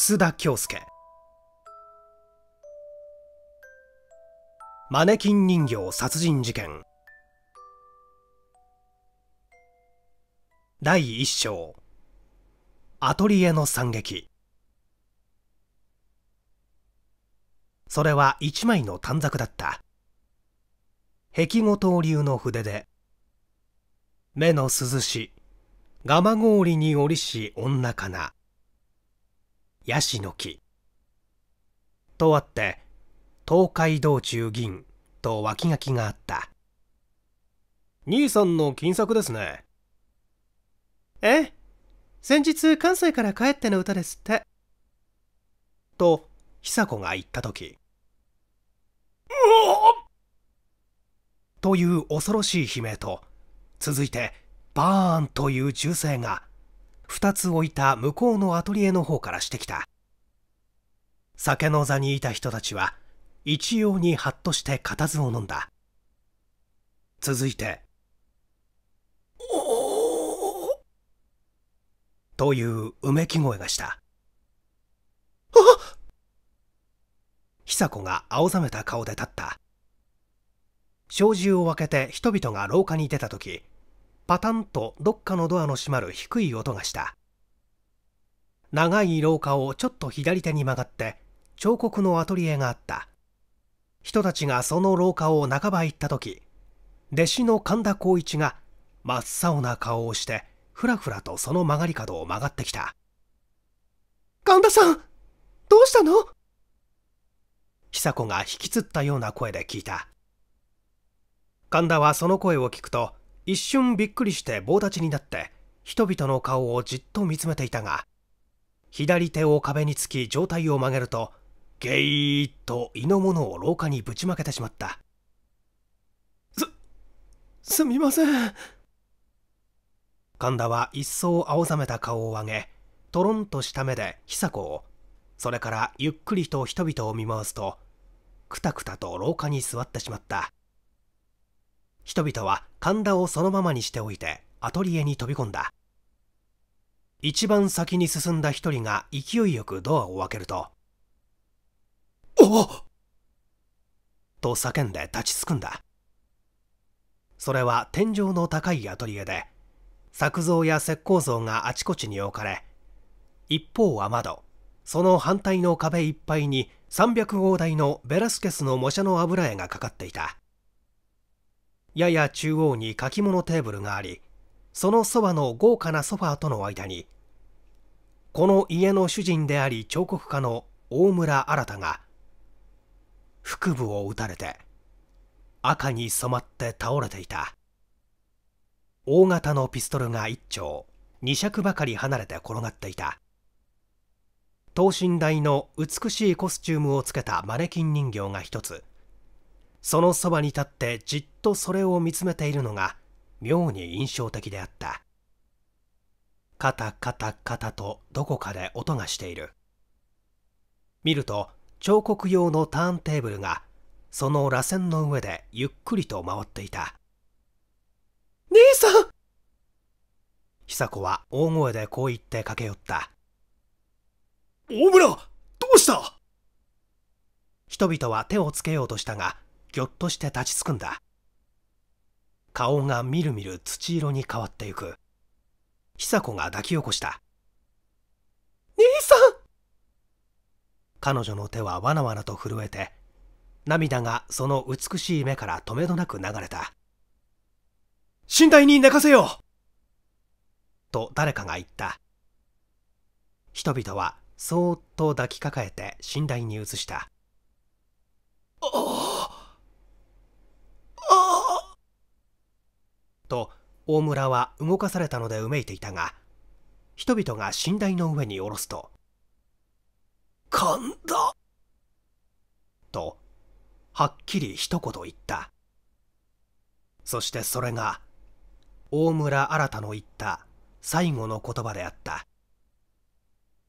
楠田恭介マネキン人形殺人事件第1章アトリエの惨劇それは一枚の短冊だった壁ごと流の筆で目の涼し蒲氷に折りし女かなヤシの木とあって東海道中銀と脇書きがあった兄さんの金作ですねえ先日関西から帰っての歌ですってと久子が言った時という恐ろしい悲鳴と続いてバーンという銃声が2つ置いた向こうのアトリエの方からしてきた酒の座にいた人たちは一様にハッとして固唾を飲んだ続いて「といううめき声がした久子が青ざめた顔で立った障子を開けて人々が廊下に出た時パタンとどっかのドアの閉まる低い音がした長い廊下をちょっと左手に曲がって彫刻のアトリエがあった人たちがその廊下を半ば行った時弟子の神田光一が真っ青な顔をしてふらふらとその曲がり角を曲がってきた神田さんどうしたの久子が引きつったような声で聞いた神田はその声を聞くと一瞬びっくりして棒立ちになって人々の顔をじっと見つめていたが左手を壁につき上体を曲げるとゲイーッと胃の物を廊下にぶちまけてしまったすすみません神田は一層青ざめた顔を上げとろんとした目で久子をそれからゆっくりと人々を見回すとくたくたと廊下に座ってしまった人々は神田をそのままにしておいてアトリエに飛び込んだ一番先に進んだ一人が勢いよくドアを開けると「おっ!」と叫んで立ちすくんだそれは天井の高いアトリエで作像や石膏像があちこちに置かれ一方は窓その反対の壁いっぱいに300号台のベラスケスの模写の油絵がかかっていたやや中央に書き物テーブルがありそのそばの豪華なソファーとの間にこの家の主人であり彫刻家の大村新が腹部を撃たれて赤に染まって倒れていた大型のピストルが1丁2尺ばかり離れて転がっていた等身大の美しいコスチュームをつけたマネキン人形が1つそのそばに立ってじっとそれを見つめているのが妙に印象的であったカタカタカタとどこかで音がしている見ると彫刻用のターンテーブルがその螺旋の上でゆっくりと回っていた姉さん久子は大声でこう言って駆け寄った大村どうした人々は手をつけようとしたがぎょっとして立ちすくんだ顔がみるみる土色に変わってゆく久子が抱き起こした兄さん彼女の手はわなわなと震えて涙がその美しい目からとめどなく流れた寝台に寝かせよと誰かが言った人々はそーっと抱きかかえて寝台に移したああと大村は動かされたのでうめいていたが人々が寝台の上に下ろすと「神田!」とはっきり一言言ったそしてそれが大村新の言った最後の言葉であった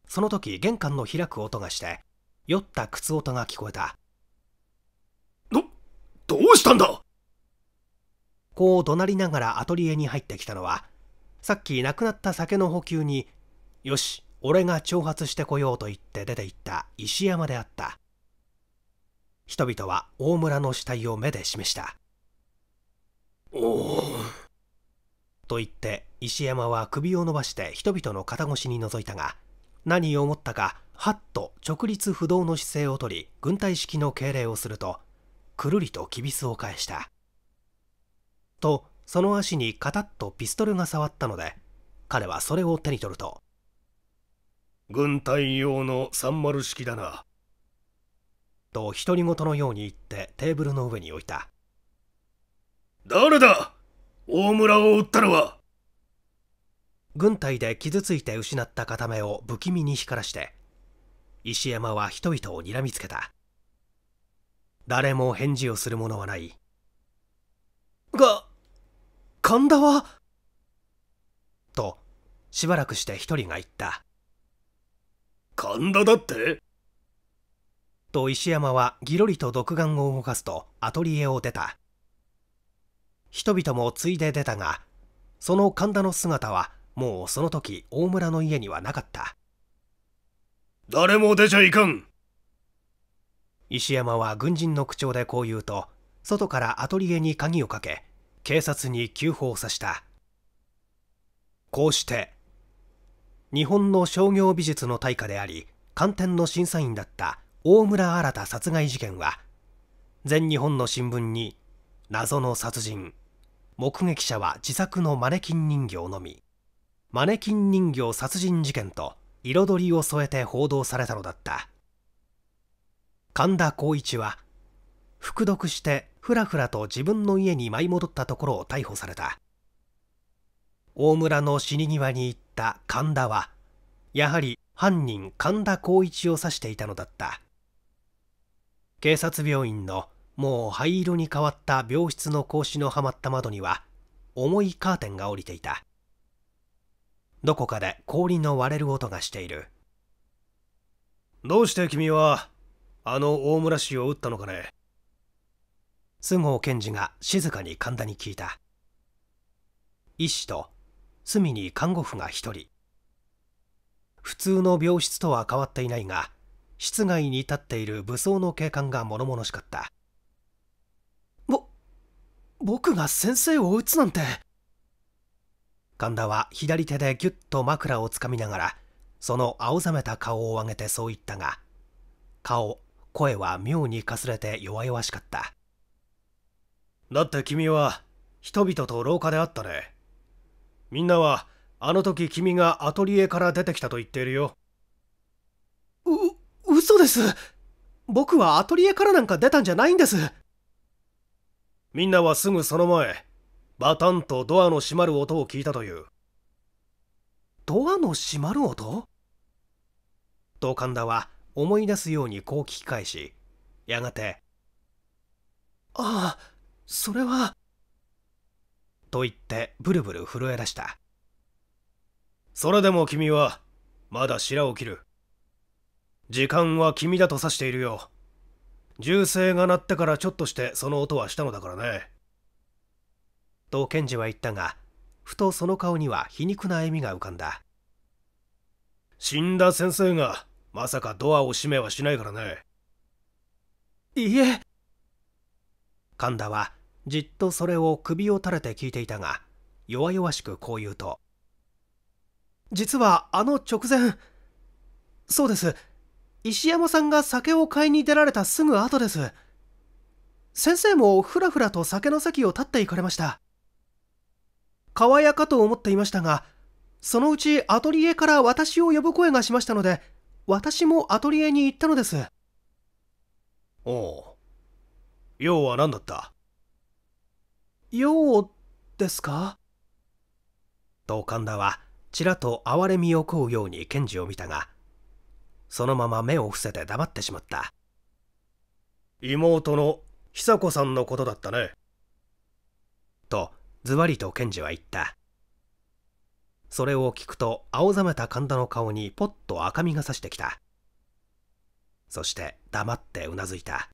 その時玄関の開く音がして酔った靴音が聞こえたどどうしたんだこう怒鳴りながらアトリエに入ってきたのはさっき亡くなった酒の補給によし俺が挑発してこようと言って出て行った石山であった人々は大村の死体を目で示したおおと言って石山は首を伸ばして人々の肩越しに覗いたが何を思ったかはっと直立不動の姿勢をとり軍隊式の敬礼をするとくるりときびすを返したとその足にカタッとピストルが触ったので彼はそれを手に取ると軍隊用の30式だなと独り言のように言ってテーブルの上に置いた誰だ大村を撃ったのは軍隊で傷ついて失った片目を不気味に光らして石山は人々をにらみつけた誰も返事をする者はないが神田はとしばらくして一人が言った神田だってと石山はぎろりと独眼を動かすとアトリエを出た人々もついで出たがその神田の姿はもうその時大村の家にはなかった誰も出ちゃいかん石山は軍人の口調でこう言うと外からアトリエに鍵をかけ警察に急報さしたこうして日本の商業美術の大家であり官邸の審査員だった大村新殺害事件は全日本の新聞に謎の殺人目撃者は自作のマネキン人形のみマネキン人形殺人事件と彩りを添えて報道されたのだった神田光一は服毒してふらふらと自分の家に舞い戻ったところを逮捕された大村の死に際に行った神田はやはり犯人神田光一を指していたのだった警察病院のもう灰色に変わった病室の格子のはまった窓には重いカーテンが降りていたどこかで氷の割れる音がしているどうして君はあの大村氏を撃ったのかね菅郷検事が静かに神田に聞いた医師と隅に看護婦が1人普通の病室とは変わっていないが室外に立っている武装の警官が物々しかったぼ僕が先生を撃つなんて神田は左手でギュッと枕をつかみながらその青ざめた顔を上げてそう言ったが顔声は妙にかすれて弱々しかっただって君は人々と廊下で会ったねみんなはあの時君がアトリエから出てきたと言っているよう嘘です僕はアトリエからなんか出たんじゃないんですみんなはすぐその前バタンとドアの閉まる音を聞いたというドアの閉まる音と神田は思い出すようにこう聞き返しやがて「ああそれは。と言ってブルブル震え出した。それでも君はまだ白を切る。時間は君だと指しているよ。銃声が鳴ってからちょっとしてその音はしたのだからね。と検事は言ったが、ふとその顔には皮肉な笑みが浮かんだ。死んだ先生がまさかドアを閉めはしないからね。いいえ。神田はじっとそれを首を垂れて聞いていたが弱々しくこう言うと実はあの直前そうです石山さんが酒を買いに出られたすぐ後です先生もふらふらと酒の席を立っていかれましたわやかと思っていましたがそのうちアトリエから私を呼ぶ声がしましたので私もアトリエに行ったのですおう用は何だったようですかと神田はちらと哀れみをこうように検事を見たがそのまま目を伏せて黙ってしまった妹の久子さんのことだったねとずわりと検事は言ったそれを聞くと青ざめた神田の顔にぽっと赤みがさしてきたそして黙ってうなずいた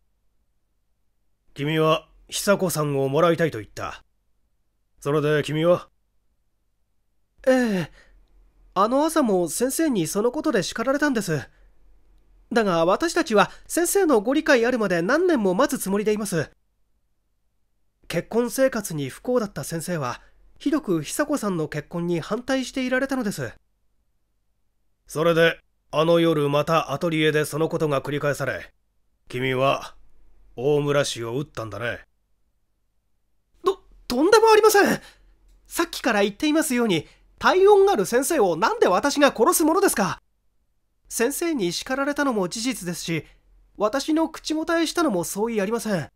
君は久子さんをもらいたいと言ったそれで君はええあの朝も先生にそのことで叱られたんですだが私たちは先生のご理解あるまで何年も待つつもりでいます結婚生活に不幸だった先生はひどく久子さんの結婚に反対していられたのですそれであの夜またアトリエでそのことが繰り返され君は大村氏を撃ったんだねとんでもありませんさっきから言っていますように、体温ある先生を何で私が殺すものですか先生に叱られたのも事実ですし、私の口答えしたのもそ言いありません。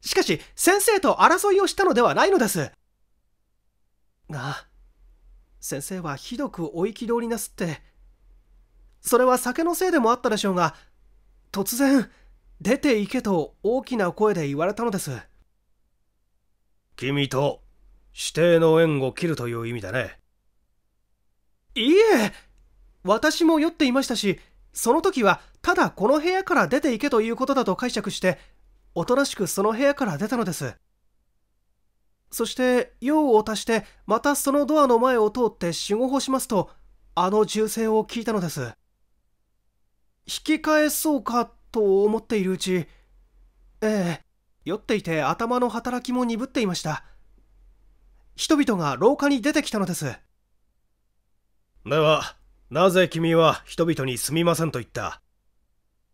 しかし、先生と争いをしたのではないのです。が、先生はひどくお憤りなすって、それは酒のせいでもあったでしょうが、突然、出て行けと大きな声で言われたのです。君と指定の縁を切るという意味だねいいえ私も酔っていましたしその時はただこの部屋から出ていけということだと解釈しておとなしくその部屋から出たのですそして用を足してまたそのドアの前を通って守護法しますとあの銃声を聞いたのです引き返そうかと思っているうちええ酔っていて頭の働きも鈍っていました人々が廊下に出てきたのですではなぜ君は人々にすみませんと言った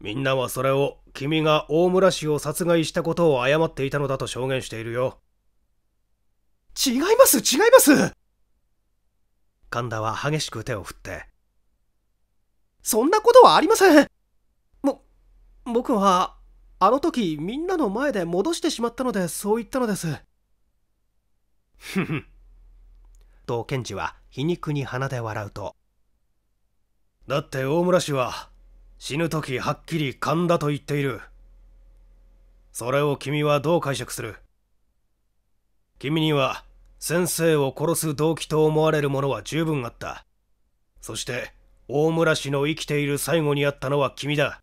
みんなはそれを君が大村氏を殺害したことを謝っていたのだと証言しているよ違います違います神田は激しく手を振ってそんなことはありませんも僕はあの時みんなの前で戻してしまったのでそう言ったのですふふとケンジは皮肉に鼻で笑うとだって大村氏は死ぬ時はっきり勘だと言っているそれを君はどう解釈する君には先生を殺す動機と思われるものは十分あったそして大村氏の生きている最後にあったのは君だ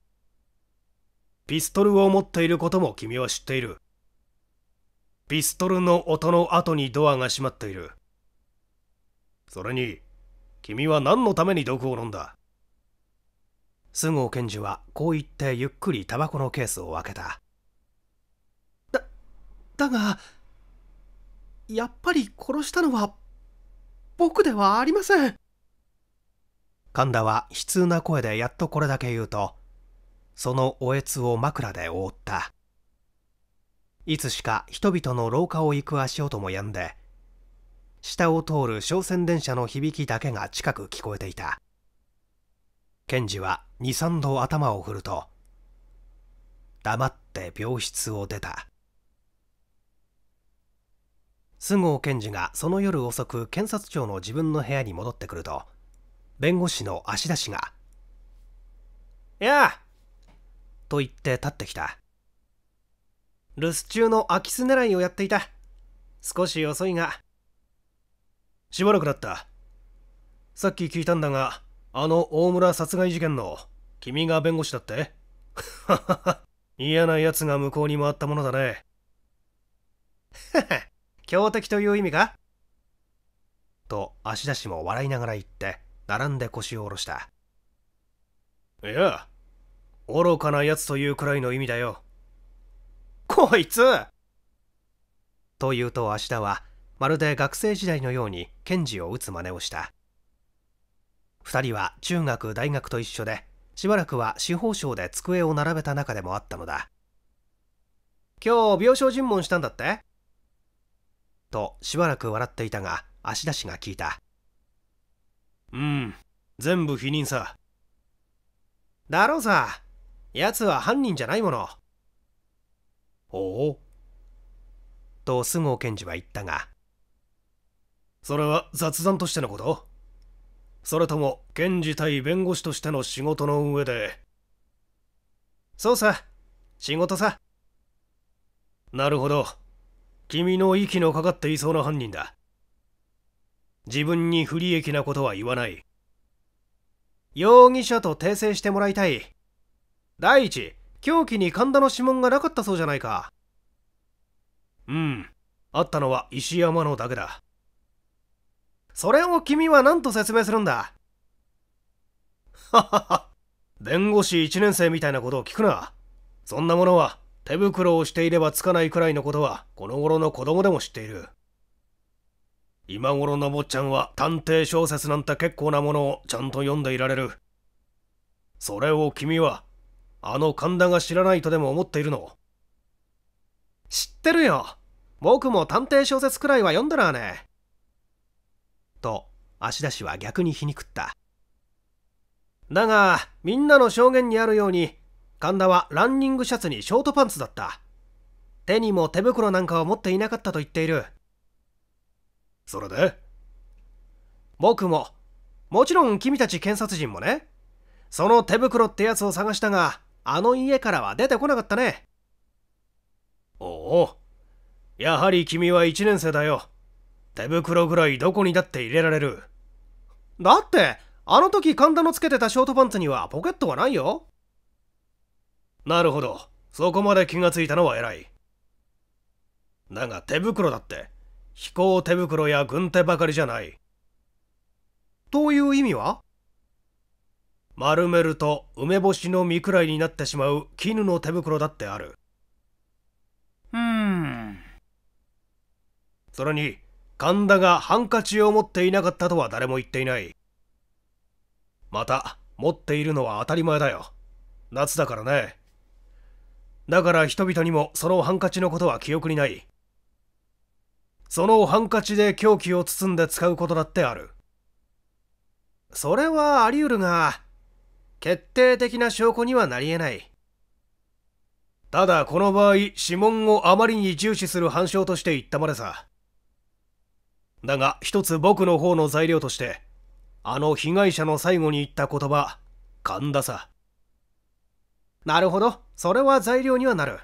ピストルを持っていることも君は知っている。ピストルの音の後にドアが閉まっている。それに、君は何のために毒を飲んだ菅生検事はこう言ってゆっくりタバコのケースを開けた。だ、だが、やっぱり殺したのは僕ではありません。神田は悲痛な声でやっとこれだけ言うと、そのおえつを枕で覆ったいつしか人々の廊下を行く足音も止んで下を通る商船電車の響きだけが近く聞こえていた検事は23度頭を振ると黙って病室を出た菅生検事がその夜遅く検察庁の自分の部屋に戻ってくると弁護士の足田氏が「いやと言って立ってきた留守中の空き巣狙いをやっていた少し遅いがしばらくだったさっき聞いたんだがあの大村殺害事件の君が弁護士だって 嫌な奴が向こうに回ったものだね 強敵という意味かと足出しも笑いながら言って並んで腰を下ろしたいや愚かな奴というくらいの意味だよ。こいつと言うと芦田は、まるで学生時代のように検事を打つ真似をした。2人は中学、大学と一緒で、しばらくは司法省で机を並べた中でもあったのだ。今日、病床尋問したんだってと、しばらく笑っていたが、芦田氏が聞いた。うん、全部否認さ。だろうさ。奴は犯人じゃないもの。おお。と菅生検事は言ったが。それは雑談としてのことそれとも検事対弁護士としての仕事の上でそうさ仕事さなるほど君の息のかかっていそうな犯人だ自分に不利益なことは言わない容疑者と訂正してもらいたい第一凶器に神田の指紋がなかったそうじゃないかうんあったのは石山のだけだそれを君は何と説明するんだははは弁護士1年生みたいなことを聞くなそんなものは手袋をしていればつかないくらいのことはこの頃の子供でも知っている今頃の坊ちゃんは探偵小説なんて結構なものをちゃんと読んでいられるそれを君はあの神田が知らないとでも思っているの知ってるよ僕も探偵小説くらいは読んだらねと足田氏は逆に皮肉っただがみんなの証言にあるように神田はランニングシャツにショートパンツだった手にも手袋なんかを持っていなかったと言っているそれで僕ももちろん君たち検察人もねその手袋ってやつを探したがあの家からは出てこなかったね。おお、やはり君は1年生だよ。手袋ぐらいどこにだって入れられる。だって、あの時神田のつけてたショートパンツにはポケットはないよ。なるほど。そこまで気がついたのは偉い。だが手袋だって、飛行手袋や軍手ばかりじゃない。という意味は丸めると梅干しの実くらいになってしまう絹の手袋だってあるうんそれに神田がハンカチを持っていなかったとは誰も言っていないまた持っているのは当たり前だよ夏だからねだから人々にもそのハンカチのことは記憶にないそのハンカチで凶器を包んで使うことだってあるそれはあり得るが決定的な証拠にはなり得ない。ただこの場合、指紋をあまりに重視する反証として言ったまでさ。だが、一つ僕の方の材料として、あの被害者の最後に言った言葉、神田さ。なるほど。それは材料にはなる。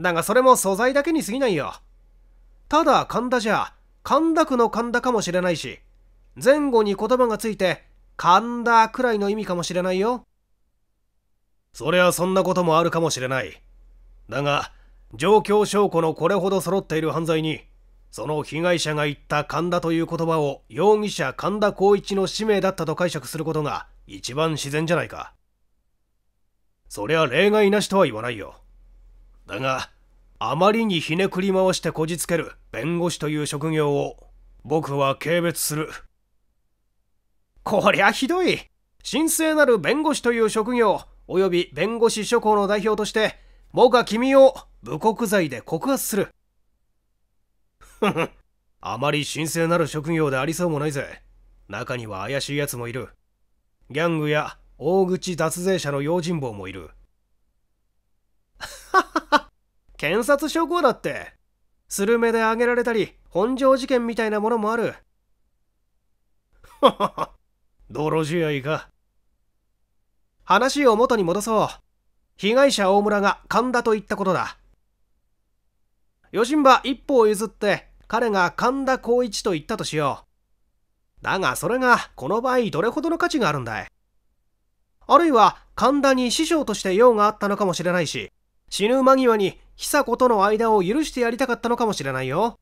だがそれも素材だけに過ぎないよ。ただ神田じゃ、神田区の神田かもしれないし、前後に言葉がついて勘だくらいの意味かもしれないよ。そりゃそんなこともあるかもしれない。だが、状況証拠のこれほど揃っている犯罪に、その被害者が言った神田という言葉を容疑者神田光一の使命だったと解釈することが一番自然じゃないか。そりゃ例外なしとは言わないよ。だが、あまりにひねくり回してこじつける弁護士という職業を僕は軽蔑する。こりゃひどい神聖なる弁護士という職業及び弁護士諸侯の代表として僕は君を武国罪で告発するふふあまり神聖なる職業でありそうもないぜ中には怪しい奴もいるギャングや大口脱税者の用心棒もいる検察諸行だってスルメで挙げられたり本庄事件みたいなものもあるははは泥仕合か話を元に戻そう被害者大村が神田と言ったことだ吉村一歩を譲って彼が神田光一と言ったとしようだがそれがこの場合どれほどの価値があるんだいあるいは神田に師匠として用があったのかもしれないし死ぬ間際に久子との間を許してやりたかったのかもしれないよ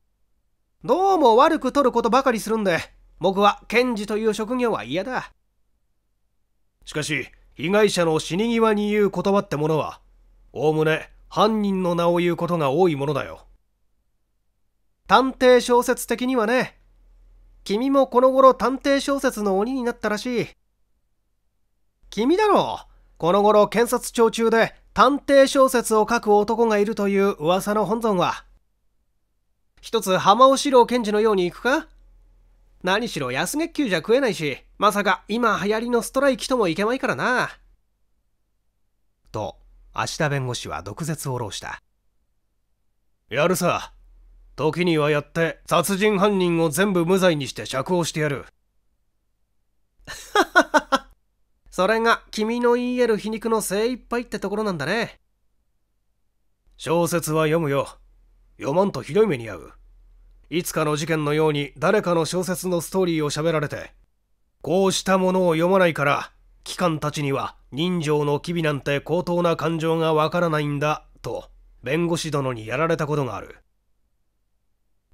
どうも悪く取ることばかりするんで僕は検事という職業は嫌だ。しかし、被害者の死に際に言う言葉ってものは、おおむね犯人の名を言うことが多いものだよ。探偵小説的にはね、君もこの頃探偵小説の鬼になったらしい。君だろこの頃検察庁中で探偵小説を書く男がいるという噂の本尊は。一つ浜尾四郎検事のように行くか何しろ安月給じゃ食えないし、まさか今流行りのストライキともいけまいからな。と、芦田弁護士は毒舌を下ろした。やるさ。時にはやって殺人犯人を全部無罪にして釈放してやる。それが君の言い得る皮肉の精一杯ってところなんだね。小説は読むよ。読まんとひどい目に遭う。いつかの事件のように誰かの小説のストーリーを喋られて、こうしたものを読まないから、機関たちには人情の機微なんて高等な感情がわからないんだ、と弁護士殿にやられたことがある。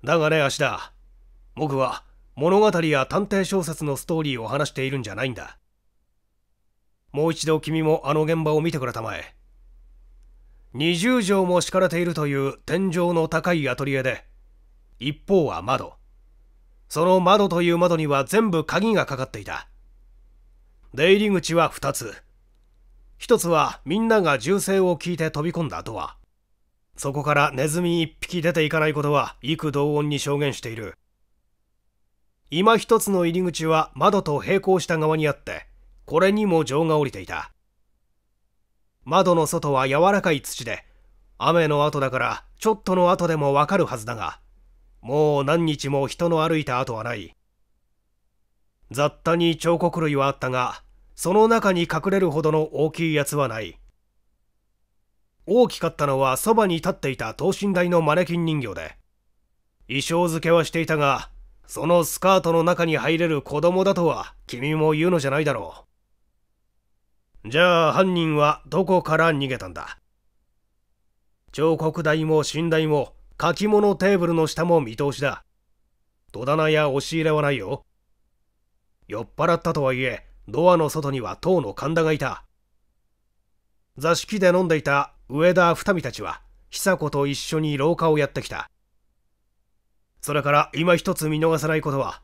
だがね、足田、僕は物語や探偵小説のストーリーを話しているんじゃないんだ。もう一度君もあの現場を見てくれたまえ。20畳も敷かれているという天井の高いアトリエで一方は窓その窓という窓には全部鍵がかかっていた出入り口は2つ1つはみんなが銃声を聞いて飛び込んだドアそこからネズミ1匹出ていかないことは幾同音に証言している今一つの入り口は窓と並行した側にあってこれにも錠が降りていた窓の外は柔らかい土で雨の後だからちょっとの後でもわかるはずだがもう何日も人の歩いた跡はない雑多に彫刻類はあったがその中に隠れるほどの大きいやつはない大きかったのはそばに立っていた等身大のマネキン人形で衣装付けはしていたがそのスカートの中に入れる子供だとは君も言うのじゃないだろうじゃあ犯人はどこから逃げたんだ彫刻台も寝台も書き物テーブルの下も見通しだ。戸棚や押し入れはないよ。酔っ払ったとはいえ、ドアの外には当の神田がいた。座敷で飲んでいた上田二見たちは、久子と一緒に廊下をやってきた。それから今一つ見逃さないことは、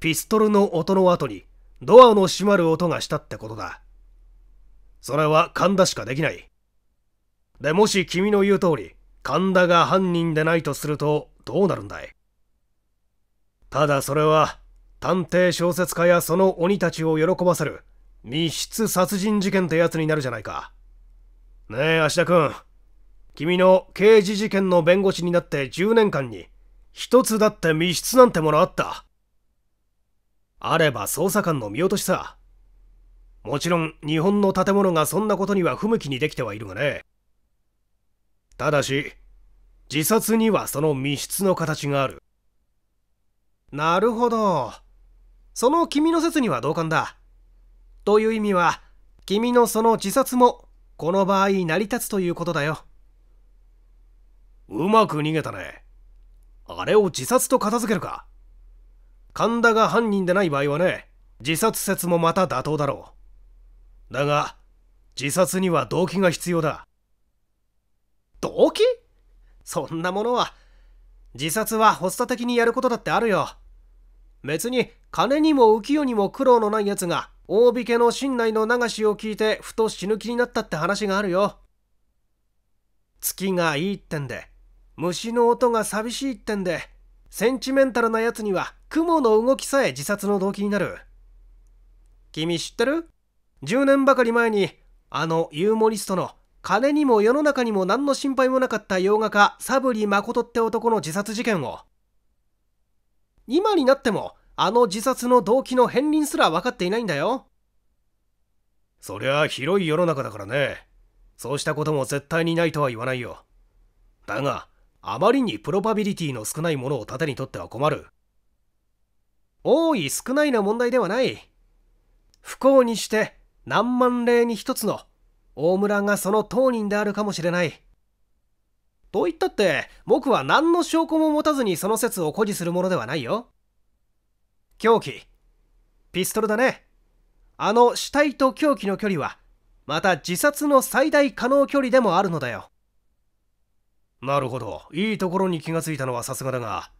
ピストルの音の後にドアの閉まる音がしたってことだ。それは神田しかできない。で、もし君の言う通り、神田が犯人でないとするとどうなるんだいただそれは探偵小説家やその鬼たちを喜ばせる密室殺人事件ってやつになるじゃないかねえ芦田君君の刑事事件の弁護士になって10年間に一つだって密室なんてものあったあれば捜査官の見落としさもちろん日本の建物がそんなことには不向きにできてはいるがねただし自殺にはその密室の形があるなるほどその君の説には同感だという意味は君のその自殺もこの場合成り立つということだようまく逃げたねあれを自殺と片付けるか神田が犯人でない場合はね自殺説もまた妥当だろうだが自殺には動機が必要だ動機そんなものは自殺は発作的にやることだってあるよ別に金にも浮世にも苦労のない奴が大引けの信内の流しを聞いてふと死ぬ気になったって話があるよ月がいいってんで虫の音が寂しいってんでセンチメンタルな奴には雲の動きさえ自殺の動機になる君知ってる10年ばかり前にあのユーモリストの金にも世の中にも何の心配もなかった洋画家サブリ誠って男の自殺事件を今になってもあの自殺の動機の片鱗すら分かっていないんだよそりゃ広い世の中だからねそうしたことも絶対にないとは言わないよだがあまりにプロパビリティの少ないものを盾にとっては困る多い少ないな問題ではない不幸にして何万例に一つの大村がその当人であるかもしれない。と言ったって、僕は何の証拠も持たずにその説を誇示するものではないよ。凶器。ピストルだね。あの死体と凶器の距離は、また自殺の最大可能距離でもあるのだよ。なるほど。いいところに気がついたのはさすがだが、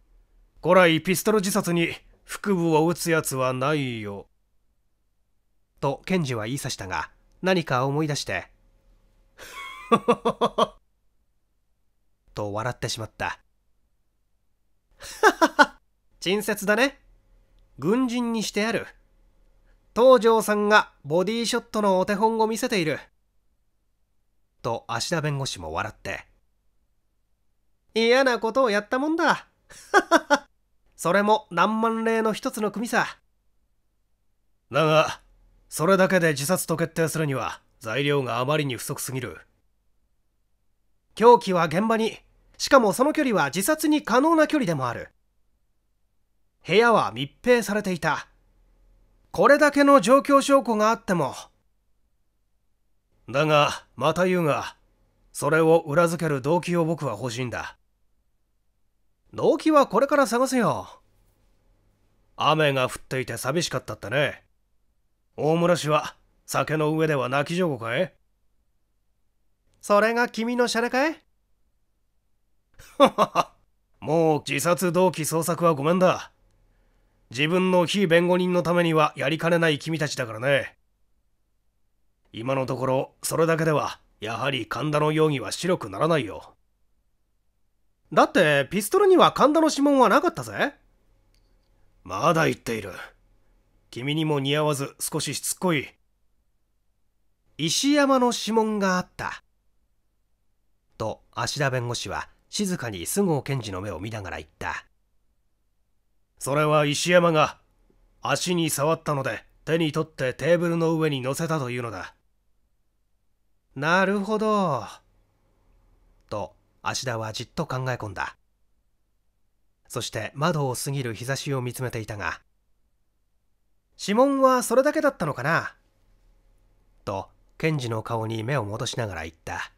古来ピストル自殺に腹部を撃つやつはないよ。と、検事は言いさしたが、何か思い出して、と笑ってしまった。ははは、陳説だね。軍人にしてある。東条さんがボディショットのお手本を見せている。と芦田弁護士も笑って。嫌なことをやったもんだ。それも何万例の一つの組さ。だが、それだけで自殺と決定するには材料があまりに不足すぎる凶器は現場にしかもその距離は自殺に可能な距離でもある部屋は密閉されていたこれだけの状況証拠があってもだがまた言うがそれを裏付ける動機を僕は欲しいんだ動機はこれから探すよ雨が降っていて寂しかったってね大村氏は酒の上では泣き上戸かいそれが君のシャレかい もう自殺動機捜索はごめんだ。自分の非弁護人のためにはやりかねない君たちだからね。今のところそれだけではやはり神田の容疑は白くならないよ。だってピストルには神田の指紋はなかったぜ。まだ言っている。君にも似合わず少ししつこい石山の指紋があったと芦田弁護士は静かに菅生検事の目を見ながら言ったそれは石山が足に触ったので手に取ってテーブルの上に乗せたというのだなるほどと芦田はじっと考え込んだそして窓を過ぎる日差しを見つめていたが指紋はそれだけだったのかなと、検事の顔に目を戻しながら言った。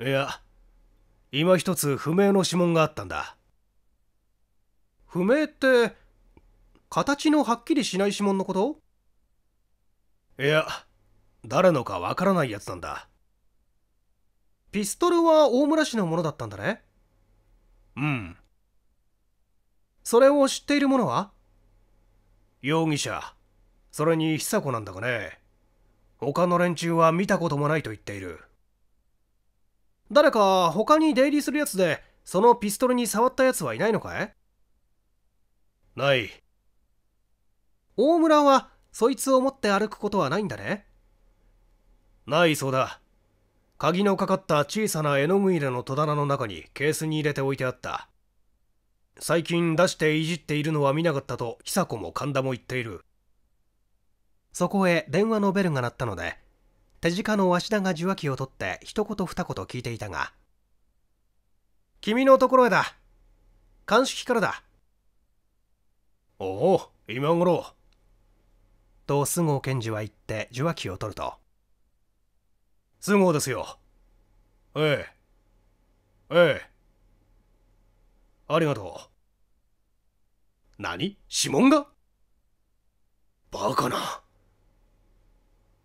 いや、今一つ不明の指紋があったんだ。不明って、形のはっきりしない指紋のこといや、誰のかわからないやつなんだ。ピストルは大村氏のものだったんだねうんそれを知っている者は容疑者それに久子なんだがね他の連中は見たこともないと言っている誰か他に出入りするやつでそのピストルに触ったやつはいないのかいない大村はそいつを持って歩くことはないんだねないそうだ鍵のかかった小さな絵の具入れの戸棚の中にケースに入れて置いてあった最近出していじっているのは見なかったと久子も神田も言っているそこへ電話のベルが鳴ったので手近の鷲田が受話器を取って一言二言聞いていたが「君のところへだ鑑識からだ」「おお今頃」と菅生検事は言って受話器を取ると「菅生ですよええええ」ありがとう。何指紋がバカな。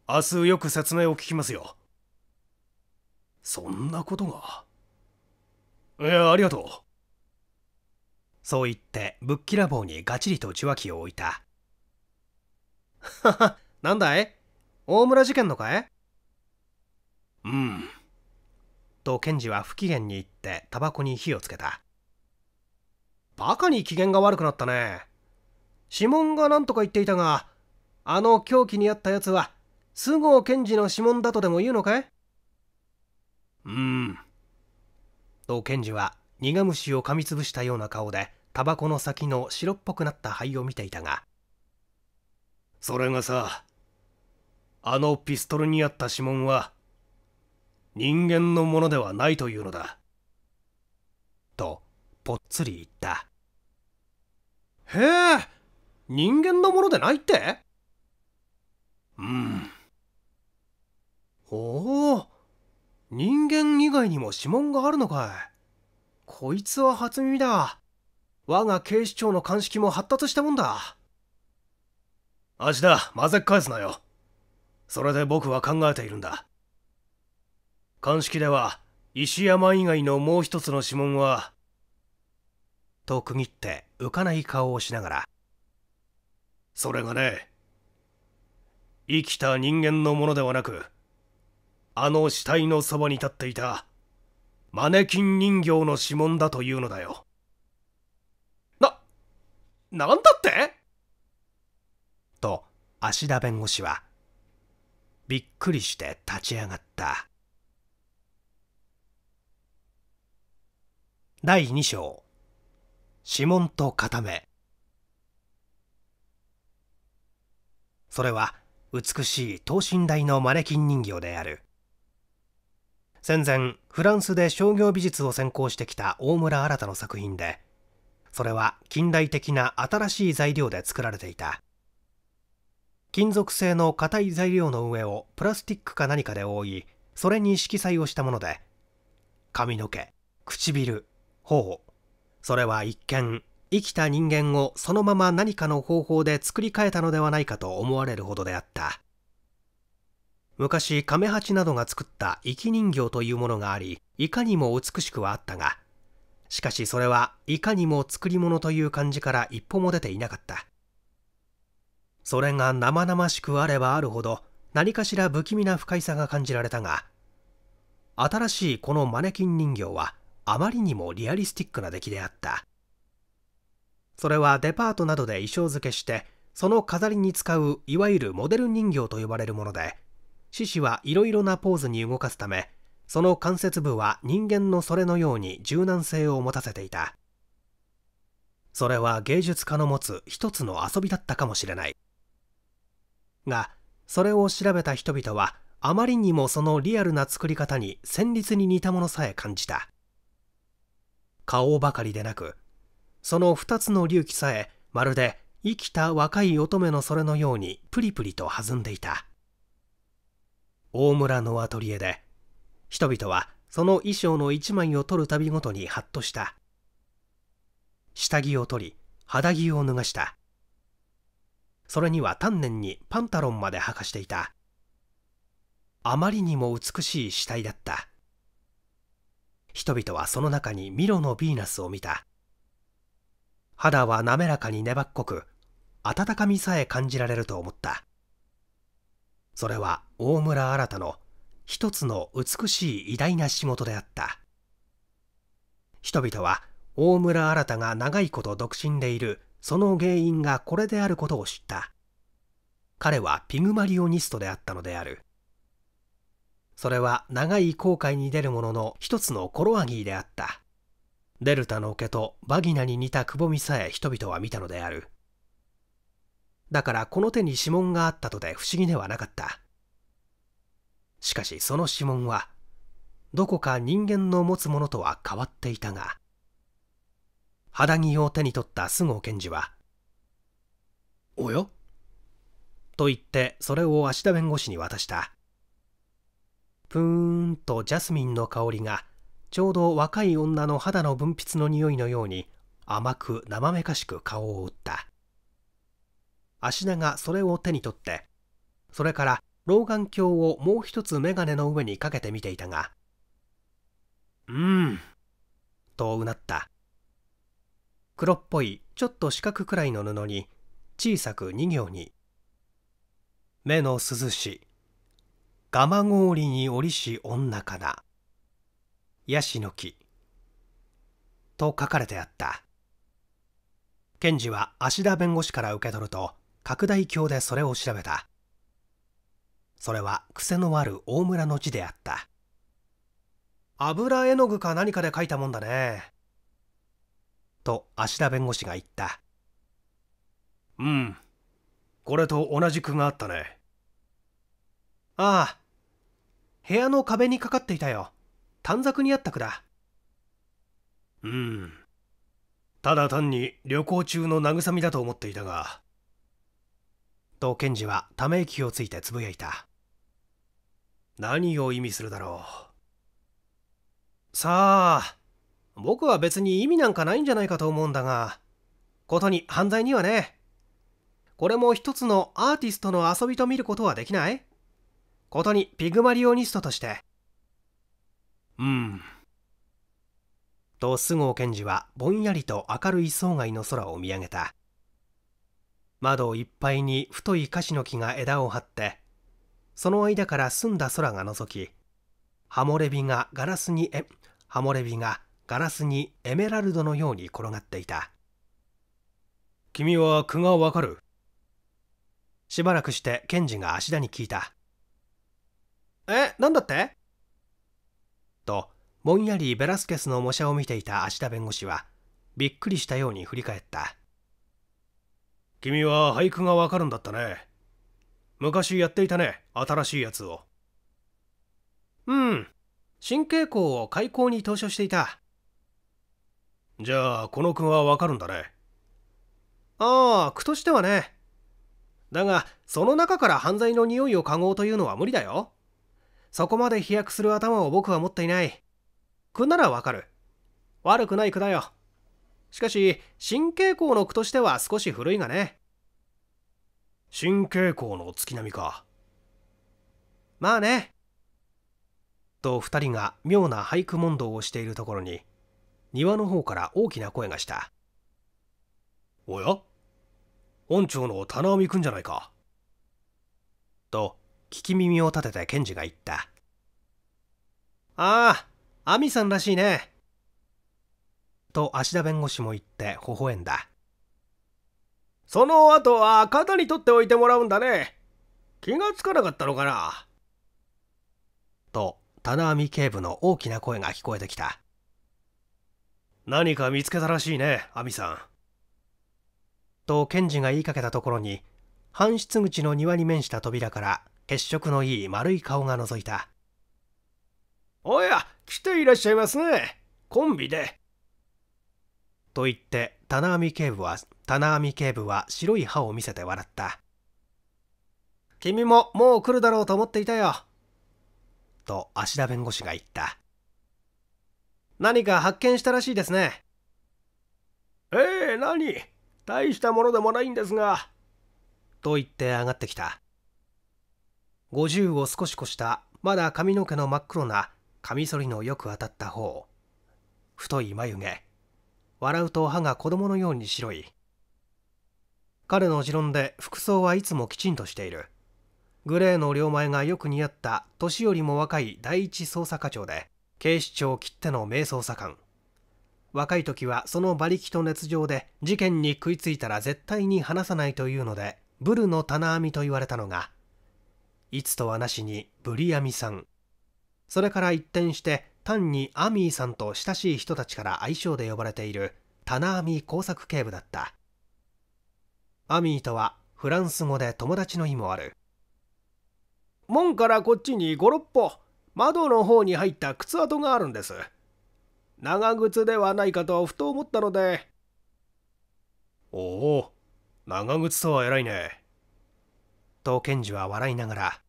明日よく説明を聞きますよ。そんなことが。いや、ありがとう。そう言って、ぶっきらぼうにガチリと受話器を置いた。はは、なんだい大村事件のかいうん。と、検事は不機嫌に言って、タバコに火をつけた。バカに機嫌が悪くなったね。指紋が何とか言っていたが、あの狂気にあったやつは、菅生賢治の指紋だとでも言うのかいうーん。と賢治は苦虫を噛みつぶしたような顔で、タバコの先の白っぽくなった灰を見ていたが。それがさ、あのピストルにあった指紋は、人間のものではないというのだ。ぽっつり言ったへえ人間のものでないってうんおお人間以外にも指紋があるのかいこいつは初耳だ我が警視庁の鑑識も発達したもんだ足だ混ぜ返すなよそれで僕は考えているんだ鑑識では石山以外のもう一つの指紋はと区切って浮かない顔をしながらそれがね生きた人間のものではなくあの死体のそばに立っていたマネキン人形の指紋だというのだよななんだってと芦田弁護士はびっくりして立ち上がった第2章指紋と片目それは美しい等身大のマネキン人形である戦前フランスで商業美術を専攻してきた大村新の作品でそれは近代的な新しい材料で作られていた金属製の硬い材料の上をプラスティックか何かで覆いそれに色彩をしたもので髪の毛唇頬それは一見生きた人間をそのまま何かの方法で作り変えたのではないかと思われるほどであった昔カメハチなどが作った生き人形というものがありいかにも美しくはあったがしかしそれはいかにも作り物という感じから一歩も出ていなかったそれが生々しくあればあるほど何かしら不気味な不快さが感じられたが新しいこのマネキン人形はあまりにもリアリスティックな出来であったそれはデパートなどで衣装付けしてその飾りに使ういわゆるモデル人形と呼ばれるもので獅子はいろいろなポーズに動かすためその関節部は人間のそれのように柔軟性を持たせていたそれは芸術家の持つ一つの遊びだったかもしれないがそれを調べた人々はあまりにもそのリアルな作り方に旋律に似たものさえ感じた顔ばかりでなくその2つの隆起さえまるで生きた若い乙女のそれのようにプリプリと弾んでいた大村のアトリエで人々はその衣装の一枚を取るたびごとにハッとした下着を取り肌着を脱がしたそれには丹念にパンタロンまで履かしていたあまりにも美しい死体だった人々はその中にミロのヴィーナスを見た肌は滑らかに粘っこく温かみさえ感じられると思ったそれは大村新の一つの美しい偉大な仕事であった人々は大村新が長いこと独身でいるその原因がこれであることを知った彼はピグマリオニストであったのであるそれは長い航海に出るものの一つのコロアギーであった。デルタの桶とバギナに似たくぼみさえ人々は見たのである。だからこの手に指紋があったとで不思議ではなかった。しかしその指紋は、どこか人間の持つものとは変わっていたが、肌着を手に取った菅生検事は、おやと言ってそれを芦田弁護士に渡した。ぷーんとジャスミンの香りがちょうど若い女の肌の分泌の匂いのように甘く生めかしく顔を打った芦田がそれを手に取ってそれから老眼鏡をもう一つ眼鏡の上にかけてみていたが「うん」とうなった黒っぽいちょっと四角くらいの布に小さく2行に「目の涼し蒲氷に折し女かなヤシの木と書かれてあった検事は芦田弁護士から受け取ると拡大鏡でそれを調べたそれは癖のある大村の字であった油絵の具か何かで書いたもんだねと芦田弁護士が言ったうんこれと同じ句があったねああ部屋の壁にかかっていたよ短冊にあった句だうんただ単に旅行中の慰みだと思っていたがと検事はため息をついてつぶやいた何を意味するだろうさあ僕は別に意味なんかないんじゃないかと思うんだがことに犯罪にはねこれも一つのアーティストの遊びと見ることはできないことにピグマリオニストとしてうんと菅生検事はぼんやりと明るい層外の空を見上げた窓いっぱいに太い樫の木が枝を張ってその間から澄んだ空が覗きハモレビがガラスにえハモレビがガラスにエメラルドのように転がっていた君は句がわかるしばらくして検事が足田に聞いたえ、なんだってと、ぼんやりベラスケスの模写を見ていた芦田弁護士は、びっくりしたように振り返った。君は俳句がわかるんだったね。昔やっていたね、新しいやつを。うん。新傾向を開口に投書していた。じゃあ、この句はわかるんだね。ああ、句としてはね。だが、その中から犯罪の匂いを嗅ごうというのは無理だよ。そこまで飛躍する頭を僕は持っていない。句ならわかる。悪くない句だよ。しかし、新傾向の句としては少し古いがね。新傾向の月並みか。まあね。と二人が妙な俳句問答をしているところに、庭の方から大きな声がした。おや本庁の棚尾くんじゃないか。と、聞き耳を立てて検事が言った。ああ、アミさんらしいね。と芦田弁護士も言って微笑んだ。その後は肩に取っておいてもらうんだね。気がつかなかったのかな。と、棚網警部の大きな声が聞こえてきた。何か見つけたらしいね、アミさん。と検事が言いかけたところに、搬出口の庭に面した扉から血色のいい丸い顔が覗いたおや来ていらっしゃいますねコンビでと言って棚網警部は棚網警部は白い歯を見せて笑った君ももう来るだろうと思っていたよと芦田弁護士が言った何か発見したらしいですねええ何大したものでもないんですがと言って上がってきた50を少し越した、まだ髪の毛の真っ黒な、カミソリのよく当たった方。太い眉毛。笑うと歯が子供のように白い。彼の持論で服装はいつもきちんとしている。グレーの両前がよく似合った年よりも若い第一捜査課長で、警視庁きっての名捜査官。若い時はその馬力と熱情で事件に食いついたら絶対に離さないというので、ブルの棚網と言われたのが、いつとはなしにブリアミさんそれから一転して単にアミーさんと親しい人たちから愛称で呼ばれているタナアミ工作警部だったアミーとはフランス語で友達の意もある門からこっちに56歩窓の方に入った靴跡があるんです長靴ではないかとふと思ったのでおお長靴とは偉いねと検事は笑いながら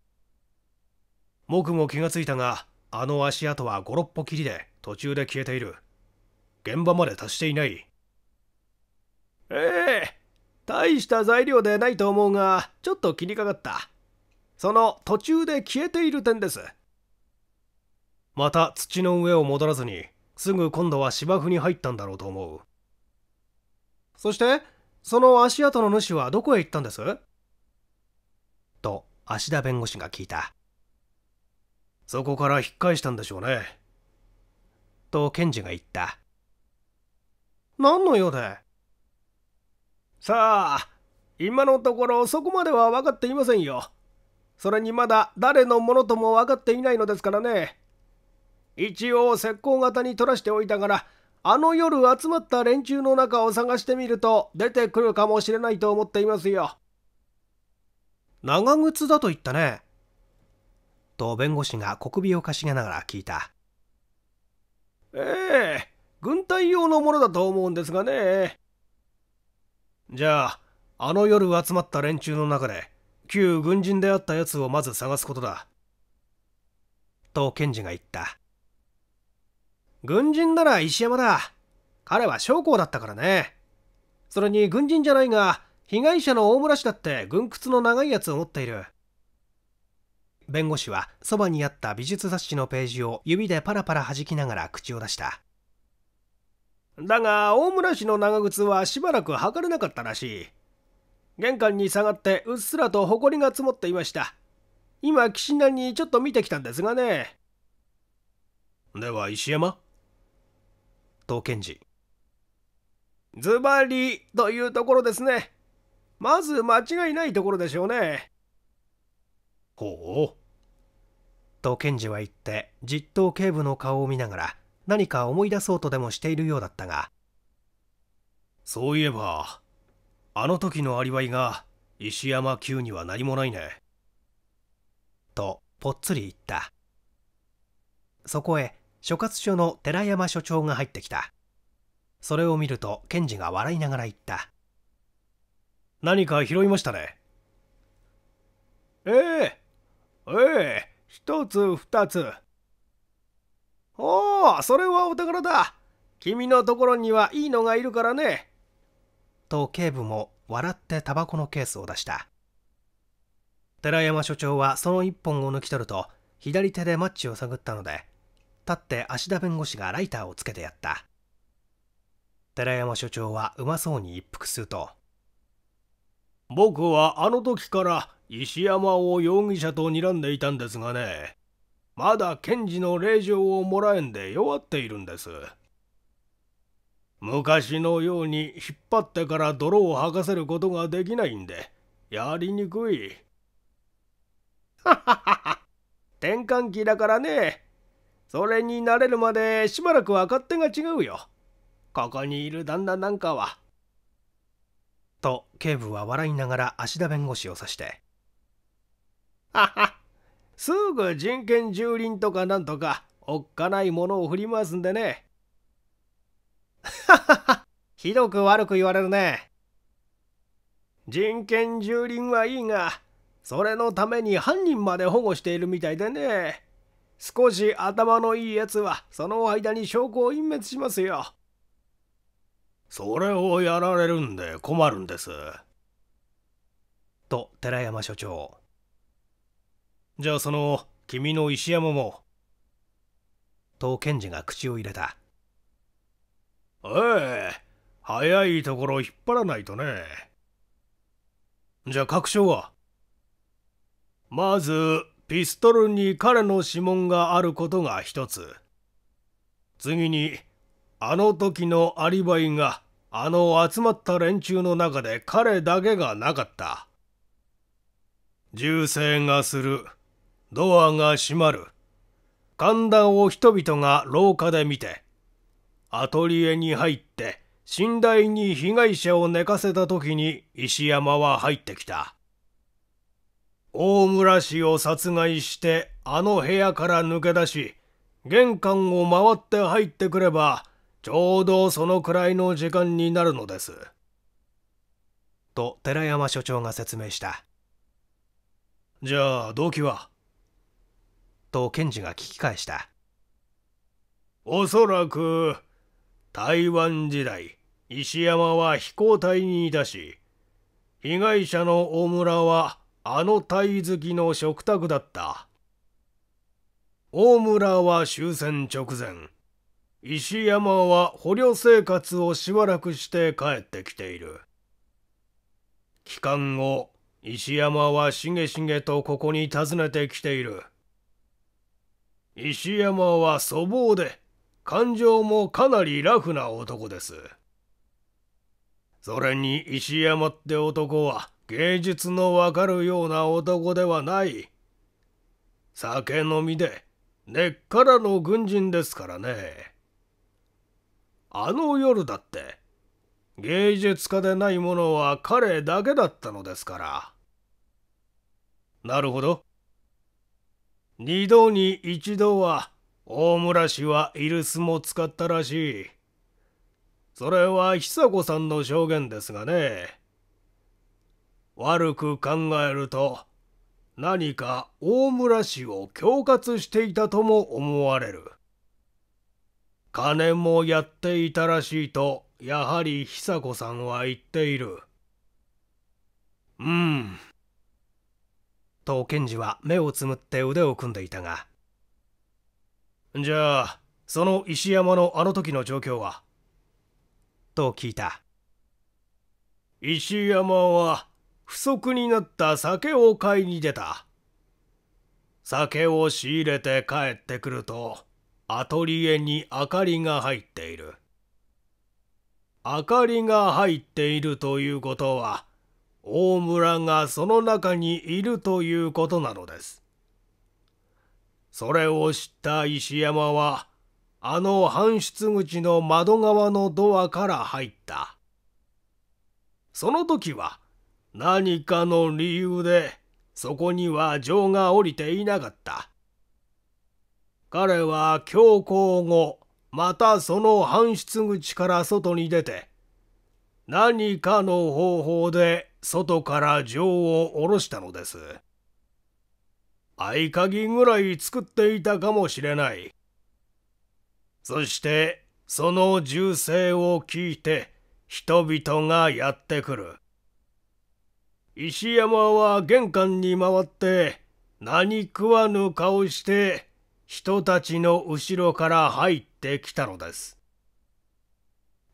僕も気がついたがあの足跡は56歩きりで途中で消えている現場まで達していないええ大した材料でないと思うがちょっと気にかかったその途中で消えている点ですまた土の上を戻らずにすぐ今度は芝生に入ったんだろうと思うそしてその足跡の主はどこへ行ったんです芦田弁護士が聞いたそこから引っ返したんでしょうねと検事が言った何の用でさあ今のところそこまでは分かっていませんよそれにまだ誰のものとも分かっていないのですからね一応石膏型に取らしておいたからあの夜集まった連中の中を探してみると出てくるかもしれないと思っていますよ長靴だと言ったね。と弁護士が小首をかしげながら聞いた。ええ軍隊用のものだと思うんですがね。じゃあ、あの夜集まった連中の中で、旧軍人であったやつをまず探すことだ。と検事が言った。軍人なら石山だ。彼は将校だったからね。それに軍人じゃないが、被害者の大村氏だって軍靴の長いやつを持っている弁護士はそばにあった美術雑誌のページを指でパラパラ弾きながら口を出しただが大村氏の長靴はしばらく測れなかったらしい玄関に下がってうっすらと埃が積もっていました今岸田にちょっと見てきたんですがねでは石山刀剣事ズバリというところですねまず間違いないところでしょうね。ほう。と検事は言って実頭警部の顔を見ながら何か思い出そうとでもしているようだったがそういえばあの時のアリバイが石山急には何もないねとぽっつり言ったそこへ所轄署の寺山署長が入ってきたそれを見ると検事が笑いながら言った何か拾いましたね。ええええ一つ二つ。おお、それはお宝だ。君のところにはいいのがいるからね。と警部も笑ってタバコのケースを出した。寺山所長はその一本を抜き取ると、左手でマッチを探ったので、立って芦田弁護士がライターをつけてやった。寺山所長はうまそうに一服すると、僕はあの時から石山を容疑者と睨んでいたんですがねまだ検事の令状をもらえんで弱っているんです昔のように引っ張ってから泥を吐かせることができないんでやりにくいはははは転換期だからねそれに慣れるまでしばらくは勝手が違うよここにいる旦那なんかはと警部は笑いながら芦田弁護士を指して「ははすぐ人権蹂躙とかなんとかおっかないものを振り回すんでね」はははひどく悪く言われるね。人権蹂躙はいいがそれのために犯人まで保護しているみたいでね少し頭のいいやつはその間に証拠を隠滅しますよそれをやられるんで困るんです。と寺山所長。じゃあその君の石山も。と検事が口を入れた。ええ、早いところ引っ張らないとね。じゃあ確証はまず、ピストルに彼の指紋があることが一つ。次に、あの時のアリバイがあの集まった連中の中で彼だけがなかった銃声がするドアが閉まる寒暖を人々が廊下で見てアトリエに入って寝台に被害者を寝かせた時に石山は入ってきた大村氏を殺害してあの部屋から抜け出し玄関を回って入ってくればちょうどそのくらいの時間になるのです。と寺山所長が説明した。じゃあ動機はと検事が聞き返した。おそらく台湾時代石山は飛行隊にいたし被害者の大村はあの鯛好きの食卓だった大村は終戦直前石山は捕虜生活をしばらくして帰ってきている。帰還後、石山はしげしげとここに訪ねてきている。石山は粗暴で、感情もかなりラフな男です。それに石山って男は芸術のわかるような男ではない。酒飲みで、根っからの軍人ですからね。あの夜だって芸術家でないものは彼だけだったのですからなるほど二度に一度は大村氏はイルスも使ったらしいそれは久子さんの証言ですがね悪く考えると何か大村氏を恐喝していたとも思われる金もやっていたらしいとやはり久子さんは言っているうんと検事は目をつむって腕を組んでいたがじゃあその石山のあの時の状況はと聞いた石山は不足になった酒を買いに出た酒を仕入れて帰ってくるとアトリエに明かりが入っている。明かりが入っているということは、大村がその中にいるということなのです。それを知った石山は、あの搬出口の窓側のドアから入った。その時は、何かの理由で、そこには情が降りていなかった。彼は強行後、またその搬出口から外に出て、何かの方法で外から錠を下ろしたのです。合鍵ぐらい作っていたかもしれない。そして、その銃声を聞いて、人々がやってくる。石山は玄関に回って、何食わぬ顔して人たちの後ろから入ってきたのです。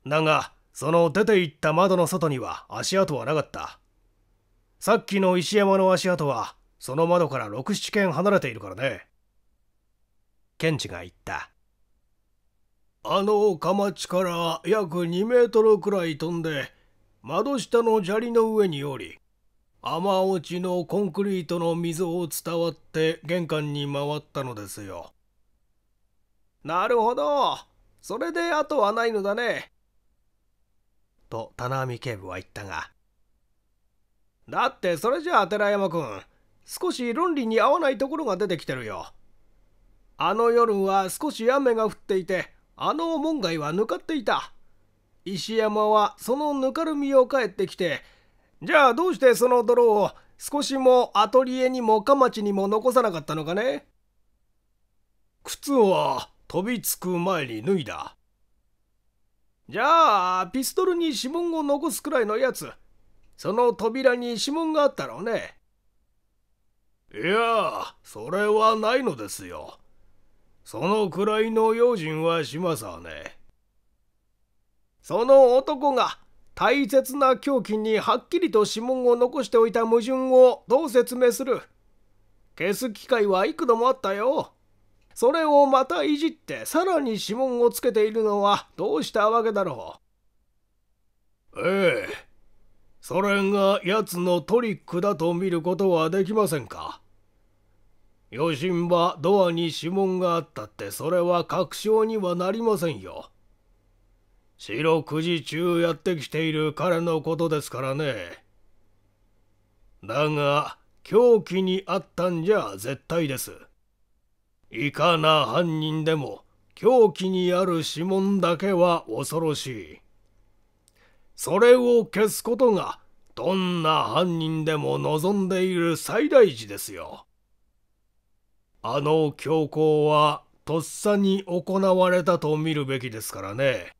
だが、その出て行った窓の外には足跡はなかった。さっきの石山の足跡は、その窓から6、7軒離れているからね。ケンチが言った。あの釜地から約2メートルくらい飛んで、窓下の砂利の上におり、雨落ちのコンクリートの溝を伝わって玄関に回ったのですよなるほどそれで後はないのだねと棚網警部は言ったがだってそれじゃあ寺山君少し論理に合わないところが出てきてるよあの夜は少し雨が降っていてあの門外はぬかっていた石山はそのぬかるみを帰ってきてじゃあどうしてその泥を少しもアトリエにもかまちにも残さなかったのかね靴は飛びつく前に脱いだ。じゃあピストルに指紋を残すくらいのやつその扉に指紋があったろうね。いやそれはないのですよ。そのくらいの用心はしますわね。その男が大切な凶器にはっきりと指紋を残しておいた矛盾をどう説明する消す機会は幾度もあったよ。それをまたいじってさらに指紋をつけているのはどうしたわけだろうええそれが奴のトリックだと見ることはできませんか余震はドアに指紋があったってそれは確証にはなりませんよ四六時中やってきている彼のことですからね。だが、狂気にあったんじゃ絶対です。いかな犯人でも、狂気にある指紋だけは恐ろしい。それを消すことが、どんな犯人でも望んでいる最大事ですよ。あの凶行は、とっさに行われたと見るべきですからね。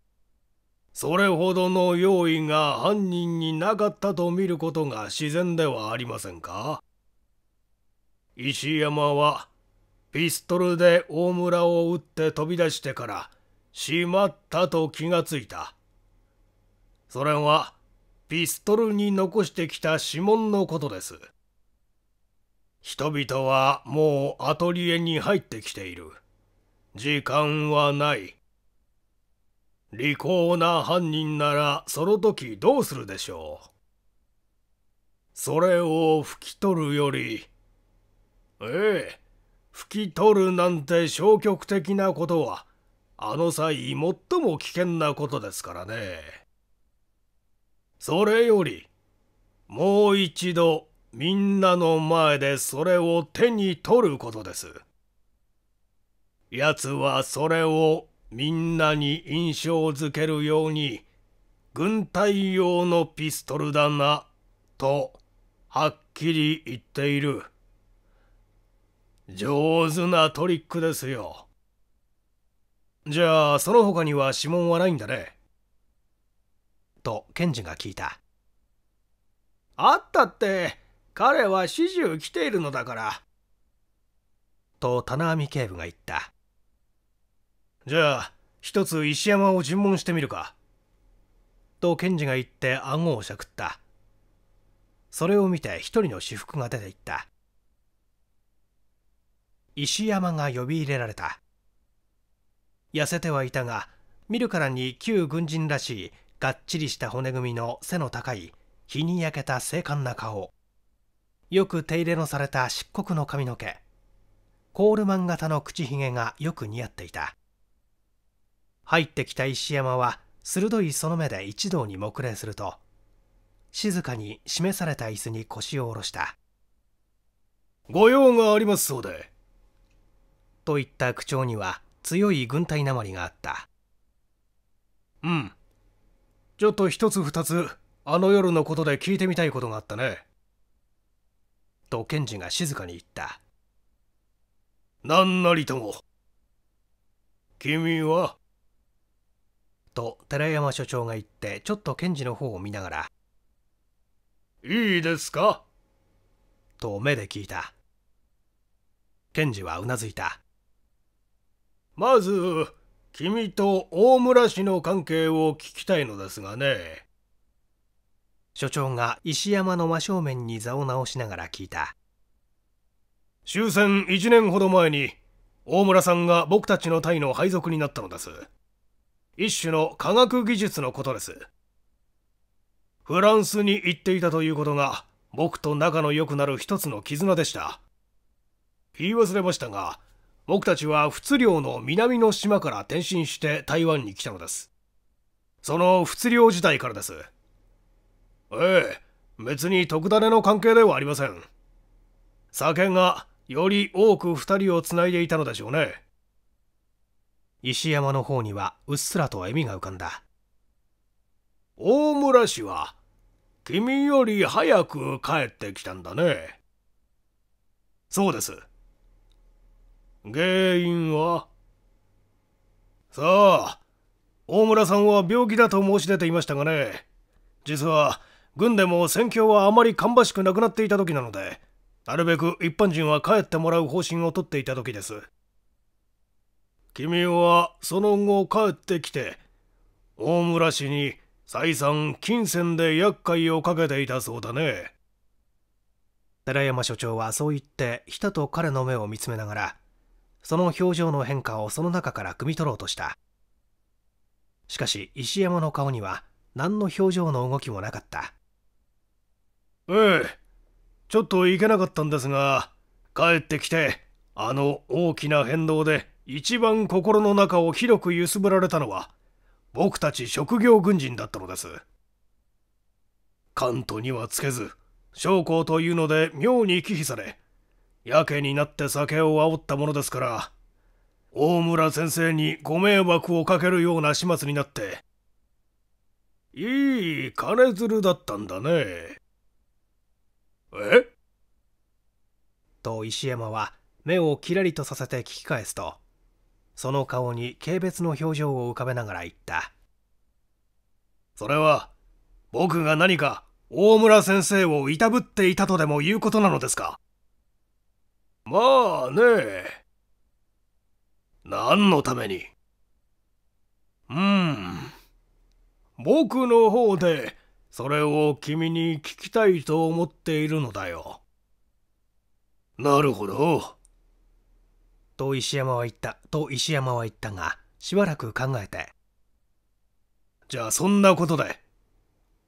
それほどの用意が犯人になかったと見ることが自然ではありませんか石山はピストルで大村を撃って飛び出してからしまったと気がついたそれはピストルに残してきた指紋のことです人々はもうアトリエに入ってきている時間はない利口な犯人ならその時どうするでしょうそれを拭き取るよりええ拭き取るなんて消極的なことはあの際最も危険なことですからねそれよりもう一度みんなの前でそれを手に取ることです奴はそれをみんなに印象づけるように軍隊用のピストルだなとはっきり言っている上手なトリックですよじゃあその他には指紋はないんだねと検事が聞いたあったって彼は始終来ているのだからと棚網警部が言ったじゃあ一つ石山を尋問してみるかと検事が言って号をしゃくったそれを見て一人の私服が出ていった石山が呼び入れられた痩せてはいたが見るからに旧軍人らしいがっちりした骨組みの背の高い日に焼けた精悍な顔よく手入れのされた漆黒の髪の毛コールマン型の口ひげがよく似合っていた入ってきた石山は鋭いその目で一同に目礼すると静かに示された椅子に腰を下ろしたご用がありますそうでといった口調には強い軍隊なまりがあったうんちょっと一つ二つあの夜のことで聞いてみたいことがあったねと検事が静かに言った何なりとも君はと寺山所長が言ってちょっと検事の方を見ながら「いいですか?」と目で聞いた検事はうなずいたまず君と大村氏の関係を聞きたいのですがね所長が石山の真正面に座を直しながら聞いた終戦1年ほど前に大村さんが僕たちの隊の配属になったのです一種の科学技術のことですフランスに行っていたということが僕と仲の良くなる一つの絆でした言い忘れましたが僕たちは仏領の南の島から転身して台湾に来たのですその仏領自体からですええ別に特ダネの関係ではありません酒がより多く2人をつないでいたのでしょうね石山の方にはうっすらと笑みが浮かんだ大村氏は君より早く帰ってきたんだねそうです原因はさあ大村さんは病気だと申し出ていましたがね実は軍でも戦況はあまり芳しくなくなっていた時なのでなるべく一般人は帰ってもらう方針をとっていた時です君はその後帰ってきて大村氏に再三金銭で厄介をかけていたそうだね寺山所長はそう言ってひたと彼の目を見つめながらその表情の変化をその中から汲み取ろうとしたしかし石山の顔には何の表情の動きもなかったええちょっと行けなかったんですが帰ってきてあの大きな変動で一番心の中を広く揺すぶられたのは僕たち職業軍人だったのです関東にはつけず将校というので妙に忌避されやけになって酒を煽ったものですから大村先生にご迷惑をかけるような始末になっていい金づるだったんだねえと石山は目をキラリとさせて聞き返すとその顔に軽蔑の表情を浮かべながら言った。それは、僕が何か大村先生をいたぶっていたとでもいうことなのですかまあね何のためにうん。僕の方で、それを君に聞きたいと思っているのだよ。なるほど。と石山は言った、と石山は言ったが、しばらく考えて。じゃあそんなことで、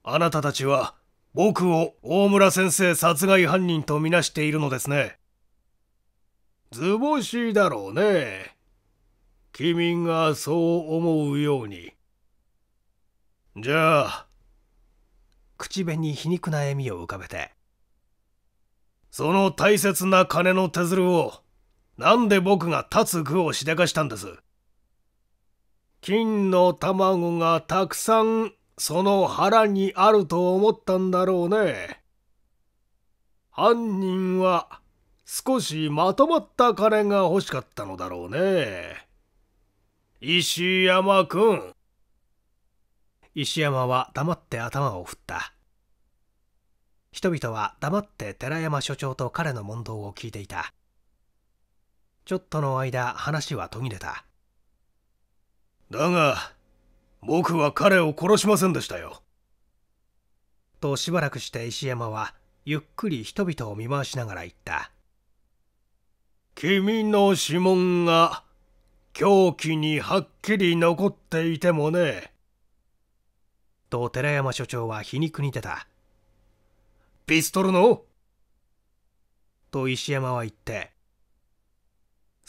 あなたたちは僕を大村先生殺害犯人とみなしているのですね。図星だろうね。君がそう思うように。じゃあ、口紅皮肉な笑みを浮かべて、その大切な金の手鶴をなんで僕が立つ具をしでかしたんです金の卵がたくさんその腹にあると思ったんだろうね。犯人は少しまとまった金が欲しかったのだろうね。石山君。石山は黙って頭を振った。人々は黙って寺山所長と彼の問答を聞いていた。ちょっとの間話は途切れただが僕は彼を殺しませんでしたよとしばらくして石山はゆっくり人々を見回しながら言った君の指紋が凶器にはっきり残っていてもねと寺山所長は皮肉に出たピストルのと石山は言って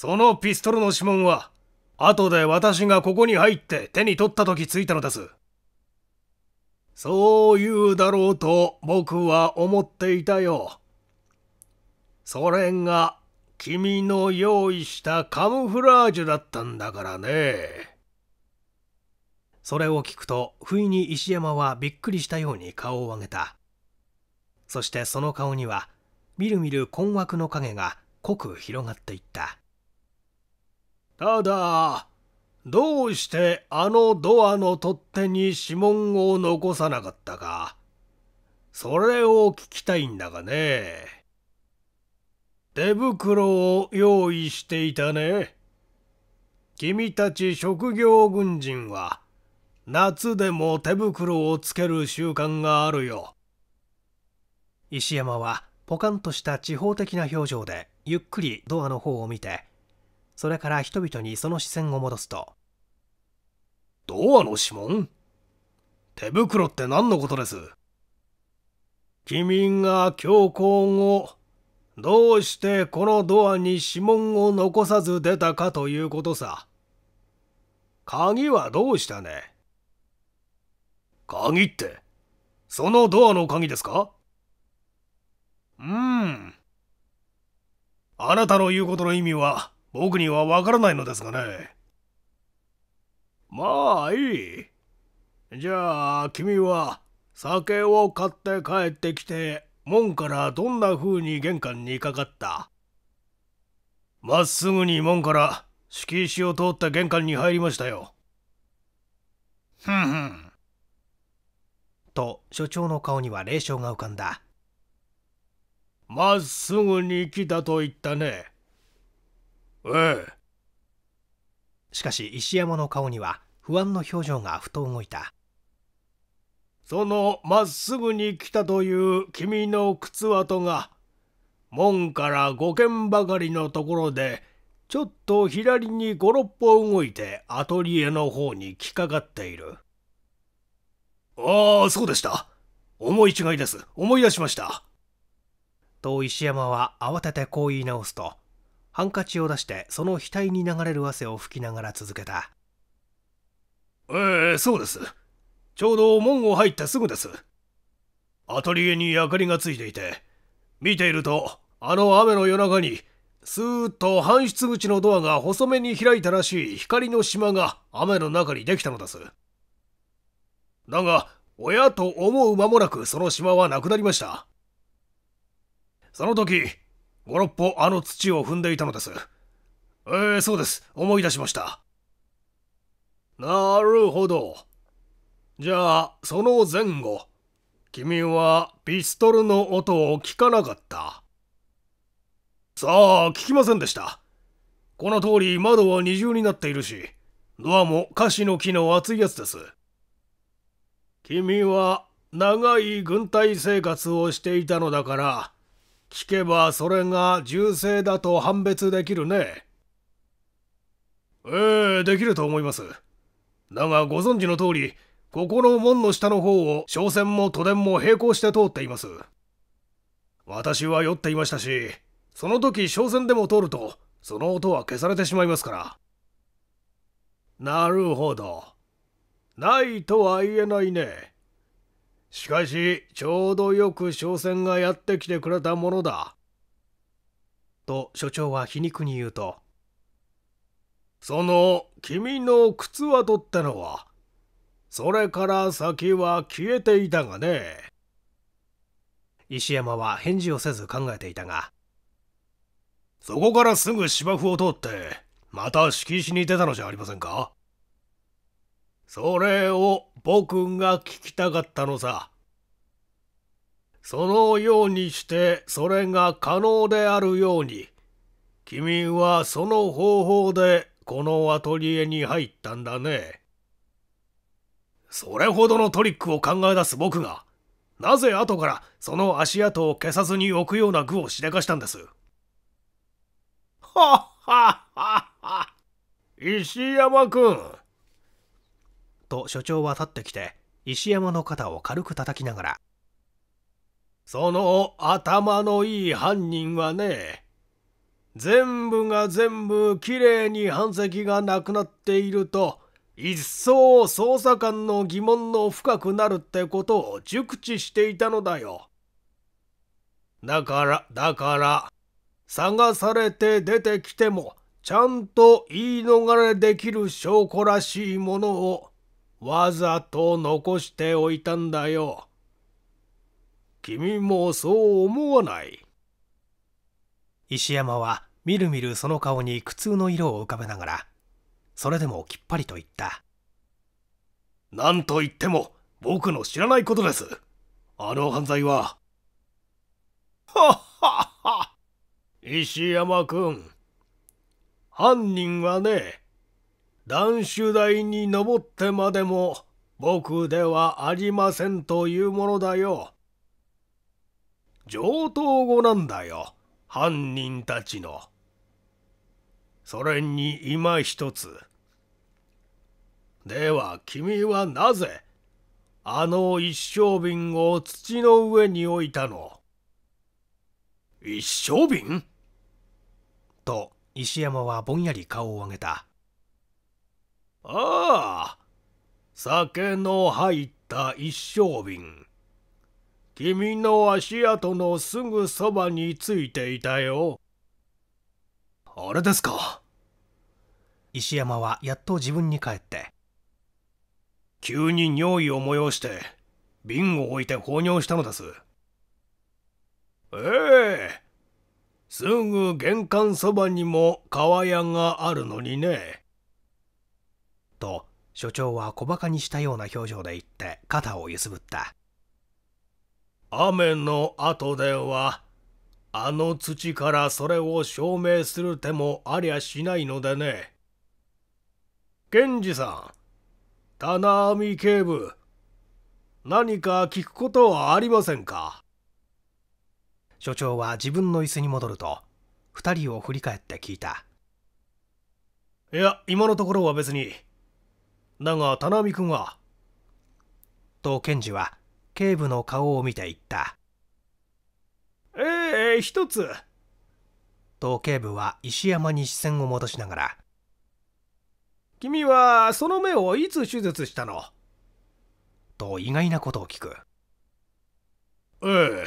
そのピストルの指紋は、後で私がここに入って手に取った時ついたのです。そう言うだろうと僕は思っていたよ。それが君の用意したカムフラージュだったんだからね。それを聞くと、不意に石山はびっくりしたように顔を上げた。そしてその顔には、みるみる困惑の影が濃く広がっていった。ただ、どうしてあのドアの取っ手に指紋を残さなかったか。それを聞きたいんだがね。手袋を用意していたね。君たち職業軍人は、夏でも手袋をつける習慣があるよ。石山は、ポカンとした地方的な表情で、ゆっくりドアの方を見て、それから人々にその視線を戻すと。ドアの指紋手袋って何のことです君が教皇後、どうしてこのドアに指紋を残さず出たかということさ。鍵はどうしたね鍵って、そのドアの鍵ですかうん。あなたの言うことの意味は、僕にはわからないのですがね。まあいい。じゃあ君は酒を買って帰ってきて門からどんな風に玄関にかかったまっすぐに門から敷石を通った玄関に入りましたよ。ふんふん。と所長の顔には霊障が浮かんだ。まっすぐに来たと言ったね。しかし石山の顔には不安の表情がふと動いたそのまっすぐに来たという君の靴跡が門から5軒ばかりのところでちょっと左に56歩動いてアトリエの方に来かかっているああそうでした思い違いです思い出しましたと石山は慌ててこう言い直すとハンカチを出してその額に流れる汗を拭きながら続けたええー、そうですちょうど門を入ってすぐですアトリエに明かりがついていて見ているとあの雨の夜中にスーッと搬出口のドアが細めに開いたらしい光の島が雨の中にできたのですだが親と思う間もなくその島はなくなりましたその時56歩あの土を踏んでいたのですえー、そうです思い出しましたなるほどじゃあその前後君はピストルの音を聞かなかったさあ聞きませんでしたこの通り窓は二重になっているしドアも菓子の木の厚いやつです君は長い軍隊生活をしていたのだから聞けばそれが銃声だと判別できるね。ええー、できると思います。だがご存知の通り、ここの門の下の方を商船も都電も並行して通っています。私は酔っていましたし、その時商船でも通ると、その音は消されてしまいますから。なるほど。ないとは言えないね。しかしちょうどよく商船がやってきてくれたものだ。と所長は皮肉に言うと「その君の靴跡ってのはそれから先は消えていたがね」。石山は返事をせず考えていたが「そこからすぐ芝生を通ってまた敷石に出たのじゃありませんか?」それを僕が聞きたかったのさ。そのようにしてそれが可能であるように、君はその方法でこのアトリエに入ったんだね。それほどのトリックを考え出す僕が、なぜ後からその足跡を消さずに置くような具をしでかしたんです。はっはっはっは。石山君。と所長は立ってきて石山の肩を軽く叩きながらその頭のいい犯人はね全部が全部きれいに反跡がなくなっていると一層捜査官の疑問の深くなるってことを熟知していたのだよ。だから、だから、探されて出てきても、ちゃんと言い逃れできる証拠らしいものをわざと残しておいたんだよ。君もそう思わない石山はみるみるその顔に苦痛の色を浮かべながらそれでもきっぱりと言ったなんと言っても僕の知らないことですあの犯罪ははっはっは石山君犯人はね男子台に登ってまでも僕ではありませんというものだよ。上等語なんだよ、犯人たちの。それに今一つ。では君はなぜ、あの一升瓶を土の上に置いたの一升瓶と石山はぼんやり顔を上げた。ああ、酒の入った一升瓶。君の足跡のすぐそばについていたよ。あれですか。石山はやっと自分に帰って。急に尿意を催して、瓶を置いて放尿したのです。ええすぐ玄関そばにも川屋があるのにね。と所長は小馬鹿にしたような表情で言って肩を揺すぶった雨の後ではあの土からそれを証明する手もありゃしないのでね検事さん棚網警部何か聞くことはありませんか所長は自分の椅子に戻ると2人を振り返って聞いたいや今のところは別にだが田波君はと検事は警部の顔を見て言ったええー、一つと警部は石山に視線を戻しながら君はその目をいつ手術したのと意外なことを聞くええ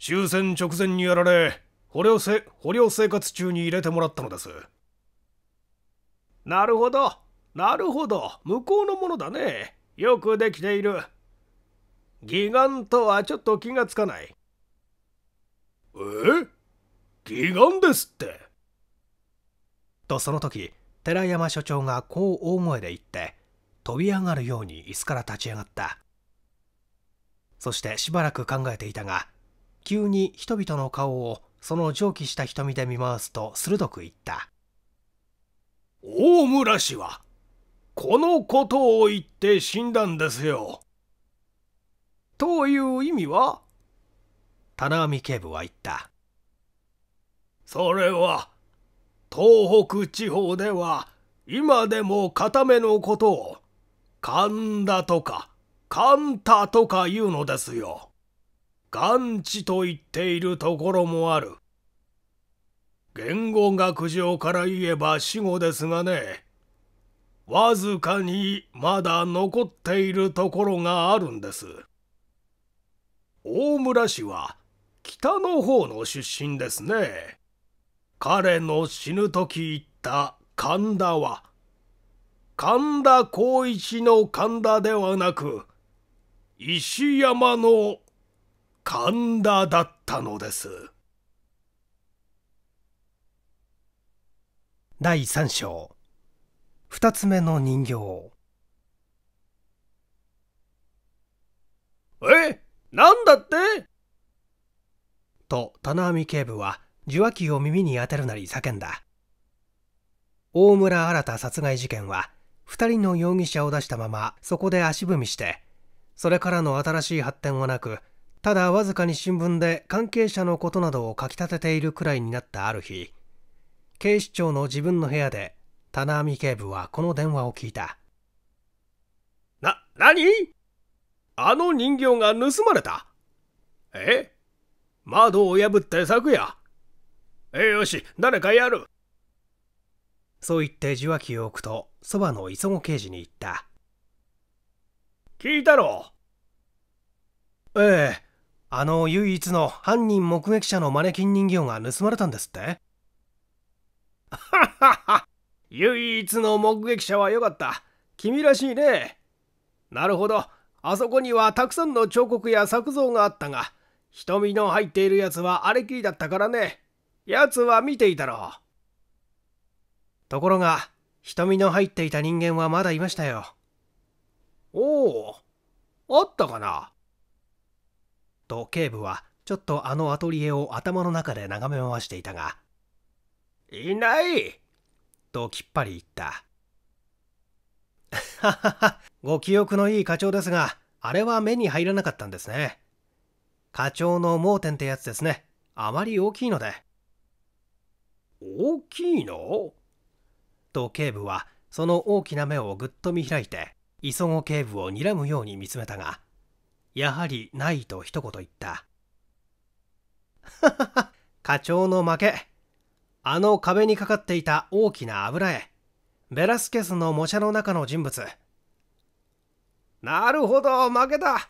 終戦直前にやられ捕虜せ捕虜生活中に入れてもらったのですなるほどなるほど向こうのものだねよくできている義眼とはちょっと気がつかないえ義眼ですってとその時寺山所長がこう大声で言って飛び上がるように椅子から立ち上がったそしてしばらく考えていたが急に人々の顔をその蒸気した瞳で見回すと鋭く言った大村氏はこのことを言って死んだんですよ。という意味は棚波警部は言った。それは東北地方では今でも固めのことを神田とか神田とか言うのですよ。眼地と言っているところもある。言語学上から言えば死語ですがね。わずかにまだ残っているところがあるんです大村氏は北の方の出身ですね彼の死ぬ時言った神田は神田光一の神田ではなく石山の神田だったのです第3章2つ目の人形えなんだってと田波警部は受話器を耳に当てるなり叫んだ大村新殺害事件は2人の容疑者を出したままそこで足踏みしてそれからの新しい発展はなくただわずかに新聞で関係者のことなどを書き立てているくらいになったある日警視庁の自分の部屋で田網警部はこの電話を聞いた。な、何あの人形が盗まれたえ窓を破って昨夜。え、よし、誰かやる。そう言って受話器を置くと、そばの磯子刑事に言った。聞いたろええ、あの唯一の犯人目撃者のマネキン人形が盗まれたんですってははは唯一の目撃者はよかった。君らしいね。なるほど。あそこにはたくさんの彫刻や作像があったが、瞳の入っているやつはあれきりだったからね。やつは見ていたろう。ところが、瞳の入っていた人間はまだいましたよ。おお、あったかなと警部はちょっとあのアトリエを頭の中で眺め回していたが。いないときっぱり言った。ご記憶のいい課長ですが、あれは目に入らなかったんですね。課長の盲点ってやつですね。あまり大きいので。大きいのと警部はその大きな目をぐっと見開いて磯子警部を睨むように見つめたがやはりないと一言言った。課長の負けあの壁にかかっていた大きな油絵ベラスケスの模写の中の人物なるほど負けた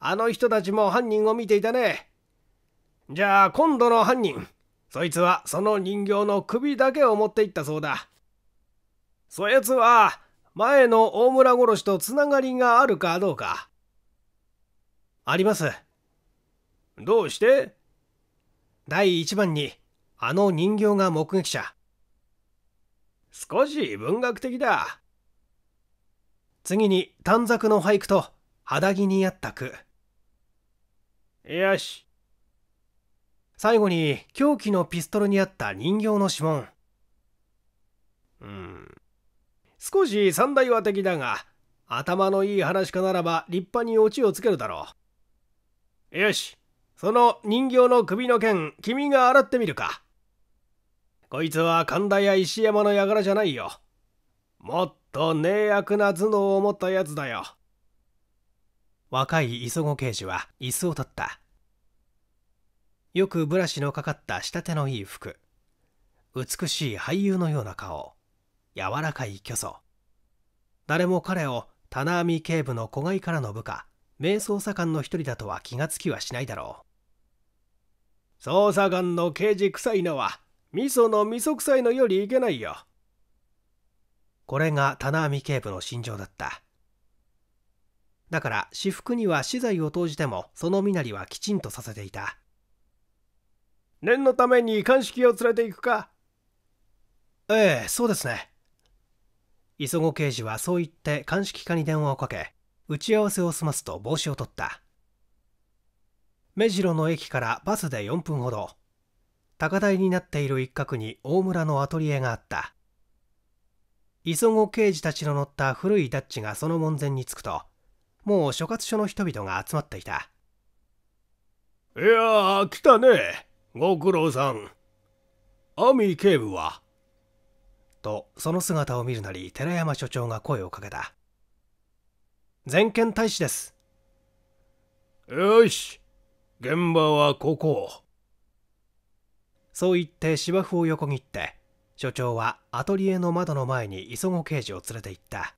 あの人たちも犯人を見ていたねじゃあ今度の犯人そいつはその人形の首だけを持っていったそうだそやつは前の大村殺しとつながりがあるかどうかありますどうして第1番にあの人形が目撃者少し文学的だ次に短冊の俳句と肌着に合った句よし最後に凶器のピストルにあった人形の指紋うん少し三大話的だが頭のいい話かならば立派にオチをつけるだろうよしその人形の首の剣君が洗ってみるかこいつは神田や石山の輩じゃないよ。もっと寧悪な頭脳を持ったやつだよ。若い磯子刑事は椅子を取った。よくブラシのかかった仕立てのいい服。美しい俳優のような顔。柔らかい虚像誰も彼を棚網警部の子飼いからの部下、名捜査官の一人だとは気がつきはしないだろう。捜査官の刑事臭いのは味噌の味噌臭いのよりいけないよ。これが棚網警部の心情だった。だから私服には資材を投じてもその身なりはきちんとさせていた。念のために鑑識を連れて行くかええ、そうですね。磯子刑事はそう言って鑑識課に電話をかけ、打ち合わせを済ますと帽子を取った。目白の駅からバスで4分ほど。高台になっている一角に大村のアトリエがあった磯子刑事たちの乗った古いダッチがその門前に着くともう所轄署の人々が集まっていたいやー来たねご苦労さんアミ警部はとその姿を見るなり寺山署長が声をかけた全権大使ですよし現場はここそう言って芝生を横切って所長はアトリエの窓の前に磯子刑事を連れて行った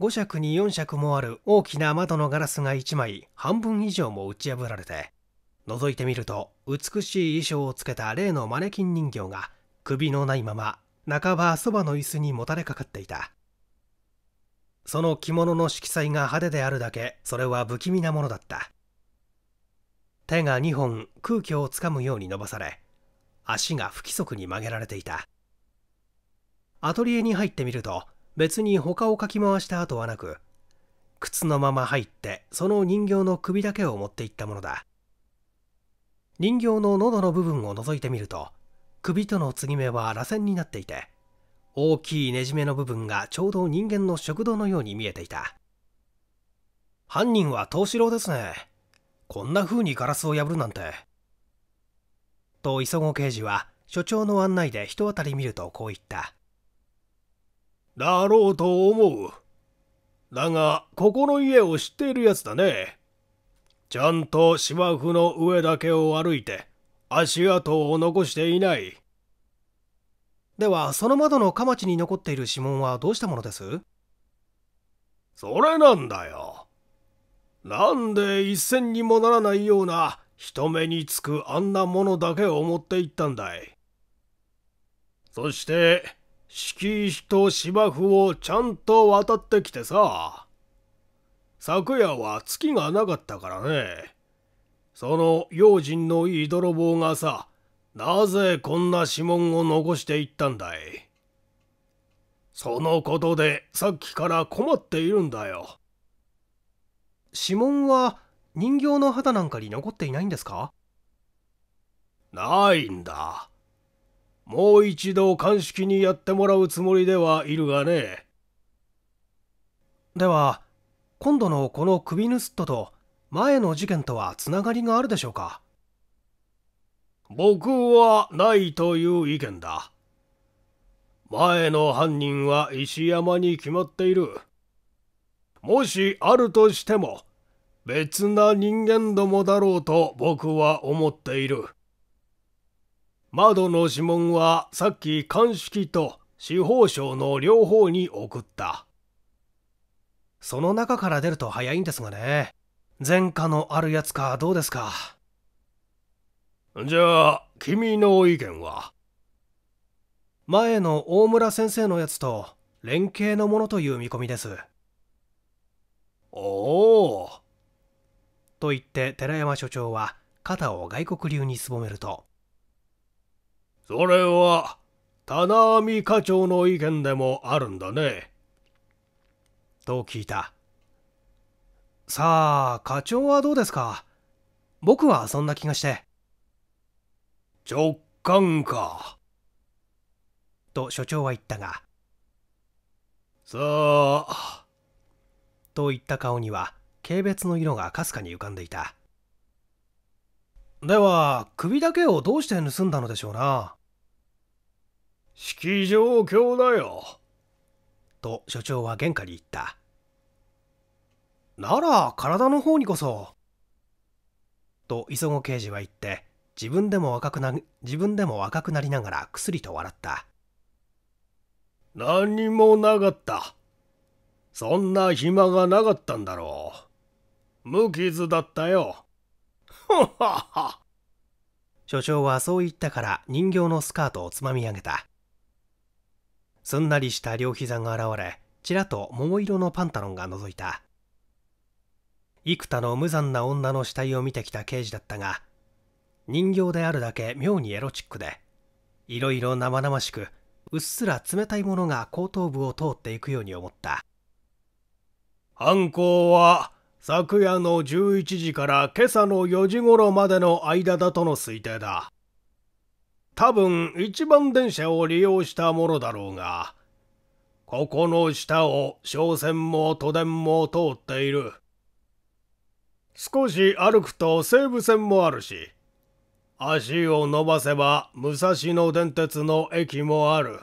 5尺に4尺もある大きな窓のガラスが1枚半分以上も打ち破られて覗いてみると美しい衣装をつけた例のマネキン人形が首のないまま半ばそばの椅子にもたれかかっていたその着物の色彩が派手であるだけそれは不気味なものだった手が2本空気をつかむように伸ばされ足が不規則に曲げられていたアトリエに入ってみると別に他をかき回した後はなく靴のまま入ってその人形の首だけを持っていったものだ人形の喉の部分を覗いてみると首との継ぎ目は螺旋になっていて大きいねじ目の部分がちょうど人間の食道のように見えていた犯人は藤四郎ですねこんな風にガラスを破るなんて。と磯子刑事は所長の案内で人当たり見るとこう言った。だろうと思う。だが、ここの家を知っているやつだね。ちゃんと芝生の上だけを歩いて、足跡を残していない。では、その窓のかまちに残っている指紋はどうしたものですそれなんだよ。なんで一銭にもならないような人目につくあんなものだけを持っていったんだいそして敷石と芝生をちゃんと渡ってきてさ昨夜は月がなかったからねその用心のいい泥棒がさなぜこんな指紋を残していったんだいそのことでさっきから困っているんだよ。指紋は人形の肌なんかに残っていないんですかないんだもう一度鑑識にやってもらうつもりではいるがねでは今度のこの首盗人と前の事件とはつながりがあるでしょうか僕はないという意見だ前の犯人は石山に決まっているもしあるとしても別な人間どもだろうと僕は思っている窓の指紋はさっき鑑識と司法省の両方に送ったその中から出ると早いんですがね前科のあるやつかどうですかじゃあ君の意見は前の大村先生のやつと連携のものという見込みですおおと言って寺山所長は肩を外国流にすぼめるとそれは棚網課長の意見でもあるんだねと聞いたさあ課長はどうですか僕はそんな気がして直感かと所長は言ったがさあといった顔には軽蔑の色がかすかに浮かんでいたでは首だけをどうして盗んだのでしょうな式状況だよと所長は玄関に言ったなら体の方にこそと磯子刑事は言って自分でも若くな自分でも若くなりながら薬と笑った何もなかったそんな暇がなかったんだろう。無傷だったよ。ははは。所長はそう言ったから人形のスカートをつまみ上げた。すんなりした両膝が現れ、ちらと桃色のパンタロンが覗いた。幾多の無残な女の死体を見てきた刑事だったが、人形であるだけ妙にエロチックで、いろいろ生々しく、うっすら冷たいものが後頭部を通っていくように思った。犯行は昨夜の11時から今朝の4時頃までの間だとの推定だ。多分一番電車を利用したものだろうが、ここの下を商船も都電も通っている。少し歩くと西武線もあるし、足を伸ばせば武蔵野電鉄の駅もある。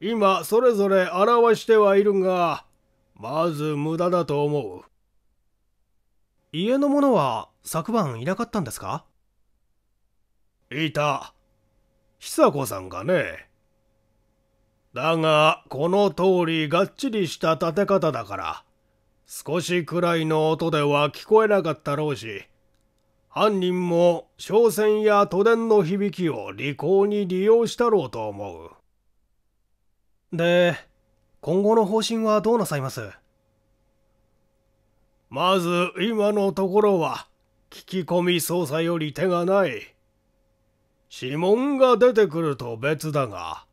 今それぞれ表してはいるが、まず無駄だと思う家の者は昨晩いなかったんですかいた久子さんがねだがこの通りがっちりした立て方だから少しくらいの音では聞こえなかったろうし犯人も商船や都電の響きを利口に利用したろうと思うで今後の方針はどうなさいますまず今のところは聞き込み捜査より手がない指紋が出てくると別だが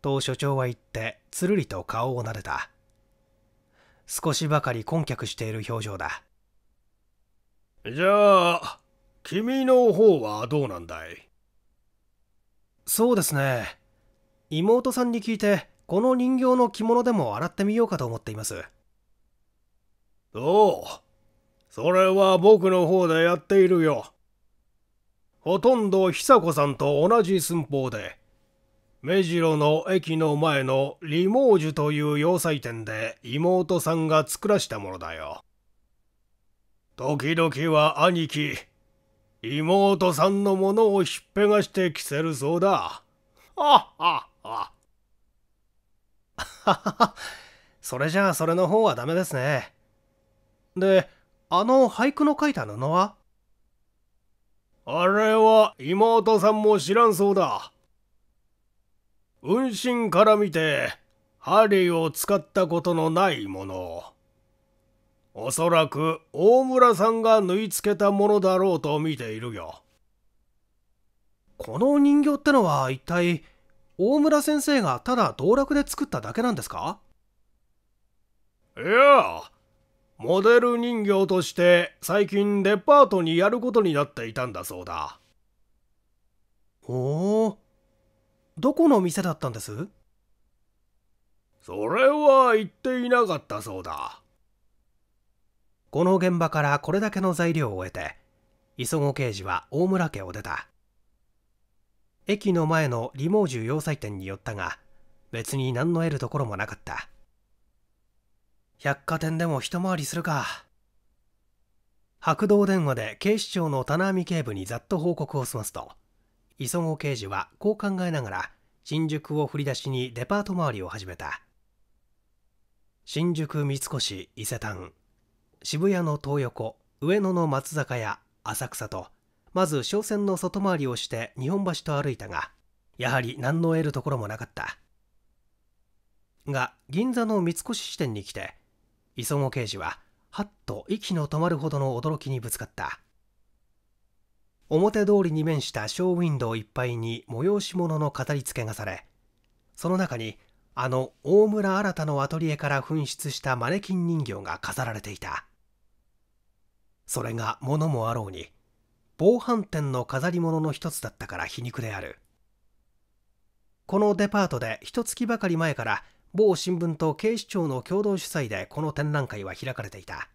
と所長は言ってつるりと顔をなでた少しばかり混脚している表情だじゃあ君の方はどうなんだいそうですね妹さんに聞いてこの人形の着物でも洗ってみようかと思っています。おう。それは僕の方でやっているよ。ほとんど久子さんと同じ寸法で、目白の駅の前のリモージュという洋裁店で妹さんが作らしたものだよ。時々は兄貴、妹さんのものをひっぺがして着せるそうだ。はっはっ それじゃあそれの方はダメですね。で、あの俳句の書いた布はあれは妹さんも知らんそうだ。運針から見て、針を使ったことのないもの。おそらく大村さんが縫い付けたものだろうと見ているよ。この人形ってのは一体大村先生がただ道楽で作っただけなんですかいやモデル人形として最近デパートにやることになっていたんだそうだほうどこの店だったんですそれは言っていなかったそうだこの現場からこれだけの材料を得て磯子刑事は大村家を出た駅の前のリモージュ要塞店に寄ったが別に何の得るところもなかった百貨店でも一回りするか白道電話で警視庁の棚網警部にざっと報告を済ますと磯子刑事はこう考えながら新宿を振り出しにデパート回りを始めた新宿三越伊勢丹渋谷の東横上野の松坂屋浅草とまず商船の外回りをして日本橋と歩いたがやはり何の得るところもなかったが銀座の三越支店に来て磯子刑事ははっと息の止まるほどの驚きにぶつかった表通りに面したショーウィンドウいっぱいに催し物の飾り付けがされその中にあの大村新のアトリエから紛失したマネキン人形が飾られていたそれが物もあろうに防犯店の飾り物の一つだったから皮肉であるこのデパートで一月ばかり前から某新聞と警視庁の共同主催でこの展覧会は開かれていた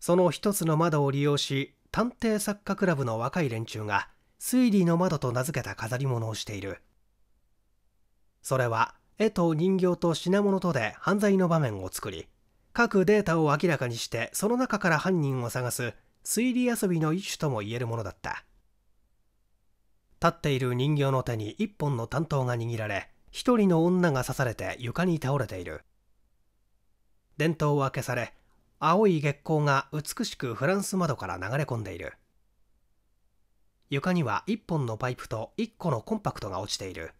その一つの窓を利用し探偵作家クラブの若い連中が推理の窓と名付けた飾り物をしているそれは絵と人形と品物とで犯罪の場面を作り各データを明らかにしてその中から犯人を探す推理遊びの一種とも言えるものだった立っている人形の手に一本の担当が握られ一人の女が刺されて床に倒れている伝統は消され青い月光が美しくフランス窓から流れ込んでいる床には1本のパイプと1個のコンパクトが落ちている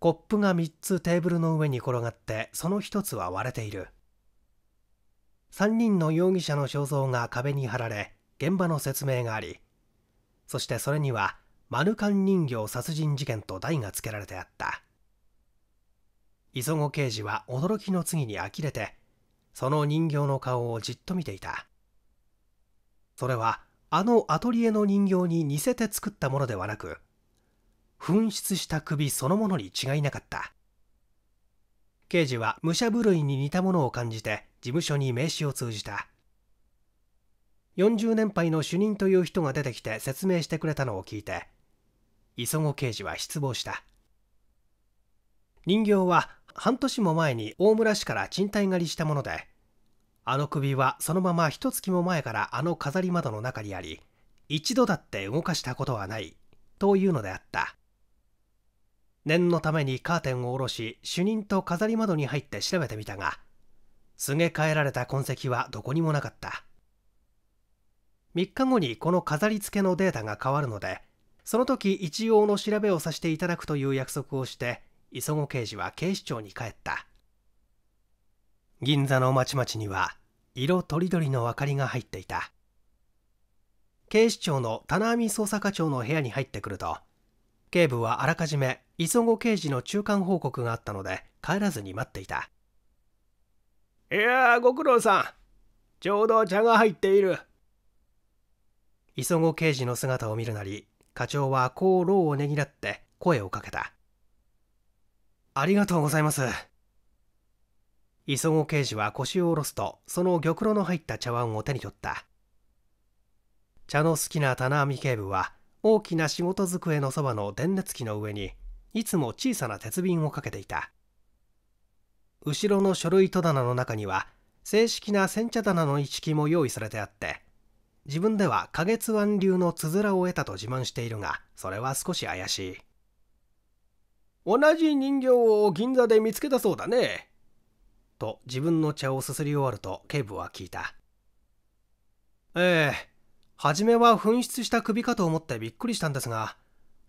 コップが3つテーブルの上に転がってその1つは割れている3人の容疑者の肖像が壁に貼られ現場の説明がありそしてそれにはマヌカン人形殺人事件と題がつけられてあった磯子刑事は驚きの次に呆れてその人形の顔をじっと見ていたそれはあのアトリエの人形に似せて作ったものではなく紛失した首そのものに違いなかった刑事は武者震いに似たものを感じて事務所に名刺を通じた40年配の主任という人が出てきて説明してくれたのを聞いて磯子刑事は失望した人形は半年も前に大村市から賃貸借りしたものであの首はそのまま一月も前からあの飾り窓の中にあり一度だって動かしたことはないというのであった念のためにカーテンを下ろし主任と飾り窓に入って調べてみたがすげ替えられた痕跡はどこにもなかった3日後にこの飾り付けのデータが変わるのでその時一応の調べをさせていただくという約束をして磯子刑事は警視庁に帰った銀座の町々には色とりどりの明かりが入っていた警視庁の棚網捜査課長の部屋に入ってくると警部はあらかじめ磯子刑事の中間報告があったので帰らずに待っていたいやご苦労さんちょうど茶が入っている磯子刑事の姿を見るなり課長はこう労をねぎらって声をかけたありがとうございます磯子刑事は腰を下ろすとその玉露の入った茶碗を手に取った茶の好きな棚網警部は大きな仕事机のそばの電熱器の上にいつも小さな鉄瓶をかけていた後ろの書類戸棚の中には正式な煎茶棚の一式も用意されてあって自分では花月湾流のつづらを得たと自慢しているがそれは少し怪しい同じ人形を銀座で見つけたそうだねと自分の茶をすすり終わると警部は聞いたええ初めは紛失した首かと思ってびっくりしたんですが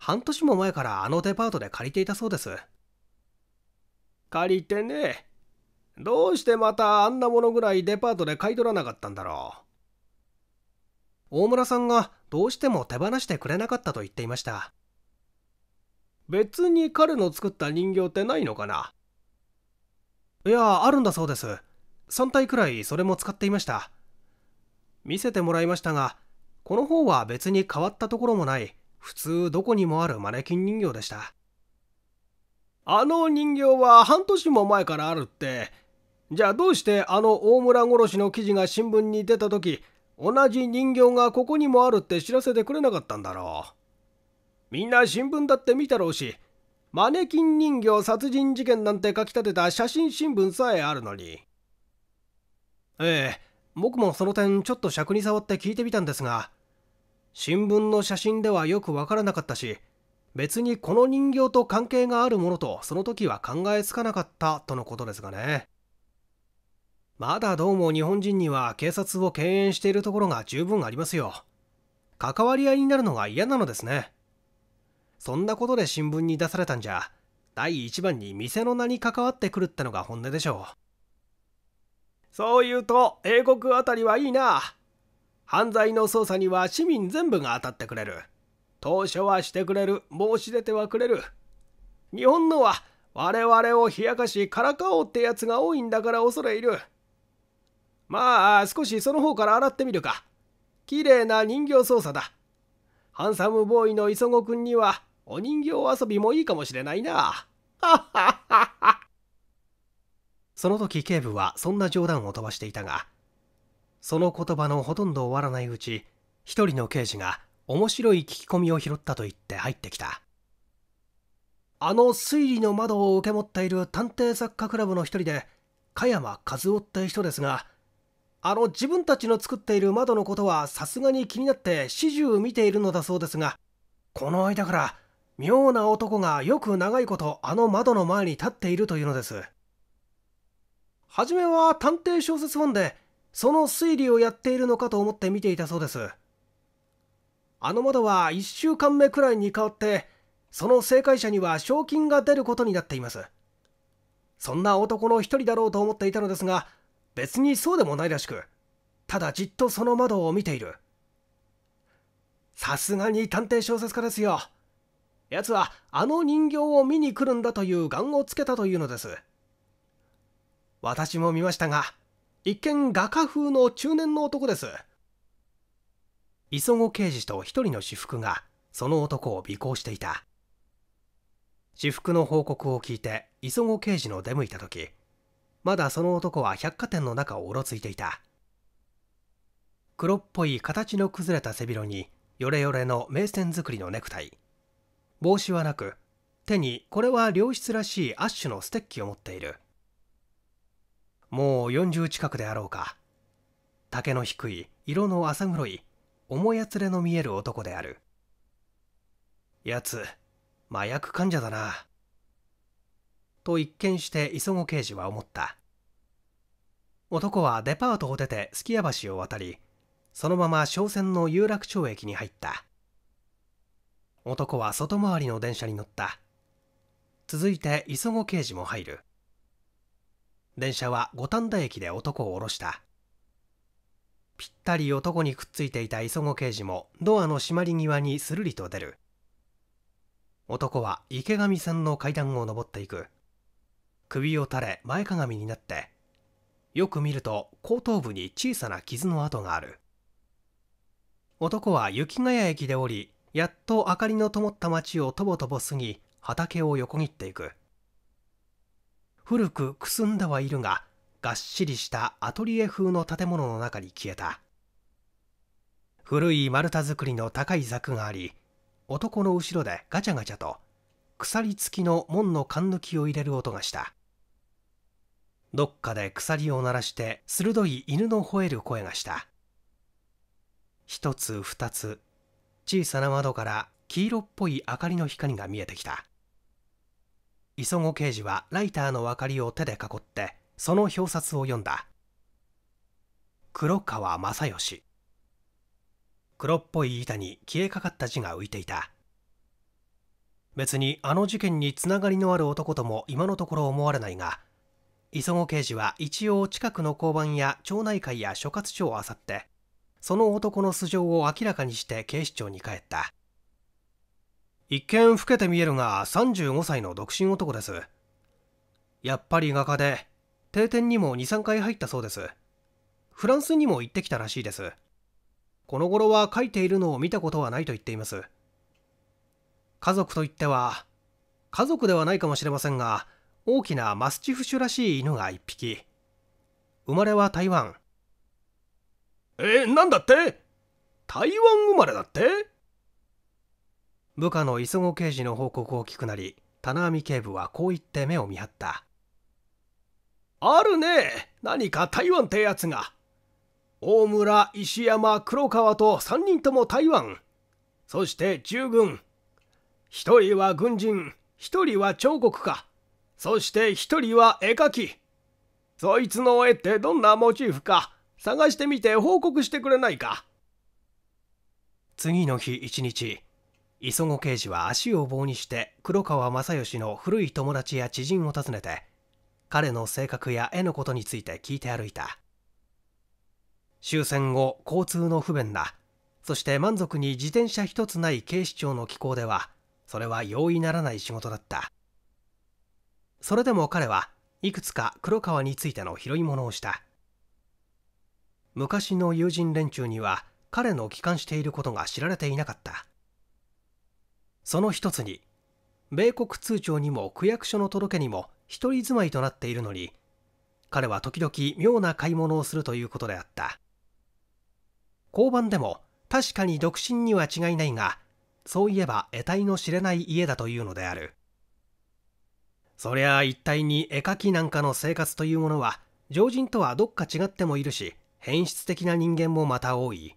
半年も前からあのデパートで借りていたそうです借りてねどうしてまたあんなものぐらいデパートで買い取らなかったんだろう大村さんがどうしても手放してくれなかったと言っていました別に彼の作った人形ってないのかないやあるんだそうです3体くらいそれも使っていました見せてもらいましたがこの方は別に変わったところもない普通どこにもあるマネキン人形でしたあの人形は半年も前からあるってじゃあどうしてあの大村殺しの記事が新聞に出た時同じ人形がここにもあるって知らせてくれなかったんだろうみんな新聞だって見たろうしマネキン人形殺人事件なんて書き立てた写真新聞さえあるのにええ僕もその点ちょっと尺に触って聞いてみたんですが新聞の写真ではよくわからなかったし別にこの人形と関係があるものとその時は考えつかなかったとのことですがねまだどうも日本人には警察を敬遠しているところが十分ありますよ関わり合いになるのが嫌なのですねそんなことで新聞に出されたんじゃ第一番に店の名に関わってくるってのが本音でしょうそう言うと英国あたりはいいな犯罪の捜査には市民全部が当たってくれる当初はしてくれる申し出てはくれる日本のは我々を冷やかしからかおうってやつが多いんだから恐れ入るまあ少しその方から洗ってみるか綺麗な人形操作だハンサムボーイの磯子くんにはお人形遊びもいいかもしれないなその時警部はそんな冗談を飛ばしていたがその言葉のほとんど終わらないうち一人の刑事が面白い聞き込みを拾ったと言って入ってきたあの推理の窓を受け持っている探偵作家クラブの一人で加山和夫って人ですがあの自分たちの作っている窓のことはさすがに気になって始終見ているのだそうですがこの間から妙な男がよく長いことあの窓の前に立っているというのです初めは探偵小説ファンでその推理をやっているのかと思って見ていたそうですあの窓は1週間目くらいに変わってその正解者には賞金が出ることになっていますそんな男の一人だろうと思っていたのですが別にそうでもないらしくただじっとその窓を見ているさすがに探偵小説家ですよ奴はあの人形を見に来るんだという願をつけたというのです私も見ましたが一見画家風の中年の男です磯子刑事と一人の私服がその男を尾行していた私服の報告を聞いて磯子刑事の出向いた時まだその男は百貨店の中をうろついていた黒っぽい形の崩れた背広にヨレヨレの名船作りのネクタイ帽子はなく手にこれは良質らしいアッシュのステッキを持っているもう40近くであろうか竹の低い色の浅黒い重やつれの見える男であるやつ麻薬患者だなと一見して磯子刑事は思った男はデパートを出てすきや橋を渡りそのまま商船の有楽町駅に入った男は外回りの電車に乗った続いて磯子刑事も入る電車は五反田駅で男を降ろしたぴったり男にくっついていた磯子刑事もドアの閉まり際にするりと出る男は池上さんの階段を上っていく首を垂れ前かがみになってよく見ると後頭部に小さな傷の跡がある男は雪ヶ谷駅で降りやっと明かりの灯った街をとぼとぼ過ぎ畑を横切っていく古くくすんではいるががっしりしたアトリエ風の建物の中に消えた古い丸太造りの高い柵があり男の後ろでガチャガチャと鎖付きの門の貫抜きを入れる音がしたどっかで鎖を鳴らして鋭い犬の吠える声がした一つ二つ小さな窓から黄色っぽい明かりの光が見えてきた磯子刑事はライターの明かりを手で囲ってその表札を読んだ黒川正義黒っぽい板に消えかかった字が浮いていた別にあの事件につながりのある男とも今のところ思われないが磯子刑事は一応近くの交番や町内会や所轄署をあさってその男の素性を明らかにして警視庁に帰った一見老けて見えるが35歳の独身男ですやっぱり画家で定点にも23回入ったそうですフランスにも行ってきたらしいですこの頃は書いているのを見たことはないと言っています家族といっては家族ではないかもしれませんが大きなマスチフ種らしい犬が1匹生まれは台湾えー、なんだって台湾生まれだって部下の磯子刑事の報告を聞くなり棚網警部はこう言って目を見張ったあるね何か台湾ってやつが大村石山黒川と3人とも台湾そして従軍1人は軍人1人は彫刻家そして1人は絵描きそいつの絵ってどんなモチーフか探してみて報告してくれないか次の日1日磯子刑事は足を棒にして黒川正義の古い友達や知人を訪ねて彼の性格や絵のことについて聞いて歩いた終戦後交通の不便なそして満足に自転車一つない警視庁の機構ではそれは容易ならない仕事だったそれでも彼はいくつか黒川についての拾い物をした昔の友人連中には彼の帰還していることが知られていなかったその一つに米国通帳にも区役所の届けにも一人住まいとなっているのに彼は時々妙な買い物をするということであった交番でも確かに独身には違いないがそういえば得体の知れない家だというのであるそりゃあ一体に絵描きなんかの生活というものは常人とはどっか違ってもいるし変質的な人間もまた多い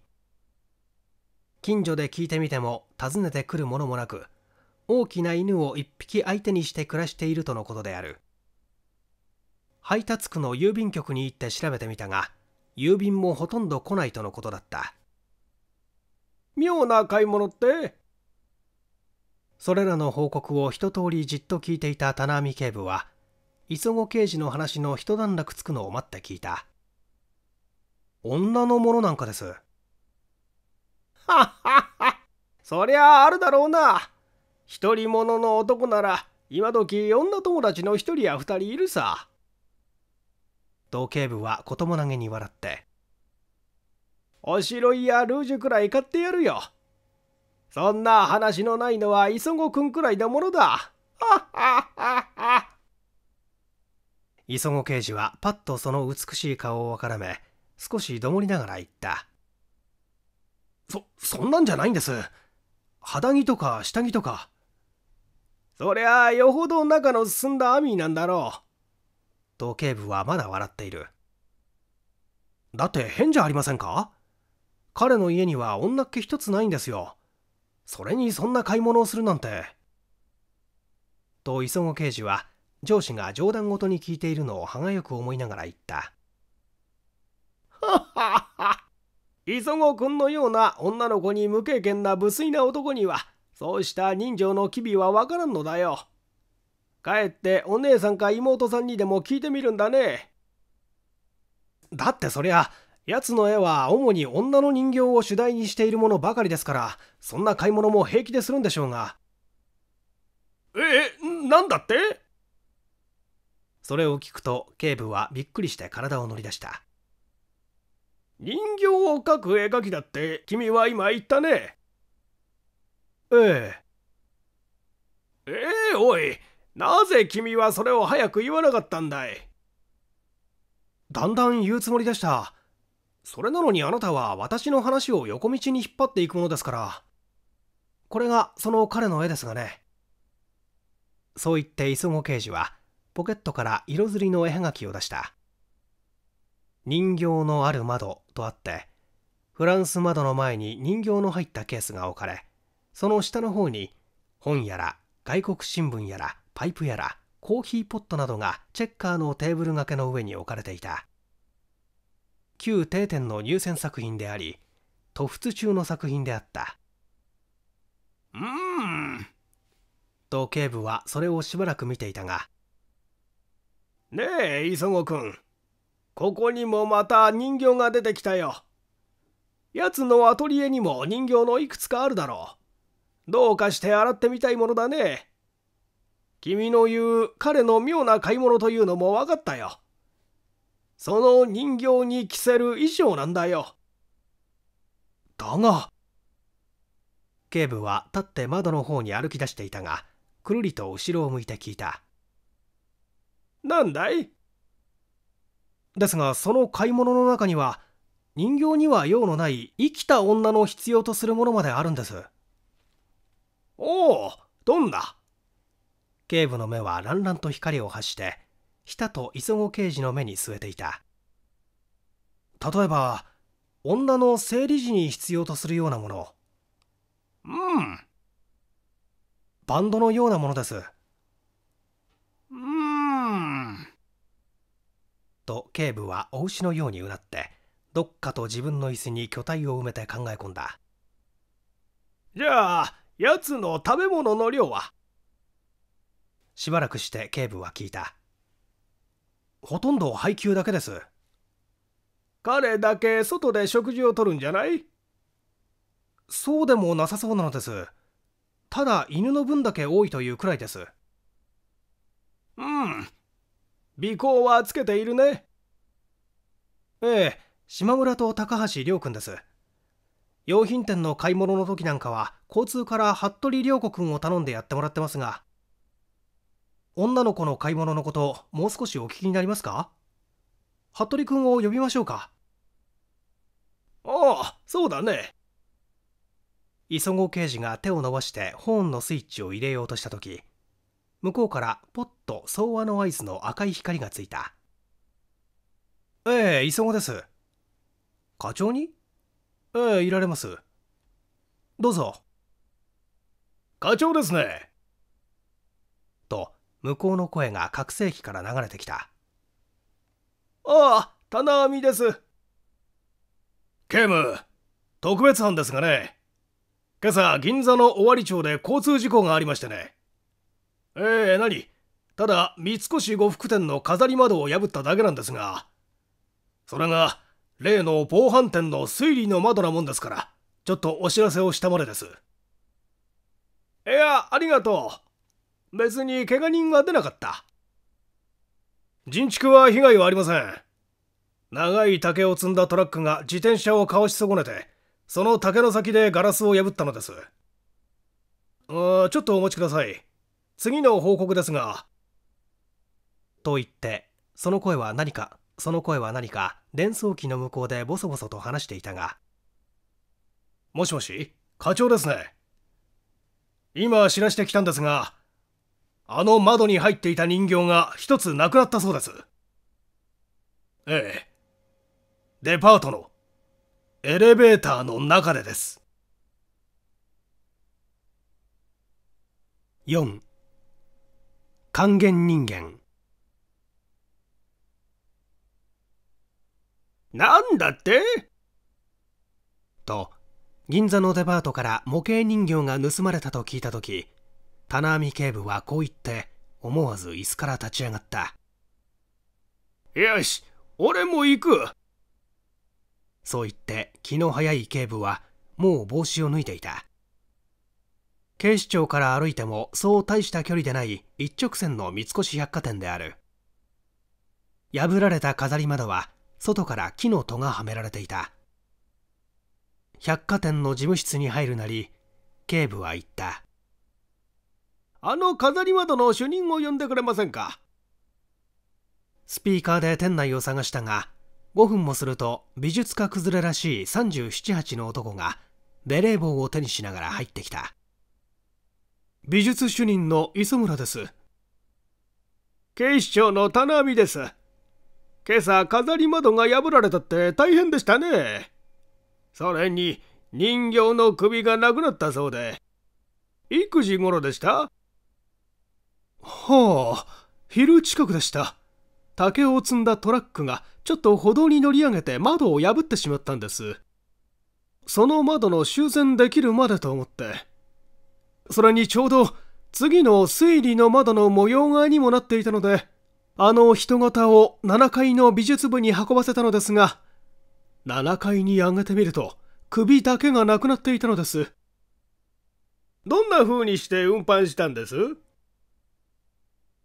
近所で聞いてみても訪ねてくるものもなく大きな犬を1匹相手にして暮らしているとのことである配達区の郵便局に行って調べてみたが郵便もほとんど来ないとのことだった妙な買い物ってそれらの報告を一通りじっと聞いていた田波警部は磯子刑事の話の一段落つくのを待って聞いた女のものなんかですははは。そりゃあるだろうな。独り者の男なら、今時女友達の一人や二人いるさ。同警部は子供投げに笑って。おしろいやルージュくらい買ってやるよ。そんな話のないのは磯子くんくらいだものだ。磯子刑事はパッとその美しい顔をわからめ、少しどもりながら言った。そ、そんなんじゃないんです。肌着とか下着とか。そりゃあ、よほど中の進んだアミーなんだろう。統計部はまだ笑っている。だって変じゃありませんか彼の家には女っ気一つないんですよ。それにそんな買い物をするなんて。と磯子刑事は上司が冗談ごとに聞いているのを歯がゆく思いながら言った。ははは磯子君のような女の子に無経験な無粋な男には、そうした人情の機微はわからんのだよ。かえってお姉さんか妹さんにでも聞いてみるんだね。だってそりゃ、奴の絵は主に女の人形を主題にしているものばかりですから、そんな買い物も平気でするんでしょうが。え、なんだってそれを聞くと、警部はびっくりして体を乗り出した。人形を描く絵描きだって君は今言ったね。ええ。ええ、おい。なぜ君はそれを早く言わなかったんだいだんだん言うつもりでした。それなのにあなたは私の話を横道に引っ張っていくものですから。これがその彼の絵ですがね。そう言って磯子刑事はポケットから色づりの絵はがきを出した。人形のある窓とあってフランス窓の前に人形の入ったケースが置かれその下の方に本やら外国新聞やらパイプやらコーヒーポットなどがチェッカーのテーブル掛けの上に置かれていた旧定点の入選作品であり突出中の作品であったうーんと警部はそれをしばらく見ていたがねえ磯子君ここにもまた人形が出てきたよ。やつのアトリエにも人形のいくつかあるだろう。どうかして洗ってみたいものだね。君の言う彼の妙な買い物というのも分かったよ。その人形に着せる衣装なんだよ。だが。警部は立って窓の方に歩き出していたが、くるりと後ろを向いて聞いた。なんだいですがその買い物の中には人形には用のない生きた女の必要とするものまであるんですおおどんな警部の目は乱々と光を発してひたと磯子刑事の目に据えていた例えば女の生理時に必要とするようなものうんバンドのようなものですうんと警部はお牛のようにうなってどっかと自分の椅子に巨体を埋めて考え込んだじゃあやつの食べ物の量はしばらくして警部は聞いたほとんど配給だけです彼だけ外で食事をとるんじゃないそうでもなさそうなのですただ犬の分だけ多いというくらいですうん尾行はつけているねええ島村と高橋涼君です用品店の買い物の時なんかは交通から服部涼子君を頼んでやってもらってますが女の子の買い物のことをもう少しお聞きになりますか服部君を呼びましょうかああそうだね磯子刑事が手を伸ばしてホーンのスイッチを入れようとした時向こうからポッと相和の合図の赤い光がついた。ええ、磯子です。課長にええ、いられます。どうぞ。課長ですね。と、向こうの声が拡声器から流れてきた。ああ、棚網です。警務、特別班ですがね、今朝銀座の尾張町で交通事故がありましてね。ええー、何ただ三越呉服店の飾り窓を破っただけなんですがそれが例の防犯店の推理の窓なもんですからちょっとお知らせをしたまでですいやありがとう別に怪我人が出なかった人畜は被害はありません長い竹を積んだトラックが自転車をかわし損ねてその竹の先でガラスを破ったのですあちょっとお待ちください次の報告ですが。と言って、その声は何か、その声は何か、伝送機の向こうでボソボソと話していたが。もしもし、課長ですね。今知らしてきたんですが、あの窓に入っていた人形が一つなくなったそうです。ええ。デパートのエレベーターの中でです。4還元人間なんだってと銀座のデパートから模型人形が盗まれたと聞いた時棚網警部はこう言って思わず椅子から立ち上がったよし俺も行くそう言って気の早い警部はもう帽子を脱いでいた警視庁から歩いてもそう大した距離でない一直線の三越百貨店である破られた飾り窓は外から木の戸がはめられていた百貨店の事務室に入るなり警部は言ったあの飾り窓の主任を呼んでくれませんかスピーカーで店内を探したが5分もすると美術家崩れらしい378の男がベレー帽を手にしながら入ってきた美術主任の磯村です警視庁の田波です今朝飾り窓が破られたって大変でしたねそれに人形の首がなくなったそうで幾時頃でしたはあ昼近くでした竹を積んだトラックがちょっと歩道に乗り上げて窓を破ってしまったんですその窓の修繕できるまでと思ってそれにちょうど次の推理の窓の模様替えにもなっていたので、あの人型を7階の美術部に運ばせたのですが、7階に上げてみると、首だけがなくなっていたのです。どんな風にして運搬したんです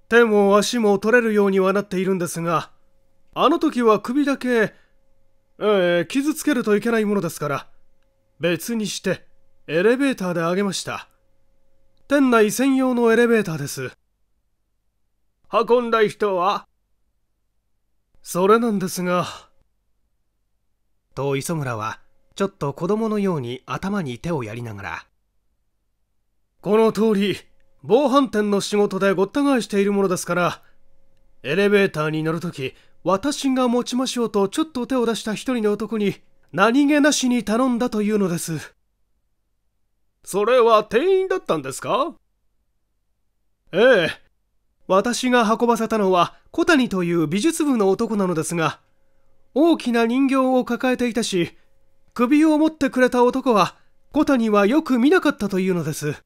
手も足も取れるようにはなっているんですが、あの時は首だけ、えー、傷つけるといけないものですから、別にしてエレベーターで上げました。店内専用のエレベーターです。運んだ人はそれなんですが。と磯村は、ちょっと子供のように頭に手をやりながら。この通り、防犯店の仕事でごった返しているものですから、エレベーターに乗るとき、私が持ちましょうとちょっと手を出した一人の男に、何気なしに頼んだというのです。それは店員だったんですかええ。私が運ばせたのは小谷という美術部の男なのですが、大きな人形を抱えていたし、首を持ってくれた男は小谷はよく見なかったというのです。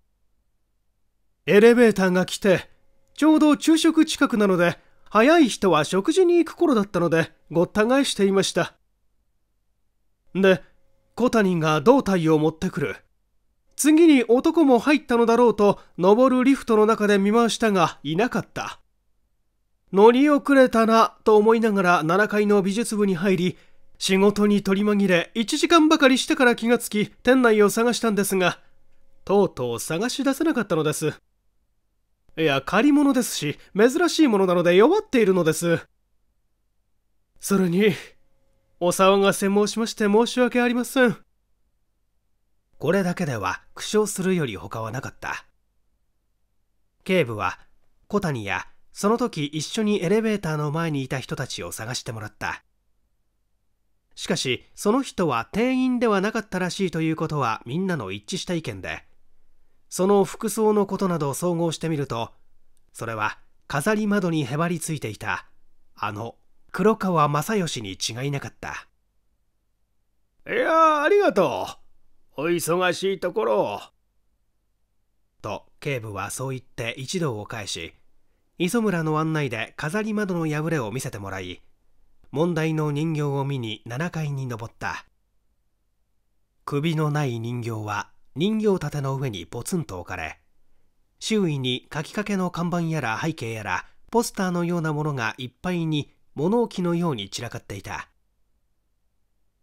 エレベーターが来て、ちょうど昼食近くなので、早い人は食事に行く頃だったので、ごった返していました。で、小谷が胴体を持ってくる。次に男も入ったのだろうと登るリフトの中で見回したがいなかった乗り遅れたなと思いながら7階の美術部に入り仕事に取り紛れ1時間ばかりしてから気がつき店内を探したんですがとうとう探し出せなかったのですいや借り物ですし珍しいものなので弱っているのですそれにお騒がせ申しまして申し訳ありませんこれだけでは苦笑するより他はなかった警部は小谷やその時一緒にエレベーターの前にいた人たちを探してもらったしかしその人は店員ではなかったらしいということはみんなの一致した意見でその服装のことなどを総合してみるとそれは飾り窓にへばりついていたあの黒川正義に違いなかったいやありがとうお忙しいところを。と警部はそう言って一同を返し磯村の案内で飾り窓の破れを見せてもらい問題の人形を見に7階に登った首のない人形は人形立ての上にポツンと置かれ周囲に書きかけの看板やら背景やらポスターのようなものがいっぱいに物置のように散らかっていた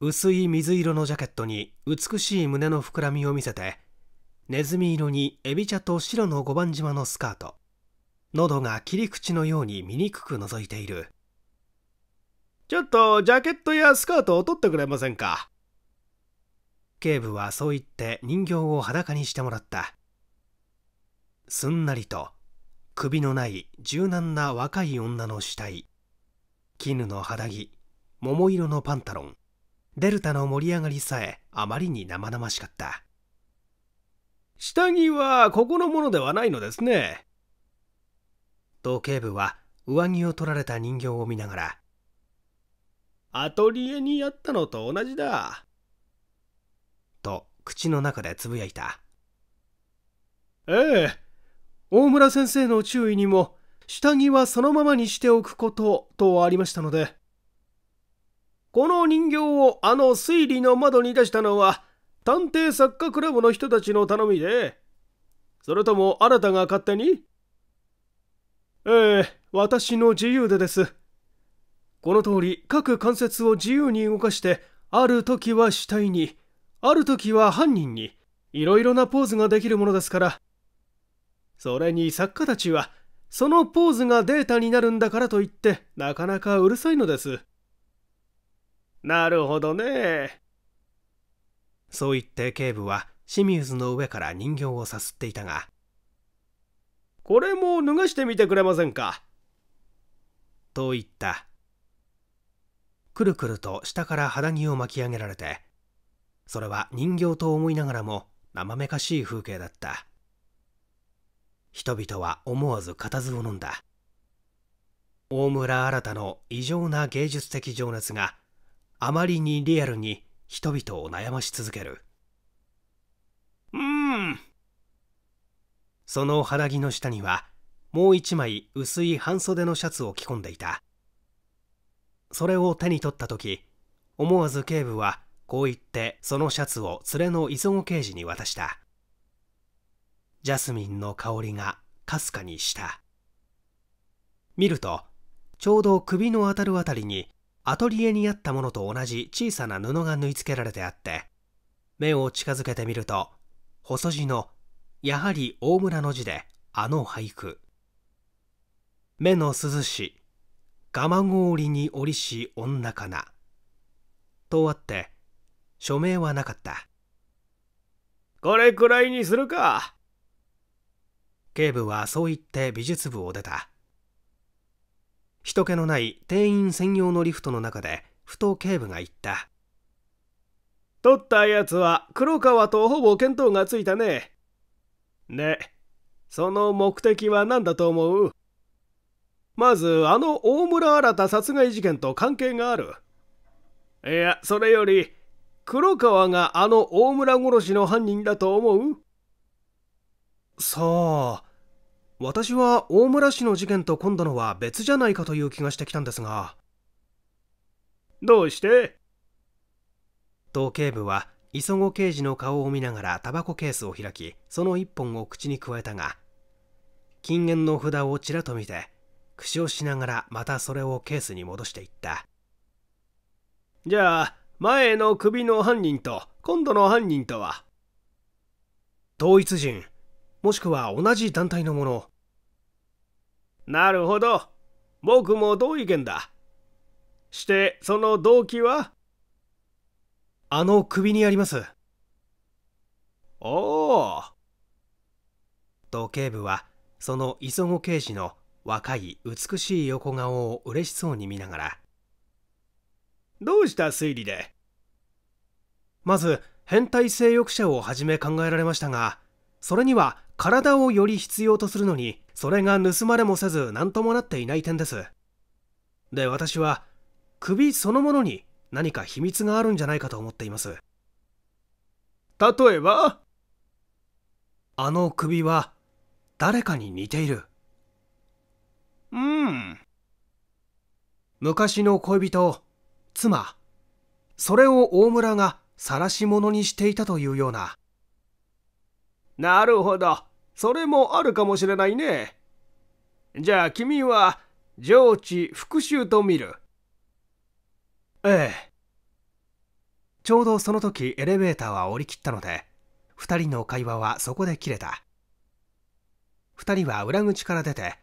薄い水色のジャケットに美しい胸の膨らみを見せてネズミ色にエビ茶と白の五番島のスカート喉が切り口のように醜く覗いているちょっとジャケットやスカートを取ってくれませんか警部はそう言って人形を裸にしてもらったすんなりと首のない柔軟な若い女の死体絹の肌着桃色のパンタロンデルタの盛り上がりさえあまりに生々しかった下着はここのものではないのですね統計部は上着を取られた人形を見ながらアトリエにやったのと同じだと口の中でつぶやいたええ大村先生の注意にも下着はそのままにしておくこととありましたのでこの人形をあの推理の窓に出したのは探偵作家クラブの人たちの頼みでそれともあなたが勝手にええ私の自由でですこの通り各関節を自由に動かしてある時は死体にある時は犯人にいろいろなポーズができるものですからそれに作家たちはそのポーズがデータになるんだからといってなかなかうるさいのですなるほどねそう言って警部は清水の上から人形をさすっていたがこれも脱がしてみてくれませんかと言ったくるくると下から肌着を巻き上げられてそれは人形と思いながらも生めかしい風景だった人々は思わず固唾を飲んだ大村新の異常な芸術的情熱があまりにリアルに人々を悩まし続けるうんその肌着の下にはもう一枚薄い半袖のシャツを着込んでいたそれを手に取った時思わず警部はこう言ってそのシャツを連れの磯子刑事に渡したジャスミンの香りがかすかにした見るとちょうど首の当たるあたりにアトリエにあったものと同じ小さな布が縫い付けられてあって目を近づけてみると細字のやはり大村の字であの俳句目の涼し蒲氷に折し女かなとあって署名はなかったこれくらいにするか警部はそう言って美術部を出た人気のない店員専用のリフトの中でふと警部が言った取ったやつは黒川とほぼ見当がついたねでその目的は何だと思うまずあの大村新殺害事件と関係があるいやそれより黒川があの大村殺しの犯人だと思うさあ私は大村市の事件と今度のは別じゃないかという気がしてきたんですがどうして統警部は磯子刑事の顔を見ながらタバコケースを開きその一本を口にくわえたが禁煙の札をちらと見て口をしながらまたそれをケースに戻していったじゃあ前の首の犯人と今度の犯人とは統一人もしくは同じ団体のものなるほど。僕も同意見だ。して、その動機はあの首にあります。おお。時計部は、その磯子刑事の若い美しい横顔を嬉しそうに見ながら。どうした推理でまず、変態性欲者をはじめ考えられましたが、それには体をより必要とするのにそれが盗まれもせず何ともなっていない点ですで私は首そのものに何か秘密があるんじゃないかと思っています例えばあの首は誰かに似ているうん昔の恋人妻それを大村が晒し者にしていたというようななるほど。それもあるかもしれないね。じゃあ君は上智復讐と見る。ええ。ちょうどその時エレベーターは降り切ったので、2人の会話はそこで切れた。2人は裏口から出て、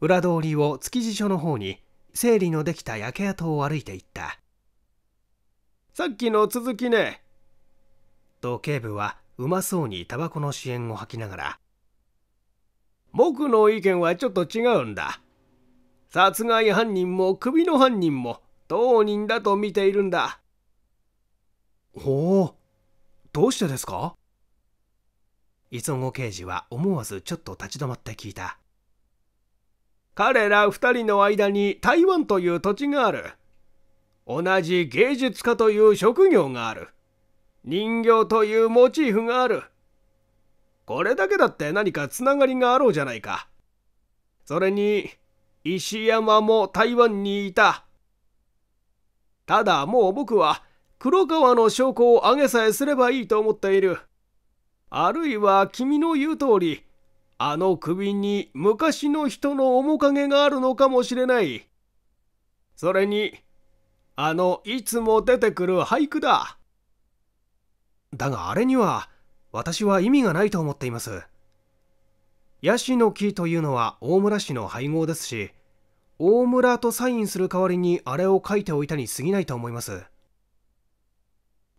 裏通りを築地署の方に整理のできた焼け跡を歩いていった。さっきの続きね。と警部はうまそうにタバコの支援を吐きながら僕の意見はちょっと違うんだ殺害犯人も首の犯人も当人だと見ているんだほうどうしてですか磯子刑事は思わずちょっと立ち止まって聞いた彼ら2人の間に台湾という土地がある同じ芸術家という職業がある人形というモチーフがある。これだけだって何かつながりがあろうじゃないか。それに、石山も台湾にいた。ただもう僕は黒川の証拠を上げさえすればいいと思っている。あるいは君の言う通り、あの首に昔の人の面影があるのかもしれない。それに、あのいつも出てくる俳句だ。だがあれには私は意味がないと思っています。ヤシの木というのは大村氏の配合ですし、大村とサインする代わりにあれを書いておいたに過ぎないと思います。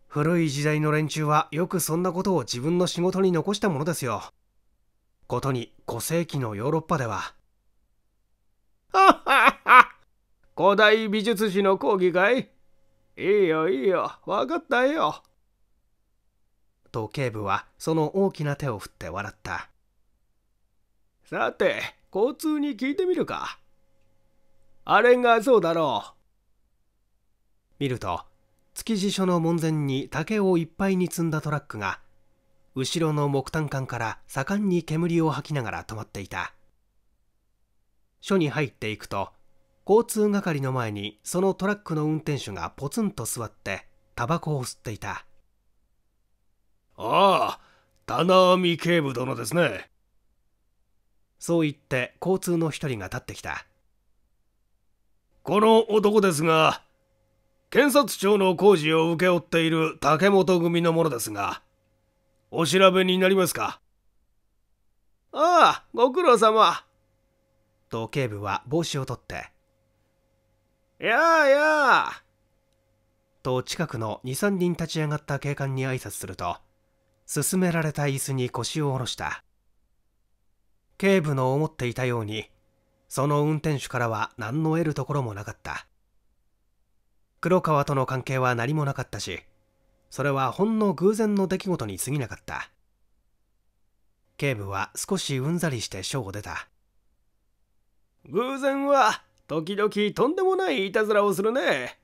古い時代の連中はよくそんなことを自分の仕事に残したものですよ。ことに古世紀のヨーロッパでは。ははは古代美術史の講義かいいいよいいよ、分かったよ。と警部はその大きな手を振って笑ったさて交通に聞いてみるかあれがそうだろう見ると築地署の門前に竹をいっぱいに積んだトラックが後ろの木炭管から盛んに煙を吐きながら止まっていた署に入っていくと交通係の前にそのトラックの運転手がポツンと座ってタバコを吸っていたああ、棚網警部殿ですね。そう言って交通の一人が立ってきた。この男ですが、検察庁の工事を請け負っている竹本組の者ですが、お調べになりますかああ、ご苦労様。と警部は帽子を取って。やあやあ。と近くの23人立ち上がった警官に挨拶すると勧められた椅子に腰を下ろした警部の思っていたようにその運転手からは何の得るところもなかった黒川との関係は何もなかったしそれはほんの偶然の出来事に過ぎなかった警部は少しうんざりして署を出た偶然は時々とんでもないいたずらをするね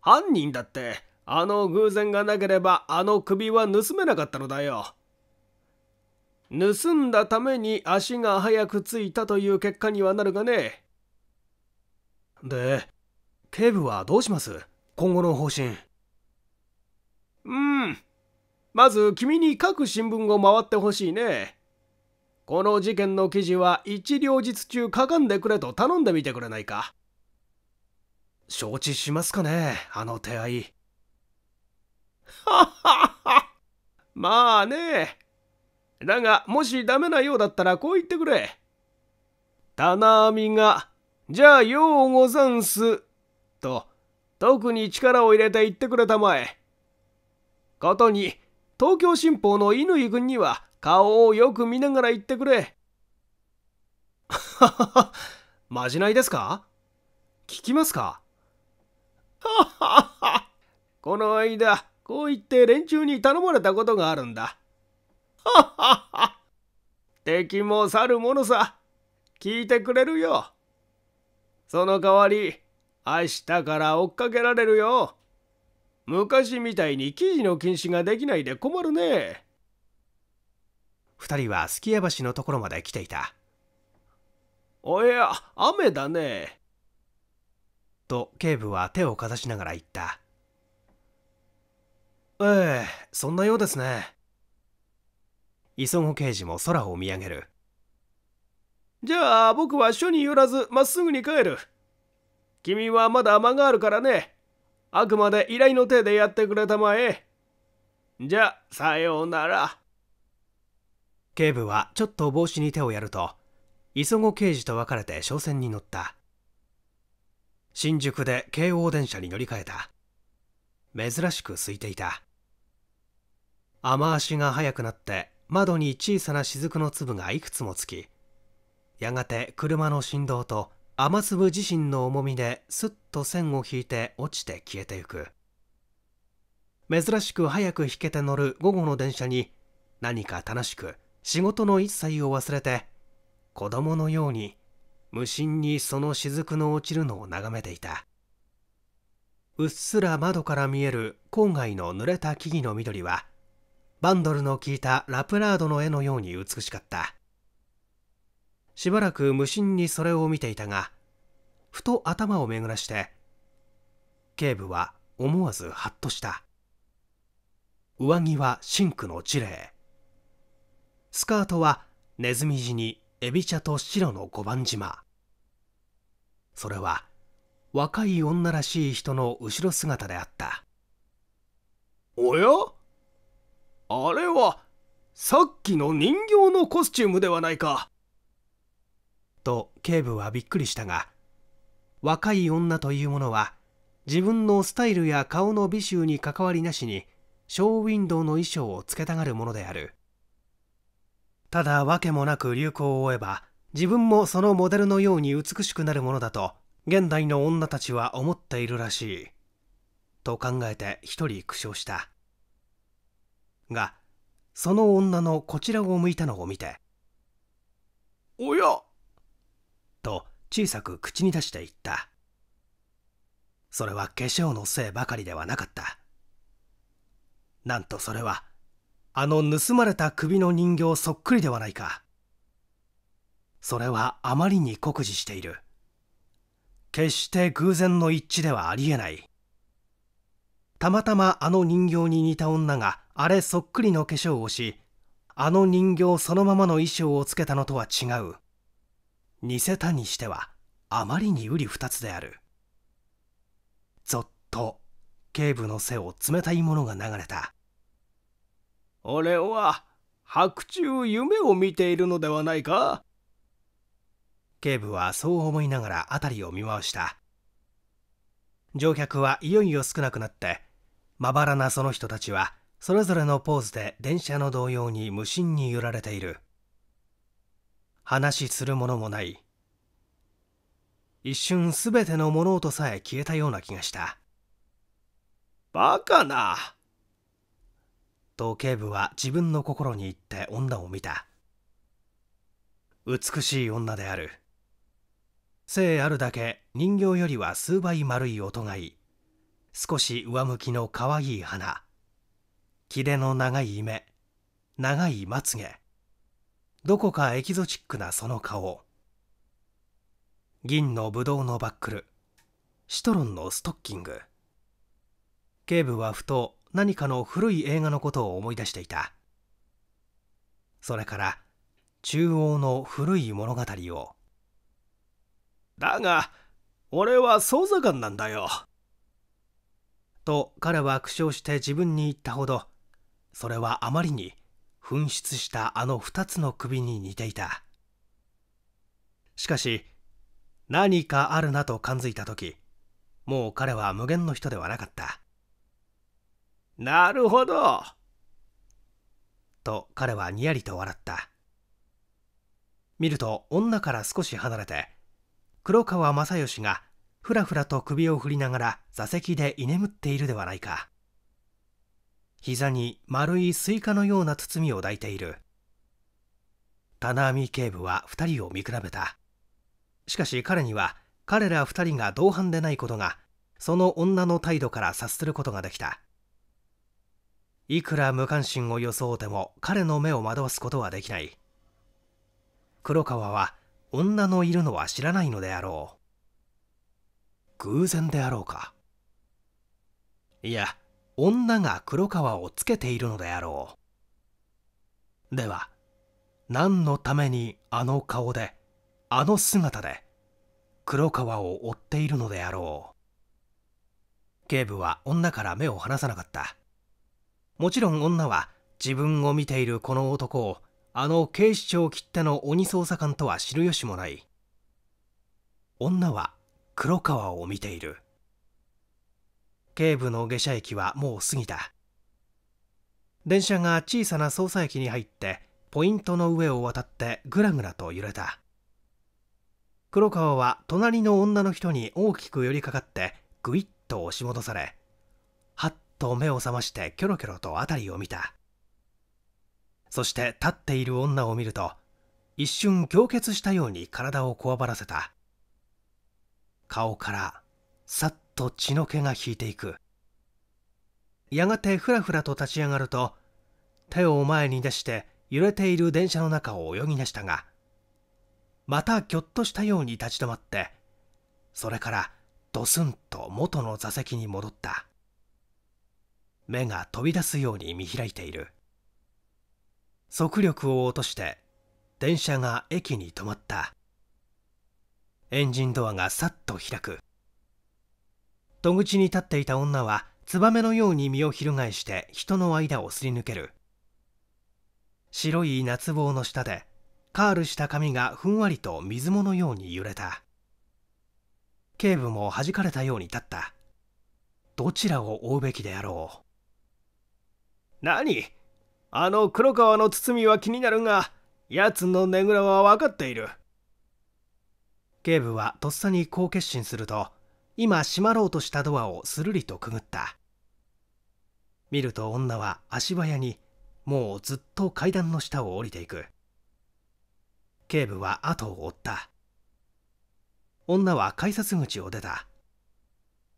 犯人だってあの偶然がなければあの首は盗めなかったのだよ。盗んだために足が早くついたという結果にはなるがね。で、警部はどうします今後の方針。うん。まず君に各新聞を回ってほしいね。この事件の記事は一両日中書かんでくれと頼んでみてくれないか。承知しますかね、あの手合い。まあね。だが、もしダメなようだったらこう言ってくれ。棚網が、じゃあようござんす。と、特に力を入れて言ってくれたまえ。ことに、東京新報の乾君には顔をよく見ながら言ってくれ。ははは、まじないですか聞きますかははは、この間、こう言って連中に頼まれたことがあるんだ。はっはっは。敵も去るものさ。聞いてくれるよ。その代わり、明日から追っかけられるよ。昔みたいに記事の禁止ができないで困るね。二人はすき家橋のところまで来ていた。おや、雨だね。と、警部は手をかざしながら言った。ええそんなようですね磯子刑事も空を見上げるじゃあ僕は署に寄らずまっすぐに帰る君はまだ間があるからねあくまで依頼の手でやってくれたまえじゃあさようなら警部はちょっと帽子に手をやると磯子刑事と別れて商船に乗った新宿で京王電車に乗り換えた珍しく空いていた雨足が速くなって窓に小さな雫の粒がいくつもつきやがて車の振動と雨粒自身の重みですっと線を引いて落ちて消えてゆく珍しく早く引けて乗る午後の電車に何か楽しく仕事の一切を忘れて子供のように無心にその雫の落ちるのを眺めていたうっすら窓から見える郊外の濡れた木々の緑はバンドルの効いたラプラードの絵のように美しかったしばらく無心にそれを見ていたがふと頭を巡らして警部は思わずハッとした上着はシンクの地霊スカートはネズミ地にエビ茶と白の五番島それは若い女らしい人の後ろ姿であったおやあれはさっきの人形のコスチュームではないか。と警部はびっくりしたが若い女というものは自分のスタイルや顔の美醜に関わりなしにショーウィンドウの衣装をつけたがるものであるただ訳もなく流行を追えば自分もそのモデルのように美しくなるものだと現代の女たちは思っているらしいと考えて一人苦笑したがその女のこちらを向いたのを見て「おや!」と小さく口に出して言ったそれは化粧のせいばかりではなかったなんとそれはあの盗まれた首の人形そっくりではないかそれはあまりに酷似している決して偶然の一致ではありえないたまたまあの人形に似た女があれそっくりの化粧をしあの人形そのままの衣装をつけたのとは違う似せたにしてはあまりに瓜二つであるぞっと警部の背を冷たいものが流れた俺は白昼夢を見ているのではないか警部はそう思いながら辺りを見回した乗客はいよいよ少なくなってまばらなその人たちはそれぞれのポーズで電車の同様に無心に揺られている話するものもない一瞬すべての物音さえ消えたような気がしたバカなと計部は自分の心に言って女を見た美しい女である性あるだけ人形よりは数倍丸い音がいい少し上向きの可愛い花キレの長い目長いまつげどこかエキゾチックなその顔銀のぶどうのバックルシトロンのストッキング警部はふと何かの古い映画のことを思い出していたそれから中央の古い物語をだが俺は捜査官なんだよと彼は苦笑して自分に言ったほどそれはあまりに紛失したあの2つの首に似ていたしかし何かあるなと感づいた時もう彼は無限の人ではなかったなるほどと彼はにやりと笑った見ると女から少し離れて黒川正義がふらふらと首を振りながら座席で居眠っているではないか膝に丸いスイカのような包みを抱いている棚網警部は2人を見比べたしかし彼には彼ら2人が同伴でないことがその女の態度から察することができたいくら無関心を装うても彼の目を惑わすことはできない黒川は女のいるのは知らないのであろう偶然であろうかいや女が黒川をつけているのであろうでは何のためにあの顔であの姿で黒川を追っているのであろう警部は女から目を離さなかったもちろん女は自分を見ているこの男をあの警視庁きっての鬼捜査官とは知る由もない女は黒川を見ている警部の下車駅はもう過ぎた電車が小さな捜査駅に入ってポイントの上を渡ってぐらぐらと揺れた黒川は隣の女の人に大きく寄りかかってぐいっと押し戻されはっと目を覚ましてキョロキョロと辺りを見たそして立っている女を見ると一瞬凝結したように体をこわばらせた顔からさっと血の毛が引いていくやがてふらふらと立ち上がると手を前に出して揺れている電車の中を泳ぎ出したがまたぎょっとしたように立ち止まってそれからドスンと元の座席に戻った目が飛び出すように見開いている速力を落として電車が駅に止まったエンジンドアがさっと開く戸口に立っていた女はツバメのように身を翻して人の間をすり抜ける白い夏帽の下でカールした髪がふんわりと水物のように揺れた警部も弾かれたように立ったどちらを追うべきであろう何あの黒川の包みは気になるが奴のねぐらは分かっている警部はとっさにこう決心すると今閉まろうとしたドアをするりとくぐった見ると女は足早にもうずっと階段の下を降りていく警部は後を追った女は改札口を出た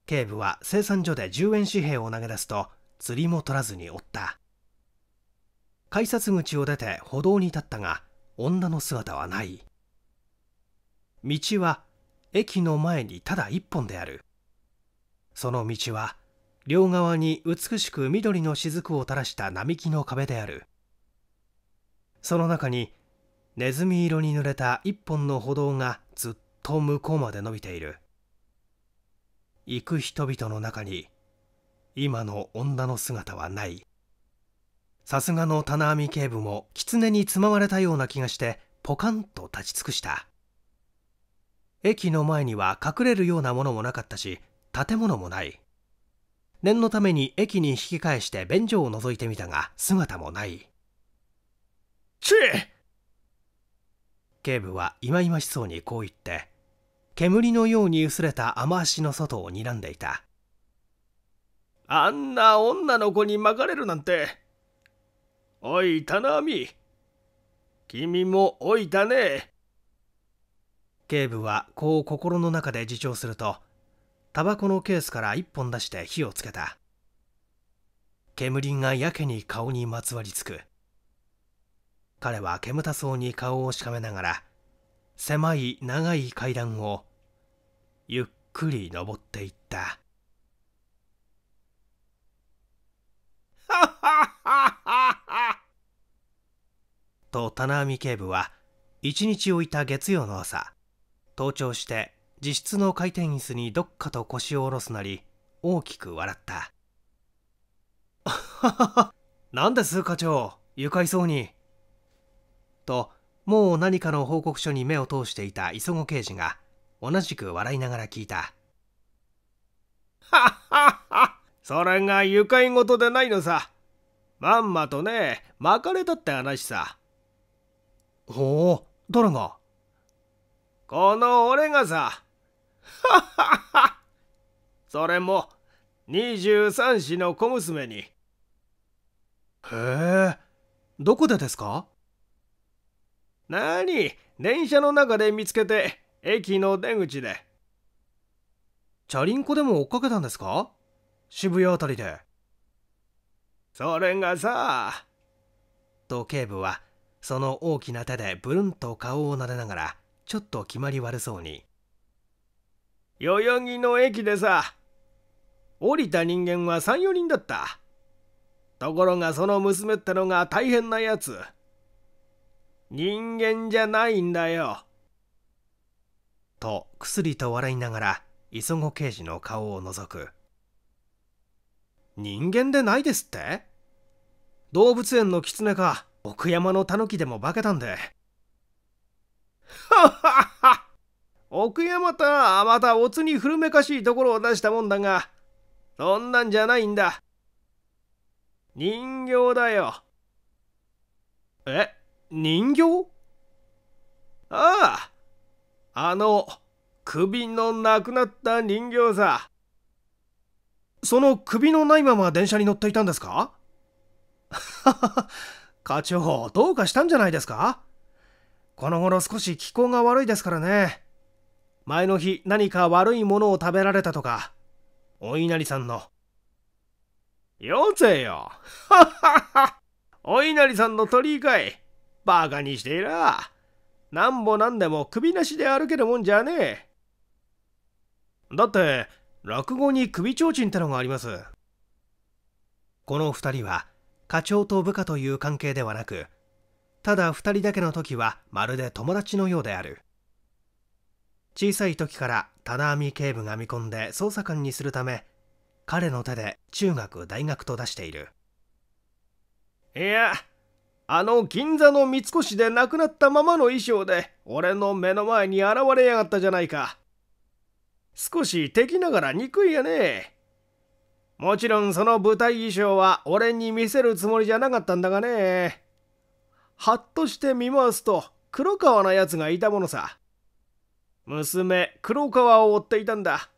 警部は生産所で10円紙幣を投げ出すと釣りも取らずに追った改札口を出て歩道に立ったが女の姿はない道は駅の前にただ一本であるその道は両側に美しく緑の雫を垂らした並木の壁であるその中にネズミ色に濡れた一本の歩道がずっと向こうまで伸びている行く人々の中に今の女の姿はないさすがの棚網警部も狐につままれたような気がしてポカンと立ち尽くした駅の前には隠れるようなものもなかったし建物もない念のために駅に引き返して便所を覗いてみたが姿もないチェ警部は忌々しそうにこう言って煙のように薄れた雨足の外を睨んでいたあんな女の子にまかれるなんておい頼み。君もおいたね警部はこう心の中で自重するとタバコのケースから一本出して火をつけた煙がやけに顔にまつわりつく彼は煙たそうに顔をしかめながら狭い長い階段をゆっくり登っていった と棚網警部は一日置いた月曜の朝盗聴して自室の回転椅子にどっかと腰を下ろすなり大きく笑った「何 です課長愉快そうに」ともう何かの報告書に目を通していた磯子刑事が同じく笑いながら聞いた「はっはっはそれが愉快事でないのさまんまとね巻かれたって話さ」ほう誰がこの俺がさ、それも、23子の小娘に。へえ、どこでですかなに、電車の中で見つけて、駅の出口で。チャリンコでも追っかけたんですか渋谷あたりで。それがさ、と警部は、その大きな手でブルンと顔を撫でながら、ちょっと決まり悪そうに「代々木の駅でさ降りた人間は34人だったところがその娘ってのが大変なやつ人間じゃないんだよ」と薬と笑いながら磯子刑事の顔を覗く人間でないですって動物園のキツネか奥山のタヌキでも化けたんで 奥山とはまたおつに古めかしいところを出したもんだが、そんなんじゃないんだ。人形だよ。え、人形ああ、あの、首のなくなった人形さ。その首のないまま電車に乗っていたんですか 課長、どうかしたんじゃないですかこの頃少し気候が悪いですからね。前の日何か悪いものを食べられたとか、お稲荷さんの。よせよ。はっはっは。お稲荷さんの鳥居かい。バカにしていら。なんぼなんでも首なしで歩けるもんじゃねえ。だって、落語に首提灯ってのがあります。この2人は課長と部下という関係ではなくただ2人だけの時はまるで友達のようである小さい時から棚網警部が見込んで捜査官にするため彼の手で中学大学と出しているいやあの銀座の三越で亡くなったままの衣装で俺の目の前に現れやがったじゃないか少し敵ながら憎いやねもちろんその舞台衣装は俺に見せるつもりじゃなかったんだがねはっとして見回すと黒川のやつがいたものさ娘黒川を追っていたんだ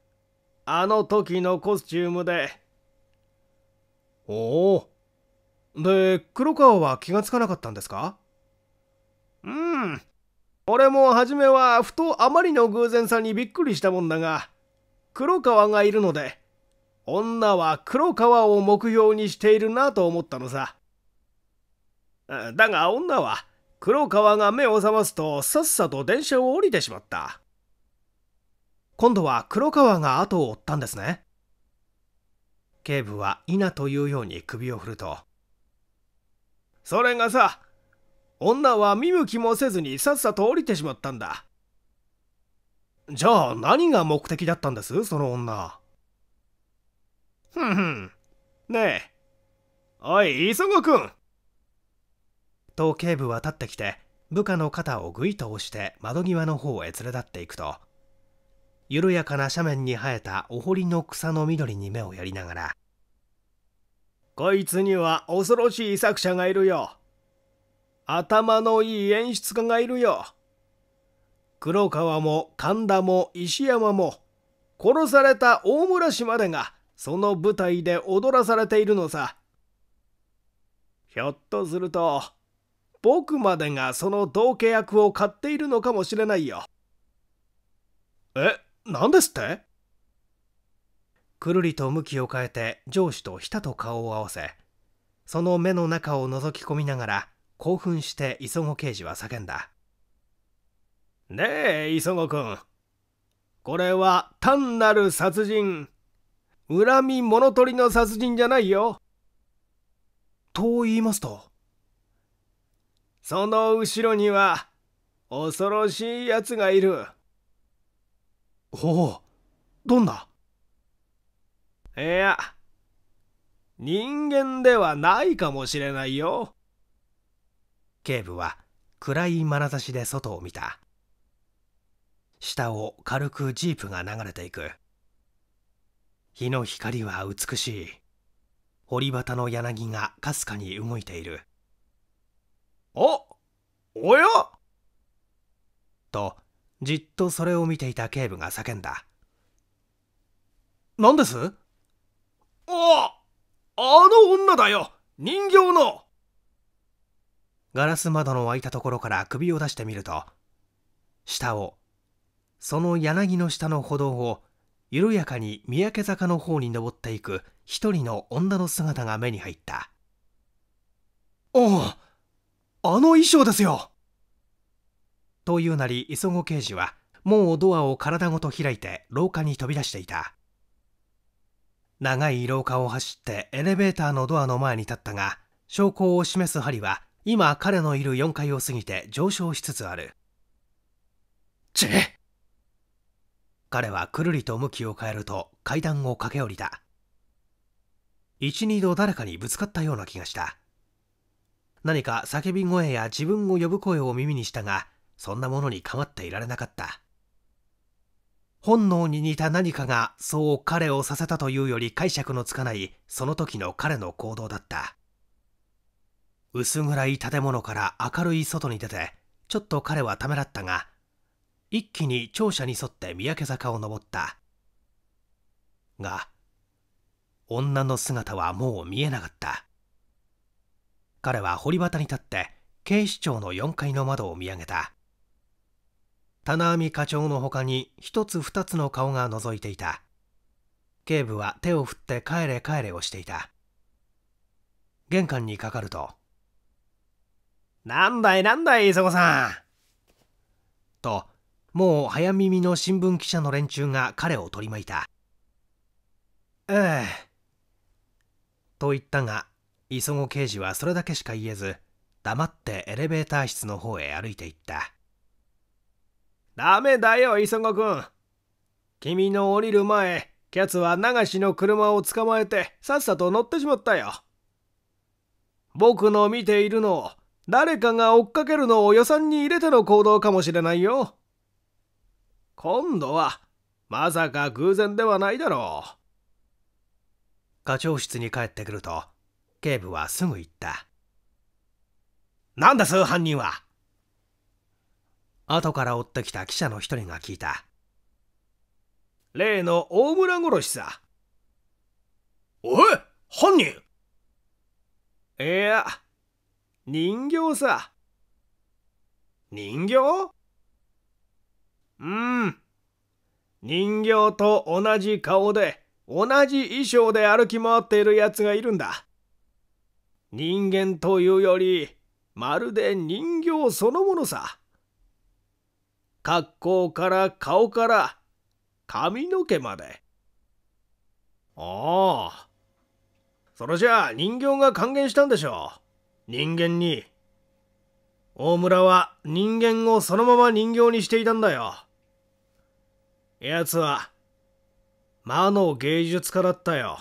あの時のコスチュームでおおで黒川は気がつかなかったんですかうん俺も初めはふとあまりの偶然さにびっくりしたもんだが黒川がいるので女は黒川を目標にしているなと思ったのさだが女は黒川が目を覚ますとさっさと電車を降りてしまった今度は黒川が後を追ったんですね警部は稲というように首を振るとそれがさ女は見向きもせずにさっさと降りてしまったんだじゃあ何が目的だったんですその女ふんふんねえおい磯子くんと警部は立ってきて部下の肩をぐいと押して窓際の方へ連れ立っていくと緩やかな斜面に生えたお堀の草の緑に目をやりながら「こいつには恐ろしい作者がいるよ頭のいい演出家がいるよ黒川も神田も石山も殺された大村氏までがその舞台で踊らされているのさ」ひょっとすると僕までがその同契約を買っているのかもしれないよ。え、何ですってくるりと向きを変えて上司とひたと顔を合わせ、その目の中を覗き込みながら興奮して磯子刑事は叫んだ。ねえ、磯子君。これは単なる殺人。恨み物取りの殺人じゃないよ。と言いますと。その後ろには恐ろしいやつがいる。ほう、どんないや、人間ではないかもしれないよ。警部は暗い眼差しで外を見た。下を軽くジープが流れていく。日の光は美しい。堀端の柳がかすかに動いている。おおやとじっとそれを見ていた警部が叫んだ何ですああの女だよ人形のガラス窓の開いたところから首を出してみると下をその柳の下の歩道を緩やかに三宅坂の方に登っていく一人の女の姿が目に入ったおおあの衣装ですよというなり磯子刑事は門をドアを体ごと開いて廊下に飛び出していた長い廊下を走ってエレベーターのドアの前に立ったが証拠を示す針は今彼のいる4階を過ぎて上昇しつつあるち彼はくるりと向きを変えると階段を駆け下りた12度誰かにぶつかったような気がした何か叫び声や自分を呼ぶ声を耳にしたがそんなものに構っていられなかった本能に似た何かがそう彼をさせたというより解釈のつかないその時の彼の行動だった薄暗い建物から明るい外に出てちょっと彼はためらったが一気に庁舎に沿って三宅坂を登ったが女の姿はもう見えなかった彼は堀端に立って警視庁の4階の窓を見上げた棚網課長のほかに一つ二つの顔が覗いていた警部は手を振って帰れ帰れをしていた玄関にかかると「なんだいなんだい磯子さん!」ともう早耳の新聞記者の連中が彼を取り巻いた「ええ」と言ったが磯子刑事はそれだけしか言えず黙ってエレベーター室の方へ歩いていったダメだよ磯子君君の降りる前キャツは流しの車を捕まえてさっさと乗ってしまったよ僕の見ているのを誰かが追っかけるのを予算に入れての行動かもしれないよ今度はまさか偶然ではないだろう課長室に帰ってくると警部はすぐ言った何だです犯人は後から追ってきた記者の一人が聞いた例の大村殺しさおい犯人いや人形さ人形うん人形と同じ顔で同じ衣装で歩き回っているやつがいるんだ人間というよりまるで人形そのものさ格好から顔から髪の毛までああそれじゃあ人形が還元したんでしょう人間に大村は人間をそのまま人形にしていたんだよ奴は魔の芸術家だったよ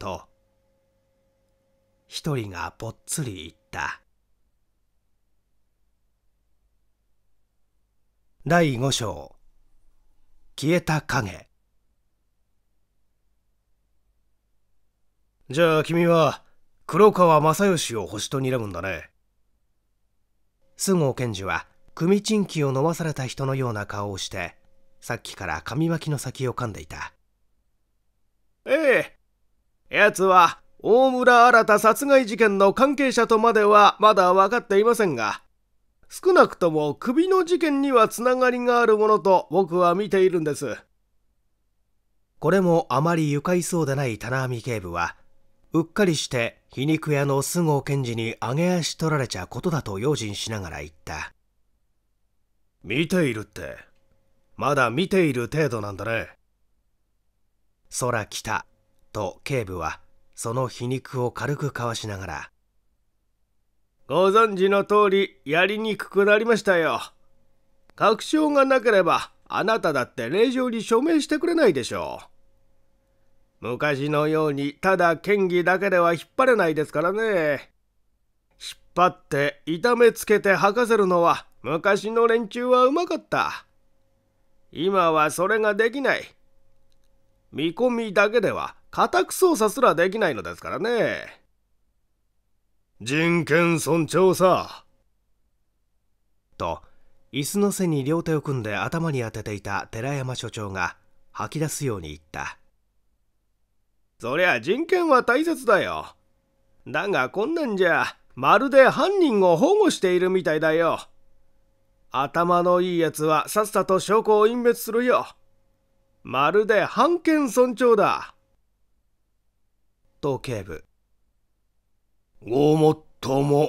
と。一人がぽっつり言った。第五章消えた影じゃあ君は黒川正義を星と睨むんだね菅生賢治は組賃金を飲まされた人のような顔をしてさっきから紙巻きの先を噛んでいたええやつは大村新殺害事件の関係者とまではまだ分かっていませんが、少なくとも首の事件にはつながりがあるものと僕は見ているんです。これもあまり愉快そうでない棚網警部は、うっかりして皮肉屋の菅生検事に揚げ足取られちゃことだと用心しながら言った。見ているって、まだ見ている程度なんだね。空来た、と警部はその皮肉を軽くかわしながらご存知の通りやりにくくなりましたよ確証がなければあなただって令状に署名してくれないでしょう昔のようにただ嫌疑だけでは引っ張れないですからね引っ張って痛めつけて吐かせるのは昔の連中はうまかった今はそれができない見込みだけでは家宅捜査すらできないのですからね。人権尊重さ。と、椅子の背に両手を組んで頭に当てていた寺山所長が吐き出すように言った。そりゃ人権は大切だよ。だがこんなんじゃ、まるで犯人を保護しているみたいだよ。頭のいい奴はさっさと証拠を隠滅するよ。まるで犯権尊重だ。頭警部ごもっとも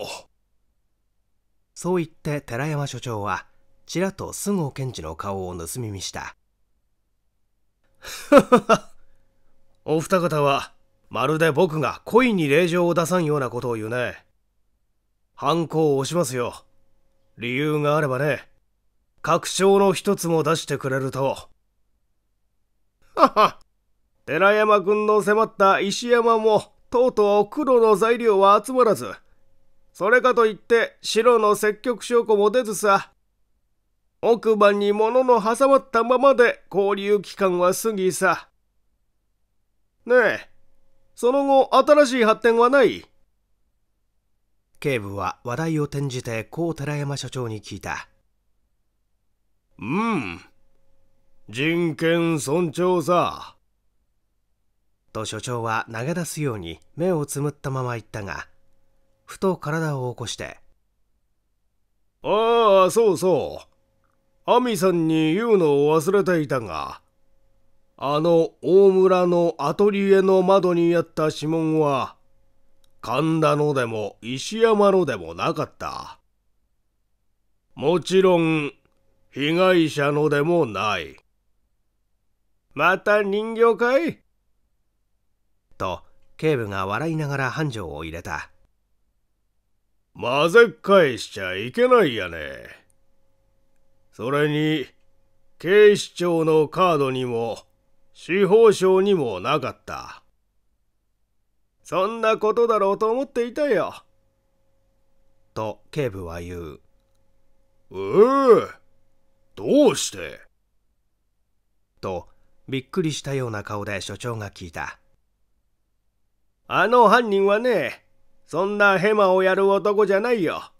そう言って寺山署長はちらと菅生検事の顔を盗み見した お二方はまるで僕が故意に令状を出さんようなことを言うね犯行を押しますよ理由があればね確証の一つも出してくれるとはは寺山君の迫った石山もとうとう黒の材料は集まらずそれかといって白の積極証拠も出ずさ奥歯に物の挟まったままで交流期間は過ぎさねえその後新しい発展はない警部は話題を転じてこう寺山所長に聞いたうん人権尊重さと所長は投げ出すように目をつむったまま言ったがふと体を起こして「ああそうそう亜美さんに言うのを忘れていたがあの大村のアトリエの窓にあった指紋は神田のでも石山のでもなかった」。もちろん被害者のでもない。また人形かいと警部が笑いながら繁盛を入れた混ぜ返しちゃいけないやねそれに警視庁のカードにも司法省にもなかったそんなことだろうと思っていたよと警部は言うう、えー、どうしてとびっくりしたような顔で所長が聞いたあの犯人はね、そんなヘマをやる男じゃないよ。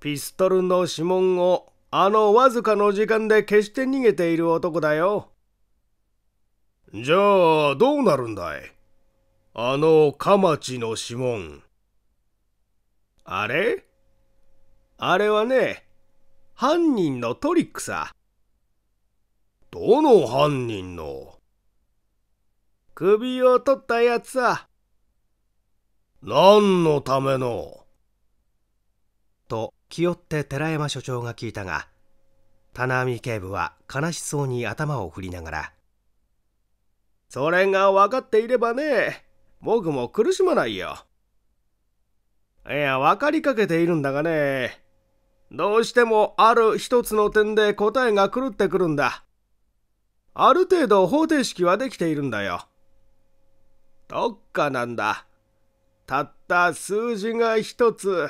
ピストルの指紋をあのわずかの時間で消して逃げている男だよ。じゃあどうなるんだいあのカマチの指紋。あれあれはね、犯人のトリックさ。どの犯人の首を取ったやつさ。何のためのと気負って寺山所長が聞いたが田網警部は悲しそうに頭を振りながら「それが分かっていればね僕も苦しまないよ」いや分かりかけているんだがねどうしてもある一つの点で答えが狂ってくるんだある程度方程式はできているんだよどっかなんだたった数字が一つ。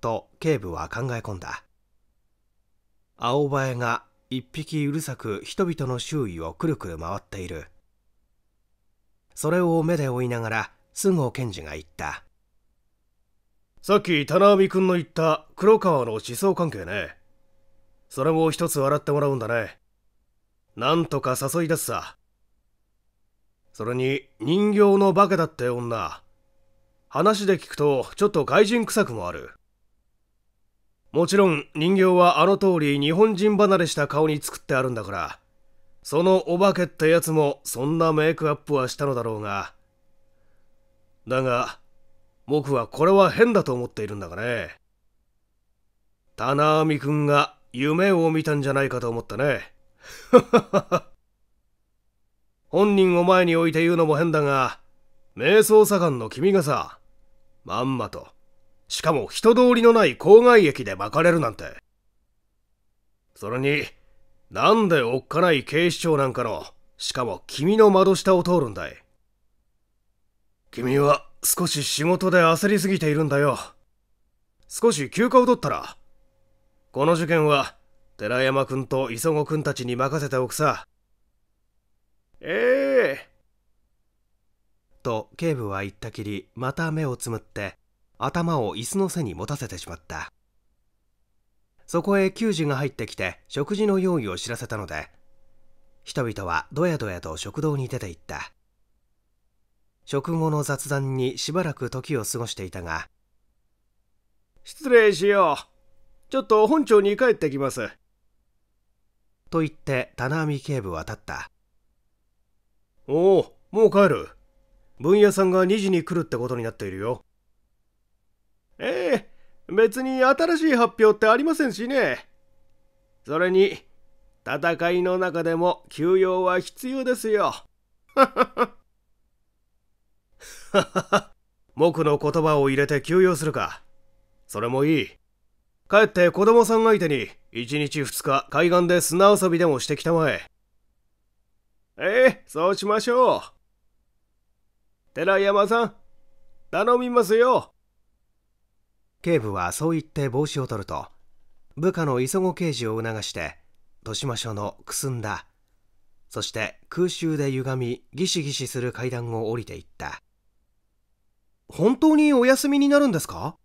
と警部は考え込んだ。青葉エが一匹うるさく人々の周囲をくるくる回っている。それを目で追いながら、菅生検事が言った。さっき棚上君の言った黒川の思想関係ね。それも一つ笑ってもらうんだね。なんとか誘い出すさ。それに人形のバけだって女話で聞くとちょっと外人臭くもあるもちろん人形はあの通り日本人離れした顔に作ってあるんだからそのお化けってやつもそんなメイクアップはしたのだろうがだが僕はこれは変だと思っているんだがね田波君が夢を見たんじゃないかと思ったね。本人を前に置いて言うのも変だが、瞑想左官の君がさ、まんまと、しかも人通りのない郊外駅で巻かれるなんて。それに、なんでおっかない警視庁なんかの、しかも君の窓下を通るんだい。君は少し仕事で焦りすぎているんだよ。少し休暇を取ったら。この事件は、寺山君と磯子君たちに任せておくさ。ええと警部は言ったきりまた目をつむって頭を椅子の背に持たせてしまったそこへ給仕が入ってきて食事の用意を知らせたので人々はどやどやと食堂に出て行った食後の雑談にしばらく時を過ごしていたが失礼しようちょっと本庁に帰ってきますと言って棚網警部は立ったおおもう帰る分野さんが2時に来るってことになっているよええ別に新しい発表ってありませんしねそれに戦いの中でも休養は必要ですよ 僕の言葉を入れて休養するかそれもいい帰って子供さん相手に1日2日海岸で砂遊びでもしてきたまえええ、そうしましょう。寺山さん、頼みますよ。警部はそう言って帽子を取ると、部下の磯子刑事を促して、豊島署のくすんだ、そして空襲で歪み、ギシギシする階段を降りていった。本当にお休みになるんですか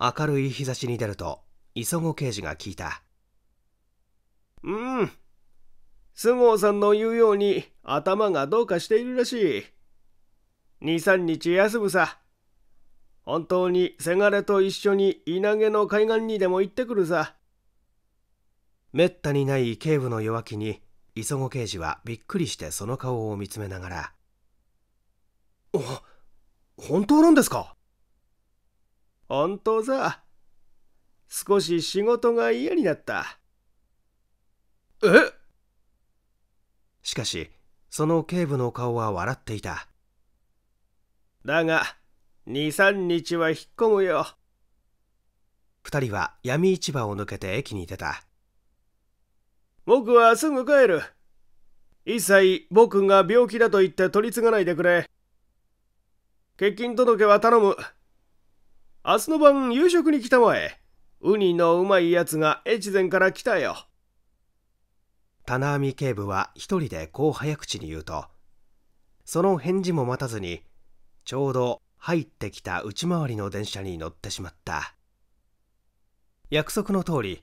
明るい日差しに出ると磯子刑事が聞いたうん菅生さんの言うように頭がどうかしているらしい。二、三日休むさ。本当にせがれと一緒に稲毛の海岸にでも行ってくるさ。めったにない警部の弱気に磯子刑事はびっくりしてその顔を見つめながら「あ本当なんですか?」本当さ少し仕事が嫌になったえしかしその警部の顔は笑っていただが23日は引っ込むよ2人は闇市場を抜けて駅に出た僕はすぐ帰る一切僕が病気だと言って取り次がないでくれ欠勤届は頼む明日の晩夕食に来たまえウニのうまいやつが越前から来たよ棚網警部は一人でこう早口に言うとその返事も待たずにちょうど入ってきた内回りの電車に乗ってしまった約束の通り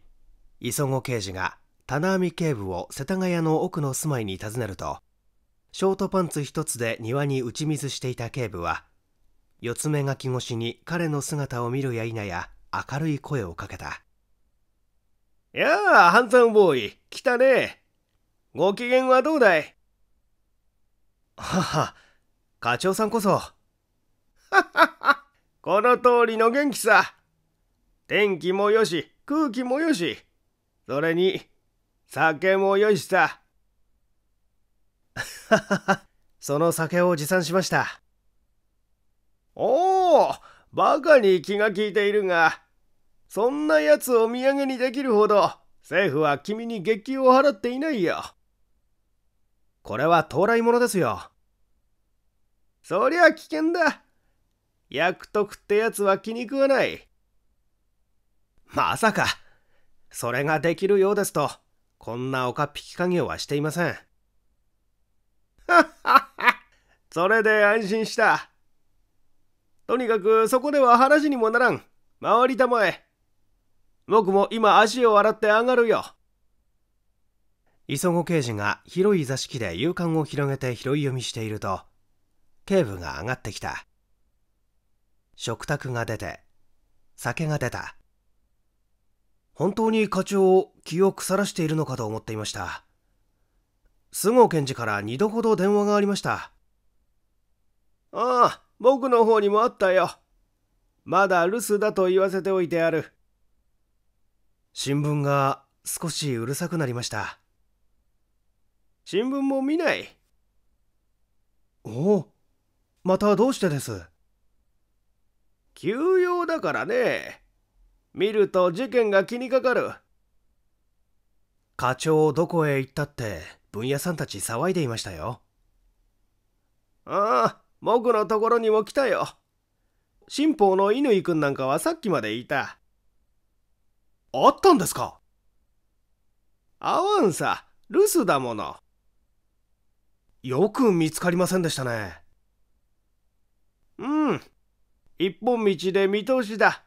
磯子刑事が棚網警部を世田谷の奥の住まいに訪ねるとショートパンツ一つで庭に打ち水していた警部は四つ目がき越しに彼の姿を見るや否や明るい声をかけた「やあハンサムボーイ来たねご機嫌はどうだいはは、課長さんこそ。ははは、この通りの元気さ。天気もよし、空気もよし、それに、酒もよしさ。ははは、その酒を持参しました。おお、バカに気が利いているが、そんなやつをお土産にできるほど、政府は君に月給を払っていないよ。これは到来のですよ。そりゃ危険だ。役得ってやつは気に食わない。まさか、それができるようですと、こんな岡っ引き加減はしていません。はっはっは、それで安心した。とにかくそこでは話にもならん。回りたまえ。僕も今足を洗って上がるよ。磯子刑事が広い座敷で勇敢を広げて拾い読みしていると警部が上がってきた食卓が出て酒が出た本当に課長を気を腐らしているのかと思っていました菅生検事から2度ほど電話がありましたああ僕の方にもあったよまだ留守だと言わせておいてある新聞が少しうるさくなりました新聞も見ない。おお、またどうしてです休養だからね。見ると事件が気にかかる。課長どこへ行ったって分野さんたち騒いでいましたよ。ああ、僕のところにも来たよ。新報の乾くんなんかはさっきまでいた。あったんですか会わんさ、留守だもの。よく見つかりませんでしたね。うん。一本道で見通しだ。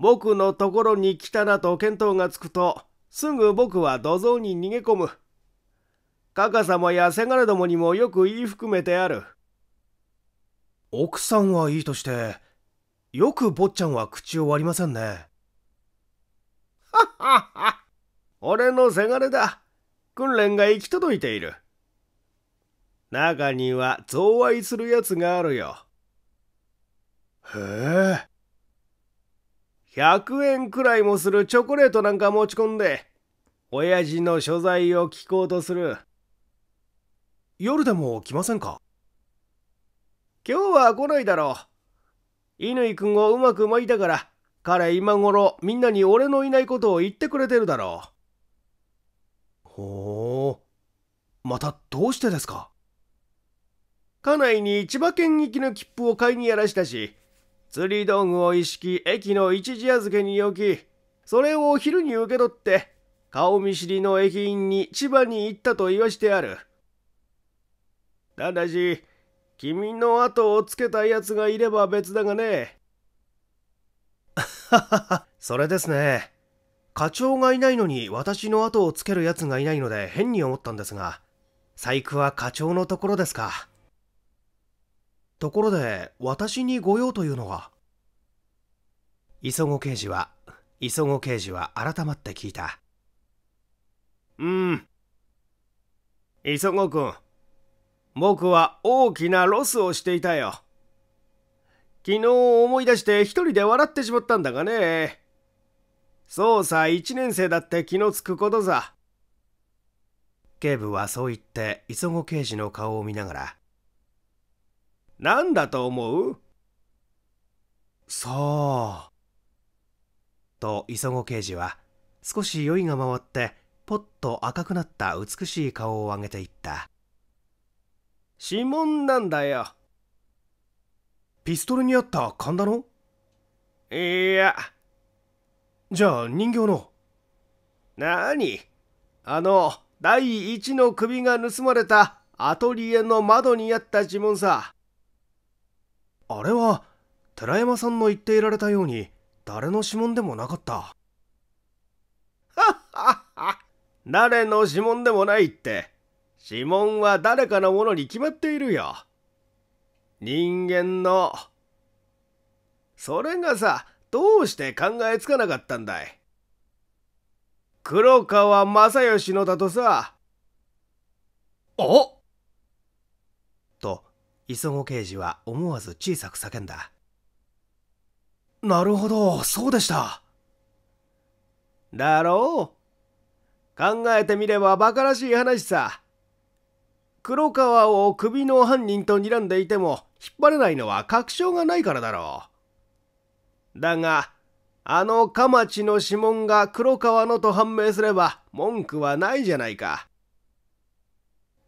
僕のところに来たなと見当がつくと、すぐ僕は土蔵に逃げ込む。カカ様やせがれどもにもよく言い含めてある。奥さんはいいとして、よく坊ちゃんは口を割りませんね。はっはっは。俺のせがれだ。訓練が行き届いている。中には贈賄するやつがあるよ。へえ。100円くらいもするチョコレートなんか持ち込んで、親父の所在を聞こうとする。夜でも来ませんか今日は来ないだろう。乾くんをうまく巻いたから、彼今頃みんなに俺のいないことを言ってくれてるだろう。ほう。またどうしてですか家内に千葉県行きの切符を買いにやらしたし、釣り道具を一式駅の一時預けに置き、それを昼に受け取って、顔見知りの駅員に千葉に行ったと言わしてある。ただし、君の後をつけた奴がいれば別だがね。ははは、それですね。課長がいないのに私の後をつける奴がいないので変に思ったんですが、細工は課長のところですか。ところで私に御用というのは磯子刑事は磯子刑事は改まって聞いたうん磯子君僕は大きなロスをしていたよ昨日思い出して一人で笑ってしまったんだがね捜査一年生だって気のつくことさ警部はそう言って磯子刑事の顔を見ながら何だと思うさあ。と磯子刑事は少し酔いが回ってぽっと赤くなった美しい顔を上げていった指紋なんだよピストルにあった神田のいやじゃあ人形の何あの第一の首が盗まれたアトリエの窓にあった指紋さあれは寺山さんの言っていられたように誰の指紋でもなかった。誰の指紋でもないって。指紋は誰かのものに決まっているよ。人間の。それがさ、どうして考えつかなかったんだい。黒川正義のだとさ。おと、磯子刑事は思わず小さく叫んだなるほどそうでしただろう考えてみれば馬鹿らしい話さ黒川を首の犯人と睨んでいても引っ張れないのは確証がないからだろうだがあのカマチの指紋が黒川のと判明すれば文句はないじゃないか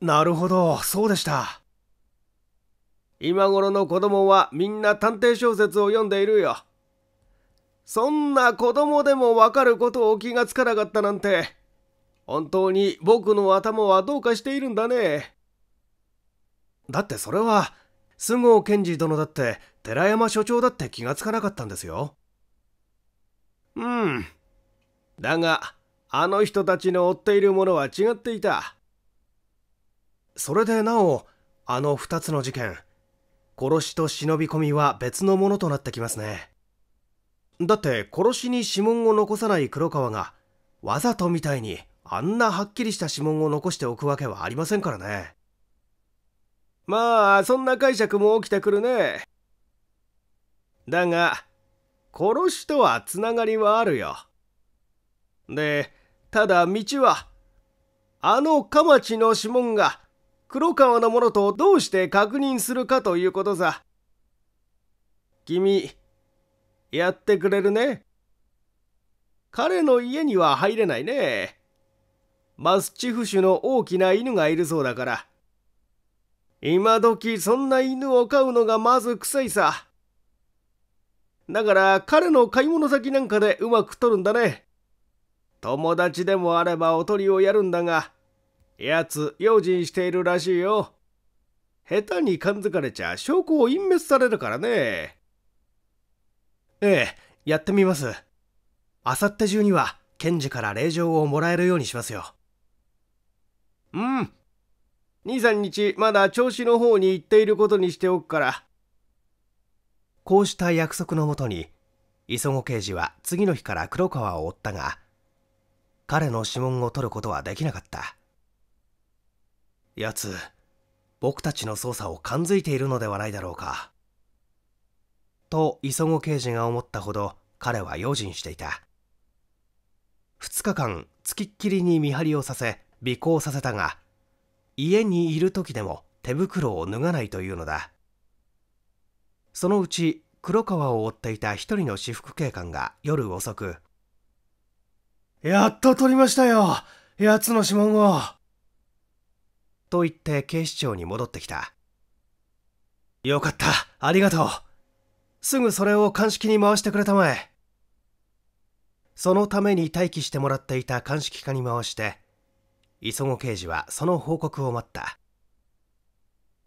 なるほどそうでした今頃の子供はみんな探偵小説を読んでいるよ。そんな子供でもわかることを気がつかなかったなんて、本当に僕の頭はどうかしているんだね。だってそれは、菅生賢治殿だって、寺山所長だって気がつかなかったんですよ。うん。だが、あの人たちの追っているものは違っていた。それでなお、あの2つの事件、殺しと忍び込みは別のものとなってきますねだって殺しに指紋を残さない黒川がわざとみたいにあんなはっきりした指紋を残しておくわけはありませんからねまあそんな解釈も起きてくるねだが殺しとはつながりはあるよでただ道はあのカマチの指紋が黒川のものとどうして確認するかということさ。君、やってくれるね。彼の家には入れないね。マスチフ種の大きな犬がいるそうだから。今時そんな犬を飼うのがまず臭いさ。だから彼の買い物先なんかでうまく取るんだね。友達でもあればおとりをやるんだが、やつ用心しているらしいよ。下手に感づかれちゃ証拠を隠滅されるからね。ええ、やってみます。あさって中には、検事から令状をもらえるようにしますよ。うん。23日まだ調子の方に行っていることにしておくから。こうした約束のもとに、磯子刑事は次の日から黒川を追ったが、彼の指紋を取ることはできなかった。やつ僕たちの捜査を感づいているのではないだろうかと磯子刑事が思ったほど彼は用心していた2日間つきっきりに見張りをさせ尾行させたが家にいる時でも手袋を脱がないというのだそのうち黒川を追っていた一人の私服警官が夜遅くやっと取りましたよ奴の指紋をと言って警視庁に戻ってきた。よかった、ありがとう。すぐそれを鑑識に回してくれたまえ。そのために待機してもらっていた鑑識課に回して、磯子刑事はその報告を待った。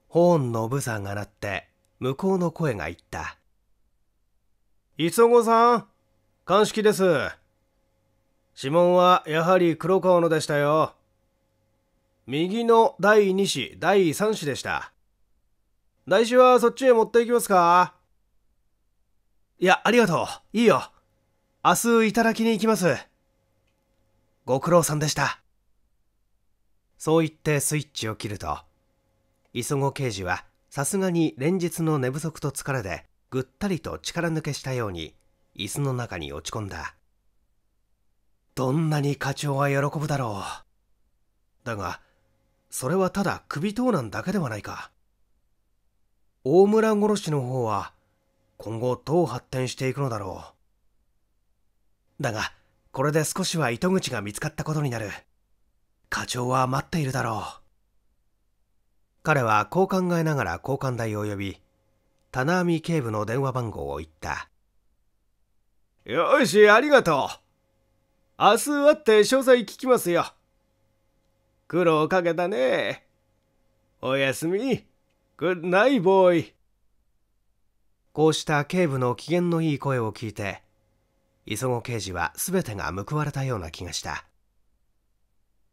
ホーンのブザーが鳴って、向こうの声が言った。磯子さん鑑識です。指紋はやはり黒川のでしたよ。右の第2子、第3子でした。来週はそっちへ持っていきますかいや、ありがとう。いいよ。明日いただきに行きます。ご苦労さんでした。そう言ってスイッチを切ると、磯子刑事はさすがに連日の寝不足と疲れでぐったりと力抜けしたように椅子の中に落ち込んだ。どんなに課長は喜ぶだろう。だが、それはただ首盗難だけではないか大村殺しの方は今後どう発展していくのだろうだがこれで少しは糸口が見つかったことになる課長は待っているだろう彼はこう考えながら交換台を呼び棚網警部の電話番号を言ったよしありがとう明日会って詳細聞きますよ苦労かけたね。おやすみ。グッナイボーイ。こうした警部の機嫌のいい声を聞いて、磯子刑事は全てが報われたような気がした。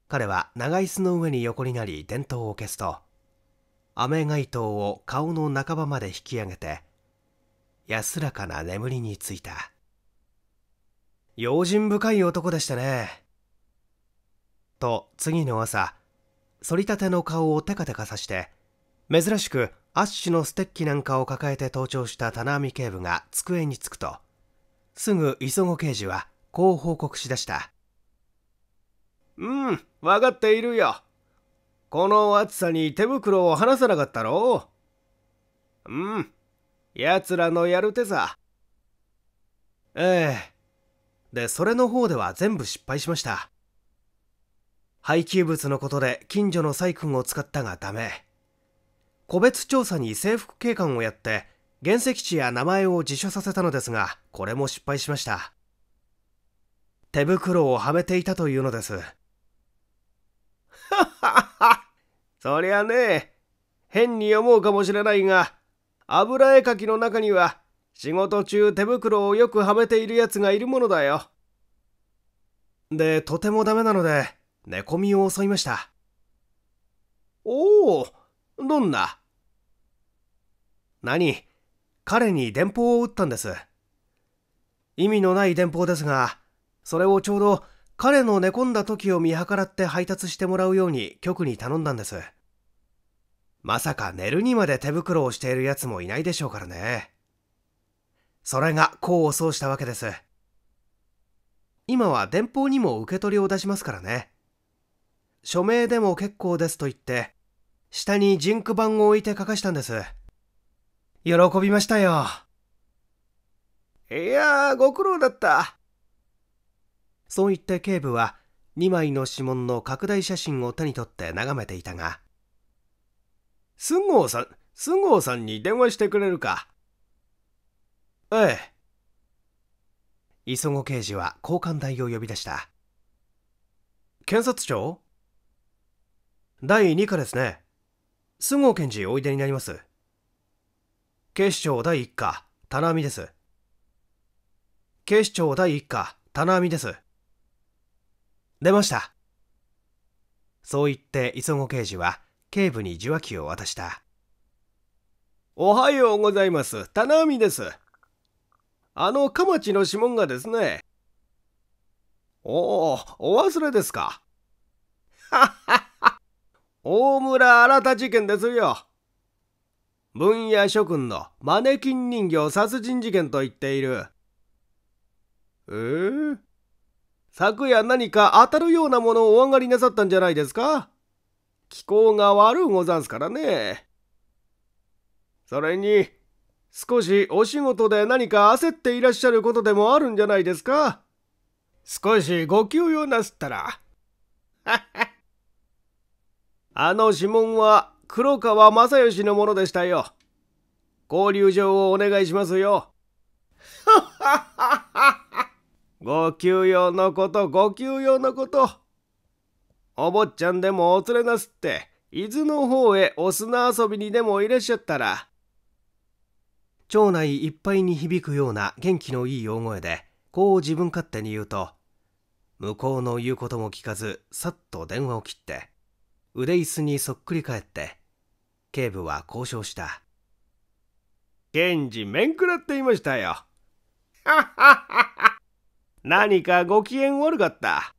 彼は長椅子の上に横になり電灯を消すと、雨街灯を顔の半ばまで引き上げて、安らかな眠りについた。用心深い男でしたね。と次の朝反りたての顔をテカテカさして珍しくアッシュのステッキなんかを抱えて登庁した田波警部が机に着くとすぐ磯子刑事はこう報告しだしたうん分かっているよこの暑さに手袋を離さなかったろううん奴らのやる手さええでそれの方では全部失敗しました廃棄物のことで近所の細君を使ったがダメ。個別調査に制服警官をやって、原石地や名前を辞書させたのですが、これも失敗しました。手袋をはめていたというのです。はははそりゃね、変に思うかもしれないが、油絵描きの中には、仕事中手袋をよくはめているやつがいるものだよ。で、とてもダメなので、寝込みを襲いました。おお、どんな何彼に電報を打ったんです。意味のない電報ですが、それをちょうど彼の寝込んだ時を見計らって配達してもらうように局に頼んだんです。まさか寝るにまで手袋をしている奴もいないでしょうからね。それが功を奏したわけです。今は電報にも受け取りを出しますからね。署名でも結構ですと言って、下にジンク版を置いて書かしたんです。喜びましたよ。いやご苦労だった。そう言って警部は、2枚の指紋の拡大写真を手に取って眺めていたが、菅生さん、菅生さんに電話してくれるか。ええ。磯子刑事は交換台を呼び出した。検察庁第2課ですね。菅生検事おいでになります。警視庁第1課、棚網です。警視庁第1課、棚網です。出ました。そう言って磯子刑事は警部に受話器を渡した。おはようございます。棚波です。あの、かまちの指紋がですね。おお、お忘れですか。は は大村新事件ですよ。分野諸君のマネキン人形殺人事件と言っている。ええー、昨夜何か当たるようなものをお上がりなさったんじゃないですか気候が悪うござんすからね。それに、少しお仕事で何か焦っていらっしゃることでもあるんじゃないですか少しご休養なすったら。はっはっあの指紋は黒川正義のものでしたよ。交流状をお願いしますよ。ご休養のこと、ご休養のこと。お坊ちゃんでもお連れなすって、伊豆の方へお砂遊びにでもいらっしゃったら。町内いっぱいに響くような元気のいい大声で、こう自分勝手に言うと、向こうの言うことも聞かず、さっと電話を切って。腕椅子にそっくり返って警部は交渉した検事面食らっていましたよ 何かご機嫌悪かった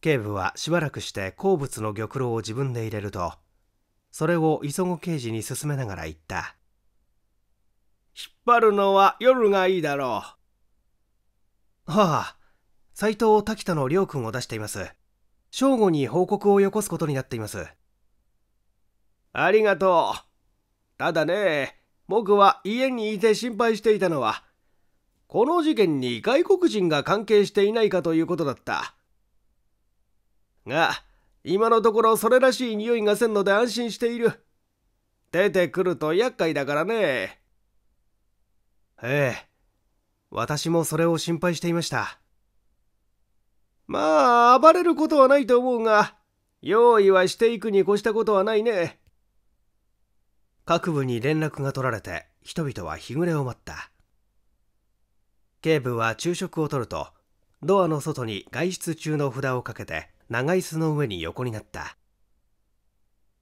警部はしばらくして好物の玉露を自分で入れるとそれを磯子刑事に勧めながら言った引っ張るのは夜がいいだろうはあ斎藤滝田の亮君を出しています正午に報告をよこすことになっていますありがとうただね僕は家にいて心配していたのはこの事件に外国人が関係していないかということだったが今のところそれらしい匂いがせんので安心している出てくると厄介だからねええ私もそれを心配していましたまあ、暴れることはないと思うが、用意はしていくに越したことはないね。各部に連絡が取られて、人々は日暮れを待った。警部は昼食をとると、ドアの外に外出中の札をかけて、長椅子の上に横になった。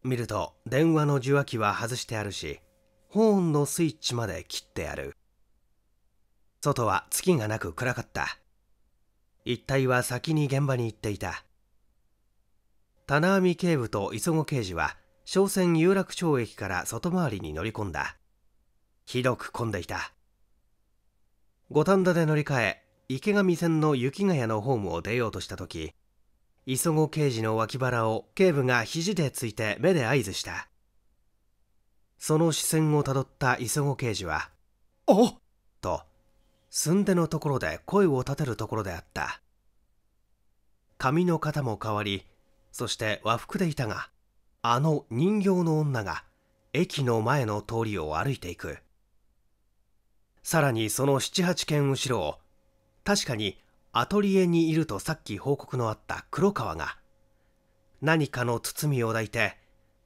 見ると、電話の受話器は外してあるし、ホーンのスイッチまで切ってある。外は月がなく暗かった。一帯は先に現場に行っていた棚網警部と磯子刑事は商船有楽町駅から外回りに乗り込んだひどく混んでいた五反田で乗り換え池上線の雪ヶ谷のホームを出ようとした時磯子刑事の脇腹を警部が肘でついて目で合図したその視線をたどった磯子刑事は「おっ!」と寸でのところで声を立てるところであった髪の型も変わりそして和服でいたがあの人形の女が駅の前の通りを歩いていくさらにその78軒後ろを確かにアトリエにいるとさっき報告のあった黒川が何かの包みを抱いて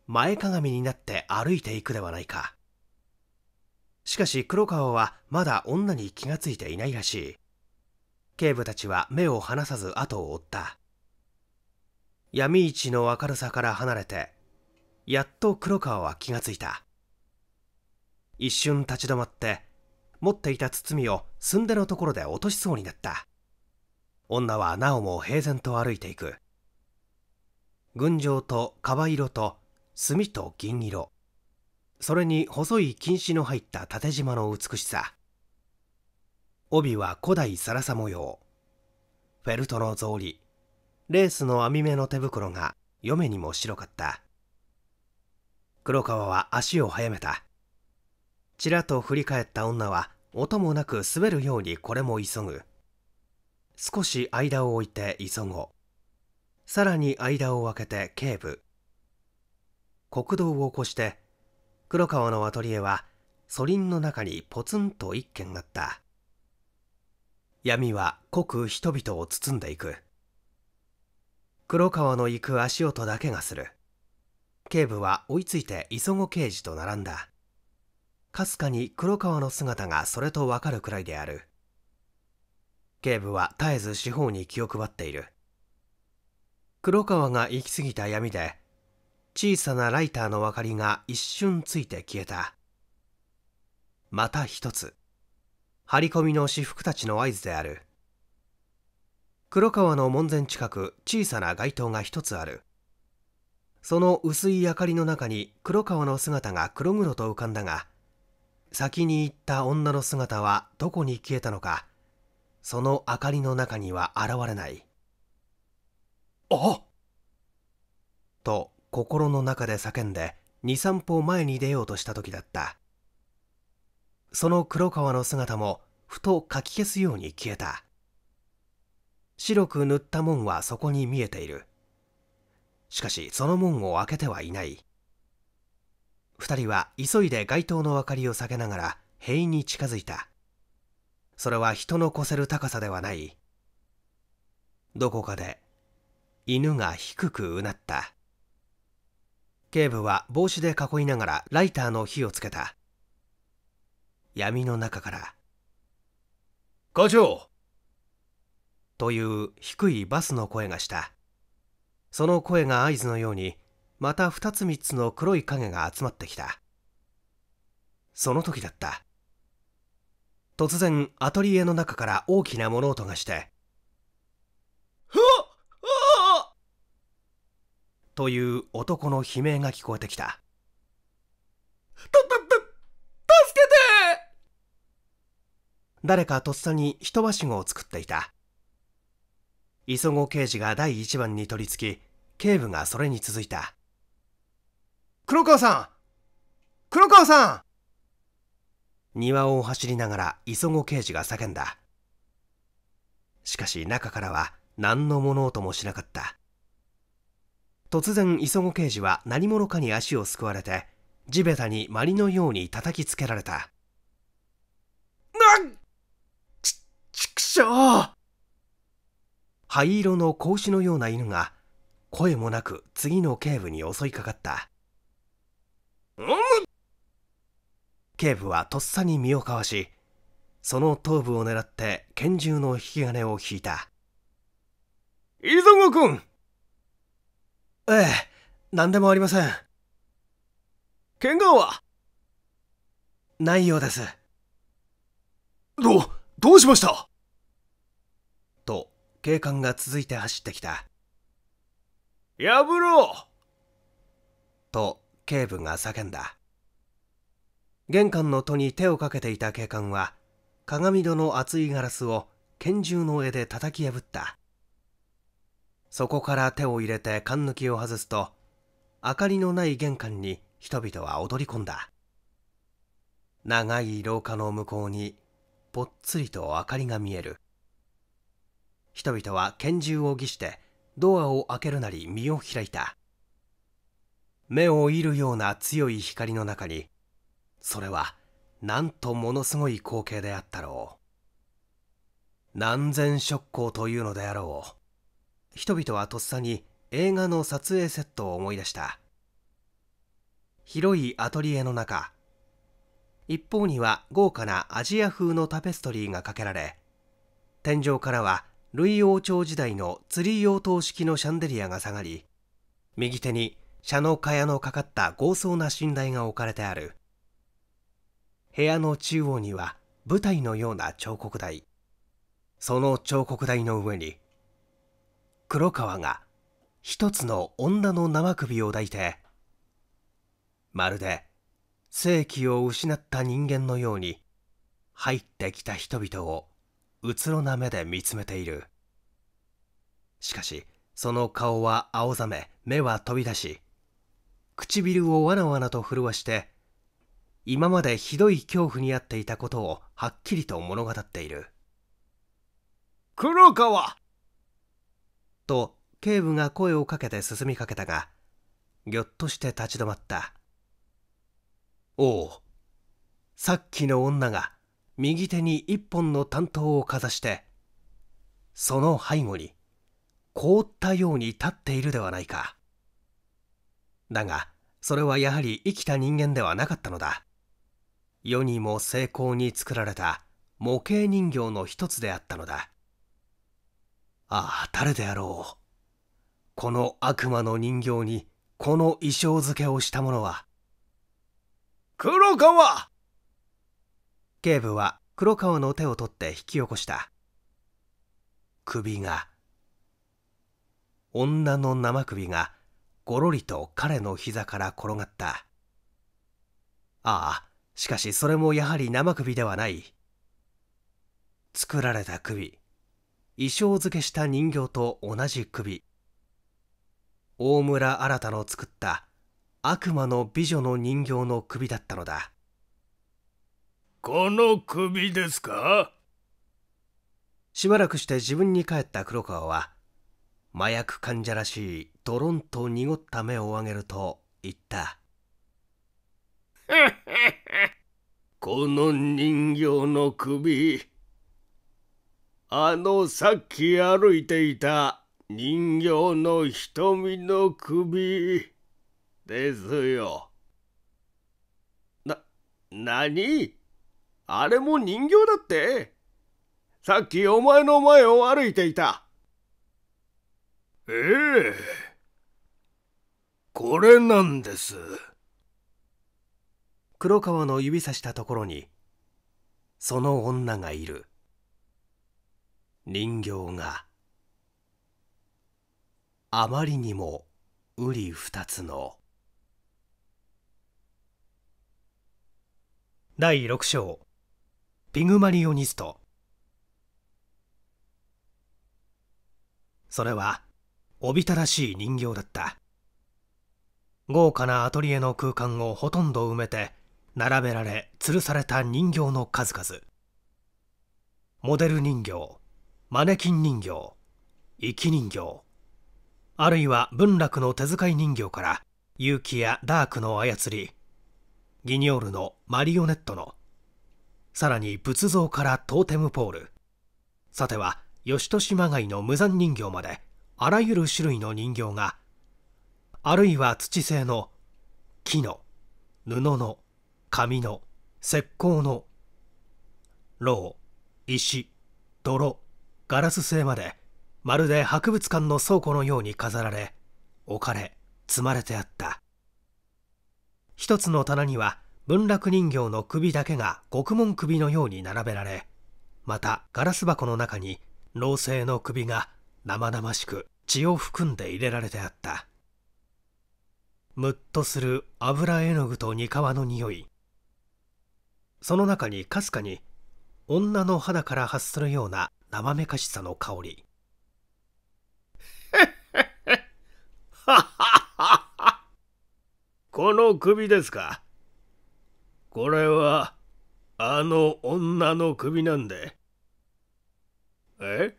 前かがみになって歩いていくではないかしかし黒川はまだ女に気がついていないらしい警部たちは目を離さず後を追った闇市の明るさから離れてやっと黒川は気がついた一瞬立ち止まって持っていた包みを寸出のところで落としそうになった女はなおも平然と歩いていく群青と樺色と墨と銀色それに細い金糸の入った縦縞の美しさ帯は古代サラサ模様フェルトの草履レースの網目の手袋が嫁にも白かった黒川は足を速めたちらっと振り返った女は音もなく滑るようにこれも急ぐ少し間を置いて急ごうさらに間を空けて警部国道を越して黒川のアトリエはソリンの中にポツンと一軒あった闇は濃く人々を包んでいく黒川の行く足音だけがする警部は追いついて磯子刑事と並んだかすかに黒川の姿がそれとわかるくらいである警部は絶えず四方に気を配っている黒川が行き過ぎた闇で小さなライターの明かりが一瞬ついて消えたまた一つ張り込みの私服たちの合図である黒川の門前近く小さな街灯が一つあるその薄い明かりの中に黒川の姿が黒々と浮かんだが先に行った女の姿はどこに消えたのかその明かりの中には現れないあと心の中で叫んで23歩前に出ようとした時だったその黒川の姿もふとかき消すように消えた白く塗った門はそこに見えているしかしその門を開けてはいない2人は急いで街灯の明かりを避けながら塀に近づいたそれは人の越せる高さではないどこかで犬が低くうなった警部は帽子で囲いながらライターの火をつけた闇の中から「課長!」という低いバスの声がしたその声が合図のようにまた2つ3つの黒い影が集まってきたその時だった突然アトリエの中から大きな物音がしてという男の悲鳴が聞こえてきたたたた助けて誰かとっさに人はしごを作っていた磯子刑事が第一番に取り付き警部がそれに続いた黒川さん黒川さん庭を走りながら磯子刑事が叫んだしかし中からは何の物音もしなかった突然磯子刑事は何者かに足をすくわれて地べたにまりのように叩きつけられたなちちくしょう灰色の格子のような犬が声もなく次の警部に襲いかかった警部はとっさに身をかわしその頭部を狙って拳銃の引き金を引いた磯子君ええ、何でもありません。剣眼はないようです。ど、どうしましたと、警官が続いて走ってきた。破ろうと、警部が叫んだ。玄関の戸に手をかけていた警官は、鏡戸の厚いガラスを拳銃の柄で叩き破った。そこから手を入れて缶抜きを外すと明かりのない玄関に人々は踊り込んだ長い廊下の向こうにぽっつりと明かりが見える人々は拳銃を儀してドアを開けるなり身を開いた目を射るような強い光の中にそれはなんとものすごい光景であったろう何千触光というのであろう人々はとっさに映画の撮影セットを思い出した広いアトリエの中一方には豪華なアジア風のタペストリーがかけられ天井からはル王朝時代のツリー用灯式のシャンデリアが下がり右手に茶の茅のかかった豪壮な寝台が置かれてある部屋の中央には舞台のような彫刻台その彫刻台の上に黒川が一つの女の生首を抱いてまるで正気を失った人間のように入ってきた人々をうつろな目で見つめているしかしその顔は青ざめ目は飛び出し唇をわなわなと震わして今までひどい恐怖にあっていたことをはっきりと物語っている黒川と警部が声をかけて進みかけたがぎょっとして立ち止まったおおさっきの女が右手に一本の担当をかざしてその背後に凍ったように立っているではないかだがそれはやはり生きた人間ではなかったのだ世にも精巧に作られた模型人形の一つであったのだああ誰であろうこの悪魔の人形にこの衣装付けをした者は黒川警部は黒川の手を取って引き起こした首が女の生首がごろりと彼の膝から転がったああしかしそれもやはり生首ではない作られた首衣装付けした人形と同じ首大村新の作った悪魔の美女の人形の首だったのだこの首ですかしばらくして自分に帰った黒川は麻薬患者らしいドロンと濁った目を上げると言った この人形の首あのさっき歩いていた人形の瞳の首ですよ。な、なにあれも人形だってさっきお前の前を歩いていた。ええ。これなんです。黒川の指さしたところに、その女がいる。人形があまりにも瓜二つの第6章ピグマリオニストそれはおびただしい人形だった豪華なアトリエの空間をほとんど埋めて並べられ吊るされた人形の数々モデル人形マネキン人形生き人形あるいは文楽の手遣い人形から勇気やダークの操りギニョールのマリオネットのさらに仏像からトーテムポールさては吉利まがいの無残人形まであらゆる種類の人形があるいは土製の木の布の紙の石膏の牢石泥ガラス製までまるで博物館の倉庫のように飾られ置かれ積まれてあった一つの棚には文楽人形の首だけが獄門首のように並べられまたガラス箱の中に老星の首が生々しく血を含んで入れられてあったむっとする油絵の具とか皮の匂いその中にかすかに女の肌から発するような生めかしさの香り。この首ですか。これは、あの女の首なんで。え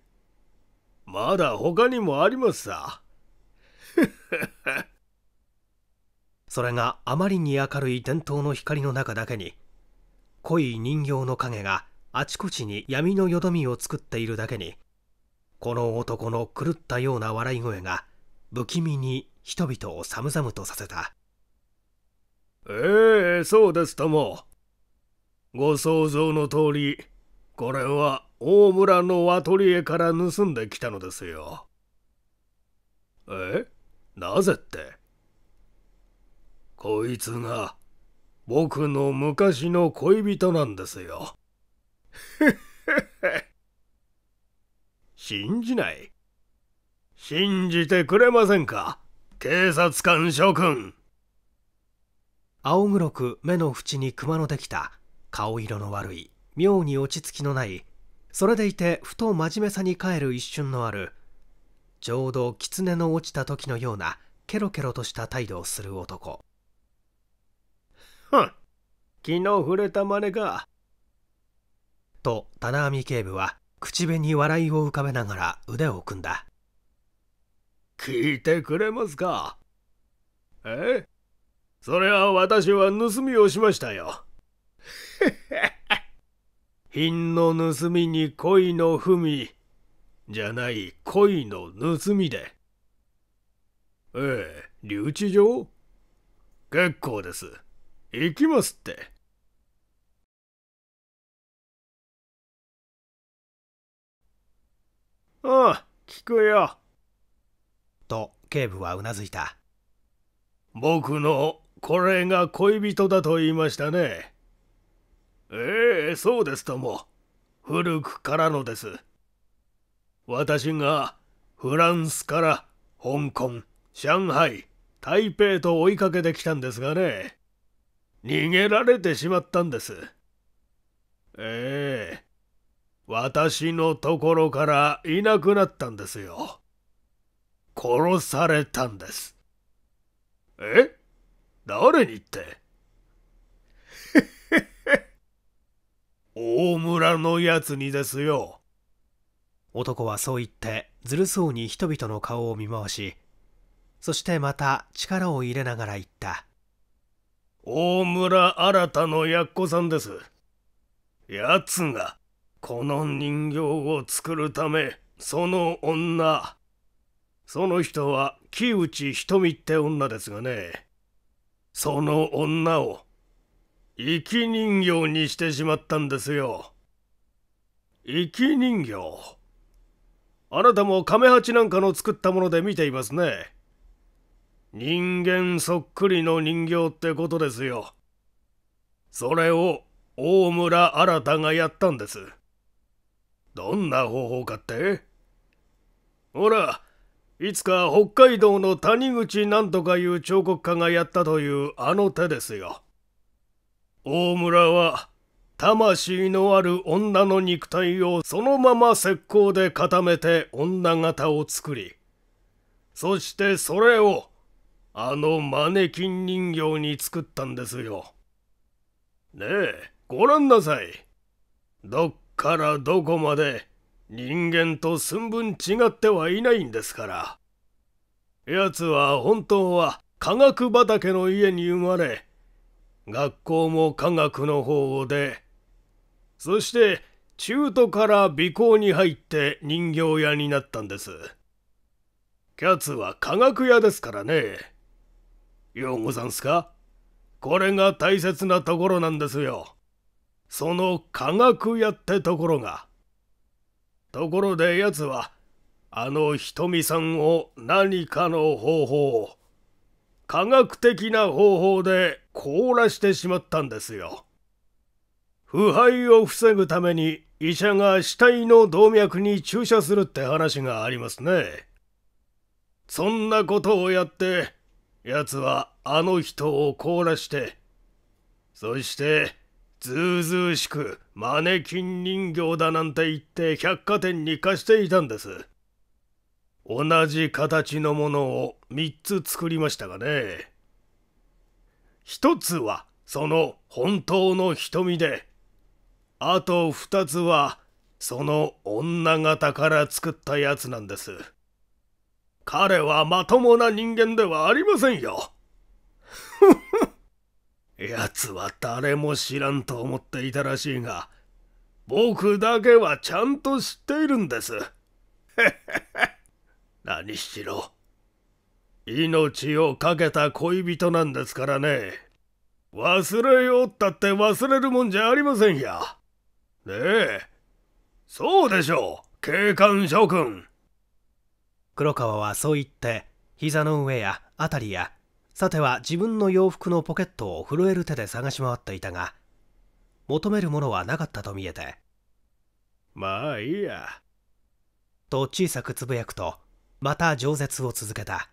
まだ他にもありますさ。それがあまりに明るい伝統の光の中だけに、濃い人形の影があちこちに闇のよどみを作っているだけにこの男の狂ったような笑い声が不気味に人々を寒々とさせたええそうですともご想像の通りこれは大村のワトリエから盗んできたのですよえなぜってこいつが僕の昔の恋人なんですよ 信じない。信じてくれませんか警察官諸君。青黒く目の縁に熊のできた、顔色の悪い、妙に落ち着きのない、それでいてふと真面目さに帰る一瞬のある、ちょうど狐の落ちた時のようなケロケロとした態度をする男。ふん、気の触れた真似か。と棚網警部は口紅笑いを浮かべながら腕を組んだ聞いてくれますかえそれは私は盗みをしましたよ 品の盗みに恋の文じゃない恋の盗みでええ留置場結構です行きますってうん聞くよと警部はうなずいた僕のこれが恋人だと言いましたねええー、そうですとも古くからのです私がフランスから香港上海台北と追いかけてきたんですがね逃げられてしまったんですええ私のところからいなくなったんですよ。殺されたんです。え誰にって 大村のやつにですよ。男はそう言ってずるそうに人々の顔を見回し、そしてまた力を入れながら言った。大村新のやっこさんです。やつがこの人形を作るためその女その人は木内瞳って女ですがねその女を生き人形にしてしまったんですよ生き人形あなたも亀八なんかの作ったもので見ていますね人間そっくりの人形ってことですよそれを大村新がやったんですどんな方法かってほら、いつか北海道の谷口なんとかいう彫刻家がやったというあの手ですよ。大村は、魂のある女の肉体をそのまま石膏で固めて女形を作り、そしてそれを、あのマネキン人形に作ったんですよ。ねえ、ご覧なさい。どっからどこまで人間と寸分違ってはいないんですから奴は本当は科学畑の家に生まれ学校も科学の方でそして中途から美工に入って人形屋になったんですキャツは科学屋ですからねようござんすかこれが大切なところなんですよその科学屋ってところが。ところで奴は、あのひとみさんを何かの方法、科学的な方法で凍らしてしまったんですよ。腐敗を防ぐために医者が死体の動脈に注射するって話がありますね。そんなことをやって、奴はあの人を凍らして、そして、ずうずうしくマネキン人形だなんて言って百貨店に貸していたんです同じ形のものを3つ作りましたがね1つはその本当の瞳であと2つはその女形から作ったやつなんです彼はまともな人間ではありませんよ。奴は誰も知らんと思っていたらしいが、僕だけはちゃんと知っているんです。何しろ、命を懸けた恋人なんですからね。忘れようったって忘れるもんじゃありませんや。ねえ。そうでしょう、警官諸君。黒川はそう言って、膝の上や辺りやさては自分の洋服のポケットを震える手で探し回っていたが求めるものはなかったと見えてまあいいやと小さくつぶやくとまた饒舌を続けた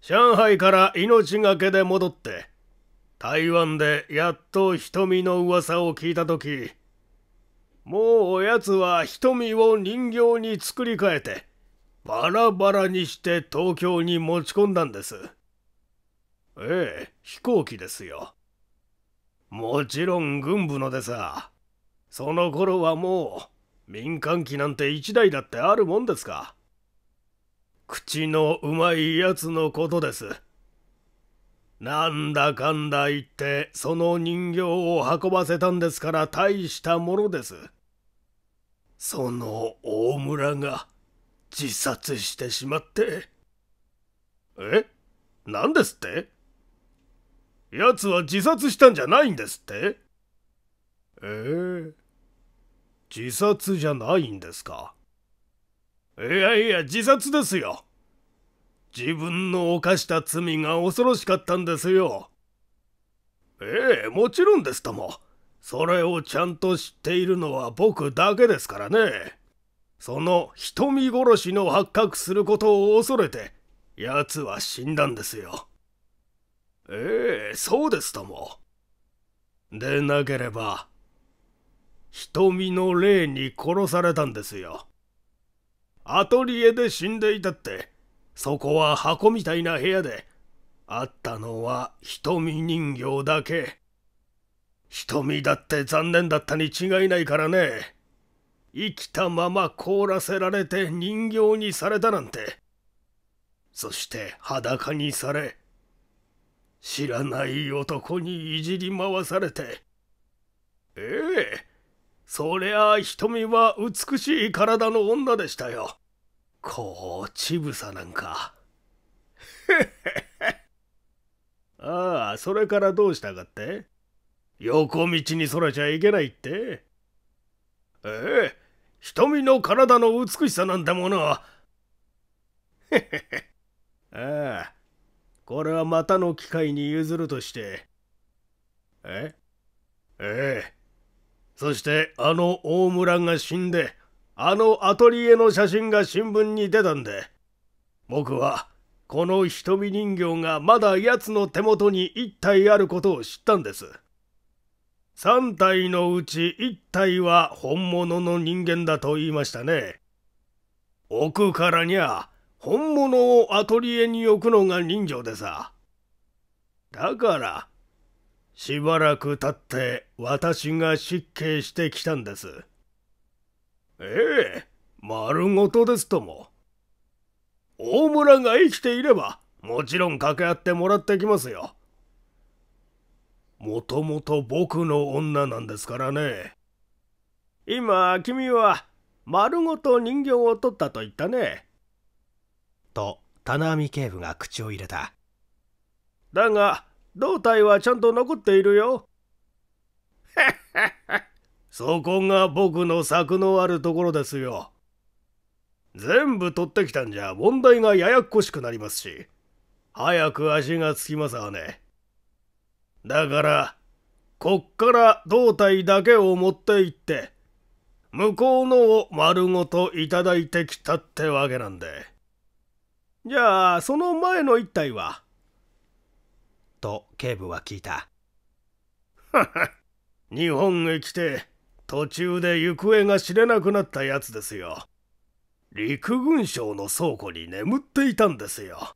上海から命がけで戻って台湾でやっと瞳の噂を聞いた時もうおやつは瞳を人形に作り変えてバラバラにして東京に持ち込んだんですええ飛行機ですよもちろん軍部のでさその頃はもう民間機なんて一台だってあるもんですか口のうまいやつのことですなんだかんだ言ってその人形を運ばせたんですから大したものですその大村が自殺してしまってえ何ですって奴は自殺したんじゃないんですってええー、自殺じゃないんですかいやいや、自殺ですよ。自分の犯した罪が恐ろしかったんですよ。ええー、もちろんですとも。それをちゃんと知っているのは僕だけですからね。その人見殺しの発覚することを恐れて、奴は死んだんですよ。ええそうですともでなければ瞳の霊に殺されたんですよアトリエで死んでいたってそこは箱みたいな部屋であったのは瞳人形だけ瞳だって残念だったに違いないからね生きたまま凍らせられて人形にされたなんてそして裸にされ知らない男にいじり回されて。ええ、そりゃあ瞳は美しい体の女でしたよ。こう、ちぶさなんか。ああ、それからどうしたかって横道にそれちゃいけないってええ、瞳の体の美しさなんてものは。へへへ。ああ。これはまたの機会に譲るとしてえええそしてあの大村が死んであのアトリエの写真が新聞に出たんで僕はこの瞳人形がまだ奴の手元に1体あることを知ったんです3体のうち1体は本物の人間だと言いましたね奥からにゃ本物をアトリエに置くのが人情でさ。だから、しばらく経って私が失敬してきたんです。ええ、丸ごとですとも。大村が生きていれば、もちろん掛け合ってもらってきますよ。もともと僕の女なんですからね。今、君は、丸ごと人形を取ったと言ったね。と田波警部が口を入れただが胴体はちゃんと残っているよ そこが僕の策のあるところですよ全部取ってきたんじゃ問題がややこしくなりますし早く足がつきますわねだからこっから胴体だけを持って行って向こうのを丸ごといただいてきたってわけなんで。じゃあ、その前の一体はと、警部は聞いた。はは、日本へ来て、途中で行方が知れなくなったやつですよ。陸軍省の倉庫に眠っていたんですよ。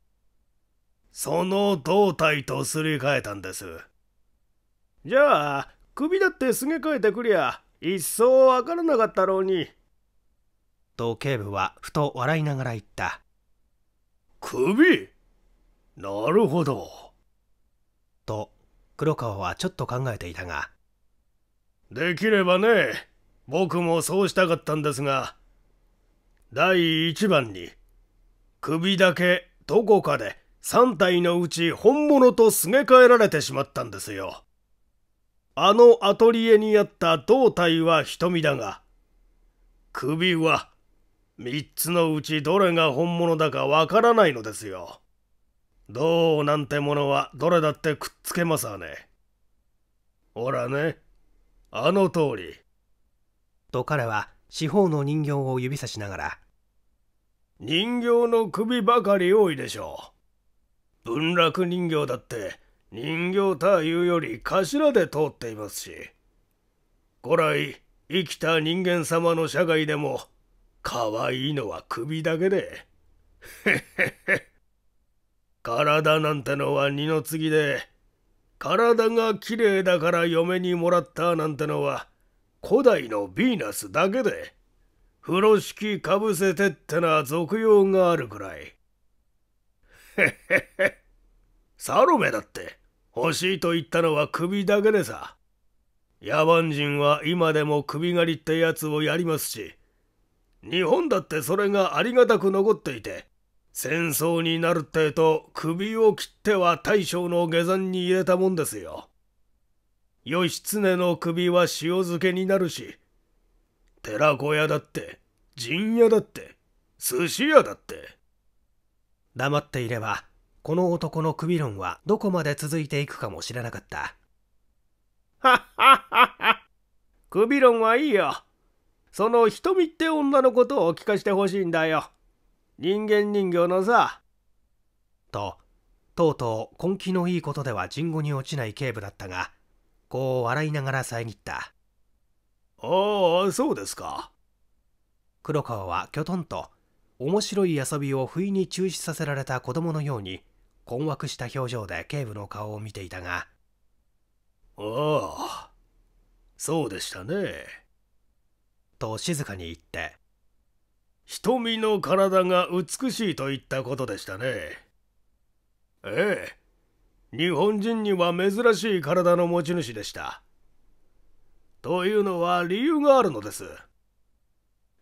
その胴体とすり替えたんです。じゃあ、首だってすげ替えてくりゃ、一層わからなかったろうに。と警部はふと笑いながら言った。首なるほど。と、黒川はちょっと考えていたが。できればね、僕もそうしたかったんですが、第一番に、首だけどこかで3体のうち本物とすげ替えられてしまったんですよ。あのアトリエにあった胴体は瞳だが、首は3つのうちどれが本物だかわからないのですよ。銅なんてものはどれだってくっつけますわね。ほらね、あの通り。と彼は四方の人形を指さしながら。人形の首ばかり多いでしょう。文楽人形だって人形というより頭で通っていますし。古来生きた人間様の社会でもかわいいのは首だけで。へっへっへ。体なんてのは二の次で、体が綺麗だから嫁にもらったなんてのは古代のヴィーナスだけで、風呂敷かぶせてってな俗用があるくらい。へっへっへ。サロメだって欲しいと言ったのは首だけでさ。野蛮人は今でも首狩りってやつをやりますし。日本だってそれがありがたく残っていて戦争になるってと首を切っては大将の下山に入れたもんですよ義経の首は塩漬けになるし寺子屋だって陣屋だって寿司屋だって黙っていればこの男の首論はどこまで続いていくかもしれなかったはっはっはっは首論はいいよその瞳って女のことを聞かせてほしいんだよ。人間人形のさ。と、とうとう根気のいいことでは人語に落ちない警部だったが、こう笑いながら遮った。ああ、そうですか。黒川はきょとんと、面白い遊びを不意に中止させられた子供のように、困惑した表情で警部の顔を見ていたが、ああ、そうでしたね。と静かに言って瞳の体が美しいといったことでしたねええ日本人には珍しい体の持ち主でしたというのは理由があるのです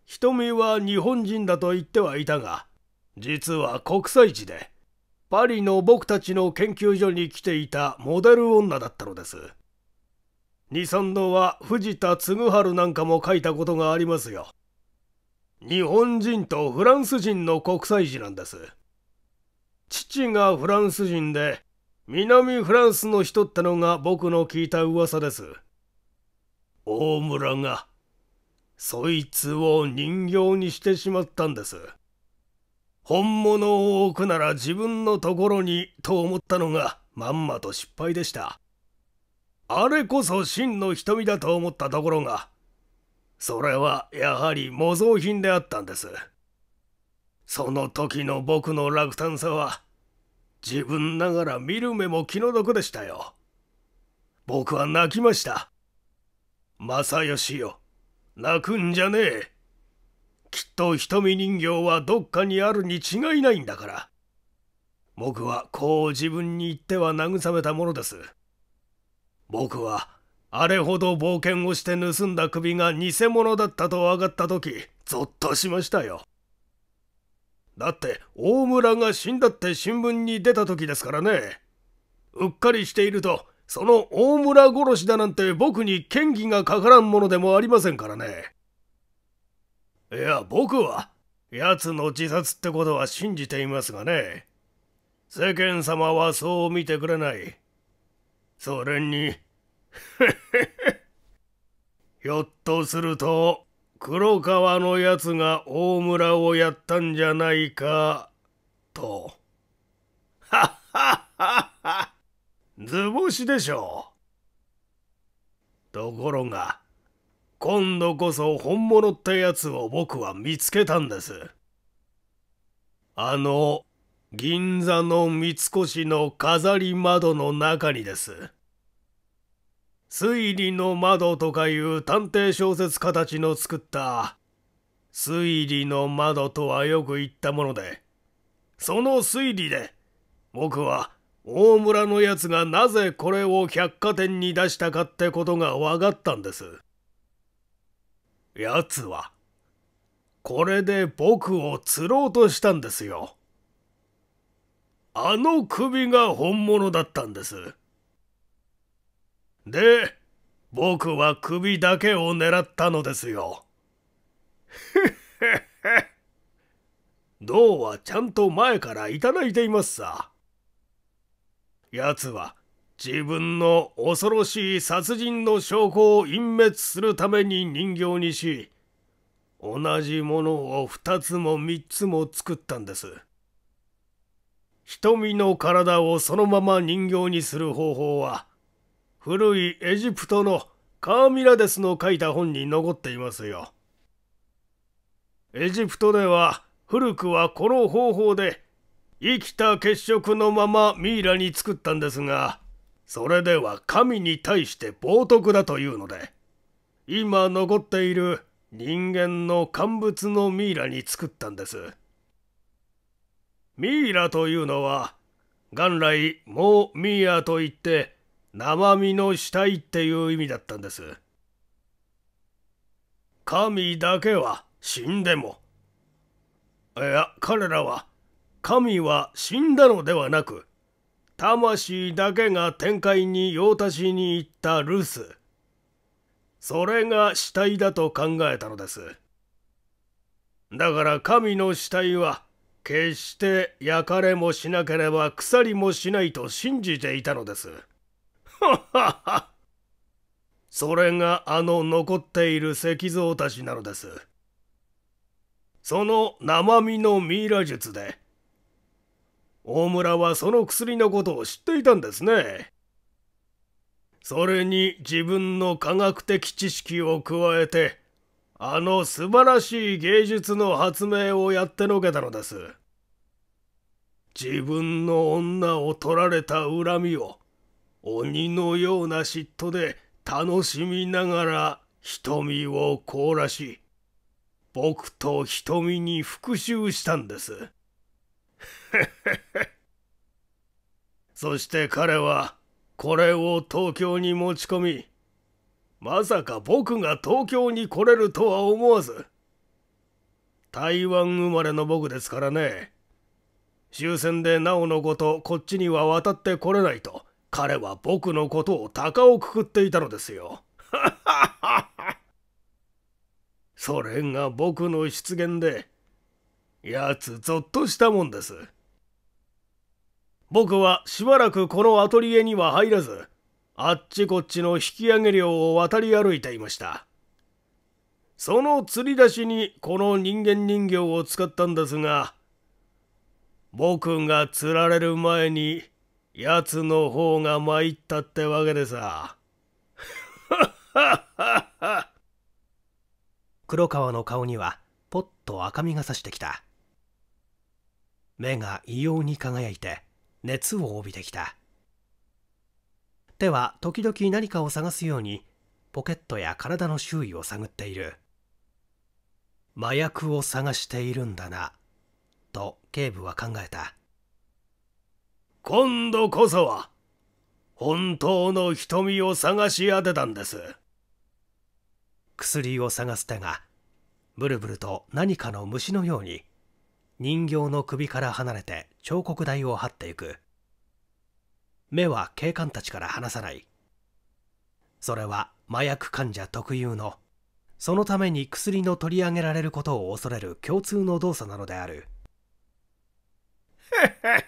瞳は日本人だと言ってはいたが実は国際地でパリの僕たちの研究所に来ていたモデル女だったのです二三度は藤田嗣治なんかも書いたことがありますよ。日本人とフランス人の国際児なんです。父がフランス人で、南フランスの人ってのが僕の聞いた噂です。大村が、そいつを人形にしてしまったんです。本物を置くなら自分のところにと思ったのがまんまと失敗でした。あれこそ真の瞳だと思ったところがそれはやはり模造品であったんですその時の僕の落胆さは自分ながら見る目も気の毒でしたよ僕は泣きました正義よ泣くんじゃねえきっと瞳人形はどっかにあるに違いないんだから僕はこう自分に言っては慰めたものです僕はあれほど冒険をして盗んだ首が偽物だったと分かった時ゾッとしましたよだって大村が死んだって新聞に出た時ですからねうっかりしているとその大村殺しだなんて僕に嫌疑がかからんものでもありませんからねいや僕は奴の自殺ってことは信じていますがね世間様はそう見てくれないそれに ひょっとすると黒川のやつが大村をやったんじゃないかと。はっはっはっは図星でしょう。ところが今度こそ本物ってやつを僕は見つけたんです。あの銀座の三越の飾り窓の中にです。推理の窓とかいう探偵小説家たちの作った推理の窓とはよく言ったもので、その推理で僕は大村のやつがなぜこれを百貨店に出したかってことが分かったんです。やつは、これで僕を釣ろうとしたんですよ。あの首が本物だったんです。で、僕は首だけを狙ったのですよ。銅 はちゃんと前からいただいていますさ。奴は自分の恐ろしい殺人の証拠を隠滅するために人形にし、同じものを2つも3つも作ったんです。瞳の体をそのまま人形にする方法は古いエジプトのカーミラデスの書いた本に残っていますよ。エジプトでは古くはこの方法で生きた血色のままミイラに作ったんですがそれでは神に対して冒涜だというので今残っている人間の乾物のミイラに作ったんです。ミイラというのは、元来、モーミアといって、生身の死体っていう意味だったんです。神だけは死んでも。いや、彼らは、神は死んだのではなく、魂だけが天界に用足しに行ったルス。それが死体だと考えたのです。だから神の死体は、決して焼かれもしなければ腐りもしないと信じていたのです。ははは。それがあの残っている石像たちなのです。その生身のミイラ術で、大村はその薬のことを知っていたんですね。それに自分の科学的知識を加えて、あの素晴らしい芸術の発明をやってのけたのです。自分の女を取られた恨みを鬼のような嫉妬で楽しみながら瞳を凍らし僕と瞳に復讐したんです。そして彼はこれを東京に持ち込みまさか僕が東京に来れるとは思わず。台湾生まれの僕ですからね。終戦でなおのことこっちには渡ってこれないと彼は僕のことを鷹をくくっていたのですよ。それが僕の出現で、やつぞっとしたもんです。僕はしばらくこのアトリエには入らず、あっちこっちの引き上げ漁を渡り歩いていました。その釣り出しにこの人間人形を使ったんですが、僕が釣られる前に、奴の方が参ったってわけでさ。黒川の顔にはポッと赤みがさしてきた目が異様に輝いて熱を帯びてきた手は時々何かを探すようにポケットや体の周囲を探っている麻薬を探しているんだなと警部は考えた今度こそは本当の瞳を探し当てたんです薬を探す手がブルブルと何かの虫のように人形の首から離れて彫刻台を張っていく目は警官たちから離さないそれは麻薬患者特有のそのために薬の取り上げられることを恐れる共通の動作なのである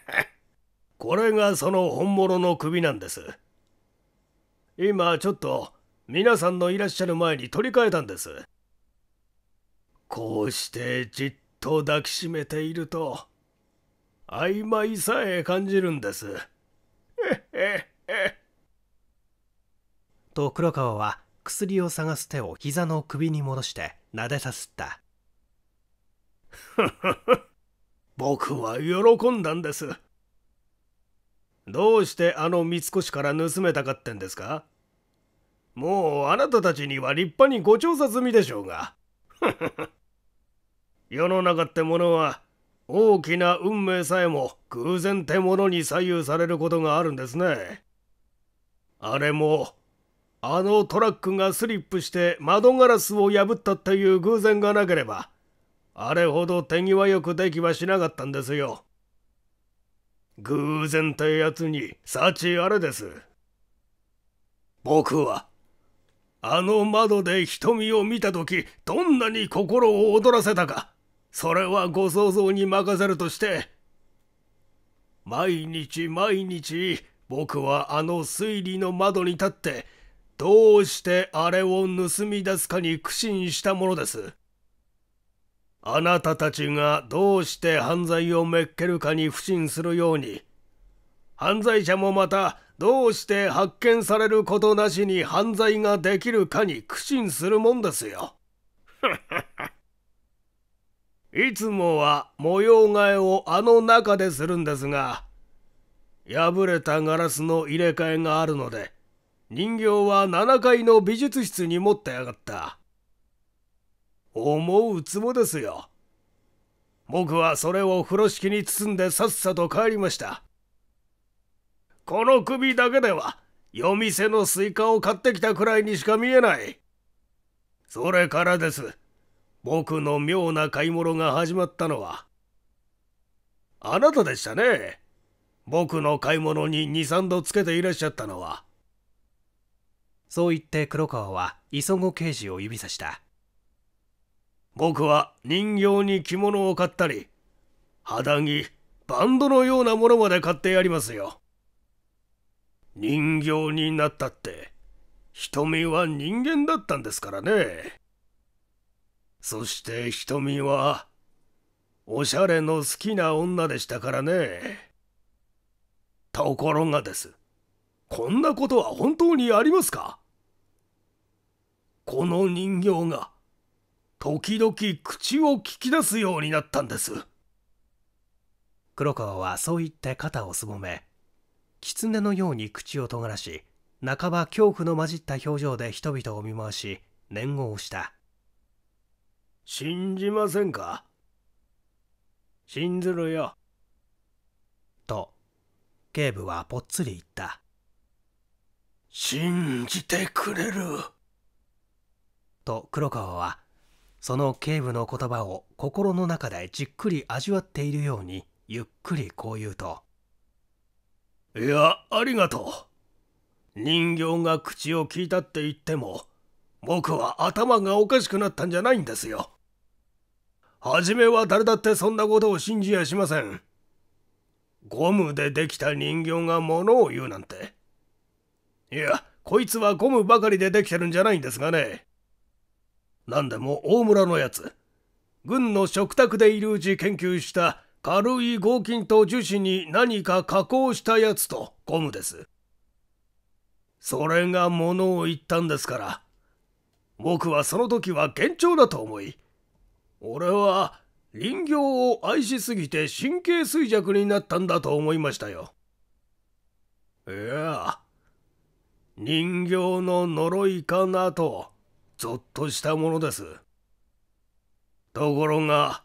これがその本物の首なんです今ちょっと皆さんのいらっしゃる前に取り替えたんですこうしてじっと抱きしめていると曖昧さえ感じるんです と黒川は薬を探す手を膝の首に戻して撫でさすった 僕は喜んだんですどうしてあの三越から盗めたかってんですかもうあなたたちには立派にご調査済みでしょうが世の中ってものは大きな運命さえも偶然ってものに左右されることがあるんですねあれもあのトラックがスリップして窓ガラスを破ったっていう偶然がなければあれほど手際よくできはしなかったんですよ偶然ってやつに幸あれです僕はあの窓で瞳を見た時どんなに心を躍らせたかそれはご想像に任せるとして毎日毎日僕はあの推理の窓に立ってどうしてあれを盗み出すかに苦心したものですあなたたちがどうして犯罪をめっけるかに不信するように犯罪者もまたどうして発見されることなしに犯罪ができるかに苦心するもんですよ。いつもは模様替えをあの中でするんですが、破れたガラスの入れ替えがあるので、人形は7階の美術室に持ってやがった。思うつぼですよ。僕はそれを風呂敷に包んでさっさと帰りました。この首だけでは、夜店のスイカを買ってきたくらいにしか見えない。それからです。僕の妙な買い物が始まったのはあなたでしたね僕の買い物に二三度つけていらっしゃったのはそう言って黒川は磯子刑事を指さした僕は人形に着物を買ったり肌着バンドのようなものまで買ってやりますよ人形になったって瞳は人間だったんですからねそして瞳はおしゃれの好きな女でしたからねところがですこんなことは本当にありますかこの人形が時々口を聞き出すようになったんです黒川はそう言って肩をすぼめ狐のように口を尖らし半ば恐怖の混じった表情で人々を見回し念を押した信じませんか信ずるよ。と、警部はぽっつり言った。信じてくれる。と黒川は、その警部の言葉を心の中でじっくり味わっているように、ゆっくりこう言うと。いや、ありがとう。人形が口を利いたって言っても、僕は頭がおかしくなったんじゃないんですよ。初めは誰だってそんなことを信じやしません。ゴムでできた人形が物を言うなんて。いや、こいつはゴムばかりでできてるんじゃないんですがね。何でも大村のやつ、軍の食卓でいるうち研究した軽い合金と樹脂に何か加工したやつとゴムです。それが物を言ったんですから。僕はその時は幻聴だと思い俺は人形を愛しすぎて神経衰弱になったんだと思いましたよいや人形の呪いかなとぞっとしたものですところが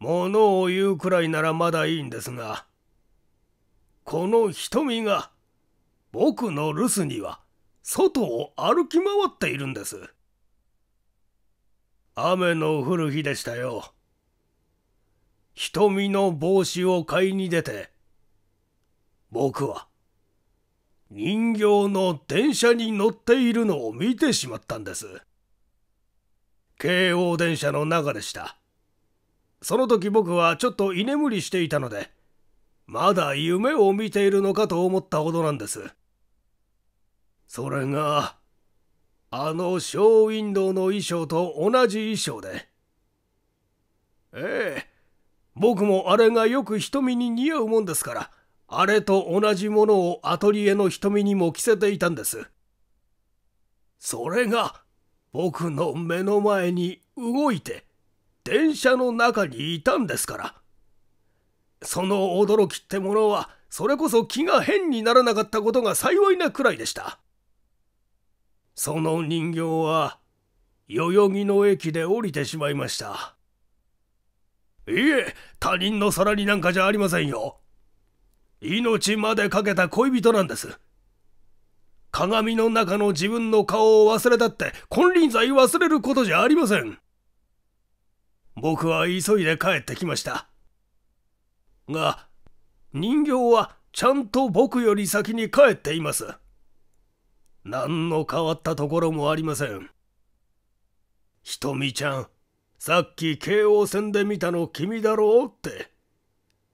物を言うくらいならまだいいんですがこの瞳が僕の留守には外を歩き回っているんです。雨の降る日でしたよ。瞳の帽子を買いに出て、僕は人形の電車に乗っているのを見てしまったんです。京王電車の中でした。その時僕はちょっと居眠りしていたので、まだ夢を見ているのかと思ったほどなんです。それがあのショーウィンドウの衣装と同じ衣装でええ僕もあれがよく瞳に似合うもんですからあれと同じものをアトリエの瞳にも着せていたんですそれが僕の目の前に動いて電車の中にいたんですからその驚きってものはそれこそ気が変にならなかったことが幸いなくらいでしたその人形は代々木の駅で降りてしまいましたいえ他人の皿になんかじゃありませんよ命までかけた恋人なんです鏡の中の自分の顔を忘れたって金輪際忘れることじゃありません僕は急いで帰ってきましたが人形はちゃんと僕より先に帰っています何の変わったところもありませんひとみちゃんさっき京王線で見たの君だろうって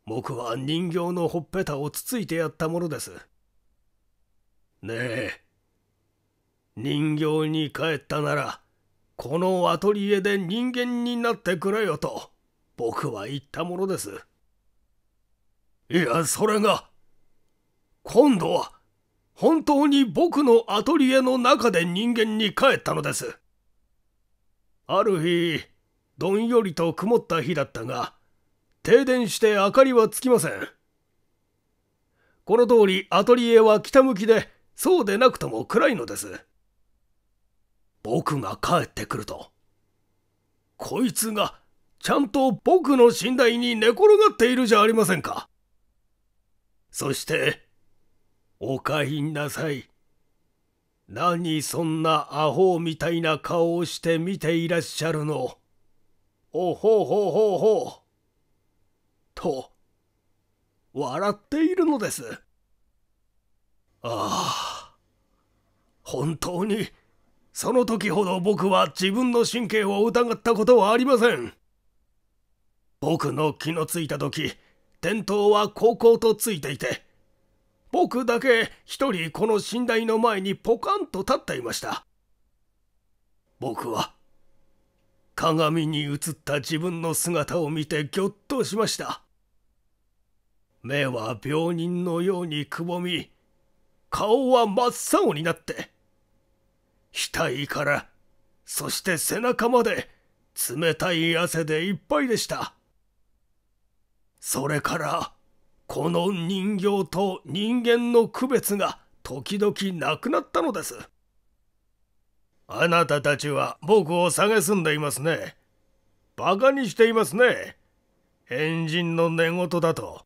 僕は人形のほっぺたをつついてやったものですねえ人形に帰ったならこのアトリエで人間になってくれよと僕は言ったものですいやそれが今度は本当に僕のアトリエの中で人間に帰ったのです。ある日、どんよりと曇った日だったが、停電して明かりはつきません。この通りアトリエは北向きで、そうでなくとも暗いのです。僕が帰ってくると、こいつがちゃんと僕の寝台に寝転がっているじゃありませんか。そして、お帰りなさい。何そんなアホみたいな顔をして見ていらっしゃるの。おほほほほ。と、笑っているのです。ああ、本当に、その時ほど僕は自分の神経を疑ったことはありません。僕の気のついた時、店灯はこうとついていて、僕だけ一人この寝台の前にポカンと立っていました僕は鏡に映った自分の姿を見てぎょっとしました目は病人のようにくぼみ顔は真っ青になって額からそして背中まで冷たい汗でいっぱいでしたそれからこの人形と人間の区別が時々なくなったのです。あなたたちは僕を蔑んでいますね。バカにしていますね。変人の寝言だと。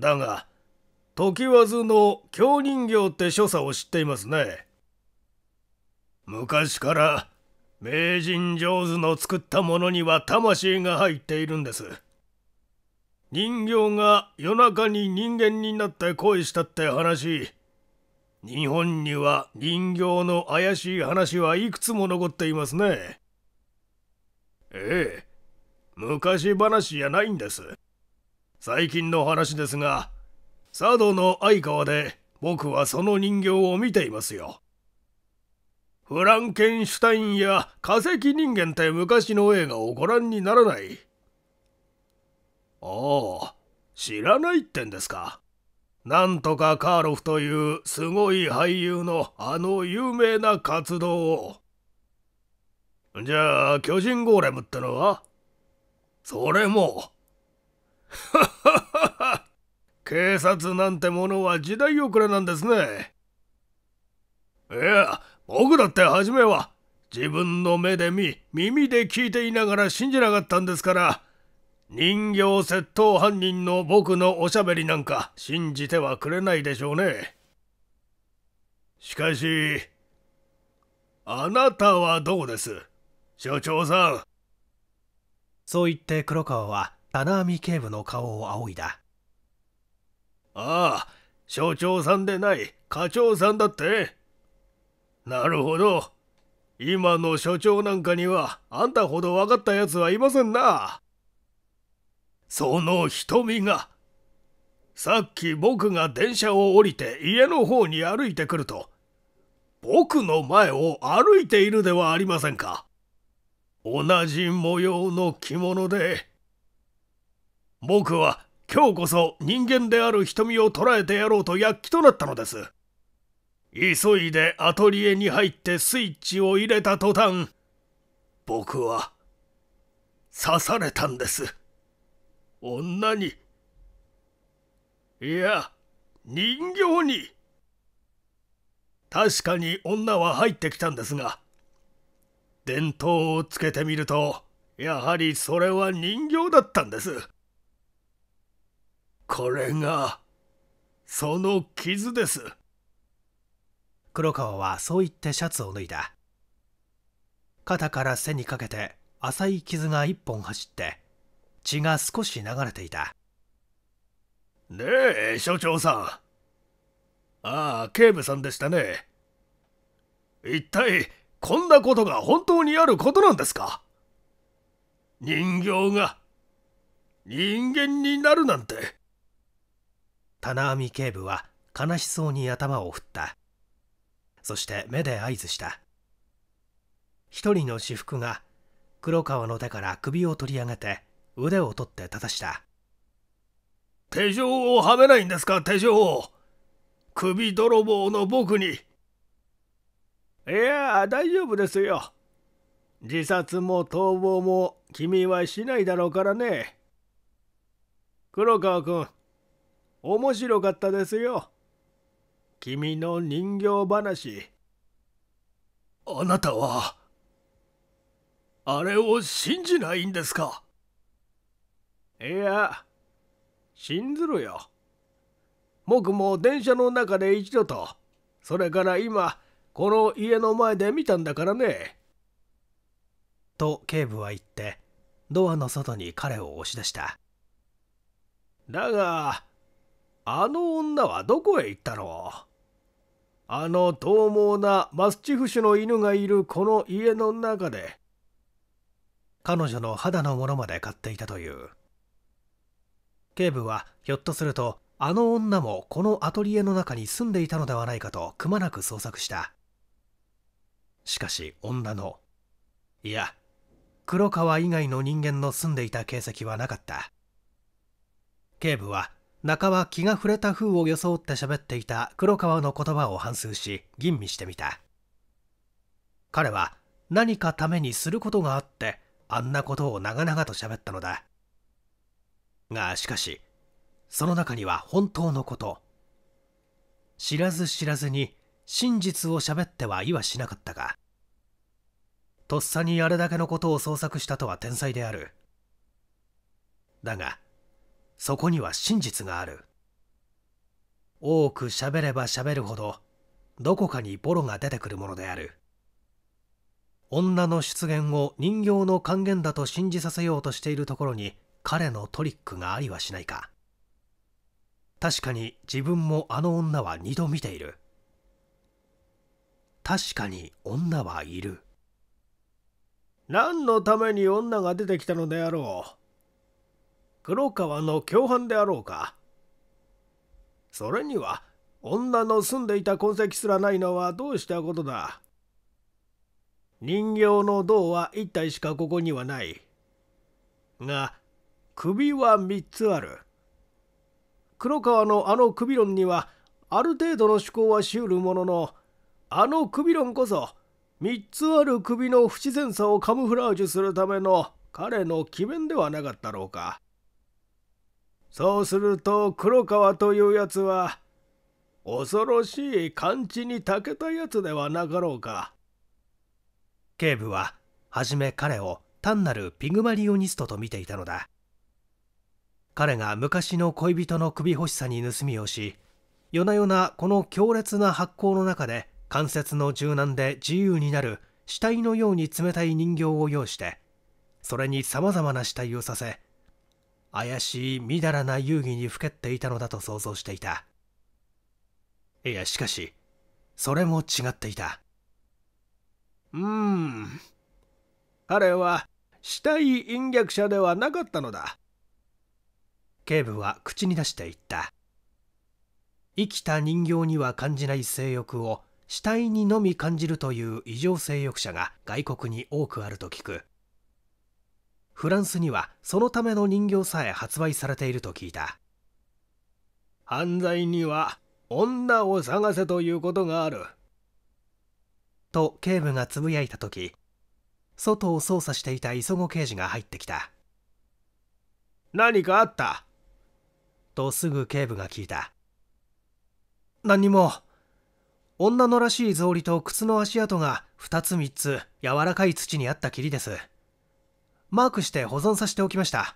だが、時和ずの京人形って所作を知っていますね。昔から名人上手の作ったものには魂が入っているんです。人形が夜中に人間になって恋したって話日本には人形の怪しい話はいくつも残っていますねええ昔話じゃないんです最近の話ですが佐渡の相川で僕はその人形を見ていますよフランケンシュタインや化石人間って昔の映画をご覧にならないおお、知らないってんですか。なんとかカーロフというすごい俳優のあの有名な活動を。じゃあ、巨人ゴーレムってのはそれも。警察なんてものは時代遅れなんですね。いや、僕だって初めは自分の目で見、耳で聞いていながら信じなかったんですから、人形窃盗犯人の僕のおしゃべりなんか信じてはくれないでしょうね。しかし、あなたはどこです所長さん。そう言って黒川は棚網警部の顔を仰いだ。ああ、所長さんでない課長さんだってなるほど。今の所長なんかにはあんたほど分かった奴はいませんな。その瞳が。さっき僕が電車を降りて家の方に歩いてくると、僕の前を歩いているではありませんか。同じ模様の着物で。僕は今日こそ人間である瞳を捉えてやろうと躍起となったのです。急いでアトリエに入ってスイッチを入れた途端、僕は刺されたんです。女にいや人形に確かに女は入ってきたんですが伝統をつけてみるとやはりそれは人形だったんですこれがその傷です黒川はそう言ってシャツを脱いだ肩から背にかけて浅い傷が一本走って血が少し流れていたねえ所長さんああ警部さんでしたね一体こんなことが本当にあることなんですか人形が人間になるなんて棚網警部は悲しそうに頭を振ったそして目で合図した一人の私服が黒川の手から首を取り上げて腕を取って立たした。手錠をはめないんですか、手錠を。首泥棒の僕に。いや、大丈夫ですよ。自殺も逃亡も君はしないだろうからね。黒川君、面白かったですよ。君の人形話。あなたは、あれを信じないんですかいや、信ずるよ。僕も電車の中で一度と、それから今、この家の前で見たんだからね。と警部は言って、ドアの外に彼を押し出した。だが、あの女はどこへ行ったのあの獰猛なマスチフ種の犬がいるこの家の中で。彼女の肌のものまで買っていたという。警部はひょっとするとあの女もこのアトリエの中に住んでいたのではないかとくまなく捜索したしかし女のいや黒川以外の人間の住んでいた形跡はなかった警部は中は気が触れた風を装って喋っていた黒川の言葉を反芻し吟味してみた彼は何かためにすることがあってあんなことを長々と喋ったのだがしかしその中には本当のこと知らず知らずに真実を喋ってはいはしなかったがとっさにあれだけのことを捜索したとは天才であるだがそこには真実がある多く喋れば喋るほどどこかにボロが出てくるものである女の出現を人形の還元だと信じさせようとしているところに彼のトリックがありはしないか確かに自分もあの女は二度見ている確かに女はいる何のために女が出てきたのであろう黒川の共犯であろうかそれには女の住んでいた痕跡すらないのはどうしたことだ人形の銅は一体しかここにはないが首は3つある。黒川のあの首論にはある程度の趣向はしうるもののあの首論こそ3つある首の不自然さをカムフラージュするための彼の詭弁ではなかったろうかそうすると黒川というやつは恐ろしい感知に長けたやつではなかろうか警部は初め彼を単なるピグマリオニストと見ていたのだ彼が昔の恋人の首欲しさに盗みをし夜な夜なこの強烈な発酵の中で関節の柔軟で自由になる死体のように冷たい人形を用してそれにさまざまな死体をさせ怪しいみだらな遊戯にふけっていたのだと想像していたいやしかしそれも違っていたうーん彼は死体陰虐者ではなかったのだ警部は口に出して言った生きた人形には感じない性欲を死体にのみ感じるという異常性欲者が外国に多くあると聞くフランスにはそのための人形さえ発売されていると聞いた犯罪には女を探せということがあると警部がつぶやいた時外を捜査していた磯子刑事が入ってきた何かあったとすぐ警部が聞いた何にも女のらしい草履と靴の足跡が2つ3つ柔らかい土にあったきりですマークして保存させておきました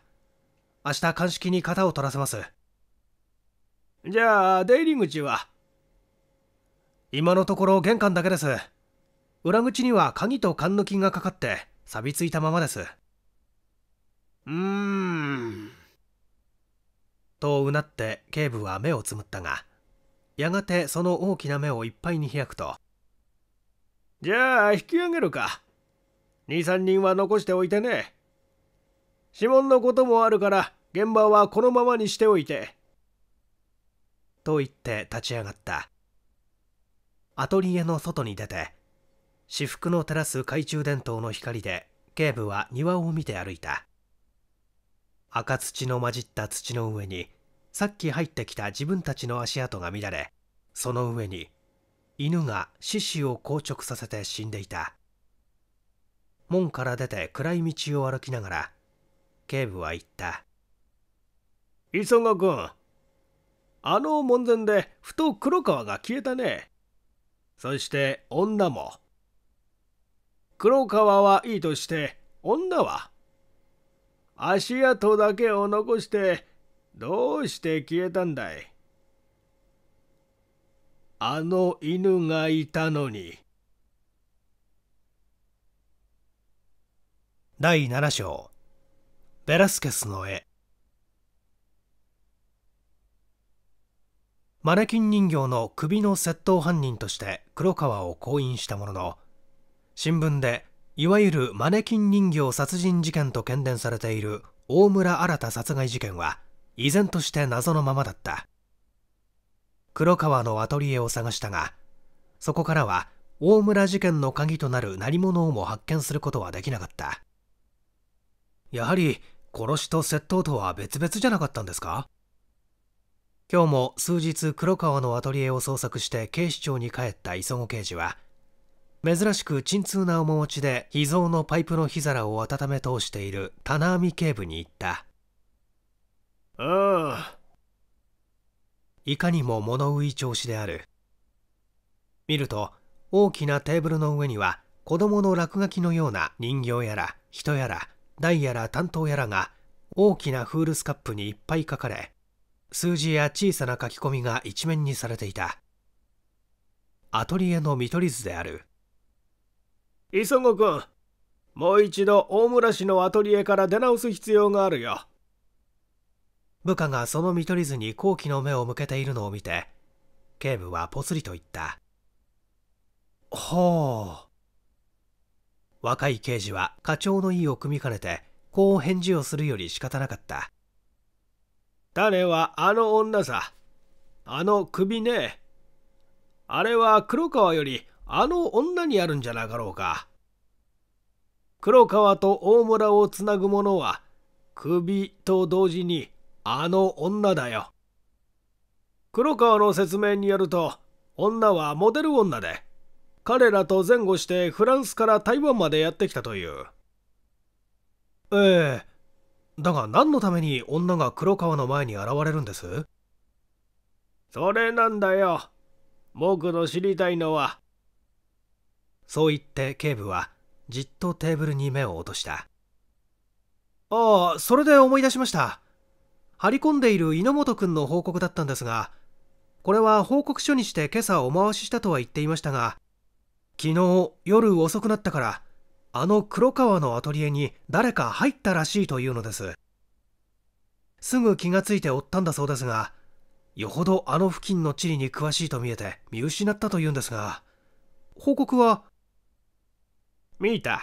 明日鑑識に型を取らせますじゃあ出入り口は今のところ玄関だけです裏口には鍵と缶抜きがかかって錆びついたままですうーんとうなって警部は目をつむったがやがてその大きな目をいっぱいに開くと「じゃあ引き上げるか23人は残しておいてね指紋のこともあるから現場はこのままにしておいて」と言って立ち上がったアトリエの外に出て私服の照らす懐中電灯の光で警部は庭を見て歩いた赤土の混じった土の上にさっき入ってきた自分たちの足跡が見られその上に犬が獅子を硬直させて死んでいた門から出て暗い道を歩きながら警部は言った磯賀君あの門前でふと黒川が消えたねそして女も黒川はいいとして女は足跡だけを残してどうして消えたんだいあの犬がいたのに第七章ベラスケスの絵マネキン人形の首の窃盗犯人として黒川を勾引したものの新聞でいわゆるマネキン人形殺人事件と喧伝されている大村新殺害事件は依然として謎のままだった黒川のアトリエを探したがそこからは大村事件の鍵となる何者をも発見することはできなかったやはり殺しと窃盗とは別々じゃなかったんですか今日も数日黒川のアトリエを捜索して警視庁に帰った磯子刑事は珍しく鎮痛な面持ちで秘蔵のパイプの火皿を温め通している棚網警部に言ったああいかにも物浮い調子である見ると大きなテーブルの上には子供の落書きのような人形やら人やら台やら担当やらが大きなフールスカップにいっぱい書かれ数字や小さな書き込みが一面にされていたアトリエの見取り図である磯子君もう一度大村氏のアトリエから出直す必要があるよ部下がその見取り図に好奇の目を向けているのを見て警部はぽつりと言ったほう。若い刑事は課長の意を組みかねてこう返事をするより仕方なかった種はあの女さあの首ねあれは黒川よりあの女にあるんじゃなかろうか。黒川と大村をつなぐものは、首と同時にあの女だよ。黒川の説明によると、女はモデル女で、彼らと前後してフランスから台湾までやってきたという。ええだが何のために女が黒川の前に現れるんですそれなんだよ。僕の知りたいのは、そう言って警部はじっとテーブルに目を落としたああそれで思い出しました張り込んでいる猪本君の報告だったんですがこれは報告書にして今朝お回ししたとは言っていましたが昨日夜遅くなったからあの黒川のアトリエに誰か入ったらしいというのですすぐ気がついて追ったんだそうですがよほどあの付近の地理に詳しいと見えて見失ったというんですが報告は見た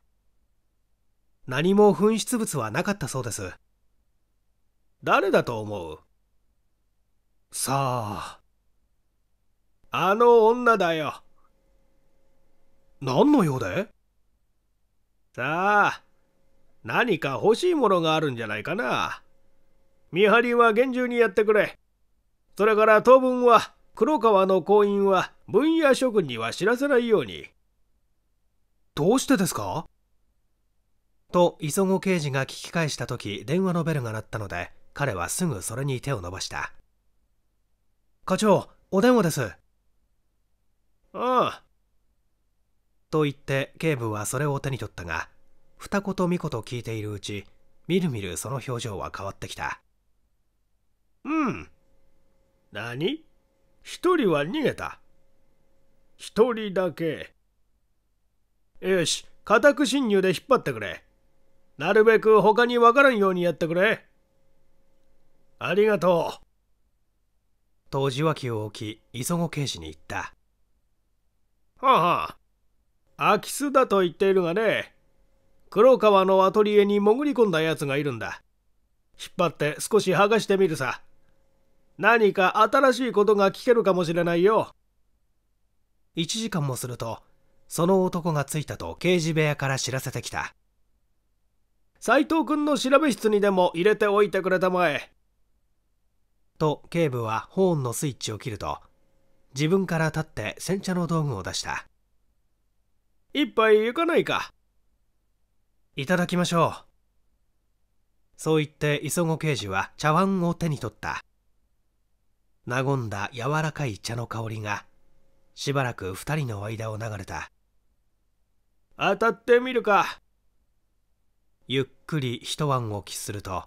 何も紛失物はなかったそうです誰だと思うさああの女だよ何の用でさあ何か欲しいものがあるんじゃないかな見張りは厳重にやってくれそれから当分は黒川の行員は分野諸君には知らせないようにどうしてですかと磯子刑事が聞き返した時電話のベルが鳴ったので彼はすぐそれに手を伸ばした課長お電話ですああと言って警部はそれを手に取ったが二言三言聞いているうちみるみるその表情は変わってきたうん何一人は逃げた一人だけよし、家宅侵入で引っ張ってくれ。なるべく他にわからんようにやってくれ。ありがとう。と受話器を置き、磯子刑事に言った。はあはあ。空き巣だと言っているがね、黒川のアトリエに潜り込んだやつがいるんだ。引っ張って少し剥がしてみるさ。何か新しいことが聞けるかもしれないよ。1時間もするとその男が着いたと刑事部屋から知らせてきた斎藤君の調べ室にでも入れておいてくれたまえと警部はホーンのスイッチを切ると自分から立って煎茶の道具を出した一杯行かないかいただきましょうそう言って磯子刑事は茶碗を手に取った和んだ柔らかい茶の香りがしばらく2人の間を流れた当たってみるかゆっくり一晩をきすると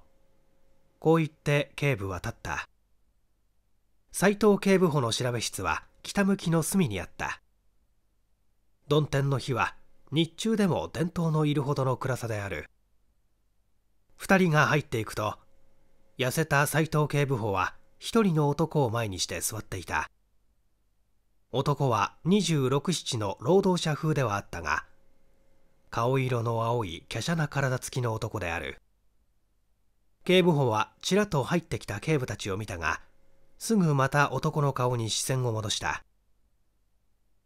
こう言って警部は立った斎藤警部補の調べ室は北向きの隅にあった曇天の日は日中でも伝統のいるほどの暗さである2人が入っていくと痩せた斎藤警部補は1人の男を前にして座っていた男は2 6 7の労働者風ではあったが顔色の青い華奢な体つきの男である警部補はちらっと入ってきた警部たちを見たがすぐまた男の顔に視線を戻した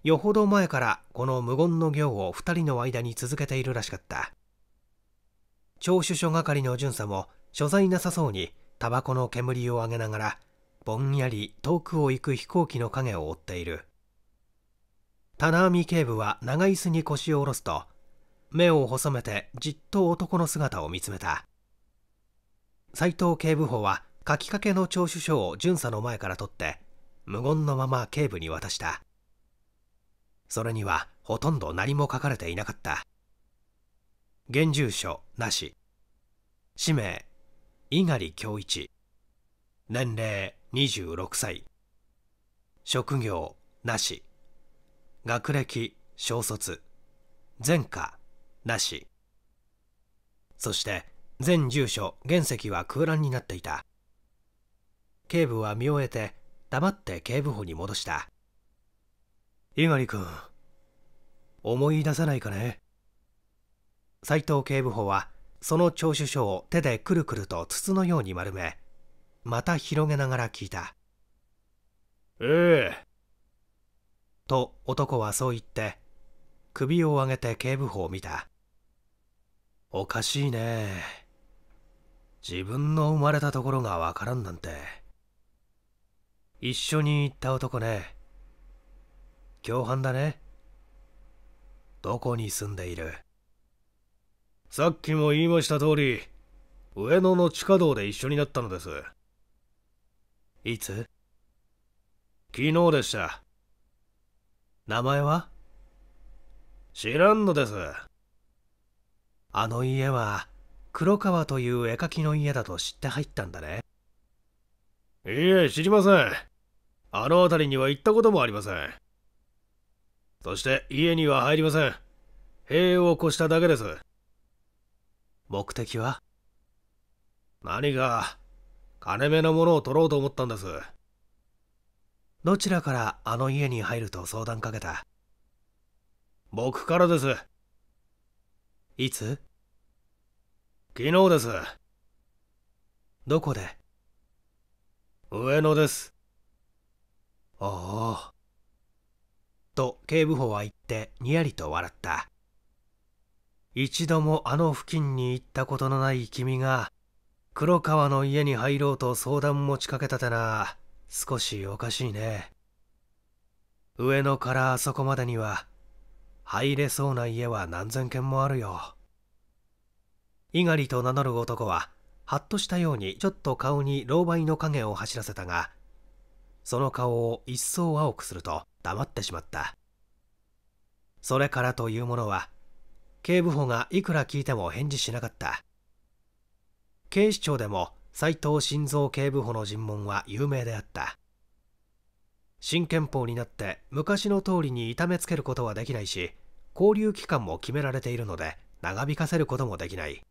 よほど前からこの無言の行を2人の間に続けているらしかった聴取書係の巡査も所在なさそうにタバコの煙を上げながらぼんやり遠くを行く飛行機の影を追っている棚網警部は長椅子に腰を下ろすと目を細めてじっと男の姿を見つめた斎藤警部補は書きかけの聴取書を巡査の前から取って無言のまま警部に渡したそれにはほとんど何も書かれていなかった現住所なし氏名猪狩恭一年齢26歳職業なし学歴小卒前科なしそして全住所原石は空欄になっていた警部は見終えて黙って警部補に戻した猪狩君思い出さないかね斎藤警部補はその聴取書を手でくるくると筒のように丸めまた広げながら聞いたええと男はそう言って首を上げて警部補を見たおかしいね自分の生まれたところがわからんなんて一緒に行った男ね共犯だねどこに住んでいるさっきも言いました通り上野の地下道で一緒になったのですいつ昨日でした名前は知らんのですあの家は黒川という絵描きの家だと知って入ったんだねいえ知りませんあの辺りには行ったこともありませんそして家には入りません塀を越しただけです目的は何が金目のものを取ろうと思ったんですどちらからあの家に入ると相談かけた僕からですいつ昨日です。どこで上野です。ああ。と警部補は言ってにやりと笑った。一度もあの付近に行ったことのない君が黒川の家に入ろうと相談持ちかけたてな少しおかしいね上野からあそこまでには入れそうな家は何千軒もあるよ。猪狩と名乗る男は、はっとしたようにちょっと顔に狼狽の影を走らせたが、その顔を一層青くすると黙ってしまった。それからというものは、警部補がいくら聞いても返事しなかった。警視庁でも斎藤晋三警部補の尋問は有名であった。新憲法になって昔の通りに痛めつけることはできないし交流期間も決められているので長引かせることもできない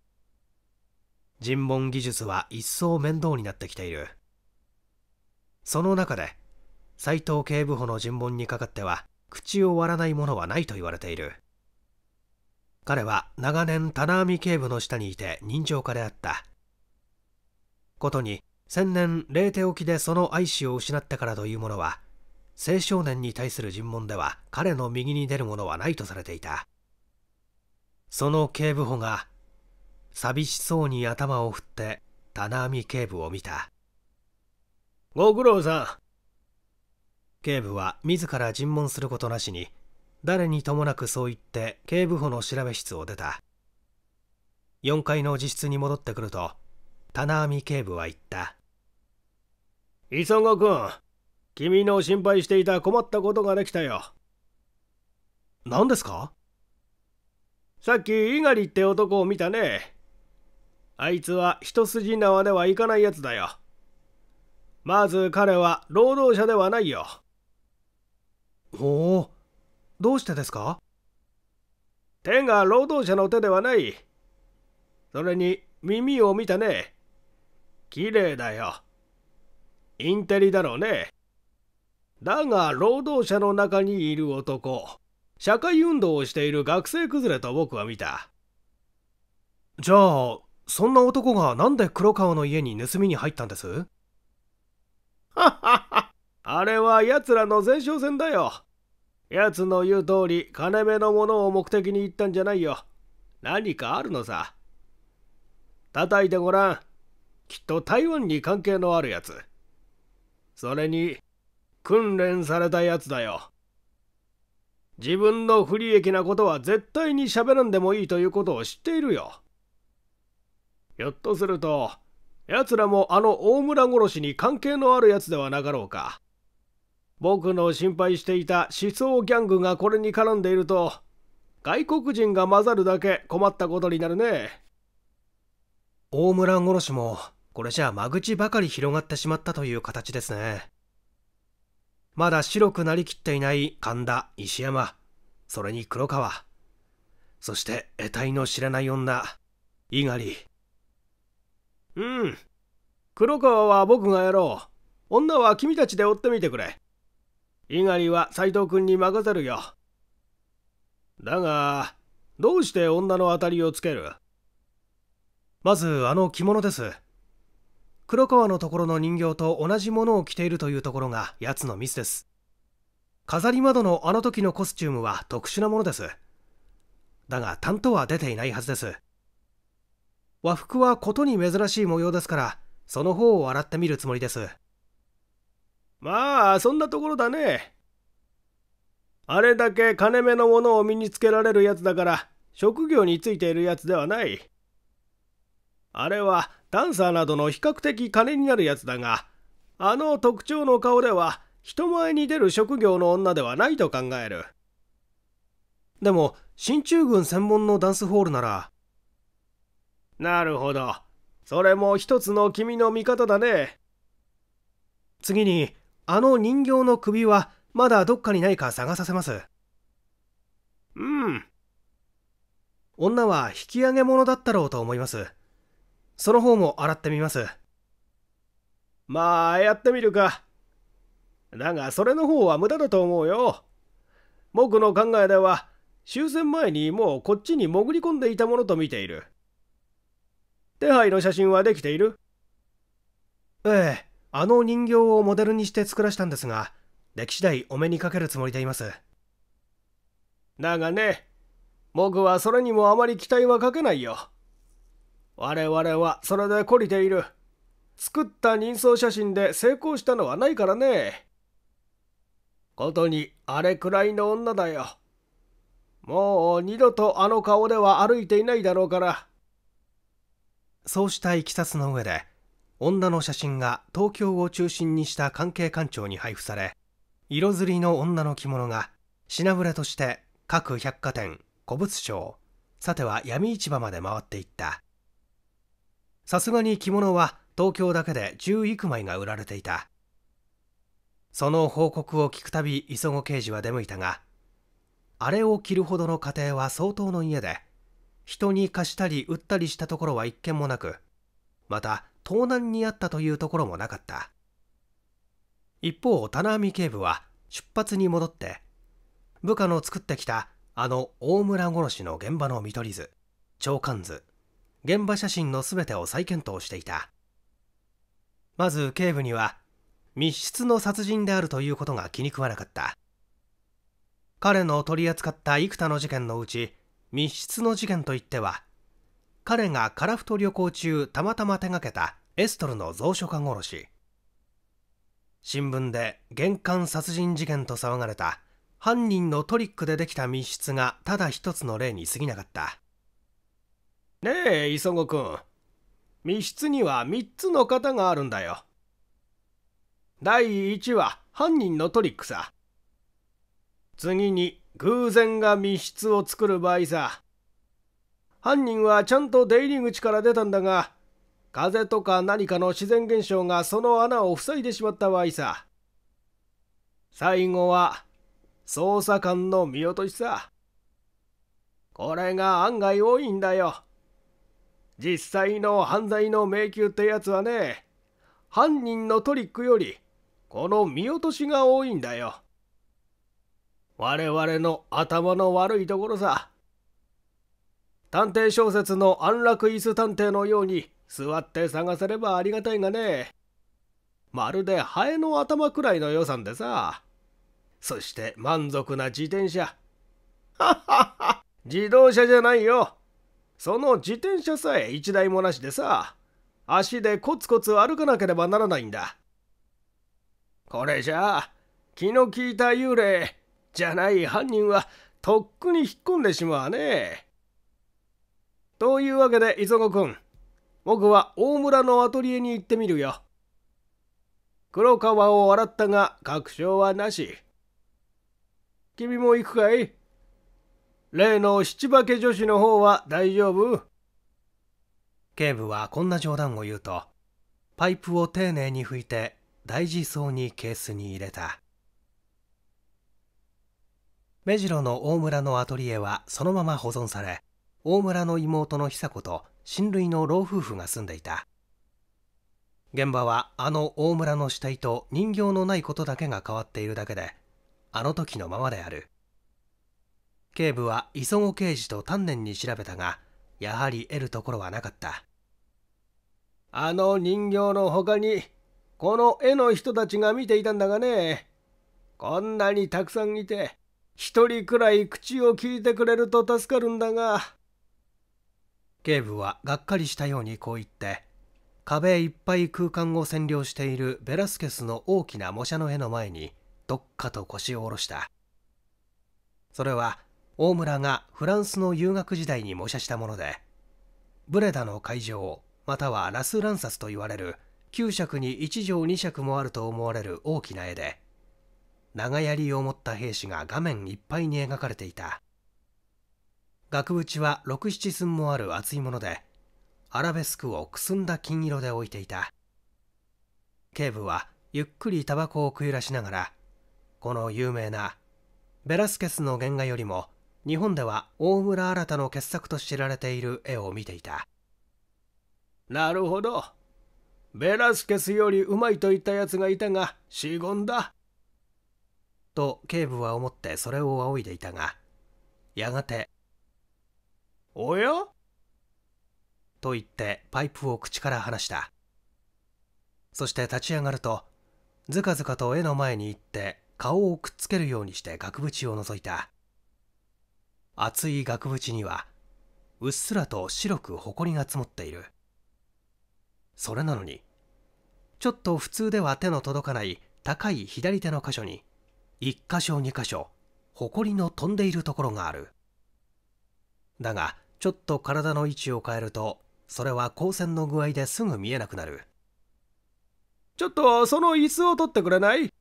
尋問技術は一層面倒になってきているその中で斎藤警部補の尋問にかかっては口を割らないものはないと言われている彼は長年棚網警部の下にいて人情家であったことに千年霊手沖でその愛子を失ってからというものは青少年に対する尋問では彼の右に出るものはないとされていたその警部補が寂しそうに頭を振って棚網警部を見たご苦労さん警部は自ら尋問することなしに誰にともなくそう言って警部補の調べ室を出た4階の自室に戻ってくると棚網警部は言った磯子君君の心配していた困ったことができたよ。何ですかさっき、猪狩って男を見たね。あいつは一筋縄ではいかないやつだよ。まず彼は労働者ではないよ。おお、どうしてですか手が労働者の手ではない。それに耳を見たね。綺麗だよ。インテリだろうね。だが労働者の中にいる男社会運動をしている学生崩れと僕は見たじゃあそんな男がなんで黒川の家に盗みに入ったんですはっはっはあれは奴らの前哨戦だよ奴の言う通り金目のものを目的に行ったんじゃないよ何かあるのさ叩いてごらんきっと台湾に関係のあるやつそれに訓練されたやつだよ自分の不利益なことは絶対に喋らんでもいいということを知っているよひょっとすると奴らもあの大村殺しに関係のあるやつではなかろうか僕の心配していた思想ギャングがこれに絡んでいると外国人が混ざるだけ困ったことになるね大村殺しもこれじゃ間口ばかり広がってしまったという形ですねまだ白くなりきっていない神田、石山、それに黒川、そして得体の知らない女、猪狩。うん。黒川は僕がやろう。女は君たちで追ってみてくれ。猪狩は斎藤君に任せるよ。だが、どうして女の当たりをつけるまずあの着物です。黒川のところの人形と同じものを着ているというところが奴のミスです飾り窓のあの時のコスチュームは特殊なものですだが担当は出ていないはずです和服はことに珍しい模様ですからその方を洗ってみるつもりですまあそんなところだねあれだけ金目のものを身につけられるやつだから職業についているやつではないあれはダンサーなどの比較的金になるやつだが、あの特徴の顔では人前に出る職業の女ではないと考える。でも、進駐軍専門のダンスホールなら。なるほど。それも一つの君の味方だね。次に、あの人形の首はまだどっかにないか探させます。うん。女は引き上げ者だったろうと思います。その方も洗ってみます。まあ、やってみるか。だが、それの方は無駄だと思うよ。僕の考えでは、終戦前にもうこっちに潜り込んでいたものと見ている。手配の写真はできているええ、あの人形をモデルにして作らしたんですが、出来次第お目にかけるつもりでいます。だがね、僕はそれにもあまり期待はかけないよ。我々はそれで懲りている。作った人相写真で成功したのはないからね。ことにあれくらいの女だよ。もう二度とあの顔では歩いていないだろうから。そうしたいきさつの上で、女の写真が東京を中心にした関係官庁に配布され、色づりの女の着物が品ぶれとして各百貨店、古物商、さては闇市場まで回っていった。さすがに着物は東京だけで10幾枚が売られていたその報告を聞くたび磯子刑事は出向いたがあれを着るほどの家庭は相当の家で人に貸したり売ったりしたところは一件もなくまた盗難にあったというところもなかった一方棚網警部は出発に戻って部下の作ってきたあの大村殺しの現場の見取り図長官図現場写真の全てを再検討していたまず警部には密室の殺人であるということが気に食わなかった彼の取り扱った幾多の事件のうち密室の事件といっては彼が樺太旅行中たまたま手がけたエストルの蔵書館殺し新聞で玄関殺人事件と騒がれた犯人のトリックでできた密室がただ一つの例に過ぎなかったねえ磯子くん密室には3つの型があるんだよ第1は犯人のトリックさ次に偶然が密室を作る場合さ犯人はちゃんと出入り口から出たんだが風とか何かの自然現象がその穴を塞いでしまった場合さ最後は捜査官の見落としさこれが案外多いんだよ実際の犯罪の迷宮ってやつはね犯人のトリックよりこの見落としが多いんだよ我々の頭の悪いところさ探偵小説の安楽椅子探偵のように座って探せればありがたいがねまるでハエの頭くらいの予算でさそして満足な自転車ははは自動車じゃないよその自転車さえ一台もなしでさ、足でコツコツ歩かなければならないんだ。これじゃあ、気の利いた幽霊じゃない犯人はとっくに引っ込んでしまうね。というわけで、磯子くん、僕は大村のアトリエに行ってみるよ。黒川を笑ったが確証はなし。君も行くかい例の七化け女子の方は大丈夫警部はこんな冗談を言うとパイプを丁寧に拭いて大事そうにケースに入れた目白の大村のアトリエはそのまま保存され大村の妹の久子と親類の老夫婦が住んでいた現場はあの大村の死体と人形のないことだけが変わっているだけであの時のままである警部は磯子刑事と丹念に調べたがやはり得るところはなかったあの人形の他にこの絵の人たちが見ていたんだがねこんなにたくさんいて一人くらい口を聞いてくれると助かるんだが警部はがっかりしたようにこう言って壁いっぱい空間を占領しているベラスケスの大きな模写の絵の前にどっかと腰を下ろしたそれは大村がフランスの留学時代に模写したものでブレダの会場またはラス・ランサスと言われる9尺に1畳2尺もあると思われる大きな絵で長槍を持った兵士が画面いっぱいに描かれていた額縁は6七寸もある厚いものでアラベスクをくすんだ金色で置いていた警部はゆっくりタバコを食いらしながらこの有名なベラスケスの原画よりも日本では大村新の傑作と知られている絵を見ていたなるほどベラスケスよりうまいと言ったやつがいたが死言だと警部は思ってそれを仰いでいたがやがて「おや?」と言ってパイプを口から離したそして立ち上がるとずかずかと絵の前に行って顔をくっつけるようにして額縁を覗いた厚い額縁にはうっすらと白く埃が積もっているそれなのにちょっと普通では手の届かない高い左手の箇所に1箇所2箇所埃の飛んでいるところがあるだがちょっと体の位置を変えるとそれは光線の具合ですぐ見えなくなるちょっとその椅子を取ってくれない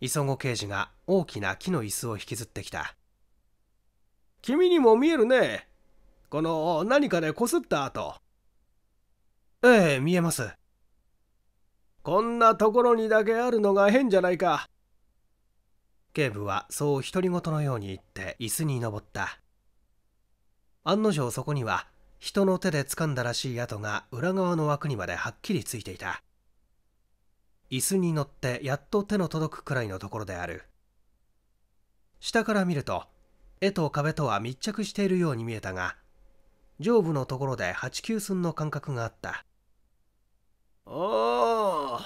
磯子刑事が大きな木の椅子を引きずってきた君にも見えるね。この何かでこすった跡。ええ、見えます。こんなところにだけあるのが変じゃないか。警部はそう独り言のように言って椅子に登った。案の定そこには人の手で掴んだらしい跡が裏側の枠にまではっきりついていた。椅子に乗ってやっと手の届くくらいのところである。下から見ると絵と壁とは密着しているように見えたが上部のところで8九寸の間隔があったおお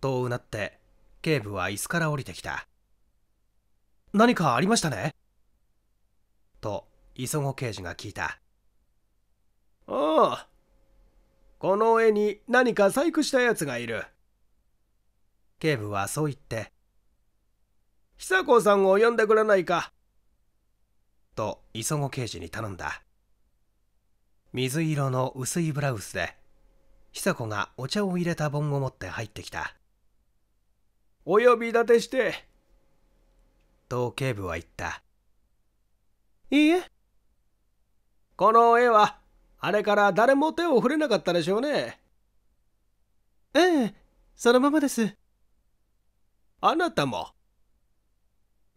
とうなって警部は椅子から降りてきた何かありましたねと磯子刑事が聞いたああこの絵に何か細工したやつがいる警部はそう言って久子さんを呼んでくれないかと磯子刑事に頼んだ水色の薄いブラウスで久子がお茶を入れた盆を持って入ってきたお呼び立てしてと警部は言ったいいえこの絵はあれから誰も手を触れなかったでしょうねええそのままですあなたも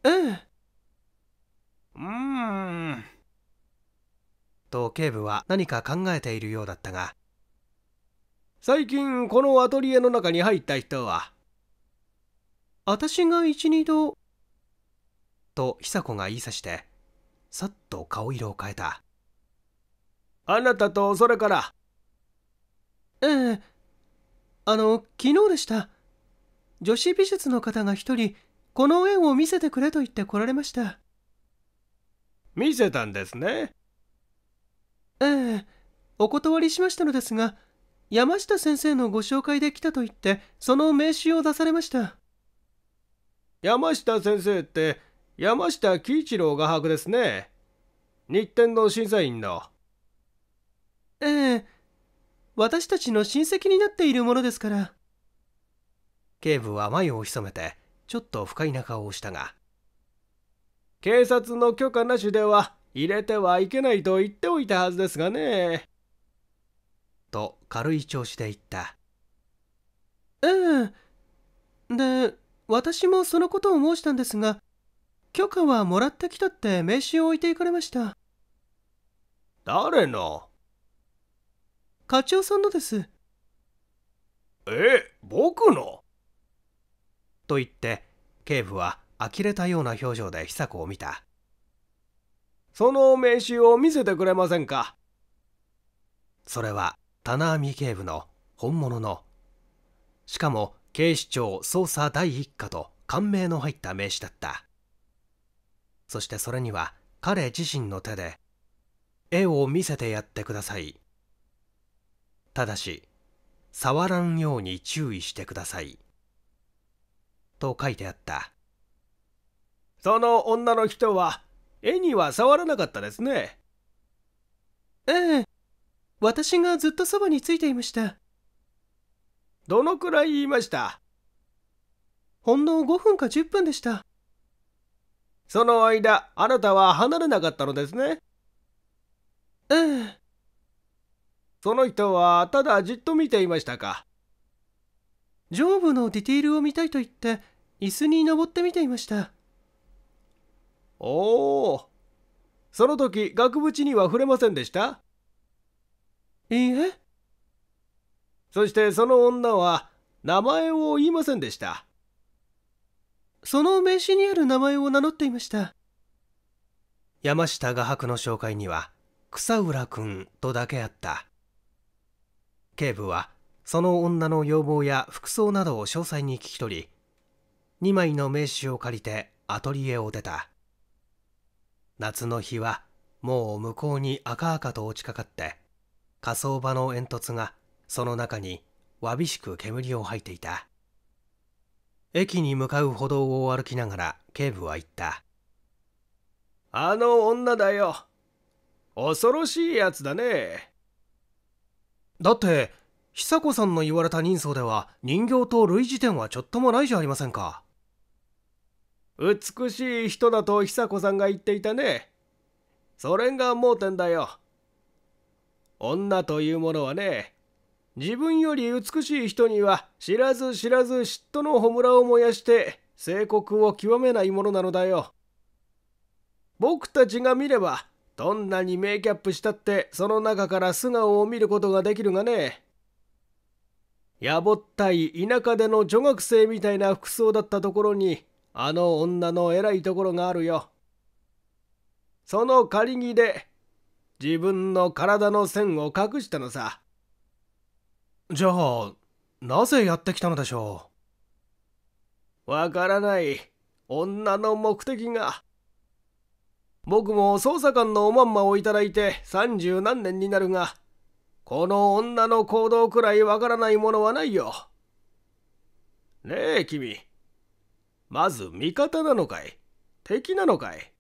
うんと警部は何か考えているようだったが最近このアトリエの中に入った人は私が一二度と久子が言いさしてさっと顔色を変えたあなたとそれからええあの昨日でした女子美術の方が一人この円を見せてくれと言って来られました見せたんですねええお断りしましたのですが山下先生のご紹介で来たと言ってその名刺を出されました山下先生って山下喜一郎画伯ですね日展の審査員のええ私たちの親戚になっているものですから警部は眉をひそめてちょっと不快な顔をしたが警察の許可なしでは入れてはいけないと言っておいたはずですがねと軽い調子で言ったええで私もそのことを申したんですが許可はもらってきたって名刺を置いていかれました誰の課長さんのですえ僕のと言って警部は呆れたような表情で久子を見たその名刺を見せてくれませんかそれは棚網警部の本物のしかも警視庁捜査第一課と感銘の入った名刺だったそしてそれには彼自身の手で絵を見せてやってくださいただし触らんように注意してくださいと書いてあったその女の人は絵には触らなかったですねええ私がずっとそばについていましたどのくらい言いましたほんの5分か10分でしたその間あなたは離れなかったのですねええその人はただじっと見ていましたか上部のディティールを見たいと言って椅子に登ってみていましたおおその時額縁には触れませんでしたいいえそしてその女は名前を言いませんでしたその名刺にある名前を名乗っていました山下画伯の紹介には草浦君とだけあった警部はその女の要望や服装などを詳細に聞き取り2枚の名刺を借りてアトリエを出た夏の日はもう向こうに赤々と落ちかかって火葬場の煙突がその中にわびしく煙を吐いていた駅に向かう歩道を歩きながら警部は言ったあの女だよ恐ろしいやつだねだって久子さんの言われた人相では人形と類似点はちょっともないじゃありませんか美しい人だと久子さんが言っていたね。それが盲点だよ。女というものはね、自分より美しい人には知らず知らず嫉妬の炎を燃やして性国を極めないものなのだよ。僕たちが見れば、どんなにメイキャップしたってその中から素顔を見ることができるがね。やぼったい田舎での女学生みたいな服装だったところにあの女の偉いところがあるよ。その仮着で自分の体の線を隠したのさ。じゃあ、なぜやってきたのでしょうわからない。女の目的が。僕も捜査官のおまんまをいただいて三十何年になるが、この女の行動くらいわからないものはないよ。ねえ、君。まず味方なのかい敵なのかい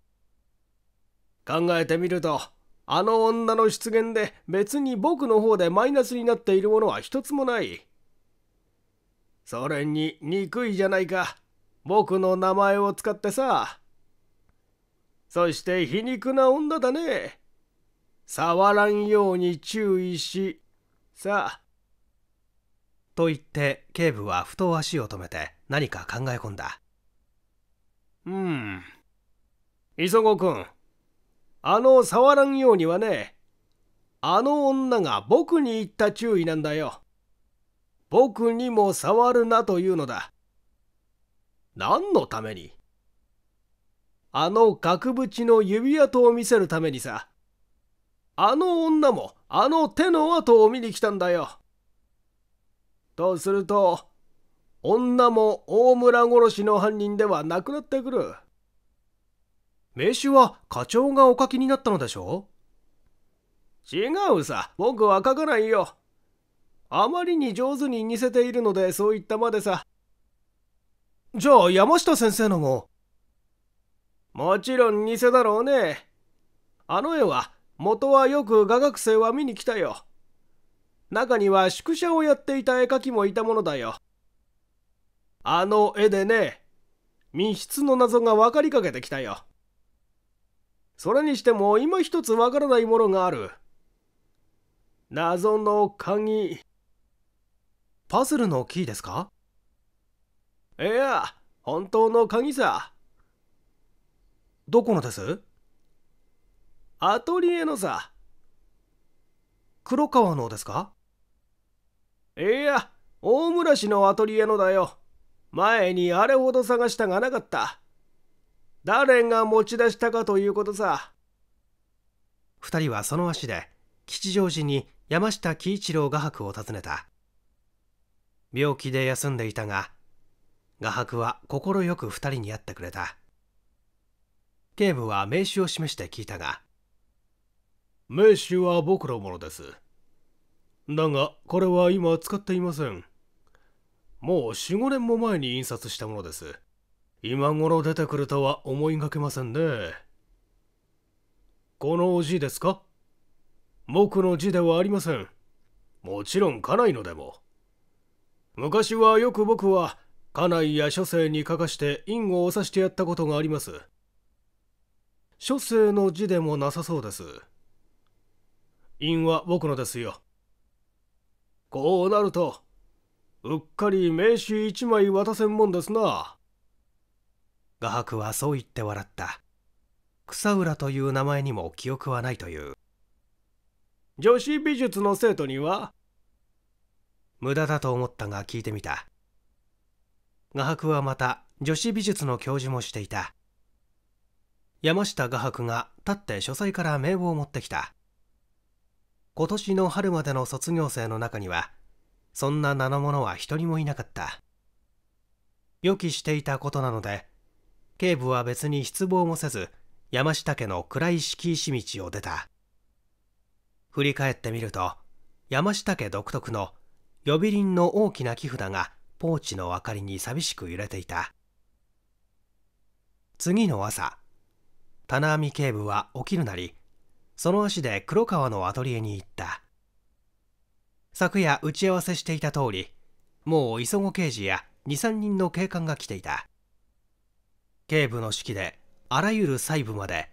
考えてみるとあの女の出現で別に僕の方でマイナスになっているものは一つもないそれに憎いじゃないか僕の名前を使ってさそして皮肉な女だね触らんように注意しさあと言って警部はふと足を止めて何か考え込んだうん磯子君あの触らんようにはねあの女が僕に言った注意なんだよ僕にも触るなというのだ何のためにあの額縁の指跡を見せるためにさあの女もあの手の跡を見に来たんだよとすると女も大村殺しの犯人ではなくなってくる。名刺は課長がお書きになったのでしょう違うさ、僕は書かないよ。あまりに上手に似せているのでそういったまでさ。じゃあ山下先生のも。もちろん偽だろうね。あの絵は元はよく画学生は見に来たよ。中には宿舎をやっていた絵描きもいたものだよ。あの絵でね、密室の謎が分かりかけてきたよ。それにしても今一つ分からないものがある。謎の鍵。パズルのキーですかいや、本当の鍵さ。どこのですアトリエのさ。黒川のですかいや、大村市のアトリエのだよ。前にあれほど探したがなかった。誰が持ち出したかということさ。2人はその足で吉祥寺に山下喜一郎画伯を訪ねた病気で休んでいたが画伯は快く2人に会ってくれた警部は名刺を示して聞いたが名刺は僕のものですだがこれは今使っていませんもう45年も前に印刷したものです今頃出てくるとは思いがけませんねこの字ですか僕の字ではありませんもちろん家内のでも昔はよく僕は家内や書生に書かして印を押さしてやったことがあります書生の字でもなさそうです印は僕のですよこうなるとうっかり名刺一枚渡せんもんですな。画伯はそう言って笑った。草浦という名前にも記憶はないという。女子美術の生徒には無駄だと思ったが聞いてみた。画伯はまた女子美術の教授もしていた。山下画伯が立って書斎から名簿を持ってきた。今年の春までの卒業生の中にはそんな名の者は一人もいなかった予期していたことなので警部は別に失望もせず山下家の暗い敷石道を出た振り返ってみると山下家独特の呼び鈴の大きな木札がポーチの明かりに寂しく揺れていた次の朝棚網警部は起きるなりその足で黒川のアトリエに行った昨夜打ち合わせしていた通りもう磯子刑事や23人の警官が来ていた警部の指揮であらゆる細部まで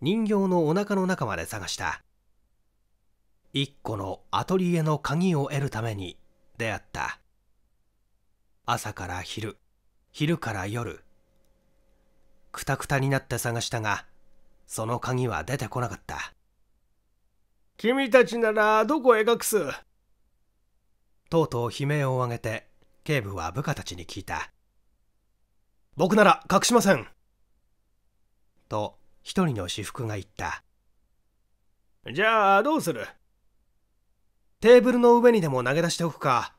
人形のお腹の中まで探した一個のアトリエの鍵を得るために出会った朝から昼昼から夜くたくたになって探したがその鍵は出てこなかった君たちならどこへ隠すとうとう悲鳴を上げて警部は部下たちに聞いた僕なら隠しませんと一人の私服が言ったじゃあどうするテーブルの上にでも投げ出しておくか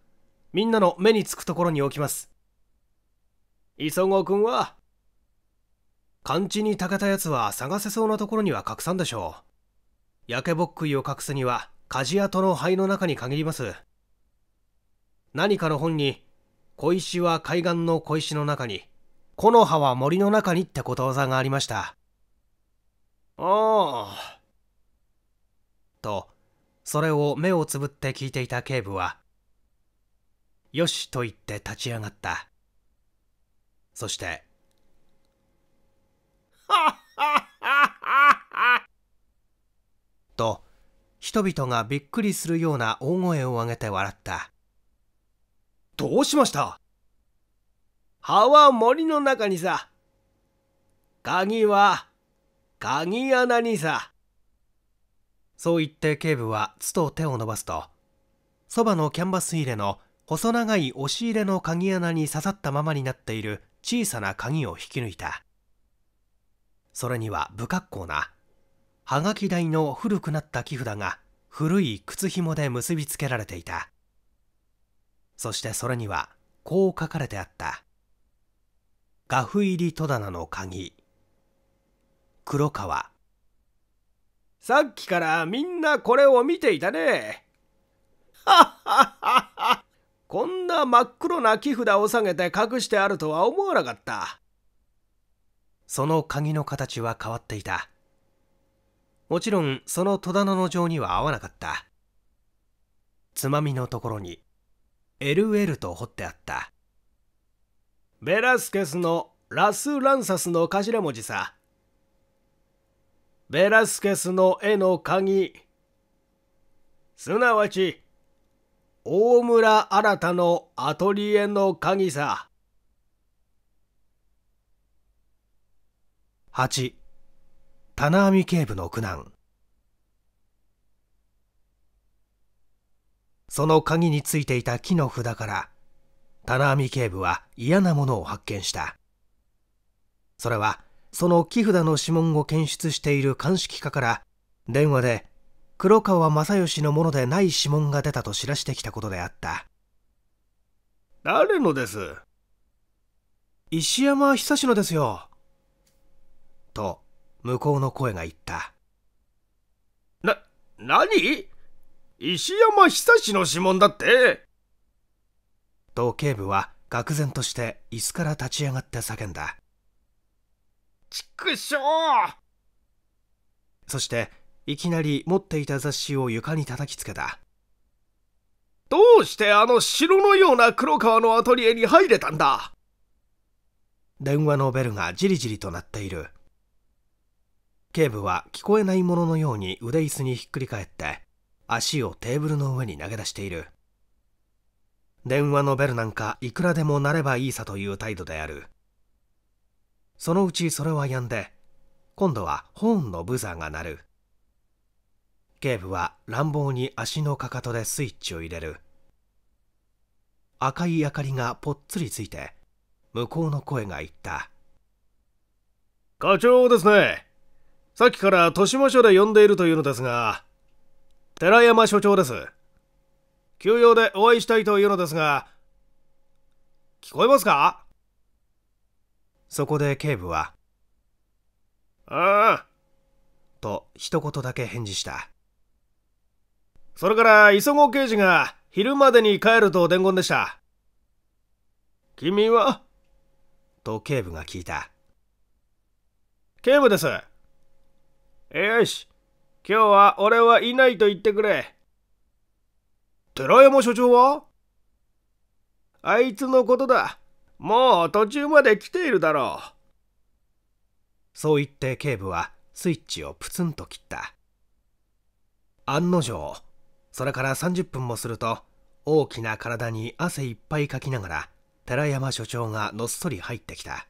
みんなの目につくところに置きます磯子君は勘地にたけたやつは探せそうなところには隠さんでしょう焼けぼっくいを隠すには鍛冶屋との灰の中に限ります何かの本に小石は海岸の小石の中に木の葉は森の中にってことわざがありましたああとそれを目をつぶって聞いていた警部は「よし」と言って立ち上がったそして「は と人々がびっくりするような大声を上げて笑ったどうしました葉は森の中にさ。鍵は、鍵穴にさ。そう言って警部はつと手を伸ばすと、そばのキャンバス入れの細長い押し入れの鍵穴に刺さったままになっている小さな鍵を引き抜いた。それには不格好な、はがき台の古くなった木札が、古い靴紐で結びつけられていた。そしてそれにはこう書かれてあった画布入り戸棚の鍵黒川さっきからみんなこれを見ていたね こんな真っ黒な木札を下げて隠してあるとは思わなかったその鍵の形は変わっていたもちろんその戸棚の上には合わなかったつまみのところに LL と彫ってあったベラスケスのラス・ランサスの頭文字さベラスケスの絵の鍵すなわち大村新のアトリエの鍵さ8棚網警部の苦難その鍵についていた木の札から棚網警部は嫌なものを発見したそれはその木札の指紋を検出している鑑識課から電話で黒川正義のものでない指紋が出たと知らしてきたことであった誰のです石山久志のですよと向こうの声が言ったな何石山久志の指紋だってと警部は愕然として椅子から立ち上がって叫んだ畜生そしていきなり持っていた雑誌を床に叩きつけたどうしてあの城のような黒川のアトリエに入れたんだ電話のベルがじりじりと鳴っている警部は聞こえないもののように腕椅子にひっくり返って足をテーブルの上に投げ出している電話のベルなんかいくらでも鳴ればいいさという態度であるそのうちそれはやんで今度はホーンのブザーが鳴る警部は乱暴に足のかかとでスイッチを入れる赤い明かりがぽっつりついて向こうの声が言った課長ですねさっきから豊島署で呼んでいるというのですが寺山所長です。休養でお会いしたいというのですが、聞こえますかそこで警部は、ああ、と一言だけ返事した。それから磯子刑事が昼までに帰ると伝言でした。君はと警部が聞いた。警部です。よし。今日は俺はいないと言ってくれ。寺山所長はあいつのことだ。もう途中まで来ているだろう。そう言って警部はスイッチをプツンと切った。案の定、それから30分もすると、大きな体に汗いっぱいかきながら、寺山所長がのっそり入ってきた。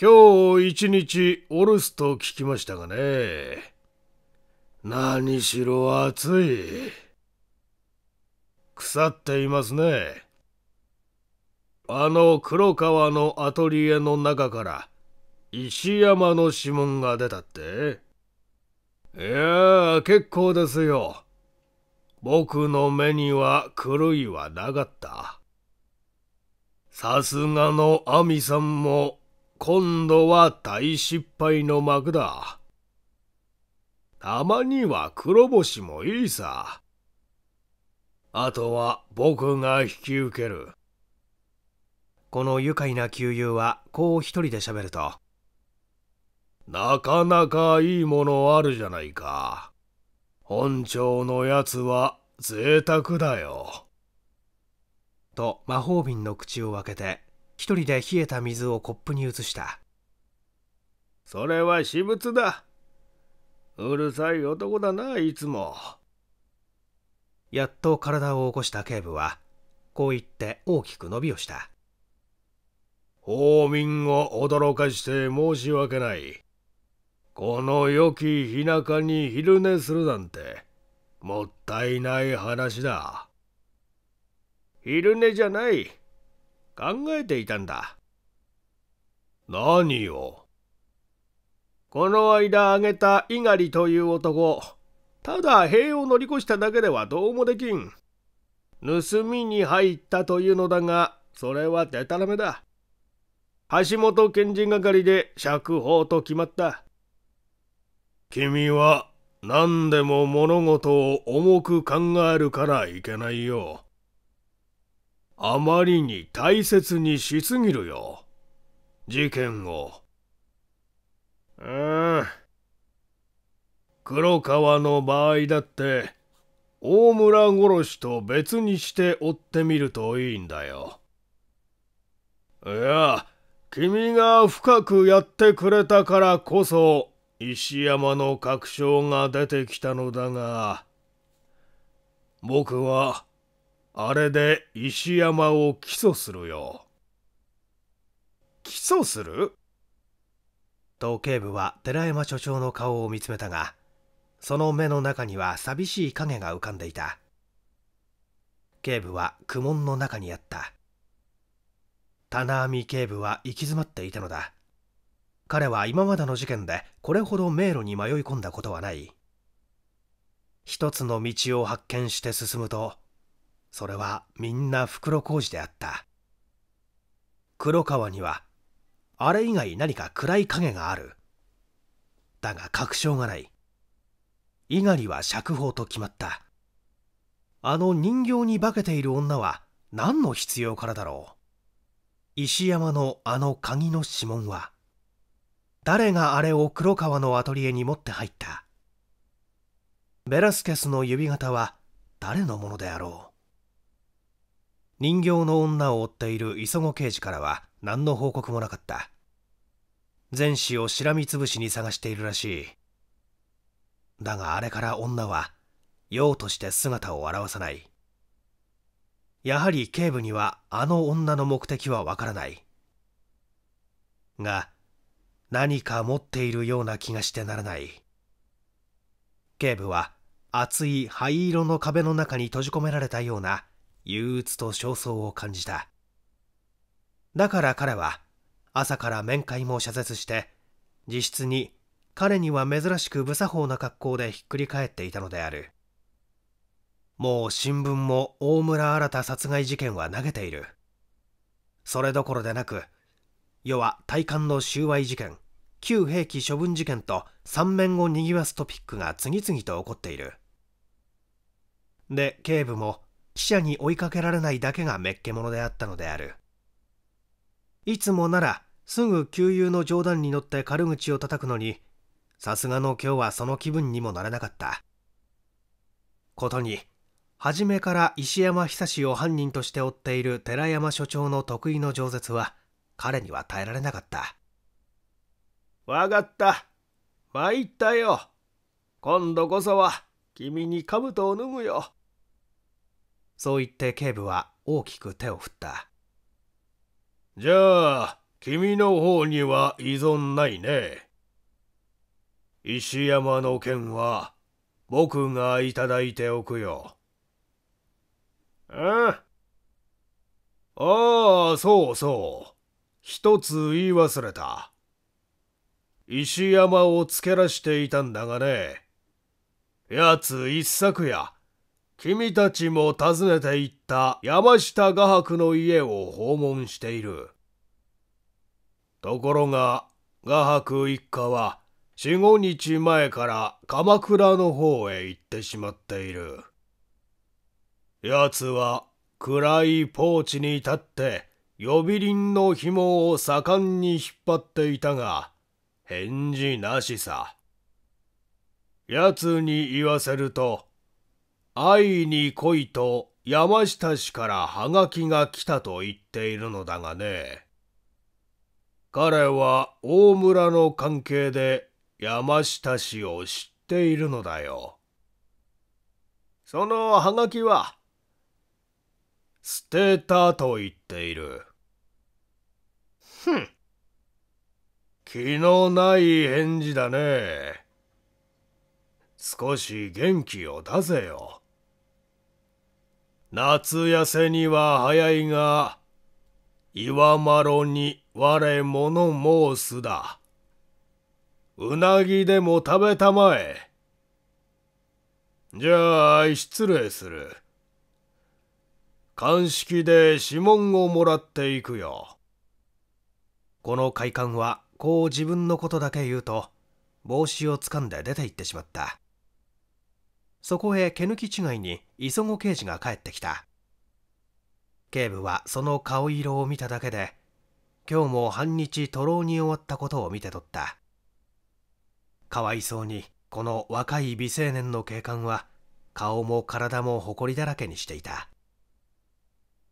今日一日お留守と聞きましたがね。何しろ暑い腐っていますねあの黒川のアトリエの中から石山の指紋が出たっていやあ結構ですよ僕の目には狂いはなかったさすがの亜美さんも今度は大失敗の幕だたまには黒星もいいさ。あとは僕が引き受ける。この愉快な旧友はこう一人で喋ると。なかなかいいものあるじゃないか。本庁のやつは贅沢だよ。と魔法瓶の口を開けて、一人で冷えた水をコップに移した。それは私物だ。うるさい男だないつもやっと体を起こした警部はこう言って大きく伸びをした法民を驚かして申し訳ないこの良き日中に昼寝するなんてもったいない話だ昼寝じゃない考えていたんだ何をこの間挙げた猪狩という男、ただ塀を乗り越しただけではどうもできん。盗みに入ったというのだが、それはでたらめだ。橋本検事係で釈放と決まった。君は何でも物事を重く考えるからいけないよ。あまりに大切にしすぎるよ。事件を。うん黒川の場合だって大村殺しと別にして追ってみるといいんだよいや君が深くやってくれたからこそ石山の確証が出てきたのだが僕はあれで石山を起訴するよ起訴すると警部は寺山所長の顔を見つめたがその目の中には寂しい影が浮かんでいた警部は苦悶の中にあった棚網警部は行き詰まっていたのだ彼は今までの事件でこれほど迷路に迷い込んだことはない一つの道を発見して進むとそれはみんな袋小路であった黒川にはあれ以外何か暗い影がある。だが確証がない。猪狩は釈放と決まった。あの人形に化けている女は何の必要からだろう。石山のあの鍵の指紋は、誰があれを黒川のアトリエに持って入ったベラスケスの指型は誰のものであろう人形の女を追っている磯子刑事からは何の報告もなかった全市をしらみつぶしに探しているらしいだがあれから女は用として姿を現さないやはり警部にはあの女の目的はわからないが何か持っているような気がしてならない警部は厚い灰色の壁の中に閉じ込められたような憂鬱と焦燥を感じただから彼は朝から面会も謝絶して実質に彼には珍しく無作法な格好でひっくり返っていたのであるもう新聞も大村新殺害事件は投げているそれどころでなく世は大感の収賄事件旧兵器処分事件と三面を賑わすトピックが次々と起こっているで警部も記者に追いかけられないだけがめっけ者であったのであるいつもならすぐ旧友の冗談に乗って軽口を叩くのにさすがの今日はその気分にもならなかったことに初めから石山久志を犯人として追っている寺山所長の得意の饒舌は彼には耐えられなかった分かった参ったよ今度こそは君に兜を脱ぐよそう言って警部は大きく手を振ったじゃあ、君の方には依存ないね。石山の件は、僕がいただいておくよ。えああ、そうそう。一つ言い忘れた。石山をつけらしていたんだがね。やつ一作や。君たちも訪ねて行った山下画伯の家を訪問している。ところが、画伯一家は四五日前から鎌倉の方へ行ってしまっている。奴は暗いポーチに立って呼び鈴の紐を盛んに引っ張っていたが、返事なしさ。奴に言わせると、会いに来いと山下氏からハガキが来たと言っているのだがね。彼は大村の関係で山下氏を知っているのだよ。そのハガキは、捨てたと言っている。ふん。気のない返事だね。少し元気を出せよ。夏痩せには早いが、岩まろに我もの申すだ。うなぎでも食べたまえ。じゃあ、失礼する。鑑識で指紋をもらっていくよ。この快感は、こう自分のことだけ言うと、帽子をつかんで出て行ってしまった。そこへ毛抜き違いに磯子刑事が帰ってきた警部はその顔色を見ただけで今日も半日徒労に終わったことを見て取ったかわいそうにこの若い美青年の警官は顔も体もほこりだらけにしていた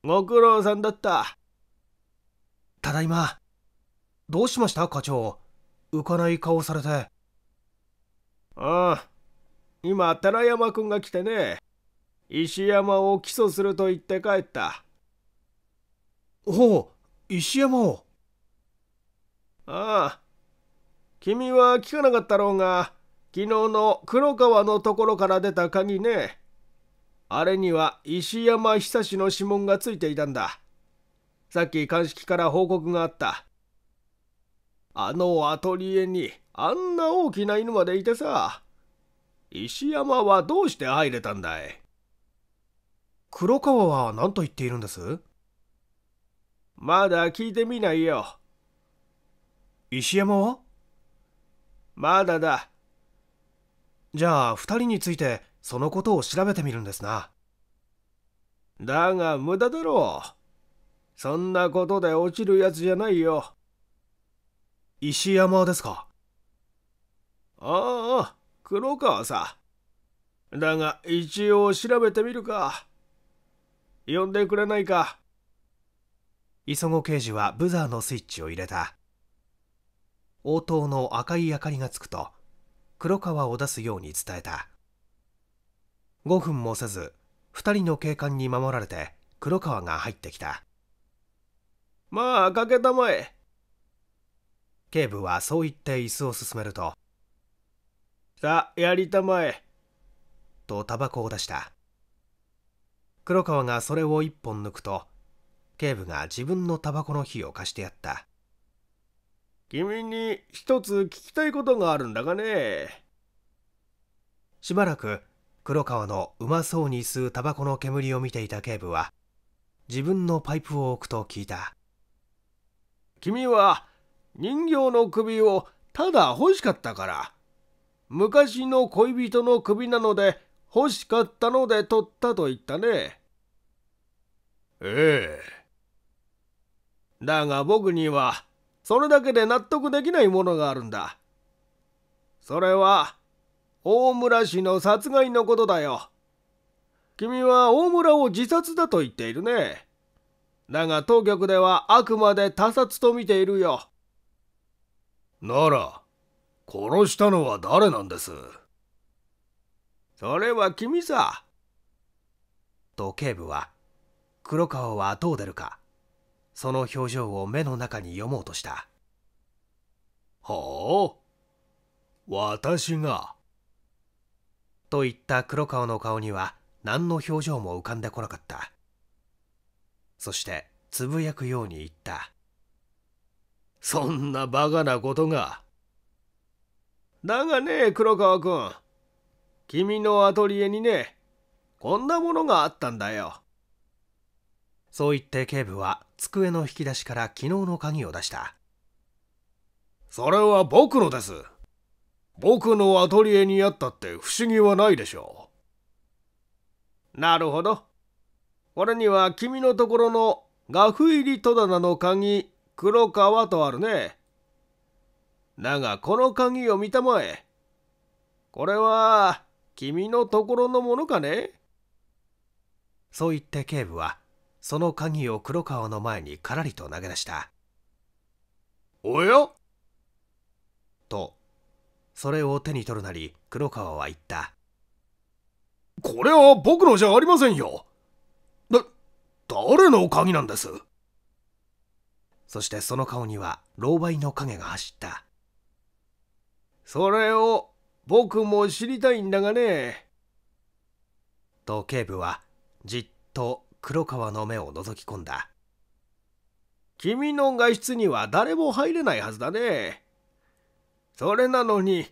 ご苦労さんだったただいまどうしました課長浮かない顔されてああ今寺山君が来てね石山を起訴すると言って帰ったおお石山をああ君は聞かなかったろうが昨日の黒川のところから出た鍵ねあれには石山久志の指紋がついていたんださっき鑑識から報告があったあのアトリエにあんな大きな犬までいてさ石山はどうして入れたんだい黒川は何と言っているんですまだ聞いてみないよ。石山はまだだ。じゃあ二人についてそのことを調べてみるんですな。だが無駄だろう。そんなことで落ちるやつじゃないよ。石山ですかああ、黒川さ。だが、一応調べてみるか。呼んでくれないか。磯子刑事はブザーのスイッチを入れた。応答の赤い明かりがつくと、黒川を出すように伝えた。5分もせず、2人の警官に守られて黒川が入ってきた。まあ、かけたまえ。警部はそう言って椅子を進めると、さあ、やりたまえ。とタバコを出した。黒川がそれを一本抜くと、警部が自分のタバコの火を貸してやった。君に一つ聞きたいことがあるんだがね。しばらく黒川のうまそうに吸うタバコの煙を見ていた警部は、自分のパイプを置くと聞いた。君は人形の首をただ欲しかったから昔の恋人の首なので欲しかったので取ったと言ったね。ええ。だが僕にはそれだけで納得できないものがあるんだ。それは大村氏の殺害のことだよ。君は大村を自殺だと言っているね。だが当局ではあくまで他殺と見ているよ。なら。殺したのは誰なんですそれは君さ。と警部は、黒川はどう出るか、その表情を目の中に読もうとした。ほう私が。と言った黒川の顔には何の表情も浮かんでこなかった。そしてつぶやくように言った。そんなバカなことが。だがね、黒川くん。君のアトリエにね、こんなものがあったんだよ。そう言って警部は机の引き出しから昨日の鍵を出した。それは僕のです。僕のアトリエにあったって不思議はないでしょう。なるほど。これには君のところの学入り戸棚の鍵、黒川とあるね。だがこの鍵を見たまえ。これは、君のところのものかねそう言って警部は、その鍵を黒川の前にからりと投げ出した。おやと、それを手に取るなり、黒川は言った。これは僕のじゃありませんよ。だ、誰の鍵なんですそしてその顔には、狼狽の影が走った。それを僕も知りたいんだがね。と警部はじっと黒川の目を覗き込んだ。君の外出には誰も入れないはずだね。それなのに、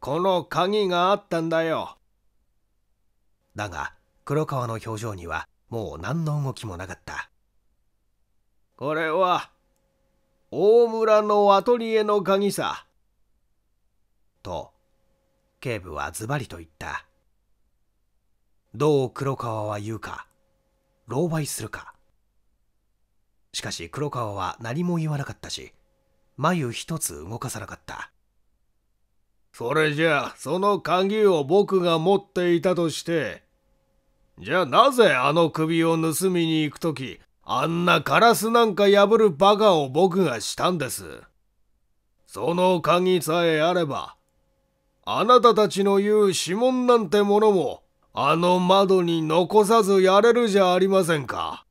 この鍵があったんだよ。だが、黒川の表情にはもう何の動きもなかった。これは、大村のアトリエの鍵さ。と警部はズバリと言ったどう黒川は言うか狼狽するかしかし黒川は何も言わなかったし眉一つ動かさなかったそれじゃあその鍵を僕が持っていたとしてじゃあなぜあの首を盗みに行く時あんなカラスなんか破るバカを僕がしたんですその鍵さえあればあなたたちの言う指紋なんてものも、あの窓に残さずやれるじゃありませんか。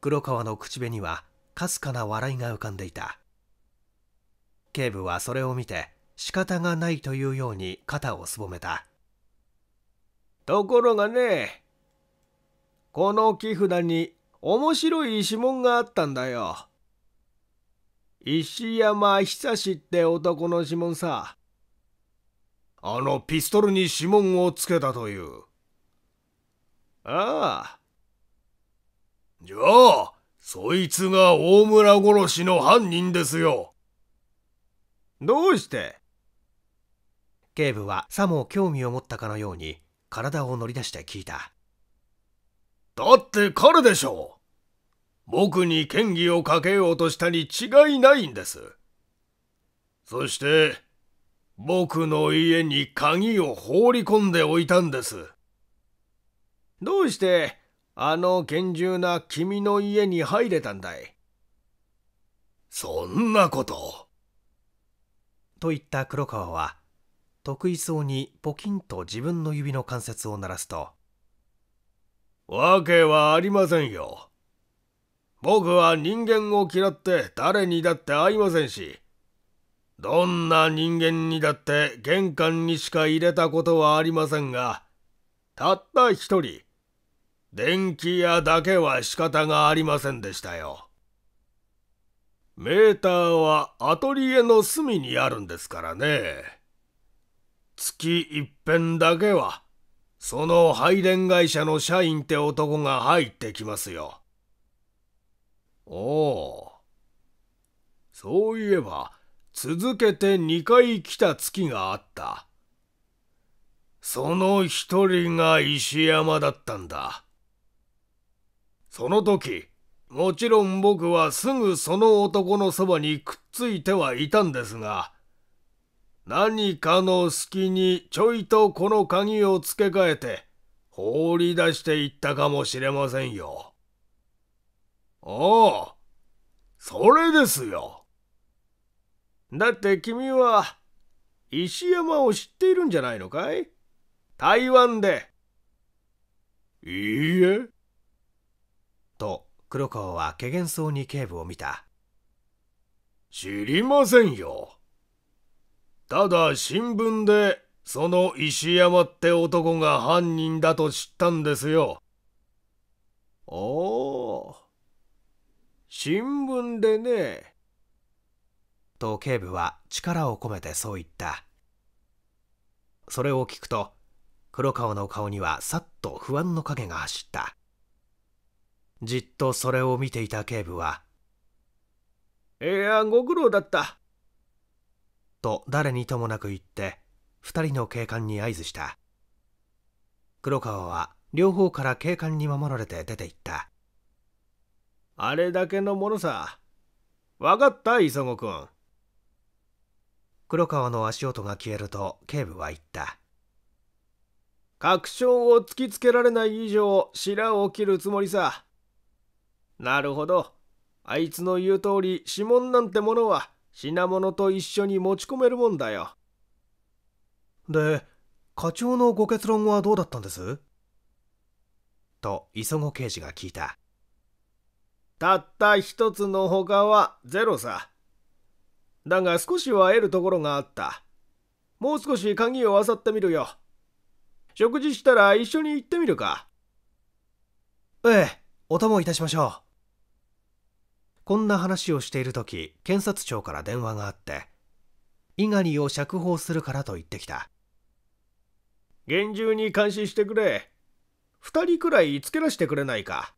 黒川の口紅は、かすかな笑いが浮かんでいた。警部はそれを見て、仕方がないというように肩をすぼめた。ところがね、この木札に面白い指紋があったんだよ。石山久志って男の指紋さ。あのピストルに指紋をつけたという。ああ。じゃあ、そいつが大村殺しの犯人ですよ。どうして警部はさも興味を持ったかのように体を乗り出して聞いた。だって彼でしょう。僕に嫌疑をかけようとしたに違いないんです。そして、僕の家に鍵を放り込んでおいたんです。どうして、あの厳重な君の家に入れたんだいそんなこと。と言った黒川は、得意そうにポキンと自分の指の関節を鳴らすと。わけはありませんよ。僕は人間を嫌って誰にだって会いませんし、どんな人間にだって玄関にしか入れたことはありませんが、たった一人、電気屋だけは仕方がありませんでしたよ。メーターはアトリエの隅にあるんですからね。月一遍だけは、その配電会社の社員って男が入ってきますよ。おお。そういえば、続けて2回来た月があった。その一人が石山だったんだ。その時、もちろん僕はすぐその男のそばにくっついてはいたんですが、何かの隙にちょいとこの鍵を付け替えて放り出していったかもしれませんよ。ああ、それですよ。だって君は石山を知っているんじゃないのかい台湾で。いいえ。と黒川はけげんそうに警部を見た。知りませんよ。ただ新聞でその石山って男が犯人だと知ったんですよ。おお。新聞でね。と警部は力を込めてそう言ったそれを聞くと黒川の顔にはさっと不安の影が走ったじっとそれを見ていた警部はいやご苦労だったと誰にともなく言って2人の警官に合図した黒川は両方から警官に守られて出て行ったあれだけのものさ分かった磯子君黒川の足音が消えると警部は言った確証を突きつけられない以上白を切るつもりさなるほどあいつの言う通り指紋なんてものは品物と一緒に持ち込めるもんだよで課長のご結論はどうだったんですと磯子刑事が聞いたたった一つの他はゼロさだが少しは得るところがあった。もう少し鍵を漁ってみるよ。食事したら一緒に行ってみるか。ええ、お供いたしましょう。こんな話をしている時、検察庁から電話があって、猪狩を釈放するからと言ってきた。厳重に監視してくれ。2人くらいつけらしてくれないか。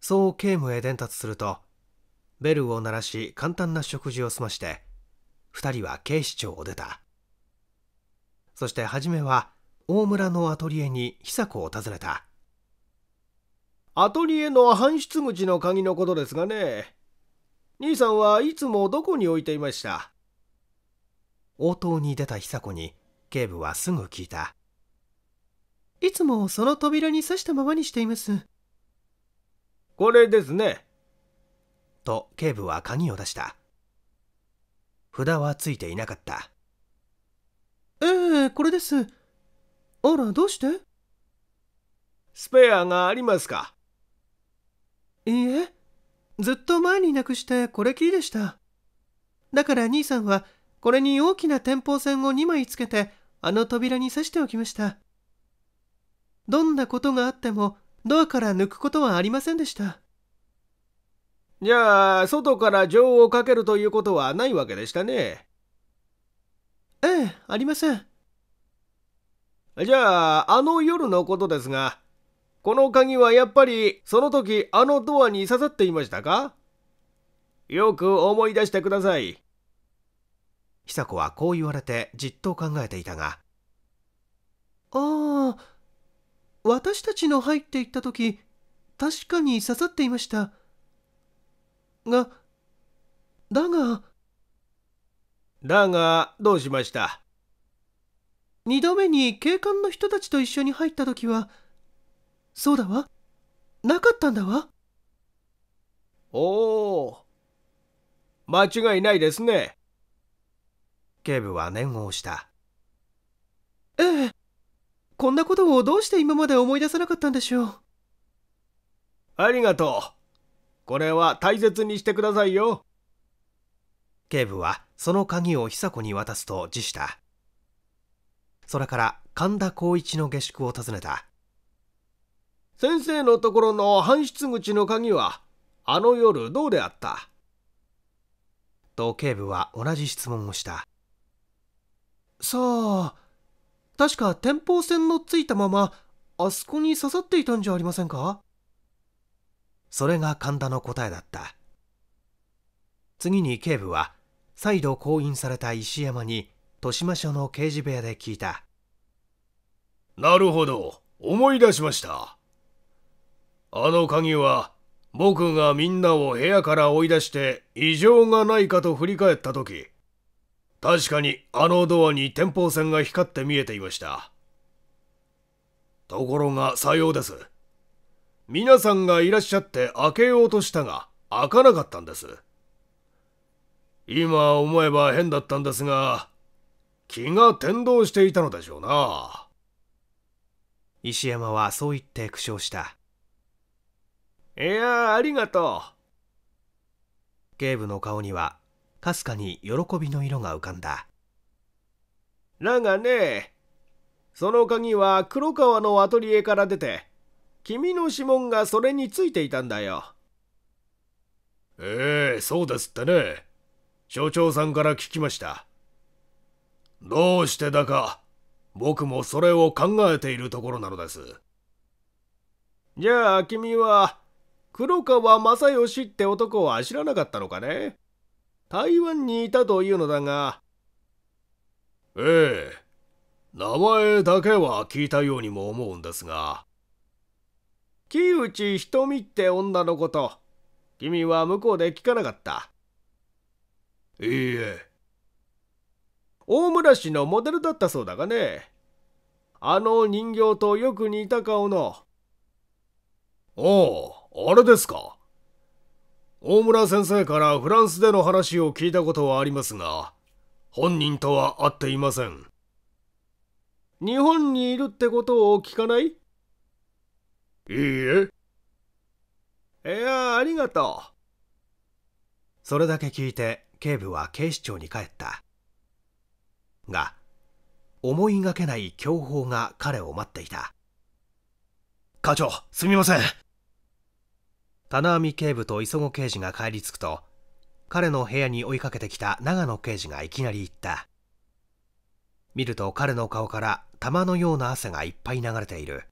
そう警務へ伝達すると、ベルを鳴らし簡単な食事を済まして2人は警視庁を出たそして初めは大村のアトリエに久子を訪ねたアトリエの搬出口の鍵のことですがね兄さんはいつもどこに置いていました応答に出た久子に警部はすぐ聞いたいつもその扉に刺したままにしていますこれですねと警部は鍵を出した札はついていなかったええー、これですあらどうしてスペアがありますかいいえずっと前になくしてこれきりでしただから兄さんはこれに大きな天保線を2枚つけてあの扉に刺しておきましたどんなことがあってもドアから抜くことはありませんでしたじゃあ、外から情をかけるということはないわけでしたね。ええ、ありません。じゃあ、あの夜のことですが、この鍵はやっぱりその時あのドアに刺さっていましたかよく思い出してください。久子はこう言われてじっと考えていたが、ああ、私たちの入っていった時、確かに刺さっていました。が、だが、だが、どうしました二度目に警官の人たちと一緒に入った時は、そうだわ。なかったんだわ。おお。間違いないですね。警部は念を押した。ええ。こんなことをどうして今まで思い出さなかったんでしょう。ありがとう。これは大切にしてくださいよ。警部はその鍵を久子に渡すと辞した。それから神田光一の下宿を訪ねた。先生のところの搬出口の鍵は、あの夜どうであったと警部は同じ質問をした。さあ、確か天保線のついたまま、あそこに刺さっていたんじゃありませんかそれが神田の答えだった次に警部は再度降院された石山に豊島署の刑事部屋で聞いたなるほど思い出しましたあの鍵は僕がみんなを部屋から追い出して異常がないかと振り返った時確かにあのドアに天保線が光って見えていましたところがさようです皆さんがいらっしゃって開けようとしたが、開かなかったんです。今思えば変だったんですが、気が転倒していたのでしょうな。石山はそう言って苦笑した。いやありがとう。警部の顔には、かすかに喜びの色が浮かんだ。だがね、その鍵は黒川のアトリエから出て、君の指紋がそれについていたんだよ。ええー、そうですってね。所長さんから聞きました。どうしてだか、僕もそれを考えているところなのです。じゃあ君は、黒川正義って男は知らなかったのかね台湾にいたというのだが。ええ、名前だけは聞いたようにも思うんですが。木内瞳って女のこと、君は向こうで聞かなかった。いいえ。大村氏のモデルだったそうだがね。あの人形とよく似た顔の。おお、あれですか。大村先生からフランスでの話を聞いたことはありますが、本人とは会っていません。日本にいるってことを聞かないいいえ。いやありがとう。それだけ聞いて警部は警視庁に帰ったが思いがけない凶報が彼を待っていた課長すみません棚網警部と磯子刑事が帰り着くと彼の部屋に追いかけてきた長野刑事がいきなり言った見ると彼の顔から玉のような汗がいっぱい流れている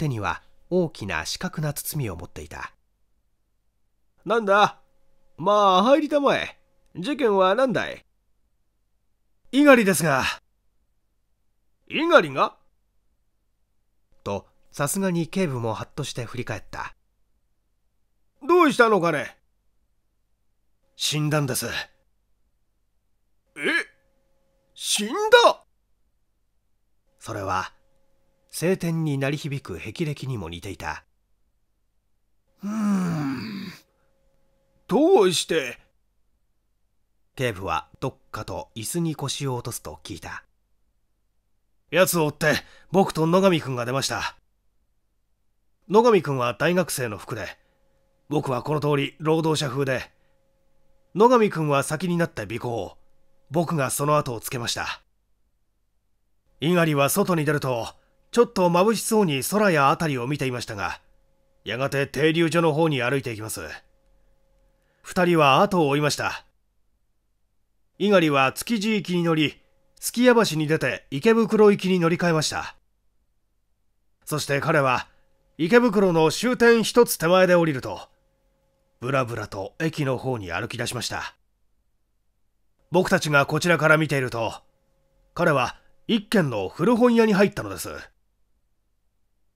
手には大きな四角な包みを持っていたなんだまあ入りたまえ事件は何だい猪狩ですが猪狩がとさすがに警部もハッとして振り返ったどうしたのかね死んだんですえ死んだそれは晴天に鳴り響く霹靂にも似ていたうんどうして警部はどっかと椅子に腰を落とすと聞いた奴を追って僕と野上君が出ました野上君は大学生の服で僕はこの通り労働者風で野上君は先になった尾行僕がその後をつけました猪狩は外に出るとちょっと眩しそうに空や辺りを見ていましたが、やがて停留所の方に歩いていきます。二人は後を追いました。猪狩は築地行きに乗り、月屋橋に出て池袋行きに乗り換えました。そして彼は、池袋の終点一つ手前で降りると、ぶらぶらと駅の方に歩き出しました。僕たちがこちらから見ていると、彼は一軒の古本屋に入ったのです。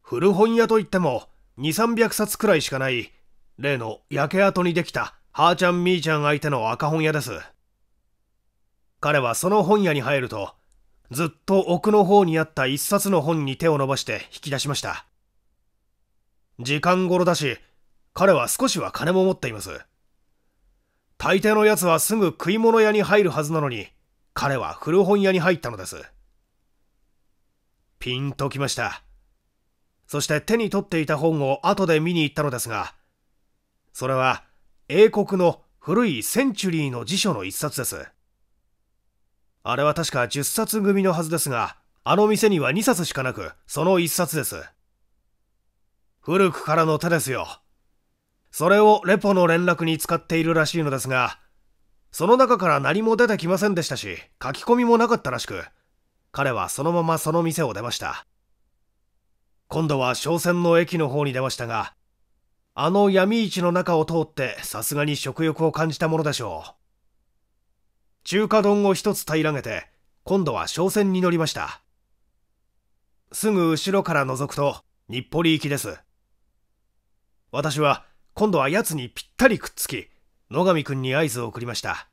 古本屋といっても2300冊くらいしかない例の焼け跡にできたはーちゃんみーちゃん相手の赤本屋です彼はその本屋に入るとずっと奥の方にあった一冊の本に手を伸ばして引き出しました時間頃だし彼は少しは金も持っています大抵のやつはすぐ食い物屋に入るはずなのに彼は古本屋に入ったのですピンときましたそして手に取っていた本を後で見に行ったのですが、それは英国の古いセンチュリーの辞書の一冊です。あれは確か10冊組のはずですが、あの店には2冊しかなく、その1冊です。古くからの手ですよ。それをレポの連絡に使っているらしいのですが、その中から何も出てきませんでしたし、書き込みもなかったらしく、彼はそのままその店を出ました。今度は商船の駅の方に出ましたが、あの闇市の中を通ってさすがに食欲を感じたものでしょう。中華丼を一つ平らげて、今度は商船に乗りました。すぐ後ろから覗くと、日暮里行きです。私は、今度は奴にぴったりくっつき、野上くんに合図を送りました。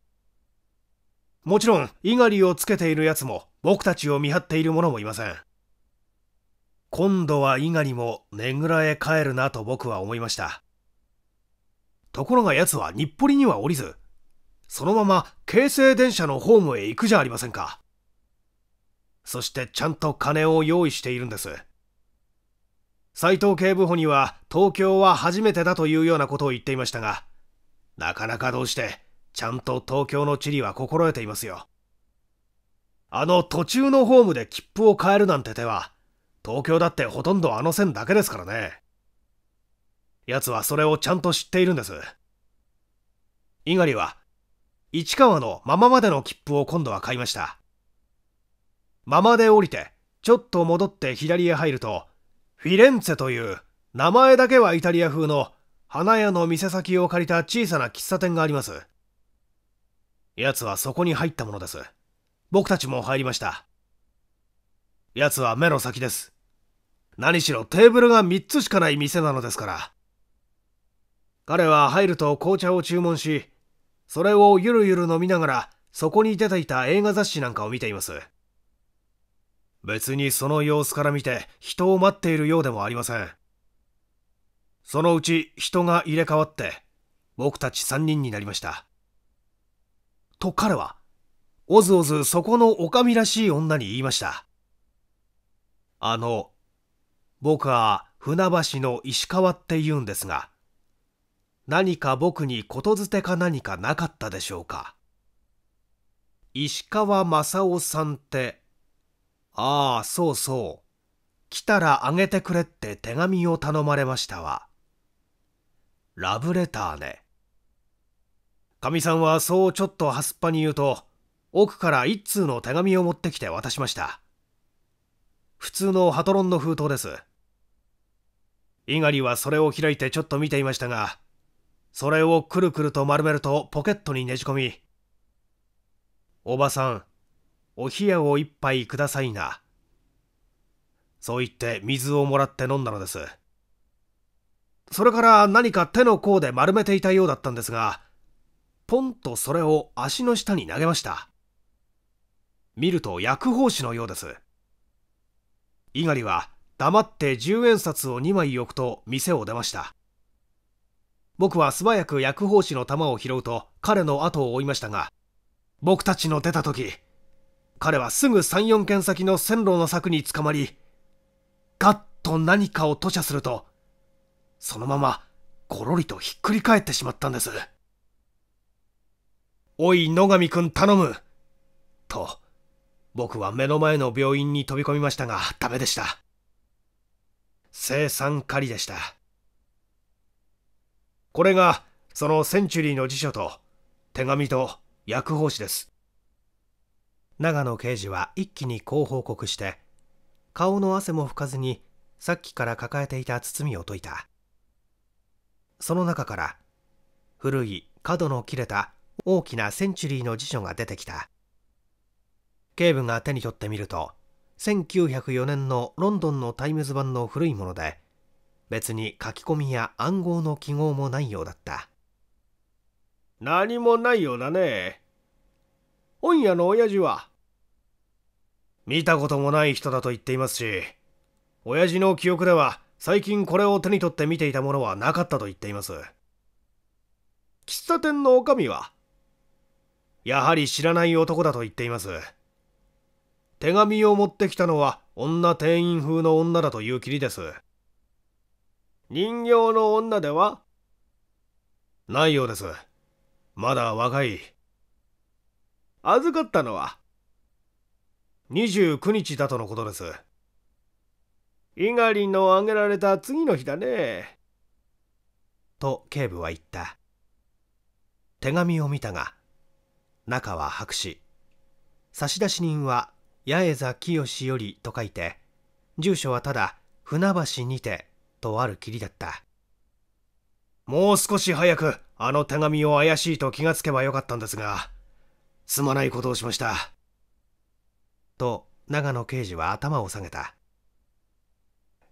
もちろん、猪狩をつけている奴も、僕たちを見張っている者もいません。今度は伊賀にもねぐらへ帰るなと僕は思いました。ところが奴は日暮里には降りず、そのまま京成電車のホームへ行くじゃありませんか。そしてちゃんと金を用意しているんです。斎藤警部補には東京は初めてだというようなことを言っていましたが、なかなかどうして、ちゃんと東京の地理は心得ていますよ。あの途中のホームで切符を変えるなんて手は、東京だってほとんどあの線だけですからね。奴はそれをちゃんと知っているんです。猪狩は、市川のまままでの切符を今度は買いました。ままで降りて、ちょっと戻って左へ入ると、フィレンツェという、名前だけはイタリア風の花屋の店先を借りた小さな喫茶店があります。奴はそこに入ったものです。僕たちも入りました。奴は目の先です。何しろテーブルが3つしかない店なのですから。彼は入ると紅茶を注文し、それをゆるゆる飲みながら、そこに出ていた映画雑誌なんかを見ています。別にその様子から見て人を待っているようでもありません。そのうち人が入れ替わって、僕たち3人になりました。と彼は、おずおずそこの女将らしい女に言いました。あの、僕は船橋の石川って言うんですが、何か僕にことづてか何かなかったでしょうか。石川正夫さんって、ああ、そうそう。来たらあげてくれって手紙を頼まれましたわ。ラブレターね。かみさんはそうちょっとはすっぱに言うと、奥から一通の手紙を持ってきて渡しました。普通のハトロンの封筒です。猪狩はそれを開いてちょっと見ていましたが、それをくるくると丸めるとポケットにねじ込み、おばさん、お冷やを一杯くださいな。そう言って水をもらって飲んだのです。それから何か手の甲で丸めていたようだったんですが、ポンとそれを足の下に投げました。見ると薬包紙のようです。猪狩は黙って10円札を2枚置くと店を出ました僕は素早く薬包紙の弾を拾うと彼の後を追いましたが僕たちの出た時彼はすぐ34軒先の線路の柵に捕まりガッと何かを吐射するとそのままゴロリとひっくり返ってしまったんですおい野上君頼むと僕は目の前の病院に飛び込みましたがダメでした青酸カリでしたこれがそのセンチュリーの辞書と手紙と薬報誌です長野刑事は一気にこう報告して顔の汗も拭かずにさっきから抱えていた包みを解いたその中から古い角の切れた大きなセンチュリーの辞書が出てきた警部が手に取ってみると1904年のロンドンのタイムズ版の古いもので別に書き込みや暗号の記号もないようだった何もないようだね本屋の親父は見たこともない人だと言っていますし親父の記憶では最近これを手に取って見ていたものはなかったと言っています喫茶店の女将はやはり知らない男だと言っています手紙を持ってきたのは女店員風の女だというきりです。人形の女ではないようです。まだ若い。預かったのは29日だとのことです。猪狩の挙げられた次の日だね。と警部は言った。手紙を見たが、中は白紙。差出人は八重座清よりと書いて、住所はただ、船橋にて、とあるきりだった。もう少し早く、あの手紙を怪しいと気がつけばよかったんですが、すまないことをしました。と、長野刑事は頭を下げた。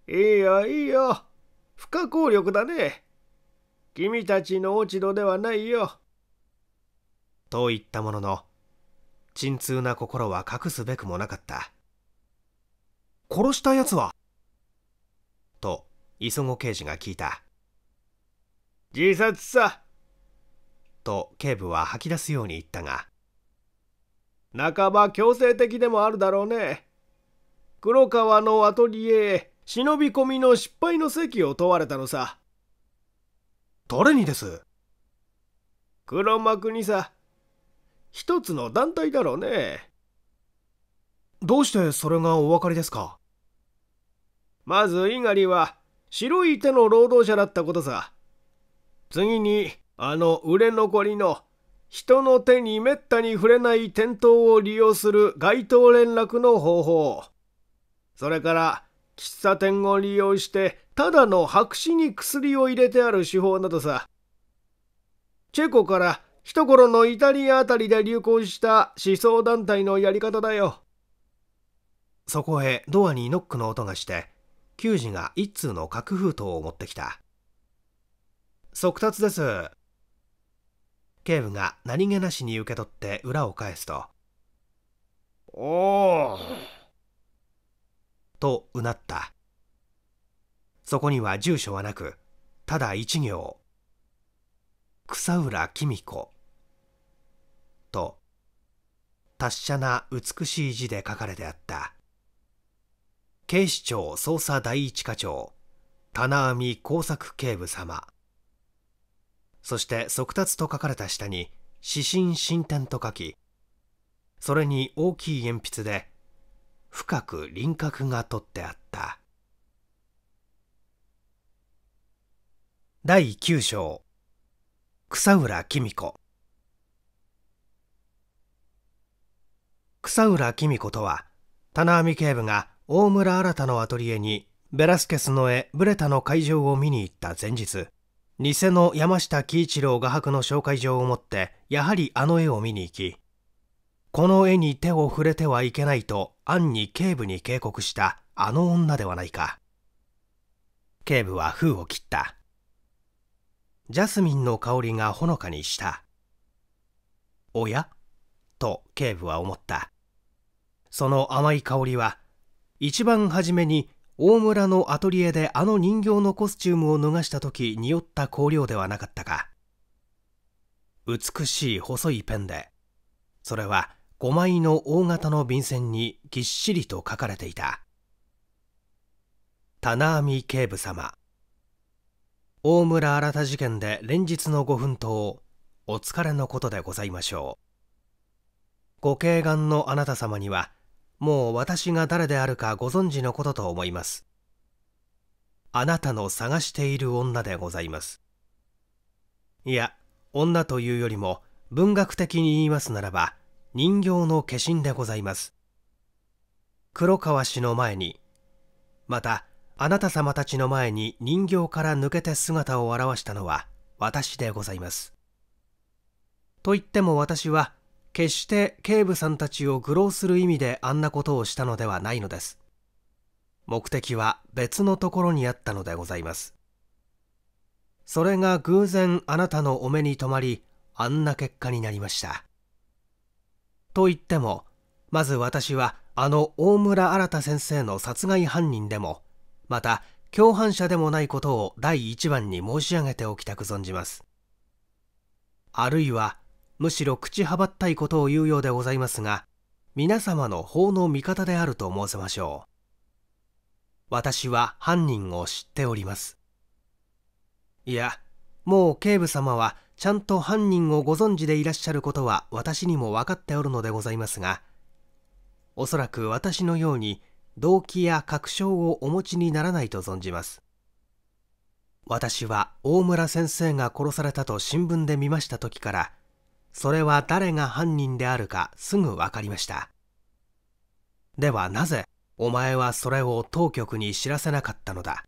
いいよ、いいよ。不可抗力だね。君たちの落ち度ではないよ。と言ったものの、沈痛な心は隠すべくもなかった殺した奴はと磯子刑事が聞いた自殺さと警部は吐き出すように言ったが半ば強制的でもあるだろうね黒川のアトリエへ忍び込みの失敗の席を問われたのさ誰にです黒幕にさ一つの団体だろうねどうしてそれがお分かりですかまず猪狩は白い手の労働者だったことさ次にあの売れ残りの人の手にめったに触れない店頭を利用する街頭連絡の方法それから喫茶店を利用してただの白紙に薬を入れてある手法などさチェコから一頃のイタリアあたりで流行した思想団体のやり方だよ。そこへドアにノックの音がして、球児が一通の核封筒を持ってきた。速達です。警部が何気なしに受け取って裏を返すと。おお。とうなった。そこには住所はなく、ただ一行。草浦公子と達者な美しい字で書かれてあった警視庁捜査第一課長棚網工作警部様そして速達と書かれた下に指針進展と書きそれに大きい鉛筆で深く輪郭が取ってあった第9章草浦美子草浦美子とは棚網警部が大村新のアトリエにベラスケスの絵「ブレタ」の会場を見に行った前日偽の山下喜一郎画伯の紹介状を持ってやはりあの絵を見に行きこの絵に手を触れてはいけないと暗に警部に警告したあの女ではないか警部は封を切ったジャスミンの香りがほのかにしたおやと警部は思ったその甘い香りは一番初めに大村のアトリエであの人形のコスチュームを脱がした時におった香料ではなかったか美しい細いペンでそれは5枚の大型の便箋にぎっしりと書かれていた「棚網警部様大村新事件で連日のご奮闘お疲れのことでございましょうご慶願のあなた様にはもう私が誰であるかご存知のことと思いますあなたの探している女でございますいや女というよりも文学的に言いますならば人形の化身でございます黒川氏の前にまたあなた様たちの前に人形から抜けて姿を現したのは私でございます。と言っても私は決して警部さんたちを愚弄する意味であんなことをしたのではないのです。目的は別のところにあったのでございます。それが偶然あなたのお目に留まり、あんな結果になりました。と言っても、まず私はあの大村新先生の殺害犯人でもまた共犯者でもないことを第一番に申し上げておきたく存じますあるいはむしろ口はばったいことを言うようでございますが皆様の法の味方であると申せましょう私は犯人を知っておりますいやもう警部様はちゃんと犯人をご存知でいらっしゃることは私にも分かっておるのでございますがおそらく私のように動機や確証をお持ちにならないと存じます私は大村先生が殺されたと新聞で見ました時からそれは誰が犯人であるかすぐ分かりましたではなぜお前はそれを当局に知らせなかったのだ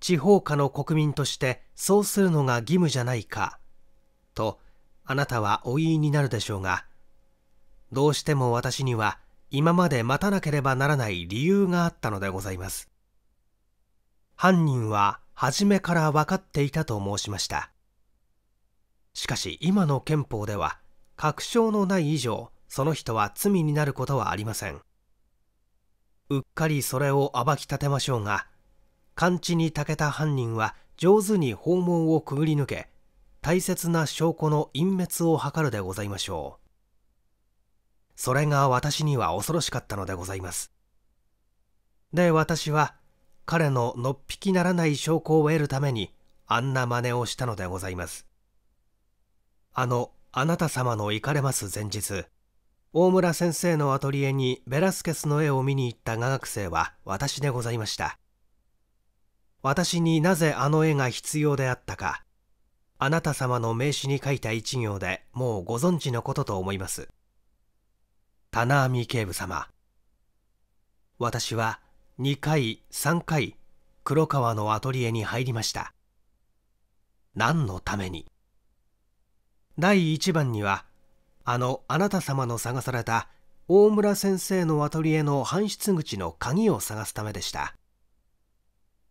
地方下の国民としてそうするのが義務じゃないかとあなたはお言いになるでしょうがどうしても私には今まで待たなければならない理由があったのでございます犯人は初めから分かっていたと申しましたしかし今の憲法では確証のない以上その人は罪になることはありませんうっかりそれを暴き立てましょうが完治に長けた犯人は上手に訪問をくぐり抜け大切な証拠の隠滅を図るでございましょうそれが私には恐ろしかったのでございますで私は彼ののっぴきならない証拠を得るためにあんな真似をしたのでございますあのあなた様の行かれます前日大村先生のアトリエにベラスケスの絵を見に行った画学生は私でございました私になぜあの絵が必要であったかあなた様の名刺に書いた一行でもうご存知のことと思います棚網警部様私は2回3回黒川のアトリエに入りました何のために第1番にはあのあなた様の探された大村先生のアトリエの搬出口の鍵を探すためでした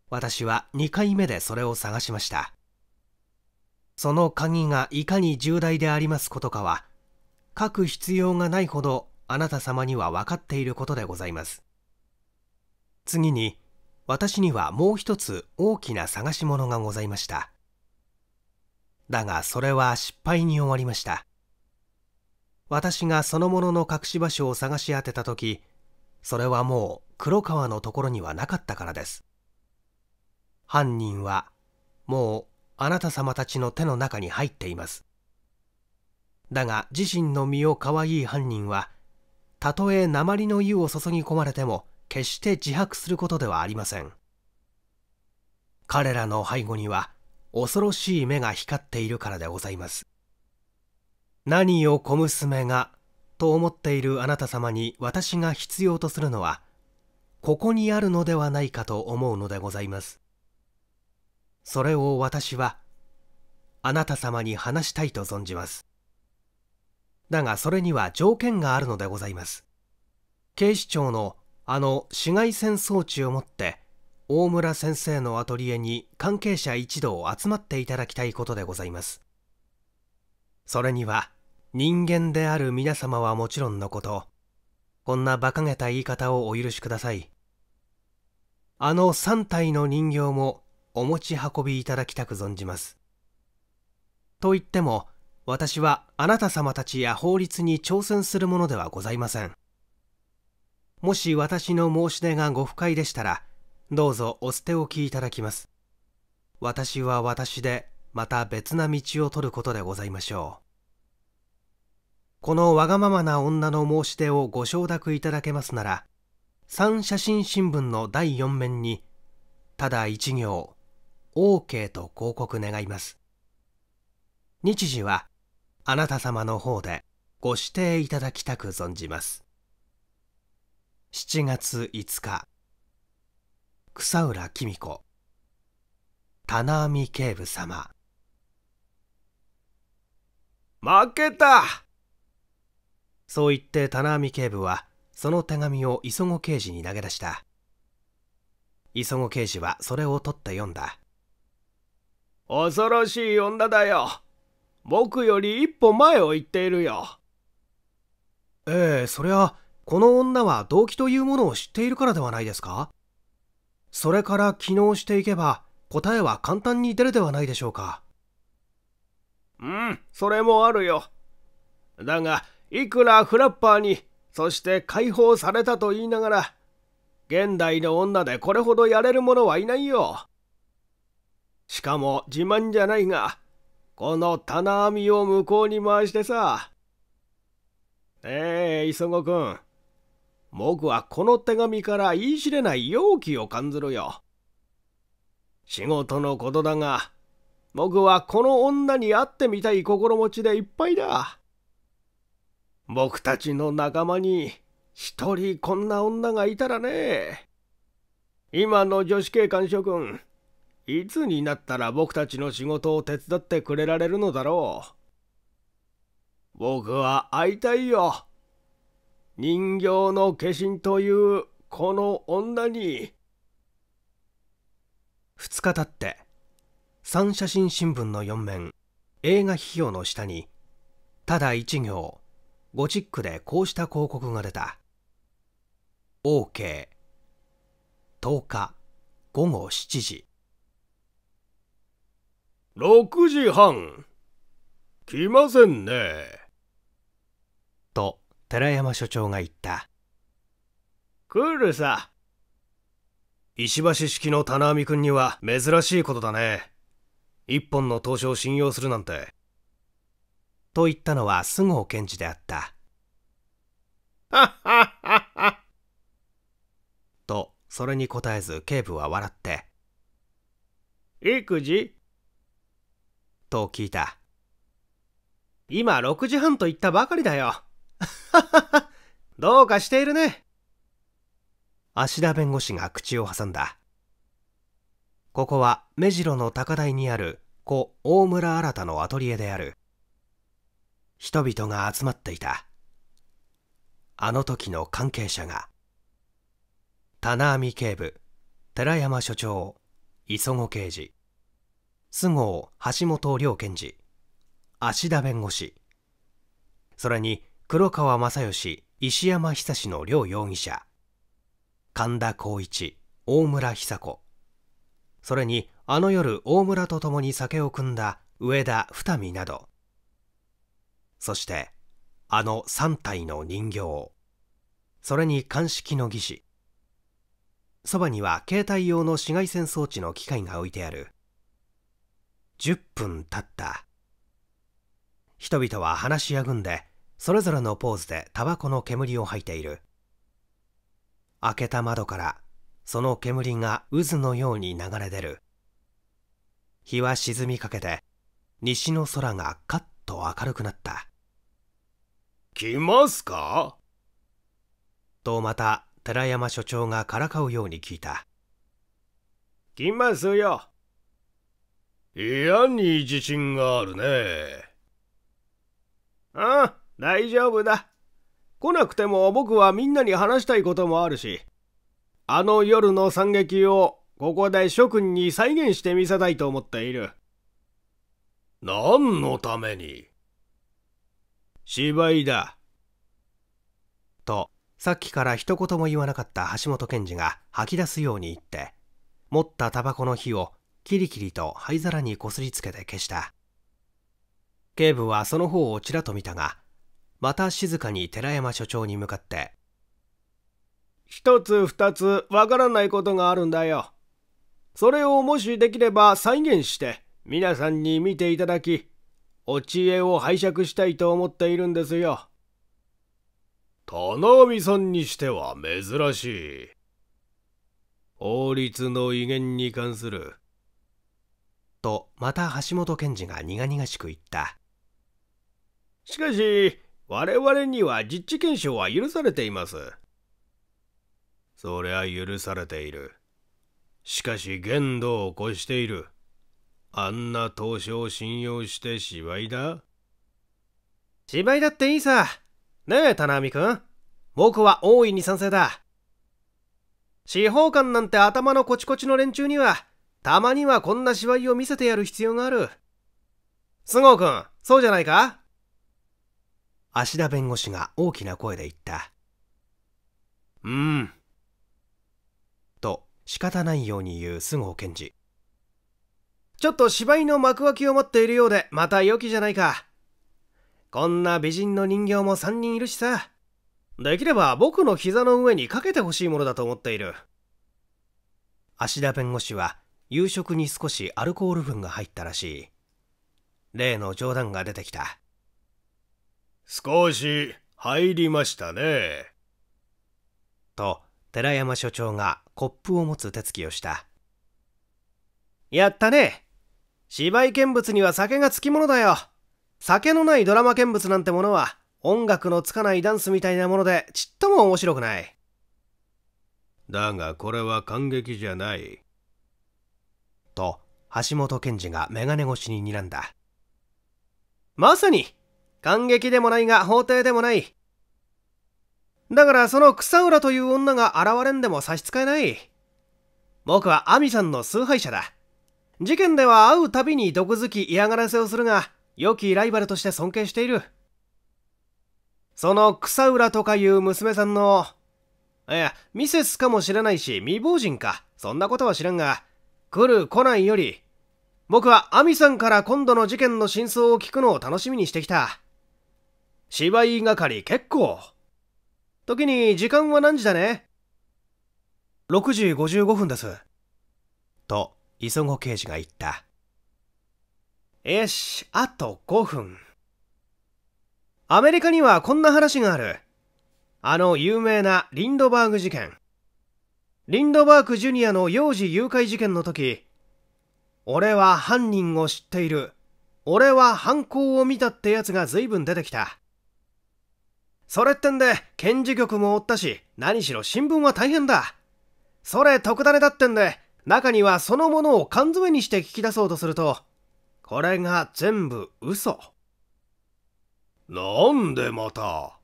私は2回目でそれを探しましたその鍵がいかに重大でありますことかは書く必要がないほどあなた様には分かっていることでございます次に私にはもう一つ大きな探し物がございましただがそれは失敗に終わりました私がそのものの隠し場所を探し当てた時それはもう黒川のところにはなかったからです犯人はもうあなた様たちの手の中に入っていますだが自身の身をかわいい犯人はたとえ鉛の湯を注ぎ込まれても決して自白することではありません彼らの背後には恐ろしい目が光っているからでございます何を小娘がと思っているあなた様に私が必要とするのはここにあるのではないかと思うのでございますそれを私はあなた様に話したいと存じますだがそれには条件があるのでございます警視庁のあの紫外線装置を持って大村先生のアトリエに関係者一同集まっていただきたいことでございますそれには人間である皆様はもちろんのことこんな馬鹿げた言い方をお許しくださいあの3体の人形もお持ち運びいただきたく存じますと言っても私はあなた様たちや法律に挑戦するものではございません。もし私の申し出がご不快でしたら、どうぞお捨て置きいただきます。私は私で、また別な道を取ることでございましょう。このわがままな女の申し出をご承諾いただけますなら、三写真新聞の第4面に、ただ一行、OK と広告願います。日時はあなた様の方でご指定いただきたく存じます7月5日草浦公子棚網警部様負けたそう言って棚網警部はその手紙を磯子刑事に投げ出した磯子刑事はそれを取って読んだ恐ろしい女だよ僕より一歩前を行っているよ。ええ、そりゃ、この女は動機というものを知っているからではないですかそれから機能していけば、答えは簡単に出るではないでしょうか。うん、それもあるよ。だが、いくらフラッパーに、そして解放されたと言いながら、現代の女でこれほどやれる者はいないよ。しかも自慢じゃないが、この棚網を向こうに回してさ。ええ、磯子くん。僕はこの手紙から言い知れない容器を感じるよ。仕事のことだが、僕はこの女に会ってみたい心持ちでいっぱいだ。僕たちの仲間に一人こんな女がいたらね。今の女子警官諸君、いつになったら僕たちの仕事を手伝ってくれられるのだろう。僕は会いたいよ。人形の化身というこの女に。2日経って、三写真新聞の4面、映画費用の下に、ただ1行、ゴチックでこうした広告が出た。OK。10日午後7時。6時半。来ませんね。と、寺山所長が言った。来るさ。石橋式の棚網くんには珍しいことだね。一本の投資を信用するなんて。と言ったのは菅生検事であった。はははは。と、それに答えず警部は笑って。育児と聞いた。今6時半と言ったばかりだよ。どうかしているね。芦田弁護士が口を挟んだ。ここは目白の高台にある故大村新のアトリエである。人々が集まっていた。あの時の関係者が。棚網警部、寺山所長、磯子刑事、菅生橋本良検事芦田弁護士それに黒川正義石山久の両容疑者神田光一大村久子それにあの夜大村と共に酒を汲んだ上田二見などそしてあの3体の人形それに鑑識の技師そばには携帯用の紫外線装置の機械が置いてある10分経った人々は話しやぐんでそれぞれのポーズでタバコの煙を吐いている開けた窓からその煙が渦のように流れ出る日は沈みかけて西の空がカッと明るくなった来ますかとまた寺山所長がからかうように聞いた来ますよ嫌に自信があるね。ああ、大丈夫だ。来なくても僕はみんなに話したいこともあるし、あの夜の惨劇をここで諸君に再現してみせたいと思っている。何のために芝居だ。と、さっきから一言も言わなかった橋本賢治が吐き出すように言って、持ったタバコの火をキリキリと灰皿にこすりつけて消した。警部はその方をちらと見たが、また静かに寺山所長に向かって、一つ二つわからないことがあるんだよ。それをもしできれば再現して、皆さんに見ていただき、お知恵を拝借したいと思っているんですよ。田上さんにしては珍しい。法律の威厳に関するとまた橋本検事が苦々しく言ったしかし我々には実地検証は許されていますそりゃ許されているしかし限度を越しているあんな投資を信用して芝居だ芝居だっていいさねえ田波君僕は大いに賛成だ司法官なんて頭のコチコチの連中にはたまにはこんな芝居を見せてやる必要がある。菅生君、そうじゃないか芦田弁護士が大きな声で言った。うん。と、仕方ないように言う菅生検事。ちょっと芝居の幕開きを待っているようで、また良きじゃないか。こんな美人の人形も3人いるしさ。できれば僕の膝の上にかけてほしいものだと思っている。芦田弁護士は夕食に少しアルコール分が入ったらしい例の冗談が出てきた少し入りましたねと寺山所長がコップを持つ手つきをしたやったね芝居見物には酒がつきものだよ酒のないドラマ見物なんてものは音楽のつかないダンスみたいなものでちっとも面白くないだがこれは感激じゃないと橋本検事が眼鏡越しに睨んだまさに感激でもないが法廷でもないだからその草浦という女が現れんでも差し支えない僕は亜美さんの崇拝者だ事件では会うたびに毒づき嫌がらせをするが良きライバルとして尊敬しているその草浦とかいう娘さんのいやミセスかもしれないし未亡人かそんなことは知らんが来る来ないより、僕はアミさんから今度の事件の真相を聞くのを楽しみにしてきた。芝居係結構。時に時間は何時だね ?6 時55分です。と、磯子刑事が言った。よし、あと5分。アメリカにはこんな話がある。あの有名なリンドバーグ事件。リンドバークジュニアの幼児誘拐事件の時、俺は犯人を知っている。俺は犯行を見たってやつが随分出てきた。それってんで、検事局もおったし、何しろ新聞は大変だ。それ特ダネだってんで、中にはそのものを缶詰にして聞き出そうとすると、これが全部嘘。なんでまた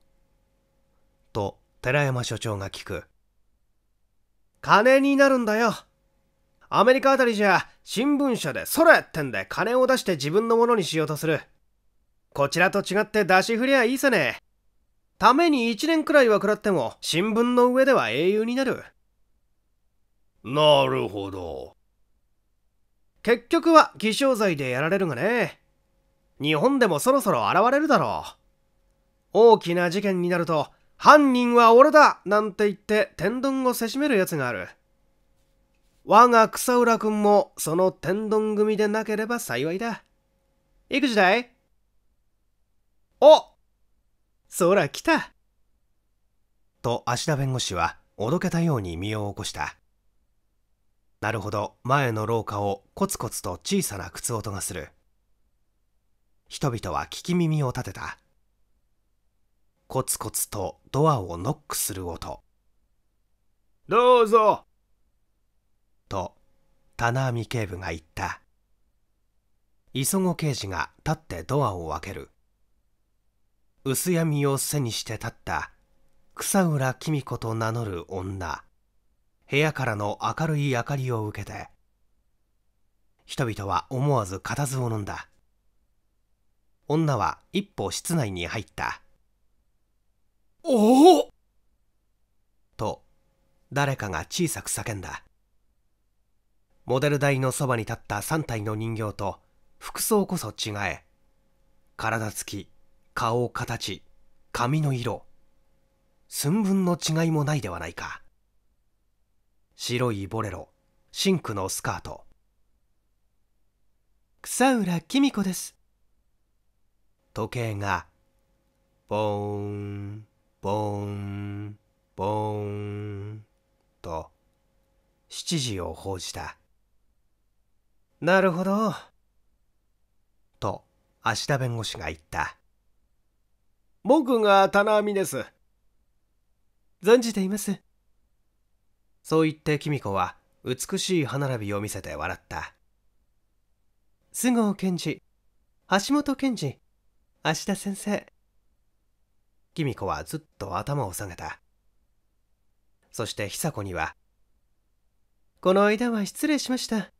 と、寺山所長が聞く。金になるんだよ。アメリカあたりじゃ、新聞社で空れってんで金を出して自分のものにしようとする。こちらと違って出し振りゃいいさね。ために一年くらいは食らっても、新聞の上では英雄になる。なるほど。結局は偽証罪でやられるがね。日本でもそろそろ現れるだろう。大きな事件になると、犯人は俺だなんて言って天丼をせしめる奴がある。我が草浦君もその天丼組でなければ幸いだ。いく時代おそら来たと芦田弁護士はおどけたように身を起こした。なるほど前の廊下をコツコツと小さな靴音がする。人々は聞き耳を立てた。コツコツとドアをノックする音。どうぞと、棚網警部が言った。磯子刑事が立ってドアを開ける。薄闇を背にして立った、草浦公子と名乗る女。部屋からの明るい明かりを受けて、人々は思わず固唾を飲んだ。女は一歩室内に入った。おおと誰かが小さく叫んだモデル台のそばに立った3体の人形と服装こそ違え体つき顔形髪の色寸分の違いもないではないか白いボレロシンクのスカート草浦公子です時計がボーンボーンボーンと7時を報じたなるほどと芦田弁護士が言った僕が棚網です存じていますそう言って公子は美しい歯並びを見せて笑った菅生健二、橋本賢治芦田先生貴美子はずっと頭を下げたそして久子には「この間は失礼しました」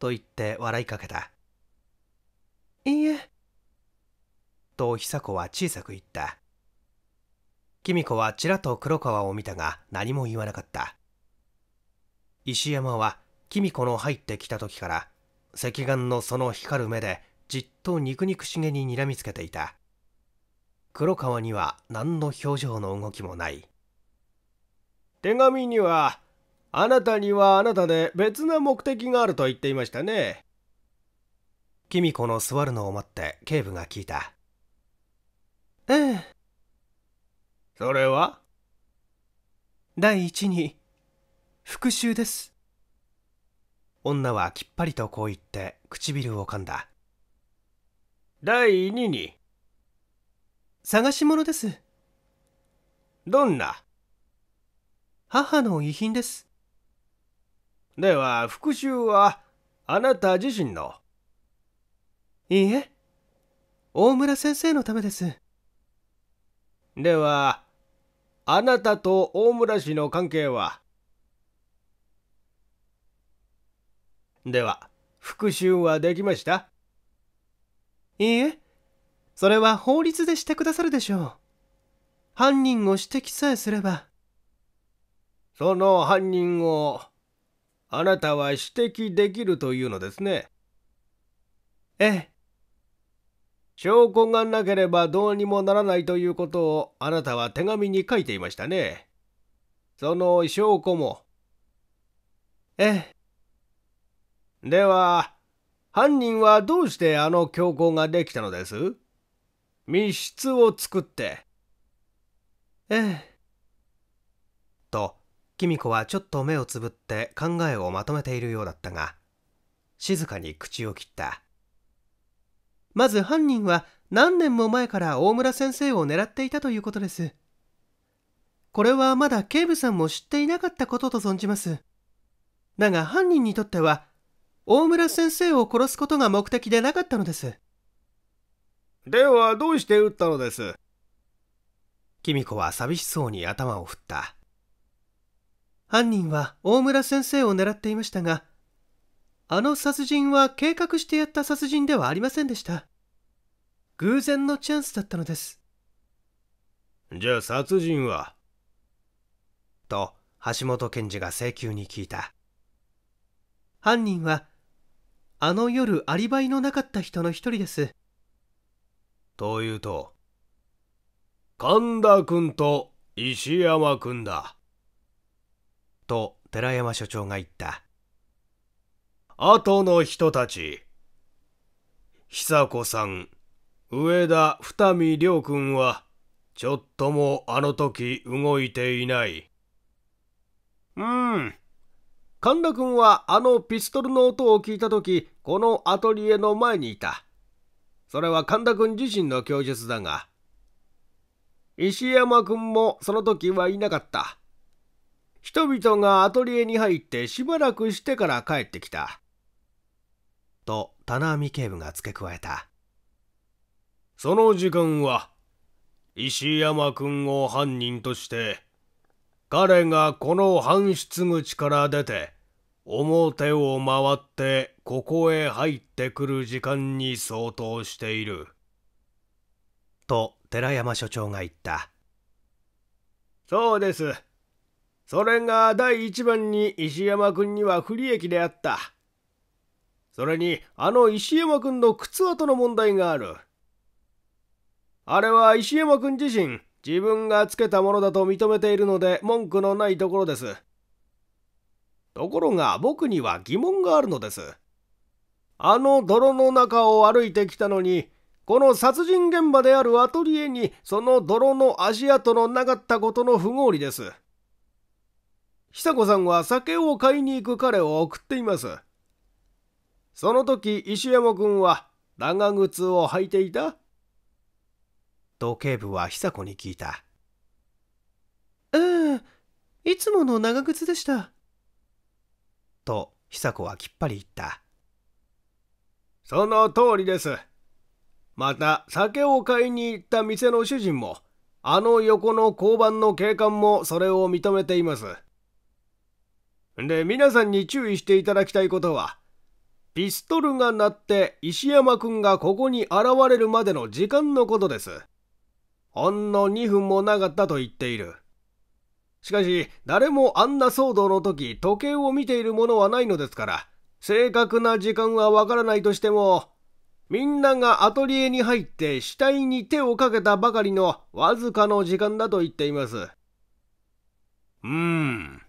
と言って笑いかけた「いいえ」と久子は小さく言った貴美子はちらと黒川を見たが何も言わなかった石山は貴美子の入ってきた時から赤眼のその光る目でじっと肉々しげににらみつけていた黒川には何の表情の動きもない手紙にはあなたにはあなたで別な目的があると言っていましたねキミコの座るのを待って警部が聞いたええそれは第一に復讐です女はきっぱりとこう言って唇を噛んだ第二に探し物です。どんな母の遺品です。では、復讐は、あなた自身のいいえ、大村先生のためです。では、あなたと大村氏の関係はでは、復讐はできましたいいえ、それは法律でしてくださるでしょう。犯人を指摘さえすれば。その犯人を、あなたは指摘できるというのですね。ええ。証拠がなければどうにもならないということをあなたは手紙に書いていましたね。その証拠も。ええ。では、犯人はどうしてあの凶行ができたのです密室を作って。ええ。と、キミコはちょっと目をつぶって考えをまとめているようだったが、静かに口を切った。まず犯人は何年も前から大村先生を狙っていたということです。これはまだ警部さんも知っていなかったことと存じます。だが犯人にとっては、大村先生を殺すことが目的でなかったのです。ではどうして撃ったのですキミコは寂しそうに頭を振った。犯人は大村先生を狙っていましたが、あの殺人は計画してやった殺人ではありませんでした。偶然のチャンスだったのです。じゃあ殺人はと、橋本検事が請求に聞いた。犯人は、あの夜アリバイのなかった人の一人です。と言うと、神田君と石山君だ。と寺山所長が言った。後の人たち、久子さん、上田二見亮君は、ちょっともあの時動いていない。うん。神田君はあのピストルの音を聞いた時、このアトリエの前にいた。それは神田君自身の供述だが、石山君もその時はいなかった。人々がアトリエに入ってしばらくしてから帰ってきた。と、棚波警部が付け加えた。その時間は、石山君を犯人として、彼がこの搬出口から出て、表を回ってここへ入ってくる時間に相当している。と寺山所長が言った。そうです。それが第一番に石山君には不利益であった。それに、あの石山君の靴跡の問題がある。あれは石山君自身、自分がつけたものだと認めているので文句のないところです。ところが僕には疑問があるのです。あの泥の中を歩いてきたのに、この殺人現場であるアトリエにその泥の足跡のなかったことの不合理です。久子さんは酒を買いに行く彼を送っています。その時石山君は長靴を履いていた時計部は久子に聞いた。ええ、いつもの長靴でした。と久子はきっぱり言った。その通りです。また酒を買いに行った店の主人もあの横の交番の警官もそれを認めています。で皆さんに注意していただきたいことはピストルが鳴って石山君がここに現れるまでの時間のことです。ほんの2分もなかったと言っている。しかし、誰もあんな騒動の時、時計を見ているものはないのですから、正確な時間はわからないとしても、みんながアトリエに入って死体に手をかけたばかりのわずかの時間だと言っています。うん。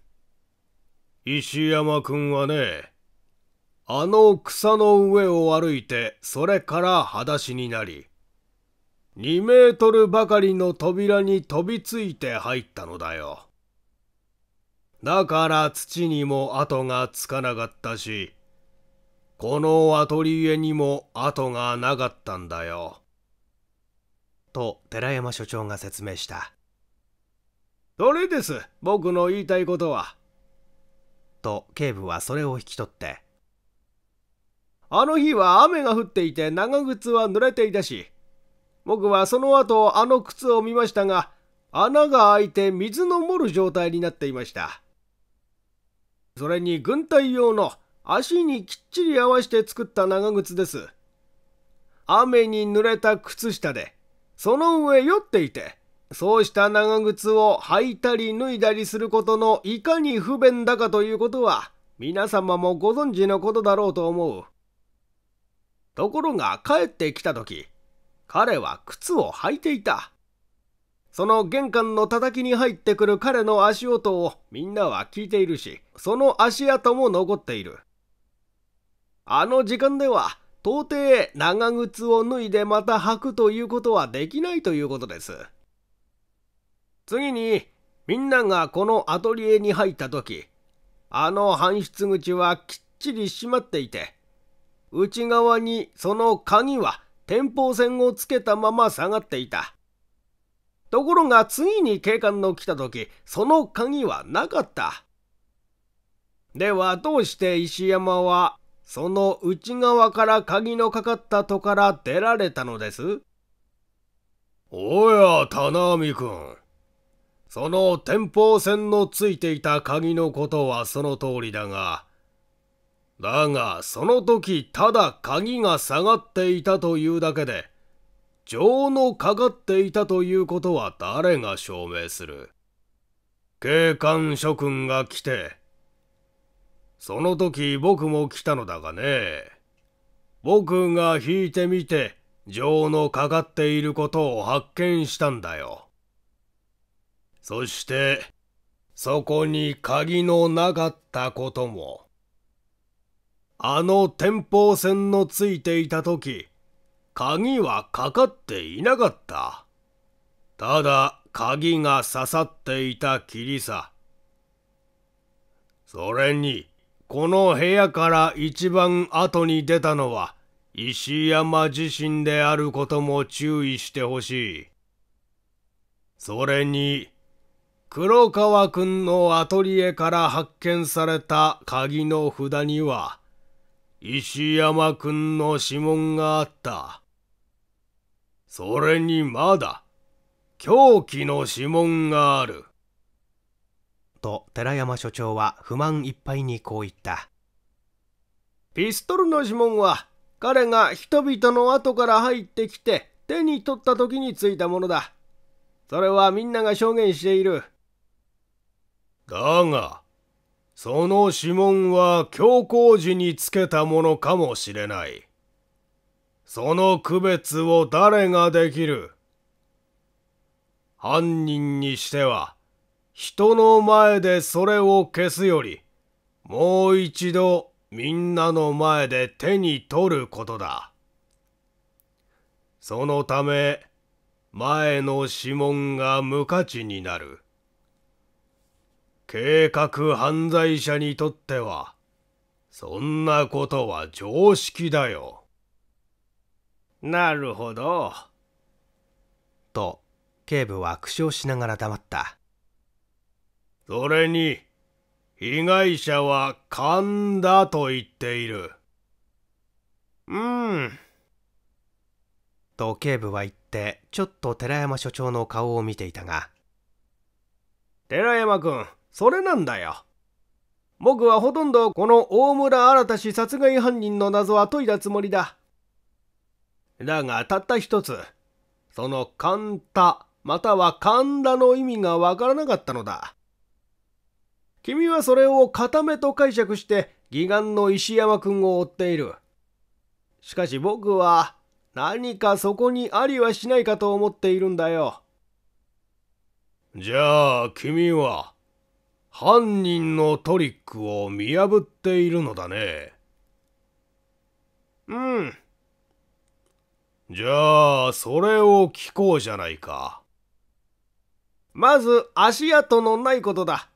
石山君はね、あの草の上を歩いて、それから裸足になり、2メートルばかりの扉に飛びついて入ったのだよ。だから土にも跡がつかなかったし、このアトリエにも跡がなかったんだよ。と寺山所長が説明した。それです、僕の言いたいことは。と警部はそれを引き取って。あの日は雨が降っていて長靴は濡れていたし、僕はその後あの靴を見ましたが、穴が開いて水の漏る状態になっていました。それに軍隊用の足にきっちり合わせて作った長靴です。雨に濡れた靴下で、その上酔っていて、そうした長靴を履いたり脱いだりすることのいかに不便だかということは、皆様もご存知のことだろうと思う。ところが帰ってきた時、彼は靴を履いていた。その玄関の叩きに入ってくる彼の足音をみんなは聞いているし、その足跡も残っている。あの時間では、到底長靴を脱いでまた履くということはできないということです。次に、みんながこのアトリエに入った時、あの搬出口はきっちり閉まっていて、内側にその鍵は天保線をつけたまま下がっていた。ところが次に警官の来た時その鍵はなかったではどうして石山はその内側から鍵のかかった戸から出られたのですおや田波君その天保線のついていた鍵のことはその通りだがだがその時ただ鍵が下がっていたというだけで情のかかっていたということは誰が証明する警官諸君が来て、その時僕も来たのだがね、僕が引いてみて、情のかかっていることを発見したんだよ。そして、そこに鍵のなかったことも。あの天保線のついていた時、鍵はかかっていなかった。ただ鍵が刺さっていた霧さ。それに、この部屋から一番後に出たのは石山自身であることも注意してほしい。それに、黒川くんのアトリエから発見された鍵の札には、石山くんの指紋があった。それにまだ、狂気の指紋がある。と寺山所長は不満いっぱいにこう言った。ピストルの指紋は、彼が人々の後から入ってきて手に取った時についたものだ。それはみんなが証言している。だが、その指紋は強行時につけたものかもしれない。その区別を誰ができる犯人にしては、人の前でそれを消すより、もう一度みんなの前で手に取ることだ。そのため、前の指紋が無価値になる。計画犯罪者にとっては、そんなことは常識だよ。なるほど。と警部は苦笑しながら黙ったそれに被害者は勘だと言っているうんと警部は言ってちょっと寺山所長の顔を見ていたが寺山君それなんだよ僕はほとんどこの大村新氏殺害犯人の謎は解いたつもりだだがたった一つ、その神田または神田の意味がわからなかったのだ。君はそれを固めと解釈して義眼の石山君を追っている。しかし僕は何かそこにありはしないかと思っているんだよ。じゃあ君は犯人のトリックを見破っているのだね。うん。じゃあ、それを聞こうじゃないか。まず、足跡のないことだ。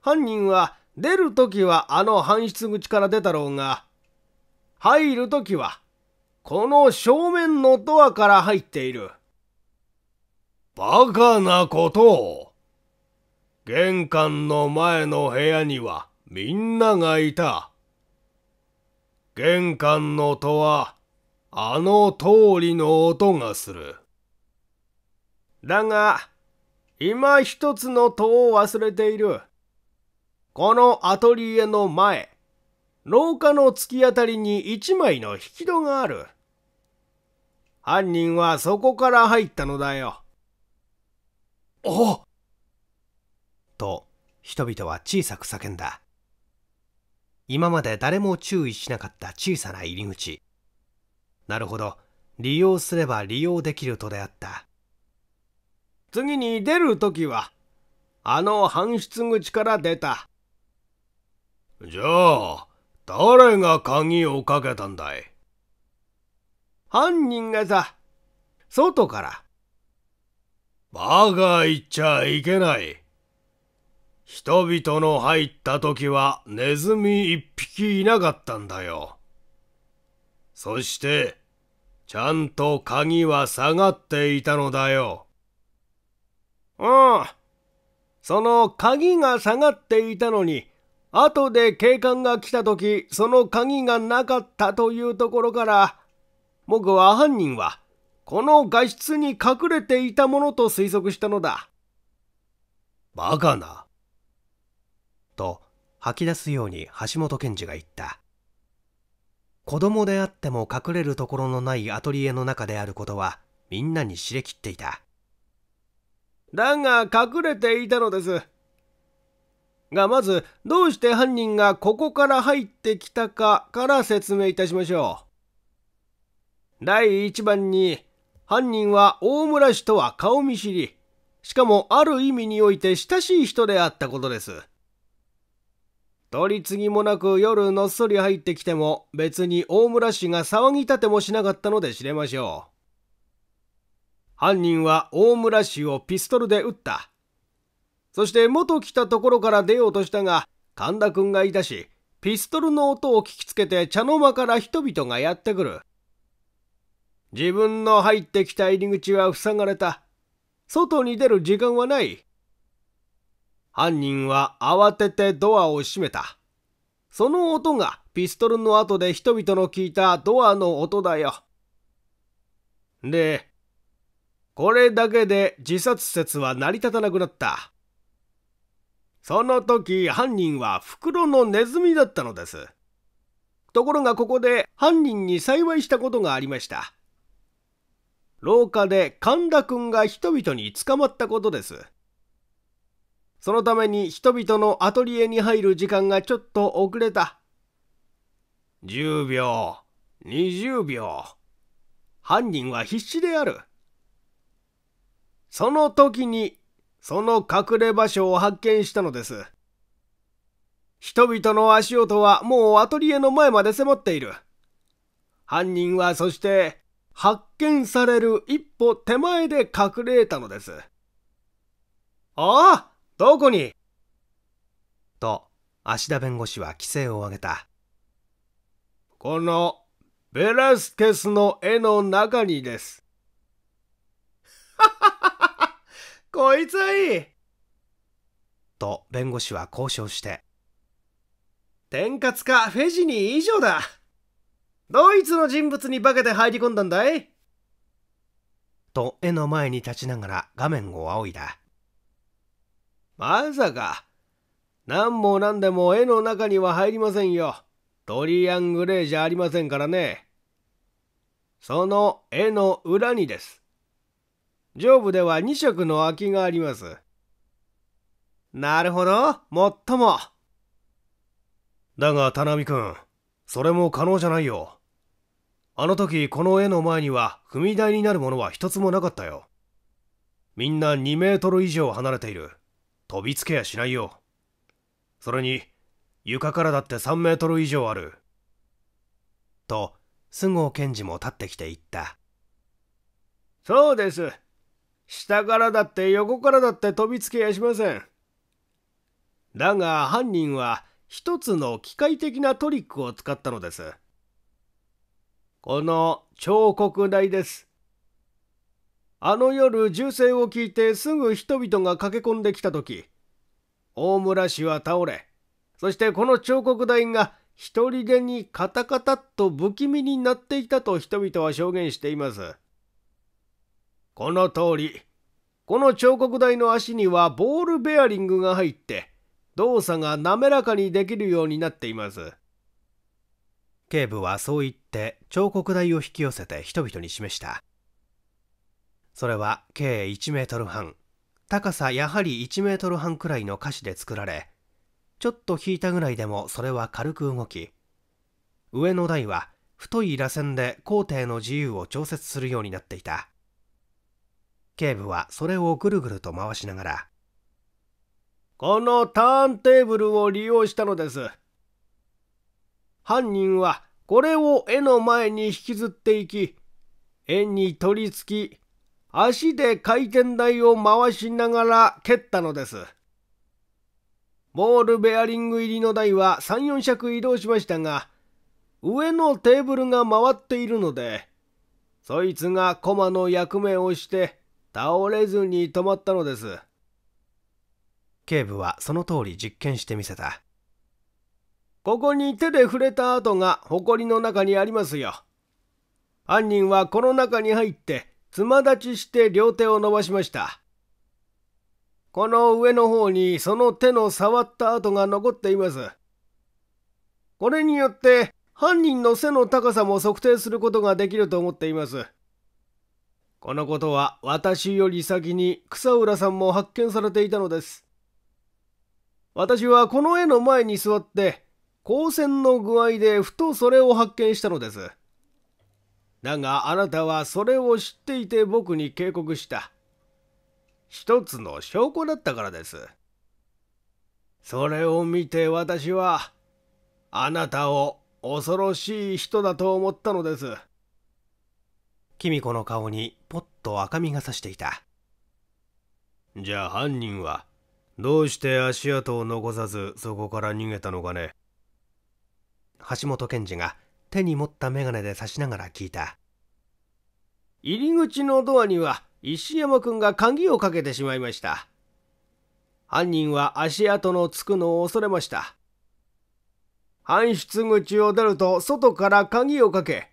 犯人は、出るときはあの搬出口から出たろうが、入るときは、この正面のドアから入っている。バカなことを。玄関の前の部屋にはみんながいた。玄関の戸はあの通りの音がする。だが、今一つの塔を忘れている。このアトリエの前、廊下の突き当たりに一枚の引き戸がある。犯人はそこから入ったのだよ。おと、人々は小さく叫んだ。今まで誰も注意しなかった小さな入り口。なるほど。利用すれば利用できるとであった。次に出るときは、あの搬出口から出た。じゃあ、誰が鍵をかけたんだい犯人がさ、外から。バカ言っちゃいけない。人々の入った時はネズミ一匹いなかったんだよ。そして、ちゃんと鍵は下がっていたのだよ。うん。その鍵が下がっていたのに、後で警官が来た時、その鍵がなかったというところから、僕は犯人は、この画室に隠れていたものと推測したのだ。バカな。と、吐き出すように橋本検事が言った。子供であっても隠れるところのないアトリエの中であることはみんなに知れきっていた。だが隠れていたのです。がまずどうして犯人がここから入ってきたかから説明いたしましょう。第1番に犯人は大村氏とは顔見知り、しかもある意味において親しい人であったことです。取り次ぎもなく夜のっそり入ってきても別に大村氏が騒ぎ立てもしなかったので知れましょう。犯人は大村氏をピストルで撃った。そして元来たところから出ようとしたが神田君がいたしピストルの音を聞きつけて茶の間から人々がやってくる。自分の入ってきた入り口は塞がれた。外に出る時間はない。犯人は慌ててドアを閉めた。その音がピストルの後で人々の聞いたドアの音だよ。で、これだけで自殺説は成り立たなくなった。その時犯人は袋のネズミだったのです。ところがここで犯人に幸いしたことがありました。廊下で神田君が人々に捕まったことです。そのために人々のアトリエに入る時間がちょっと遅れた。10秒、20秒。犯人は必死である。その時に、その隠れ場所を発見したのです。人々の足音はもうアトリエの前まで迫っている。犯人はそして発見される一歩手前で隠れたのです。ああどこにと、芦田弁護士は規制を上げた。この、ベラスケスの絵の中にです。はははこいつはいいと、弁護士は交渉して。天活かフェジニ以上だドイツの人物に化けて入り込んだんだいと絵の前に立ちながら画面を仰いだ。まさか。何も何でも絵の中には入りませんよ。ドリアングレーじゃありませんからね。その絵の裏にです。上部では2色の空きがあります。なるほど、もっとも。だが、田波君、それも可能じゃないよ。あの時、この絵の前には踏み台になるものは一つもなかったよ。みんな2メートル以上離れている。飛びつけやしないよそれに床からだって3メートル以上あると菅生検事も立ってきて言ったそうです下からだって横からだって飛びつけやしませんだが犯人は一つの機械的なトリックを使ったのですこの彫刻台ですあの夜銃声を聞いてすぐ人々が駆け込んできた時大村氏は倒れそしてこの彫刻台が一人でにカタカタッと不気味になっていたと人々は証言していますこの通りこの彫刻台の足にはボールベアリングが入って動作が滑らかにできるようになっています警部はそう言って彫刻台を引き寄せて人々に示したそれは計1メートル半高さやはり1メートル半くらいの歌詞で作られちょっと引いたぐらいでもそれは軽く動き上の台は太い螺旋で皇帝の自由を調節するようになっていた警部はそれをぐるぐると回しながらこのターンテーブルを利用したのです犯人はこれを絵の前に引きずっていき絵に取り付き足で回転台を回しながら蹴ったのです。ボールベアリング入りの台は3、4尺移動しましたが、上のテーブルが回っているので、そいつがコマの役目をして倒れずに止まったのです。警部はその通り実験してみせた。ここに手で触れた跡が埃の中にありますよ。犯人はこの中に入ってつま立ちして両手を伸ばしました。この上の方にその手の触った跡が残っています。これによって犯人の背の高さも測定することができると思っています。このことは私より先に草浦さんも発見されていたのです。私はこの絵の前に座って光線の具合でふとそれを発見したのです。だがあなたはそれを知っていて僕に警告した。一つの証拠だったからです。それを見て私は、あなたを恐ろしい人だと思ったのです。キミコの顔にぽっと赤みがさしていた。じゃあ犯人は、どうして足跡を残さずそこから逃げたのかね。橋本検事が手に持った眼鏡で指しながら聞いた入り口のドアには石山君が鍵をかけてしまいました犯人は足跡のつくのを恐れました搬出口を出ると外から鍵をかけ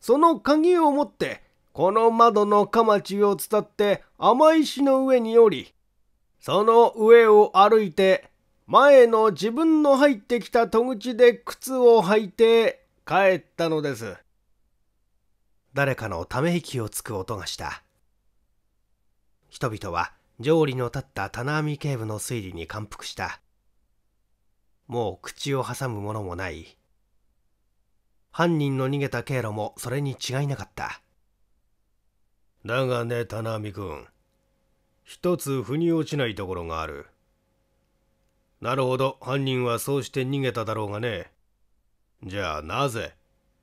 その鍵を持ってこの窓のかまちを伝って甘石の上に降りその上を歩いて前の自分の入ってきた戸口で靴を履いて帰ったのです誰かのため息をつく音がした人々は条理の立った棚網警部の推理に感服したもう口を挟むものもない犯人の逃げた経路もそれに違いなかっただがね田波君一つ腑に落ちないところがあるなるほど犯人はそうして逃げただろうがねじゃあなぜ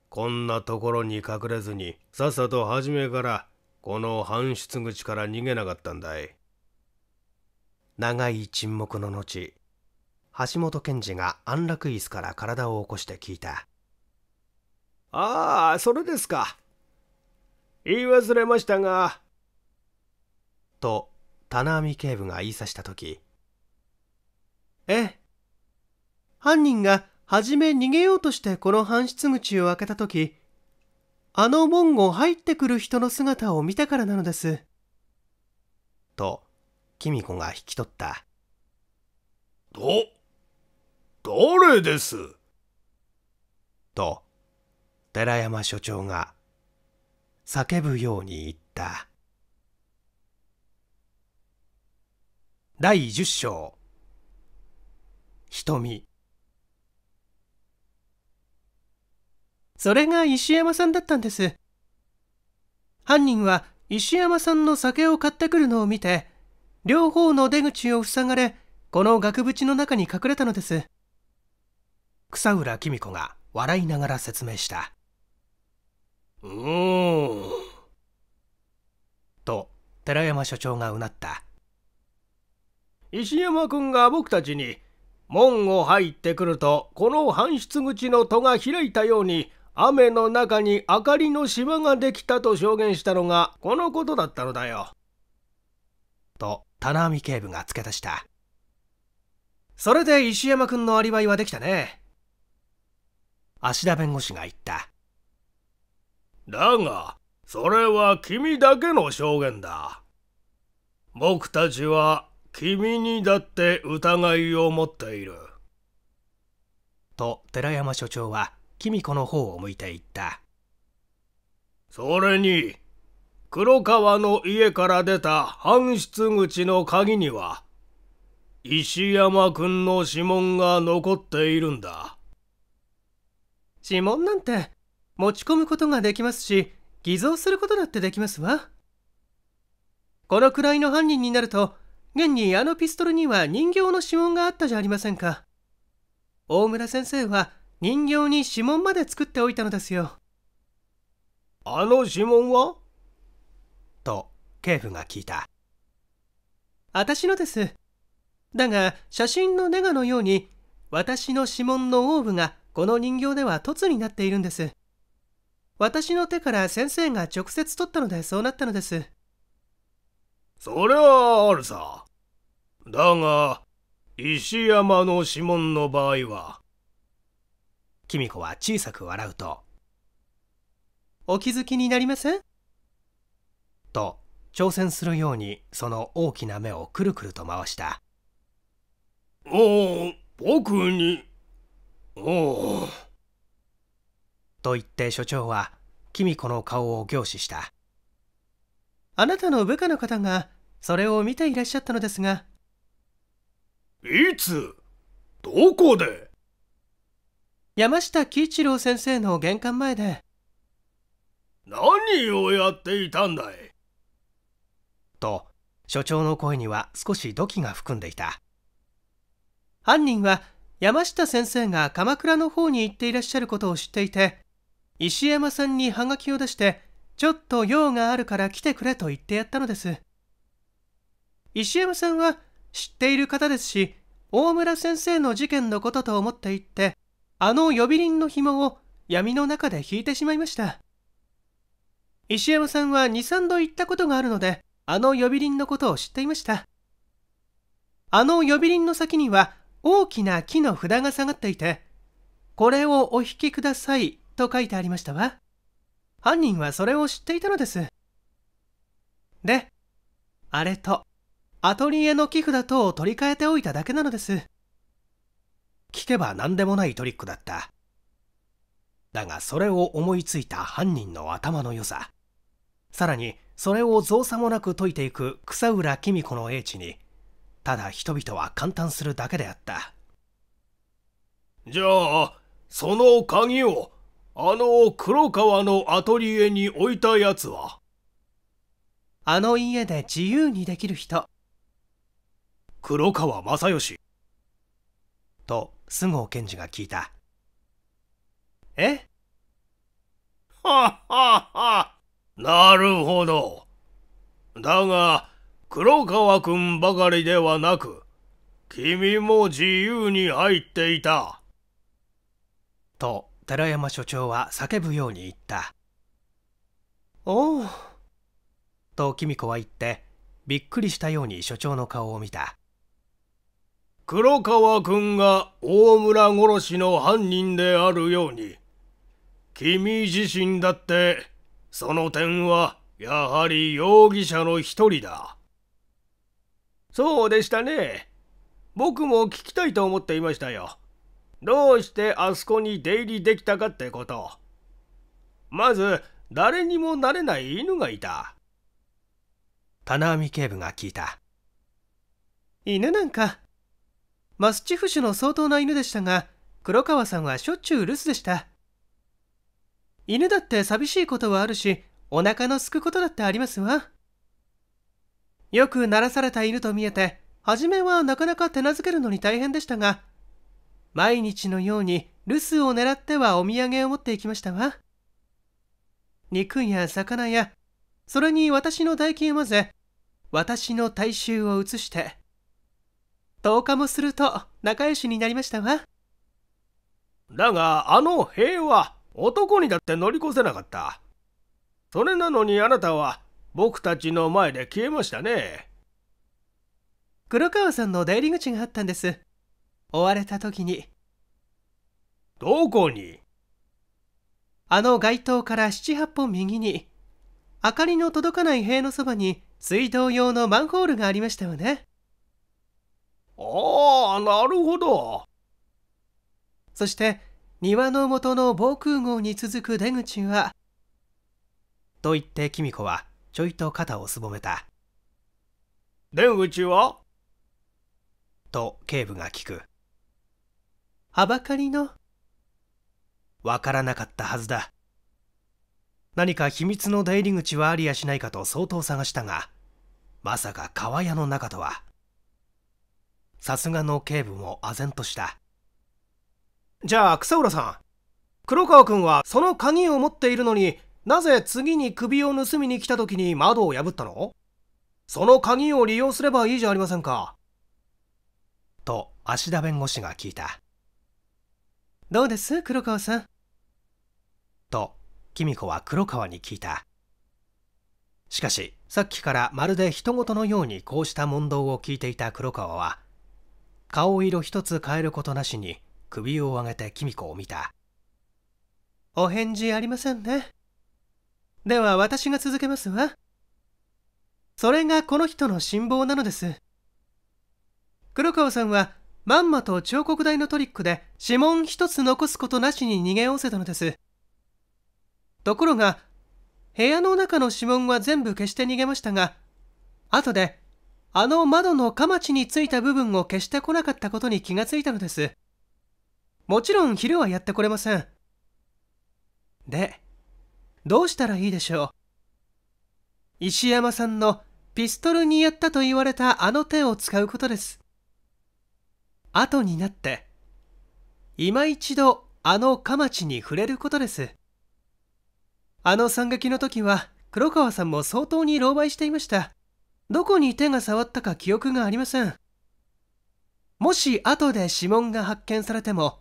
こんなところに隠れずにさっさと初めからこの搬出口から逃げなかったんだい長い沈黙の後橋本賢治が安楽椅子から体を起こして聞いたああそれですか言い忘れましたがと棚網警部が言いさした時ええ犯人がはじめ逃げようとしてこの搬出口を開けたとき、あの門を入ってくる人の姿を見たからなのです。と、キミコが引き取った。ど、誰ですと、寺山所長が叫ぶように言った。第10章瞳それが石山さんだったんです。犯人は石山さんの酒を買ってくるのを見て、両方の出口を塞がれ、この額縁の中に隠れたのです。草浦公子が笑いながら説明した。うーん。と、寺山所長がうなった。石山君が僕たちに、門を入ってくると、この搬出口の戸が開いたように、雨の中に明かりのシワができたと証言したのがこのことだったのだよ。と田波警部が付け足した。それで石山君のアリバイはできたね。芦田弁護士が言った。だが、それは君だけの証言だ。僕たちは君にだって疑いを持っている。と寺山所長はキミコの方を向いて言った。それに、黒川の家から出た搬出口の鍵には、石山君の指紋が残っているんだ。指紋なんて持ち込むことができますし、偽造することだってできますわ。このくらいの犯人になると、現にあのピストルには人形の指紋があったじゃありませんか。大村先生は人形に指紋まで作っておいたのですよあの指紋はと警部が聞いた私のですだが写真のネガのように私の指紋のオーブがこの人形では凸になっているんです私の手から先生が直接取ったのでそうなったのですそれはあるさだが石山の指紋の場合はキミコは小さく笑うと、お気づきになりませんと、挑戦するようにその大きな目をくるくると回した。おお、僕に、おお。と言って所長は、キミコの顔を凝視した。あなたの部下の方が、それを見ていらっしゃったのですが。いつどこで山下喜一郎先生の玄関前で何をやっていたんだいと所長の声には少し土器が含んでいた犯人は山下先生が鎌倉の方に行っていらっしゃることを知っていて石山さんにハガキを出してちょっと用があるから来てくれと言ってやったのです石山さんは知っている方ですし大村先生の事件のことと思って行ってあの呼び鈴の紐を闇の中で引いてしまいました。石山さんは2、3度行ったことがあるので、あの呼び鈴のことを知っていました。あの呼び鈴の先には大きな木の札が下がっていて、これをお引きくださいと書いてありましたわ。犯人はそれを知っていたのです。で、あれと、アトリエの寄付だとを取り替えておいただけなのです。聞けば何でもないトリックだっただがそれを思いついた犯人の頭の良ささらにそれを造作もなく解いていく草浦公子の英知にただ人々は感嘆するだけであったじゃあその鍵をあの黒川のアトリエに置いたやつはあの家で自由にできる人黒川正義と菅生検事が聞いた。えはははなるほど。だが、黒川くんばかりではなく、君も自由に入っていた。と、寺山所長は叫ぶように言った。おお。と、公子は言って、びっくりしたように所長の顔を見た。黒川君が大村殺しの犯人であるように、君自身だって、その点は、やはり容疑者の一人だ。そうでしたね。僕も聞きたいと思っていましたよ。どうしてあそこに出入りできたかってこと。まず、誰にもなれない犬がいた。田波警部が聞いた。犬なんかマスチフ種の相当な犬でしたが黒川さんはしょっちゅう留守でした犬だって寂しいことはあるしお腹のすくことだってありますわよく鳴らされた犬と見えて初めはなかなか手なずけるのに大変でしたが毎日のように留守を狙ってはお土産を持っていきましたわ肉や魚やそれに私の唾液を混ぜ私の体臭を移して10日もすると仲良しになりましたわ。だが、あの塀は男にだって乗り越せなかった。それなのにあなたは僕たちの前で消えましたね。黒川さんの出入り口があったんです。追われた時に。どこにあの街灯から78本右に、明かりの届かない塀のそばに水道用のマンホールがありましたよね。ああなるほどそして庭の元の防空壕に続く出口はと言ってミ子はちょいと肩をすぼめた出口はと警部が聞くはばかりのわからなかったはずだ何か秘密の出入り口はありやしないかと相当探したがまさか川屋の中とはさすがの警部も唖然としたじゃあ草浦さん黒川君はその鍵を持っているのになぜ次に首を盗みに来た時に窓を破ったのその鍵を利用すればいいじゃありませんかと芦田弁護士が聞いたどうです黒川さんと公子は黒川に聞いたしかしさっきからまるで人事のようにこうした問答を聞いていた黒川は顔色一つ変えることなしに首を上げてミコを見たお返事ありませんねでは私が続けますわそれがこの人の辛抱なのです黒川さんはまんまと彫刻台のトリックで指紋一つ残すことなしに逃げおおせたのですところが部屋の中の指紋は全部消して逃げましたが後であの窓のかまちについた部分を消してこなかったことに気がついたのです。もちろん昼はやってこれません。で、どうしたらいいでしょう。石山さんのピストルにやったと言われたあの手を使うことです。後になって、今一度あのかまちに触れることです。あの惨劇の時は黒川さんも相当に狼狽していました。どこに手が触ったか記憶がありませんもし後で指紋が発見されても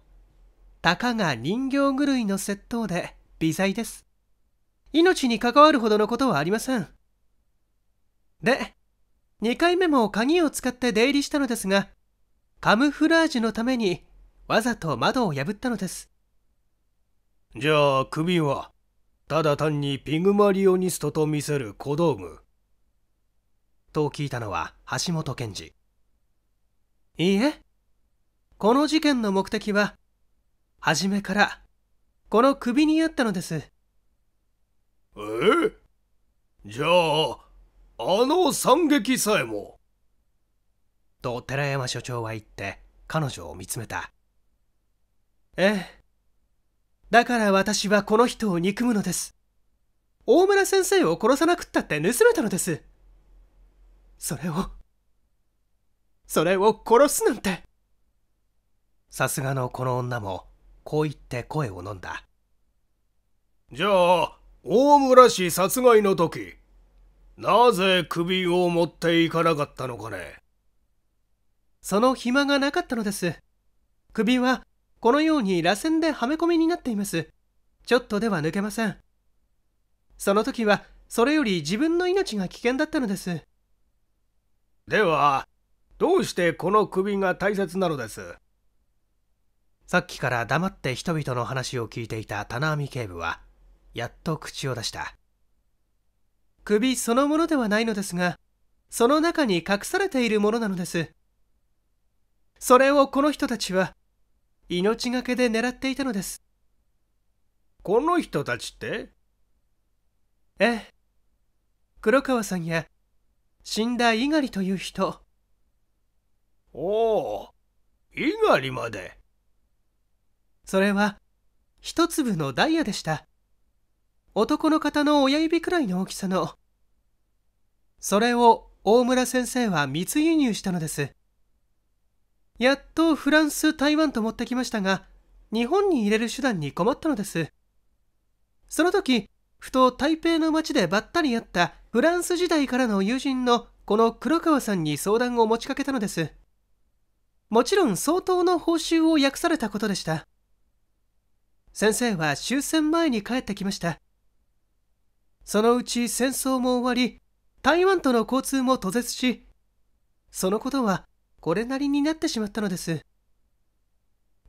たかが人形狂いの窃盗で微罪です命に関わるほどのことはありませんで2回目も鍵を使って出入りしたのですがカムフラージュのためにわざと窓を破ったのですじゃあ首はただ単にピグマリオニストと見せる小道具と聞いたのは橋本検事いいえこの事件の目的は初めからこの首にあったのですええじゃああの惨劇さえもと寺山所長は言って彼女を見つめたええだから私はこの人を憎むのです大村先生を殺さなくったって盗めたのですそれをそれを殺すなんてさすがのこの女もこう言って声を飲んだじゃあ大村氏殺害の時なぜ首を持っていかなかったのかねその暇がなかったのです首はこのように螺旋ではめ込みになっていますちょっとでは抜けませんその時はそれより自分の命が危険だったのですではどうしてこの首が大切なのですさっきから黙って人々の話を聞いていた棚網警部はやっと口を出した首そのものではないのですがその中に隠されているものなのですそれをこの人たちは命がけで狙っていたのですこの人たちってええ黒川さんや死んだ猪狩という人おお猪狩までそれは一粒のダイヤでした男の方の親指くらいの大きさのそれを大村先生は密輸入したのですやっとフランス台湾と持ってきましたが日本に入れる手段に困ったのですその時ふと台北の街でばったり会ったフランス時代からの友人のこの黒川さんに相談を持ちかけたのです。もちろん相当の報酬を訳されたことでした。先生は終戦前に帰ってきました。そのうち戦争も終わり、台湾との交通も途絶し、そのことはこれなりになってしまったのです。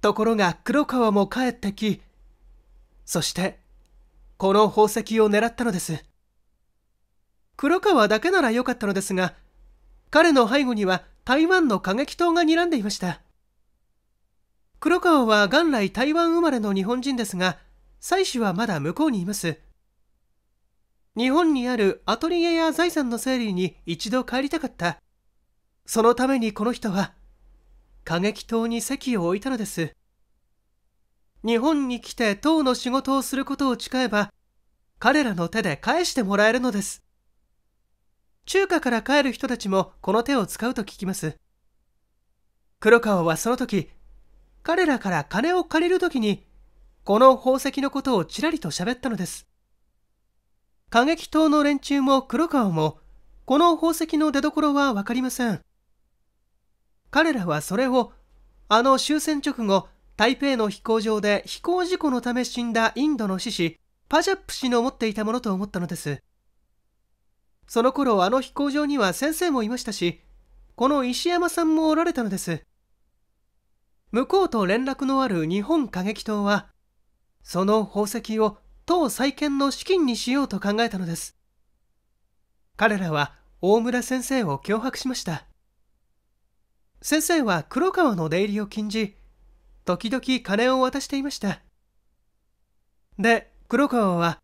ところが黒川も帰ってき、そしてこの宝石を狙ったのです。黒川だけなら良かったのですが、彼の背後には台湾の過激党が睨んでいました。黒川は元来台湾生まれの日本人ですが、妻子はまだ向こうにいます。日本にあるアトリエや財産の整理に一度帰りたかった。そのためにこの人は、過激党に席を置いたのです。日本に来て党の仕事をすることを誓えば、彼らの手で返してもらえるのです。中華から帰る人たちもこの手を使うと聞きます。黒川はその時、彼らから金を借りる時に、この宝石のことをちらりと喋ったのです。過激党の連中も黒川も、この宝石の出所は分かりません。彼らはそれを、あの終戦直後、台北の飛行場で飛行事故のため死んだインドの獅士、パジャップ氏の持っていたものと思ったのです。その頃、あの飛行場には先生もいましたし、この石山さんもおられたのです。向こうと連絡のある日本歌劇党は、その宝石を党再建の資金にしようと考えたのです。彼らは大村先生を脅迫しました。先生は黒川の出入りを禁じ、時々金を渡していました。で、黒川は、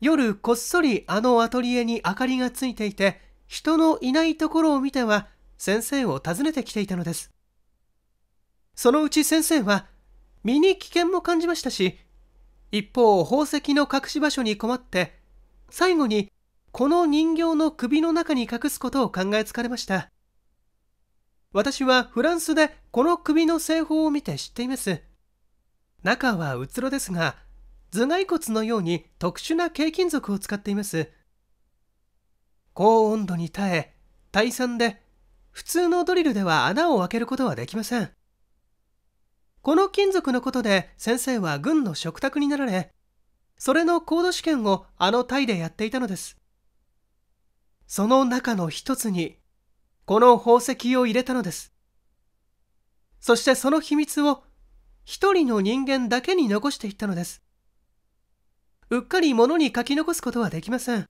夜こっそりあのアトリエに明かりがついていて、人のいないところを見ては、先生を訪ねてきていたのです。そのうち先生は、身に危険も感じましたし、一方、宝石の隠し場所に困って、最後に、この人形の首の中に隠すことを考えつかれました。私はフランスでこの首の製法を見て知っています。中はうつろですが、頭蓋骨のように特殊な軽金属を使っています。高温度に耐え、耐酸で、普通のドリルでは穴を開けることはできません。この金属のことで先生は軍の食卓になられ、それの高度試験をあのタイでやっていたのです。その中の一つにこの宝石を入れたのです。そしてその秘密を一人の人間だけに残していったのです。うっかり物に書き残すことはできません。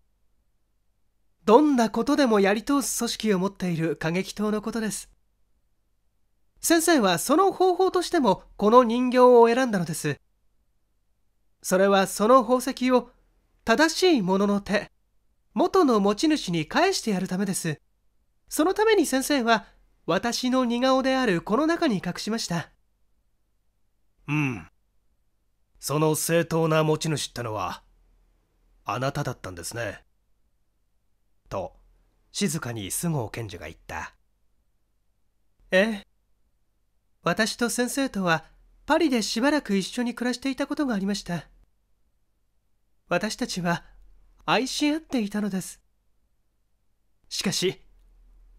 どんなことでもやり通す組織を持っている過激党のことです。先生はその方法としてもこの人形を選んだのです。それはその宝石を正しいものの手、元の持ち主に返してやるためです。そのために先生は私の似顔であるこの中に隠しましたうんその正当な持ち主ってのはあなただったんですねと静かに菅生賢治が言ったええ私と先生とはパリでしばらく一緒に暮らしていたことがありました私たちは愛し合っていたのですしかし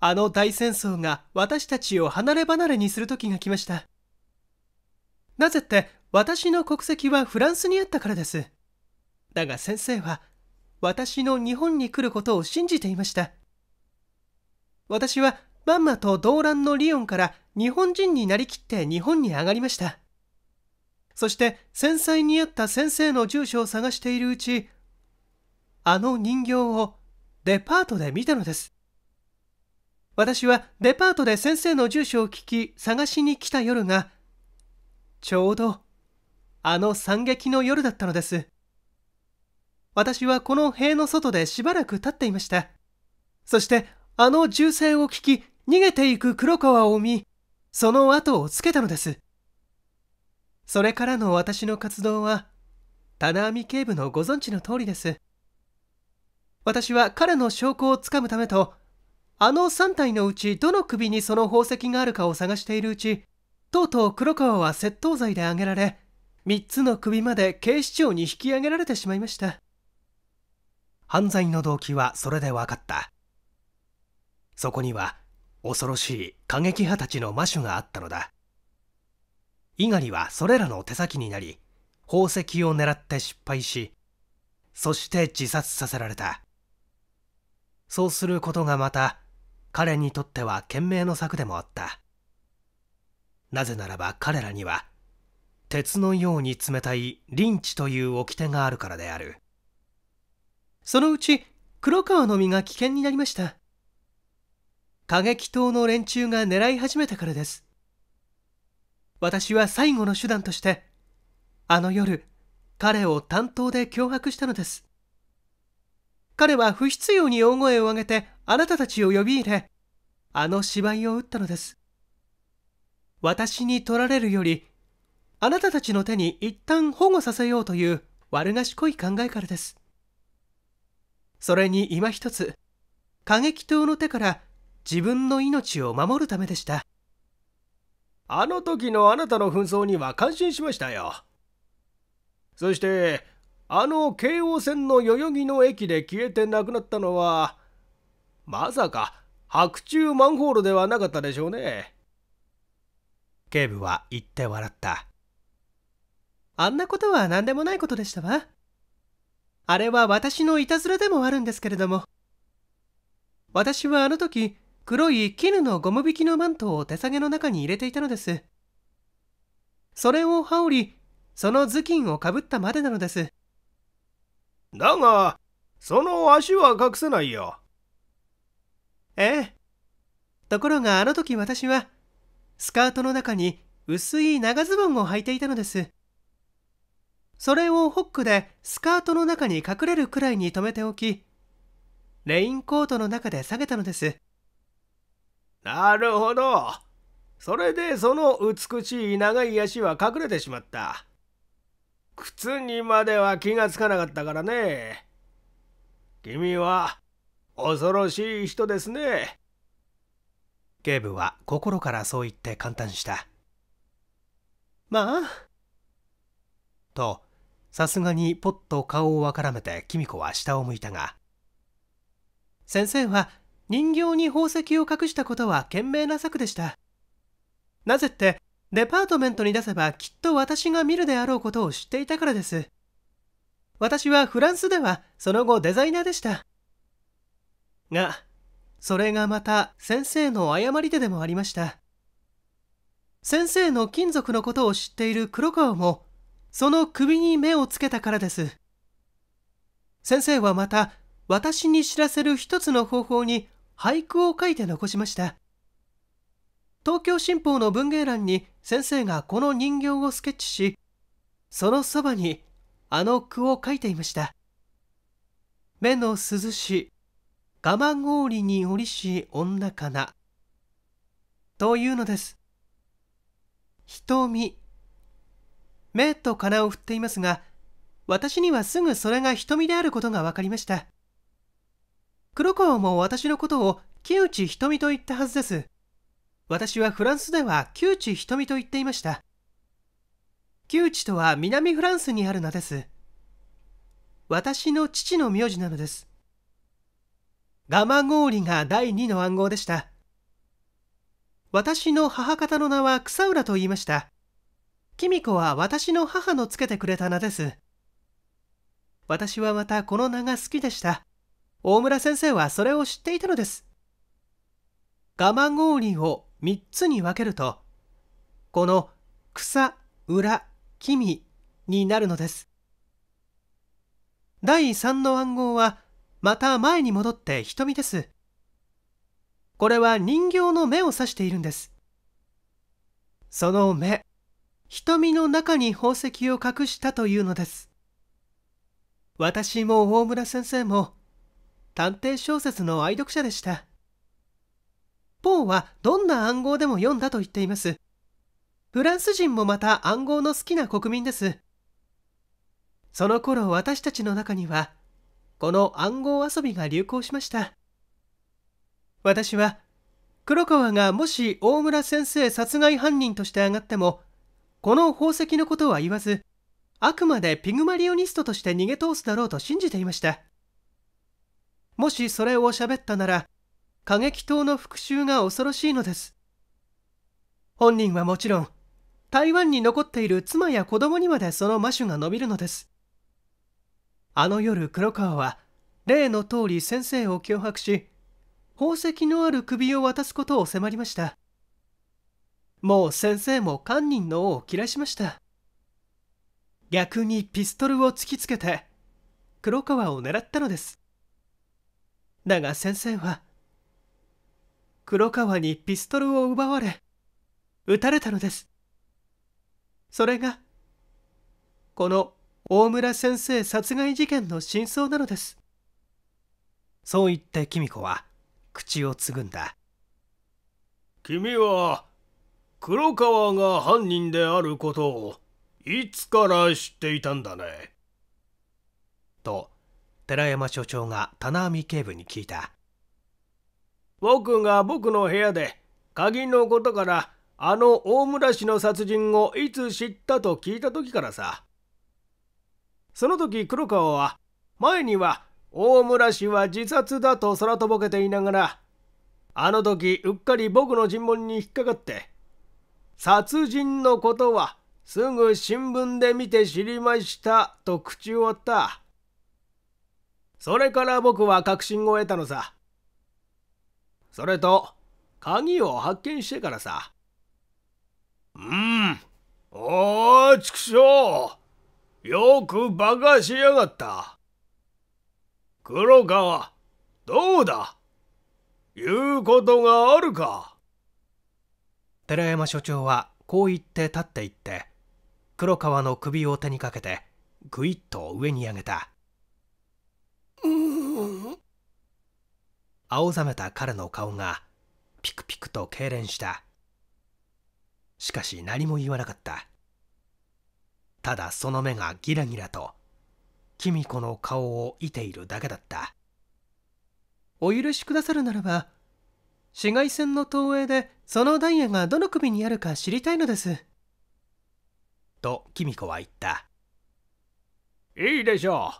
あの大戦争が私たちを離れ離れにする時が来ました。なぜって私の国籍はフランスにあったからです。だが先生は私の日本に来ることを信じていました。私はまんまと動乱のリヨンから日本人になりきって日本に上がりました。そして繊細にあった先生の住所を探しているうち、あの人形をデパートで見たのです。私はデパートで先生の住所を聞き探しに来た夜がちょうどあの惨劇の夜だったのです私はこの塀の外でしばらく立っていましたそしてあの銃声を聞き逃げていく黒川を見その後をつけたのですそれからの私の活動は棚網警部のご存知の通りです私は彼の証拠をつかむためとあの3体のうちどの首にその宝石があるかを探しているうち、とうとう黒川は窃盗罪で挙げられ、3つの首まで警視庁に引き上げられてしまいました。犯罪の動機はそれで分かった。そこには恐ろしい過激派たちの魔種があったのだ。猪狩はそれらの手先になり、宝石を狙って失敗し、そして自殺させられた。そうすることがまた彼にとっては賢明の策でもあったなぜならば彼らには鉄のように冷たいリンチという掟があるからであるそのうち黒川の実が危険になりました過激党の連中が狙い始めたからです私は最後の手段としてあの夜彼を担当で脅迫したのです彼は不必要に大声を上げてあなたたちを呼び入れ、あの芝居を打ったのです。私に取られるより、あなたたちの手に一旦保護させようという悪賢い考えからです。それに今一つ、過激党の手から自分の命を守るためでした。あの時のあなたの紛争には感心しましたよ。そして、あの京王線の代々木の駅で消えて亡くなったのはまさか白昼マンホールではなかったでしょうね警部は言って笑ったあんなことは何でもないことでしたわあれは私のいたずらでもあるんですけれども私はあの時黒い絹のゴム引きのマントを手提げの中に入れていたのですそれを羽織りその頭巾をかぶったまでなのですだが、その足は隠せないよ。ええ。ところがあの時私は、スカートの中に薄い長ズボンを履いていたのです。それをホックでスカートの中に隠れるくらいに留めておき、レインコートの中で下げたのです。なるほど。それでその美しい長い足は隠れてしまった。靴にまでは気がつかなかったからね。君は恐ろしい人ですね。警部は心からそう言って簡単した。まあ。と、さすがにぽっと顔をわからめてキミコは下を向いたが、先生は人形に宝石を隠したことは賢明な策でした。なぜってデパートメントに出せばきっと私が見るであろうことを知っていたからです。私はフランスではその後デザイナーでした。が、それがまた先生の誤り手でもありました。先生の金属のことを知っている黒川も、その首に目をつけたからです。先生はまた、私に知らせる一つの方法に俳句を書いて残しました。東京新報の文芸欄に先生がこの人形をスケッチしそのそばにあの句を書いていました目の涼し蒲氷に折し女かなというのです瞳目と鼻を振っていますが私にはすぐそれが瞳であることが分かりました黒川も私のことを木内瞳と言ったはずです私はフランスでは旧知瞳と言っていました。旧知とは南フランスにある名です。私の父の名字なのです。ガマゴーリが第2の暗号でした。私の母方の名は草浦と言いました。キミコは私の母のつけてくれた名です。私はまたこの名が好きでした。大村先生はそれを知っていたのです。ガマゴーリを3つに分けるとこの草裏君になるのです第3の暗号はまた前に戻って瞳ですこれは人形の目を指しているんですその目瞳の中に宝石を隠したというのです私も大村先生も探偵小説の愛読者でした方はどんな暗号でも読んだと言っています。フランス人もまた暗号の好きな国民です。その頃私たちの中には、この暗号遊びが流行しました。私は、黒川がもし大村先生殺害犯人として上がっても、この宝石のことは言わず、あくまでピグマリオニストとして逃げ通すだろうと信じていました。もしそれを喋ったなら、過激党の復讐が恐ろしいのです本人はもちろん台湾に残っている妻や子供にまでその魔種が伸びるのですあの夜黒川は例の通り先生を脅迫し宝石のある首を渡すことを迫りましたもう先生も堪忍の王を切らしました逆にピストルを突きつけて黒川を狙ったのですだが先生は黒川にピストルを奪われ撃たれたのですそれがこの大村先生殺害事件の真相なのですそう言って公子は口をつぐんだ君は黒川が犯人であることをいつから知っていたんだねと寺山所長が棚網警部に聞いた僕が僕の部屋で鍵のことからあの大村氏の殺人をいつ知ったと聞いた時からさその時黒川は前には大村氏は自殺だと空とぼけていながらあの時うっかり僕の尋問に引っかかって殺人のことはすぐ新聞で見て知りましたと口を割ったそれから僕は確信を得たのさそれと、鍵を発見してからさ。うん。おー、畜生よく馬鹿しやがった。黒川、どうだ言うことがあるか寺山所長はこう言って立っていって黒川の首を手にかけてぐいっと上に上げたうん青ざめた彼の顔がピクピクと痙攣したしかし何も言わなかったただその目がギラギラとキミ子の顔を見ているだけだったお許しくださるならば紫外線の投影でそのダイヤがどの首にあるか知りたいのですとキミ子は言ったいいでしょ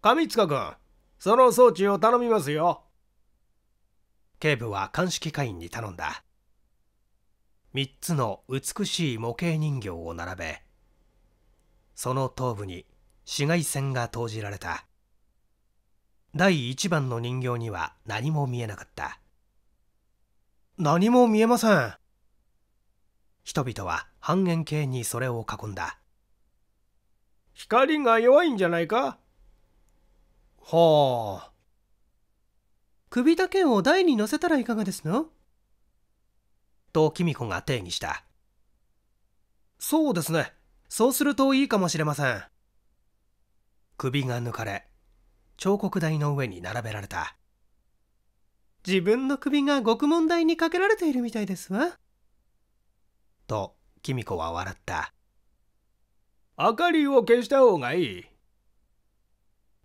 う上塚君その装置を頼みますよ警部は鑑識課員に頼んだ3つの美しい模型人形を並べその頭部に紫外線が投じられた第1番の人形には何も見えなかった何も見えません人々は半円形にそれを囲んだ光が弱いんじゃないかはあ首だけを台に乗せたらいかがですのとキミコが定義したそうですねそうするといいかもしれません首が抜かれ彫刻台の上に並べられた自分の首が獄門台にかけられているみたいですわとキミコは笑った明かりを消した方がいい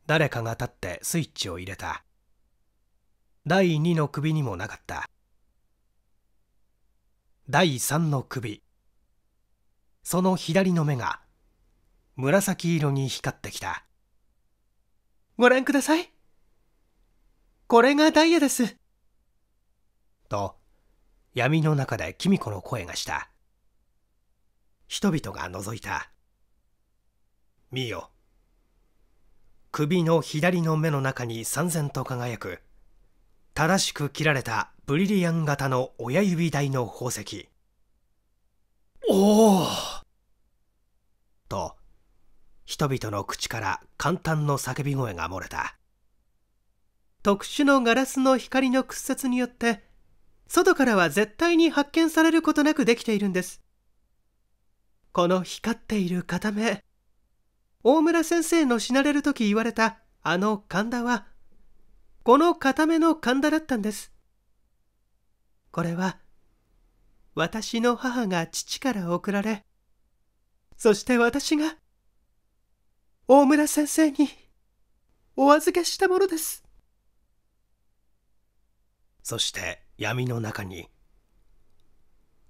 誰かが立ってスイッチを入れた第二の首にもなかった第三の首その左の目が紫色に光ってきたご覧くださいこれがダイヤですと闇の中でキミコの声がした人々が覗いた見よ首の左の目の中に三千と輝く正しく切られたブリリアン型の親指大の宝石おおと人々の口から簡単の叫び声が漏れた特殊のガラスの光の屈折によって外からは絶対に発見されることなくできているんですこの光っている片目大村先生の死なれる時言われたあの神田はこの固めの神田だったんです。これは、私の母が父から送られ、そして私が、大村先生に、お預けしたものです。そして闇の中に、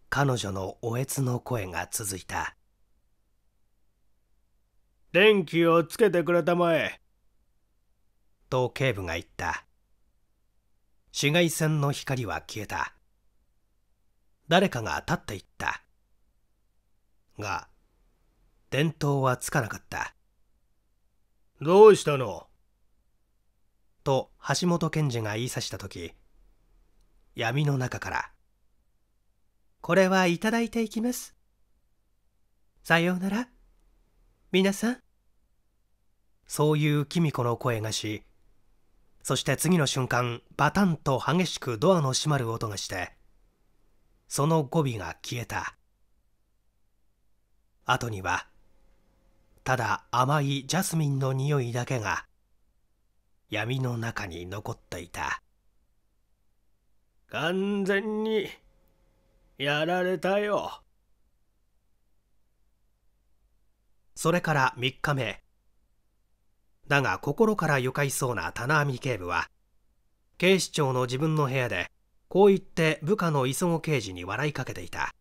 彼女のおえつの声が続いた。電気をつけてくれたまえ。と警部が言った紫外線の光は消えた誰かが立っていったが電灯はつかなかったどうしたのと橋本賢治が言いさした時闇の中から「これはいただいていきます」「さようなら皆さん」そういう公子の声がしそして次の瞬間バタンと激しくドアの閉まる音がしてその語尾が消えた後にはただ甘いジャスミンの匂いだけが闇の中に残っていた完全にやられたよそれから3日目だが心から愉快そうな田波警部は警視庁の自分の部屋でこう言って部下の磯子刑事に笑いかけていた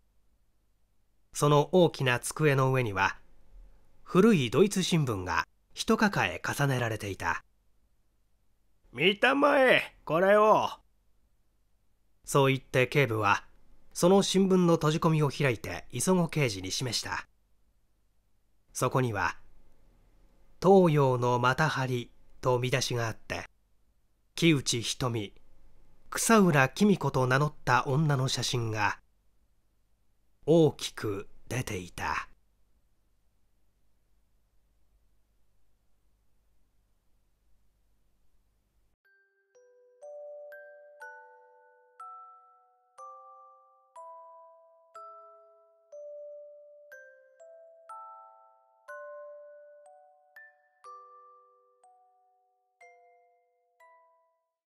その大きな机の上には古いドイツ新聞が一抱え重ねられていた見たまえこれをそう言って警部はその新聞の閉じ込みを開いて磯子刑事に示したそこには東洋の又張と見出しがあって木内瞳草浦紀美子と名乗った女の写真が大きく出ていた。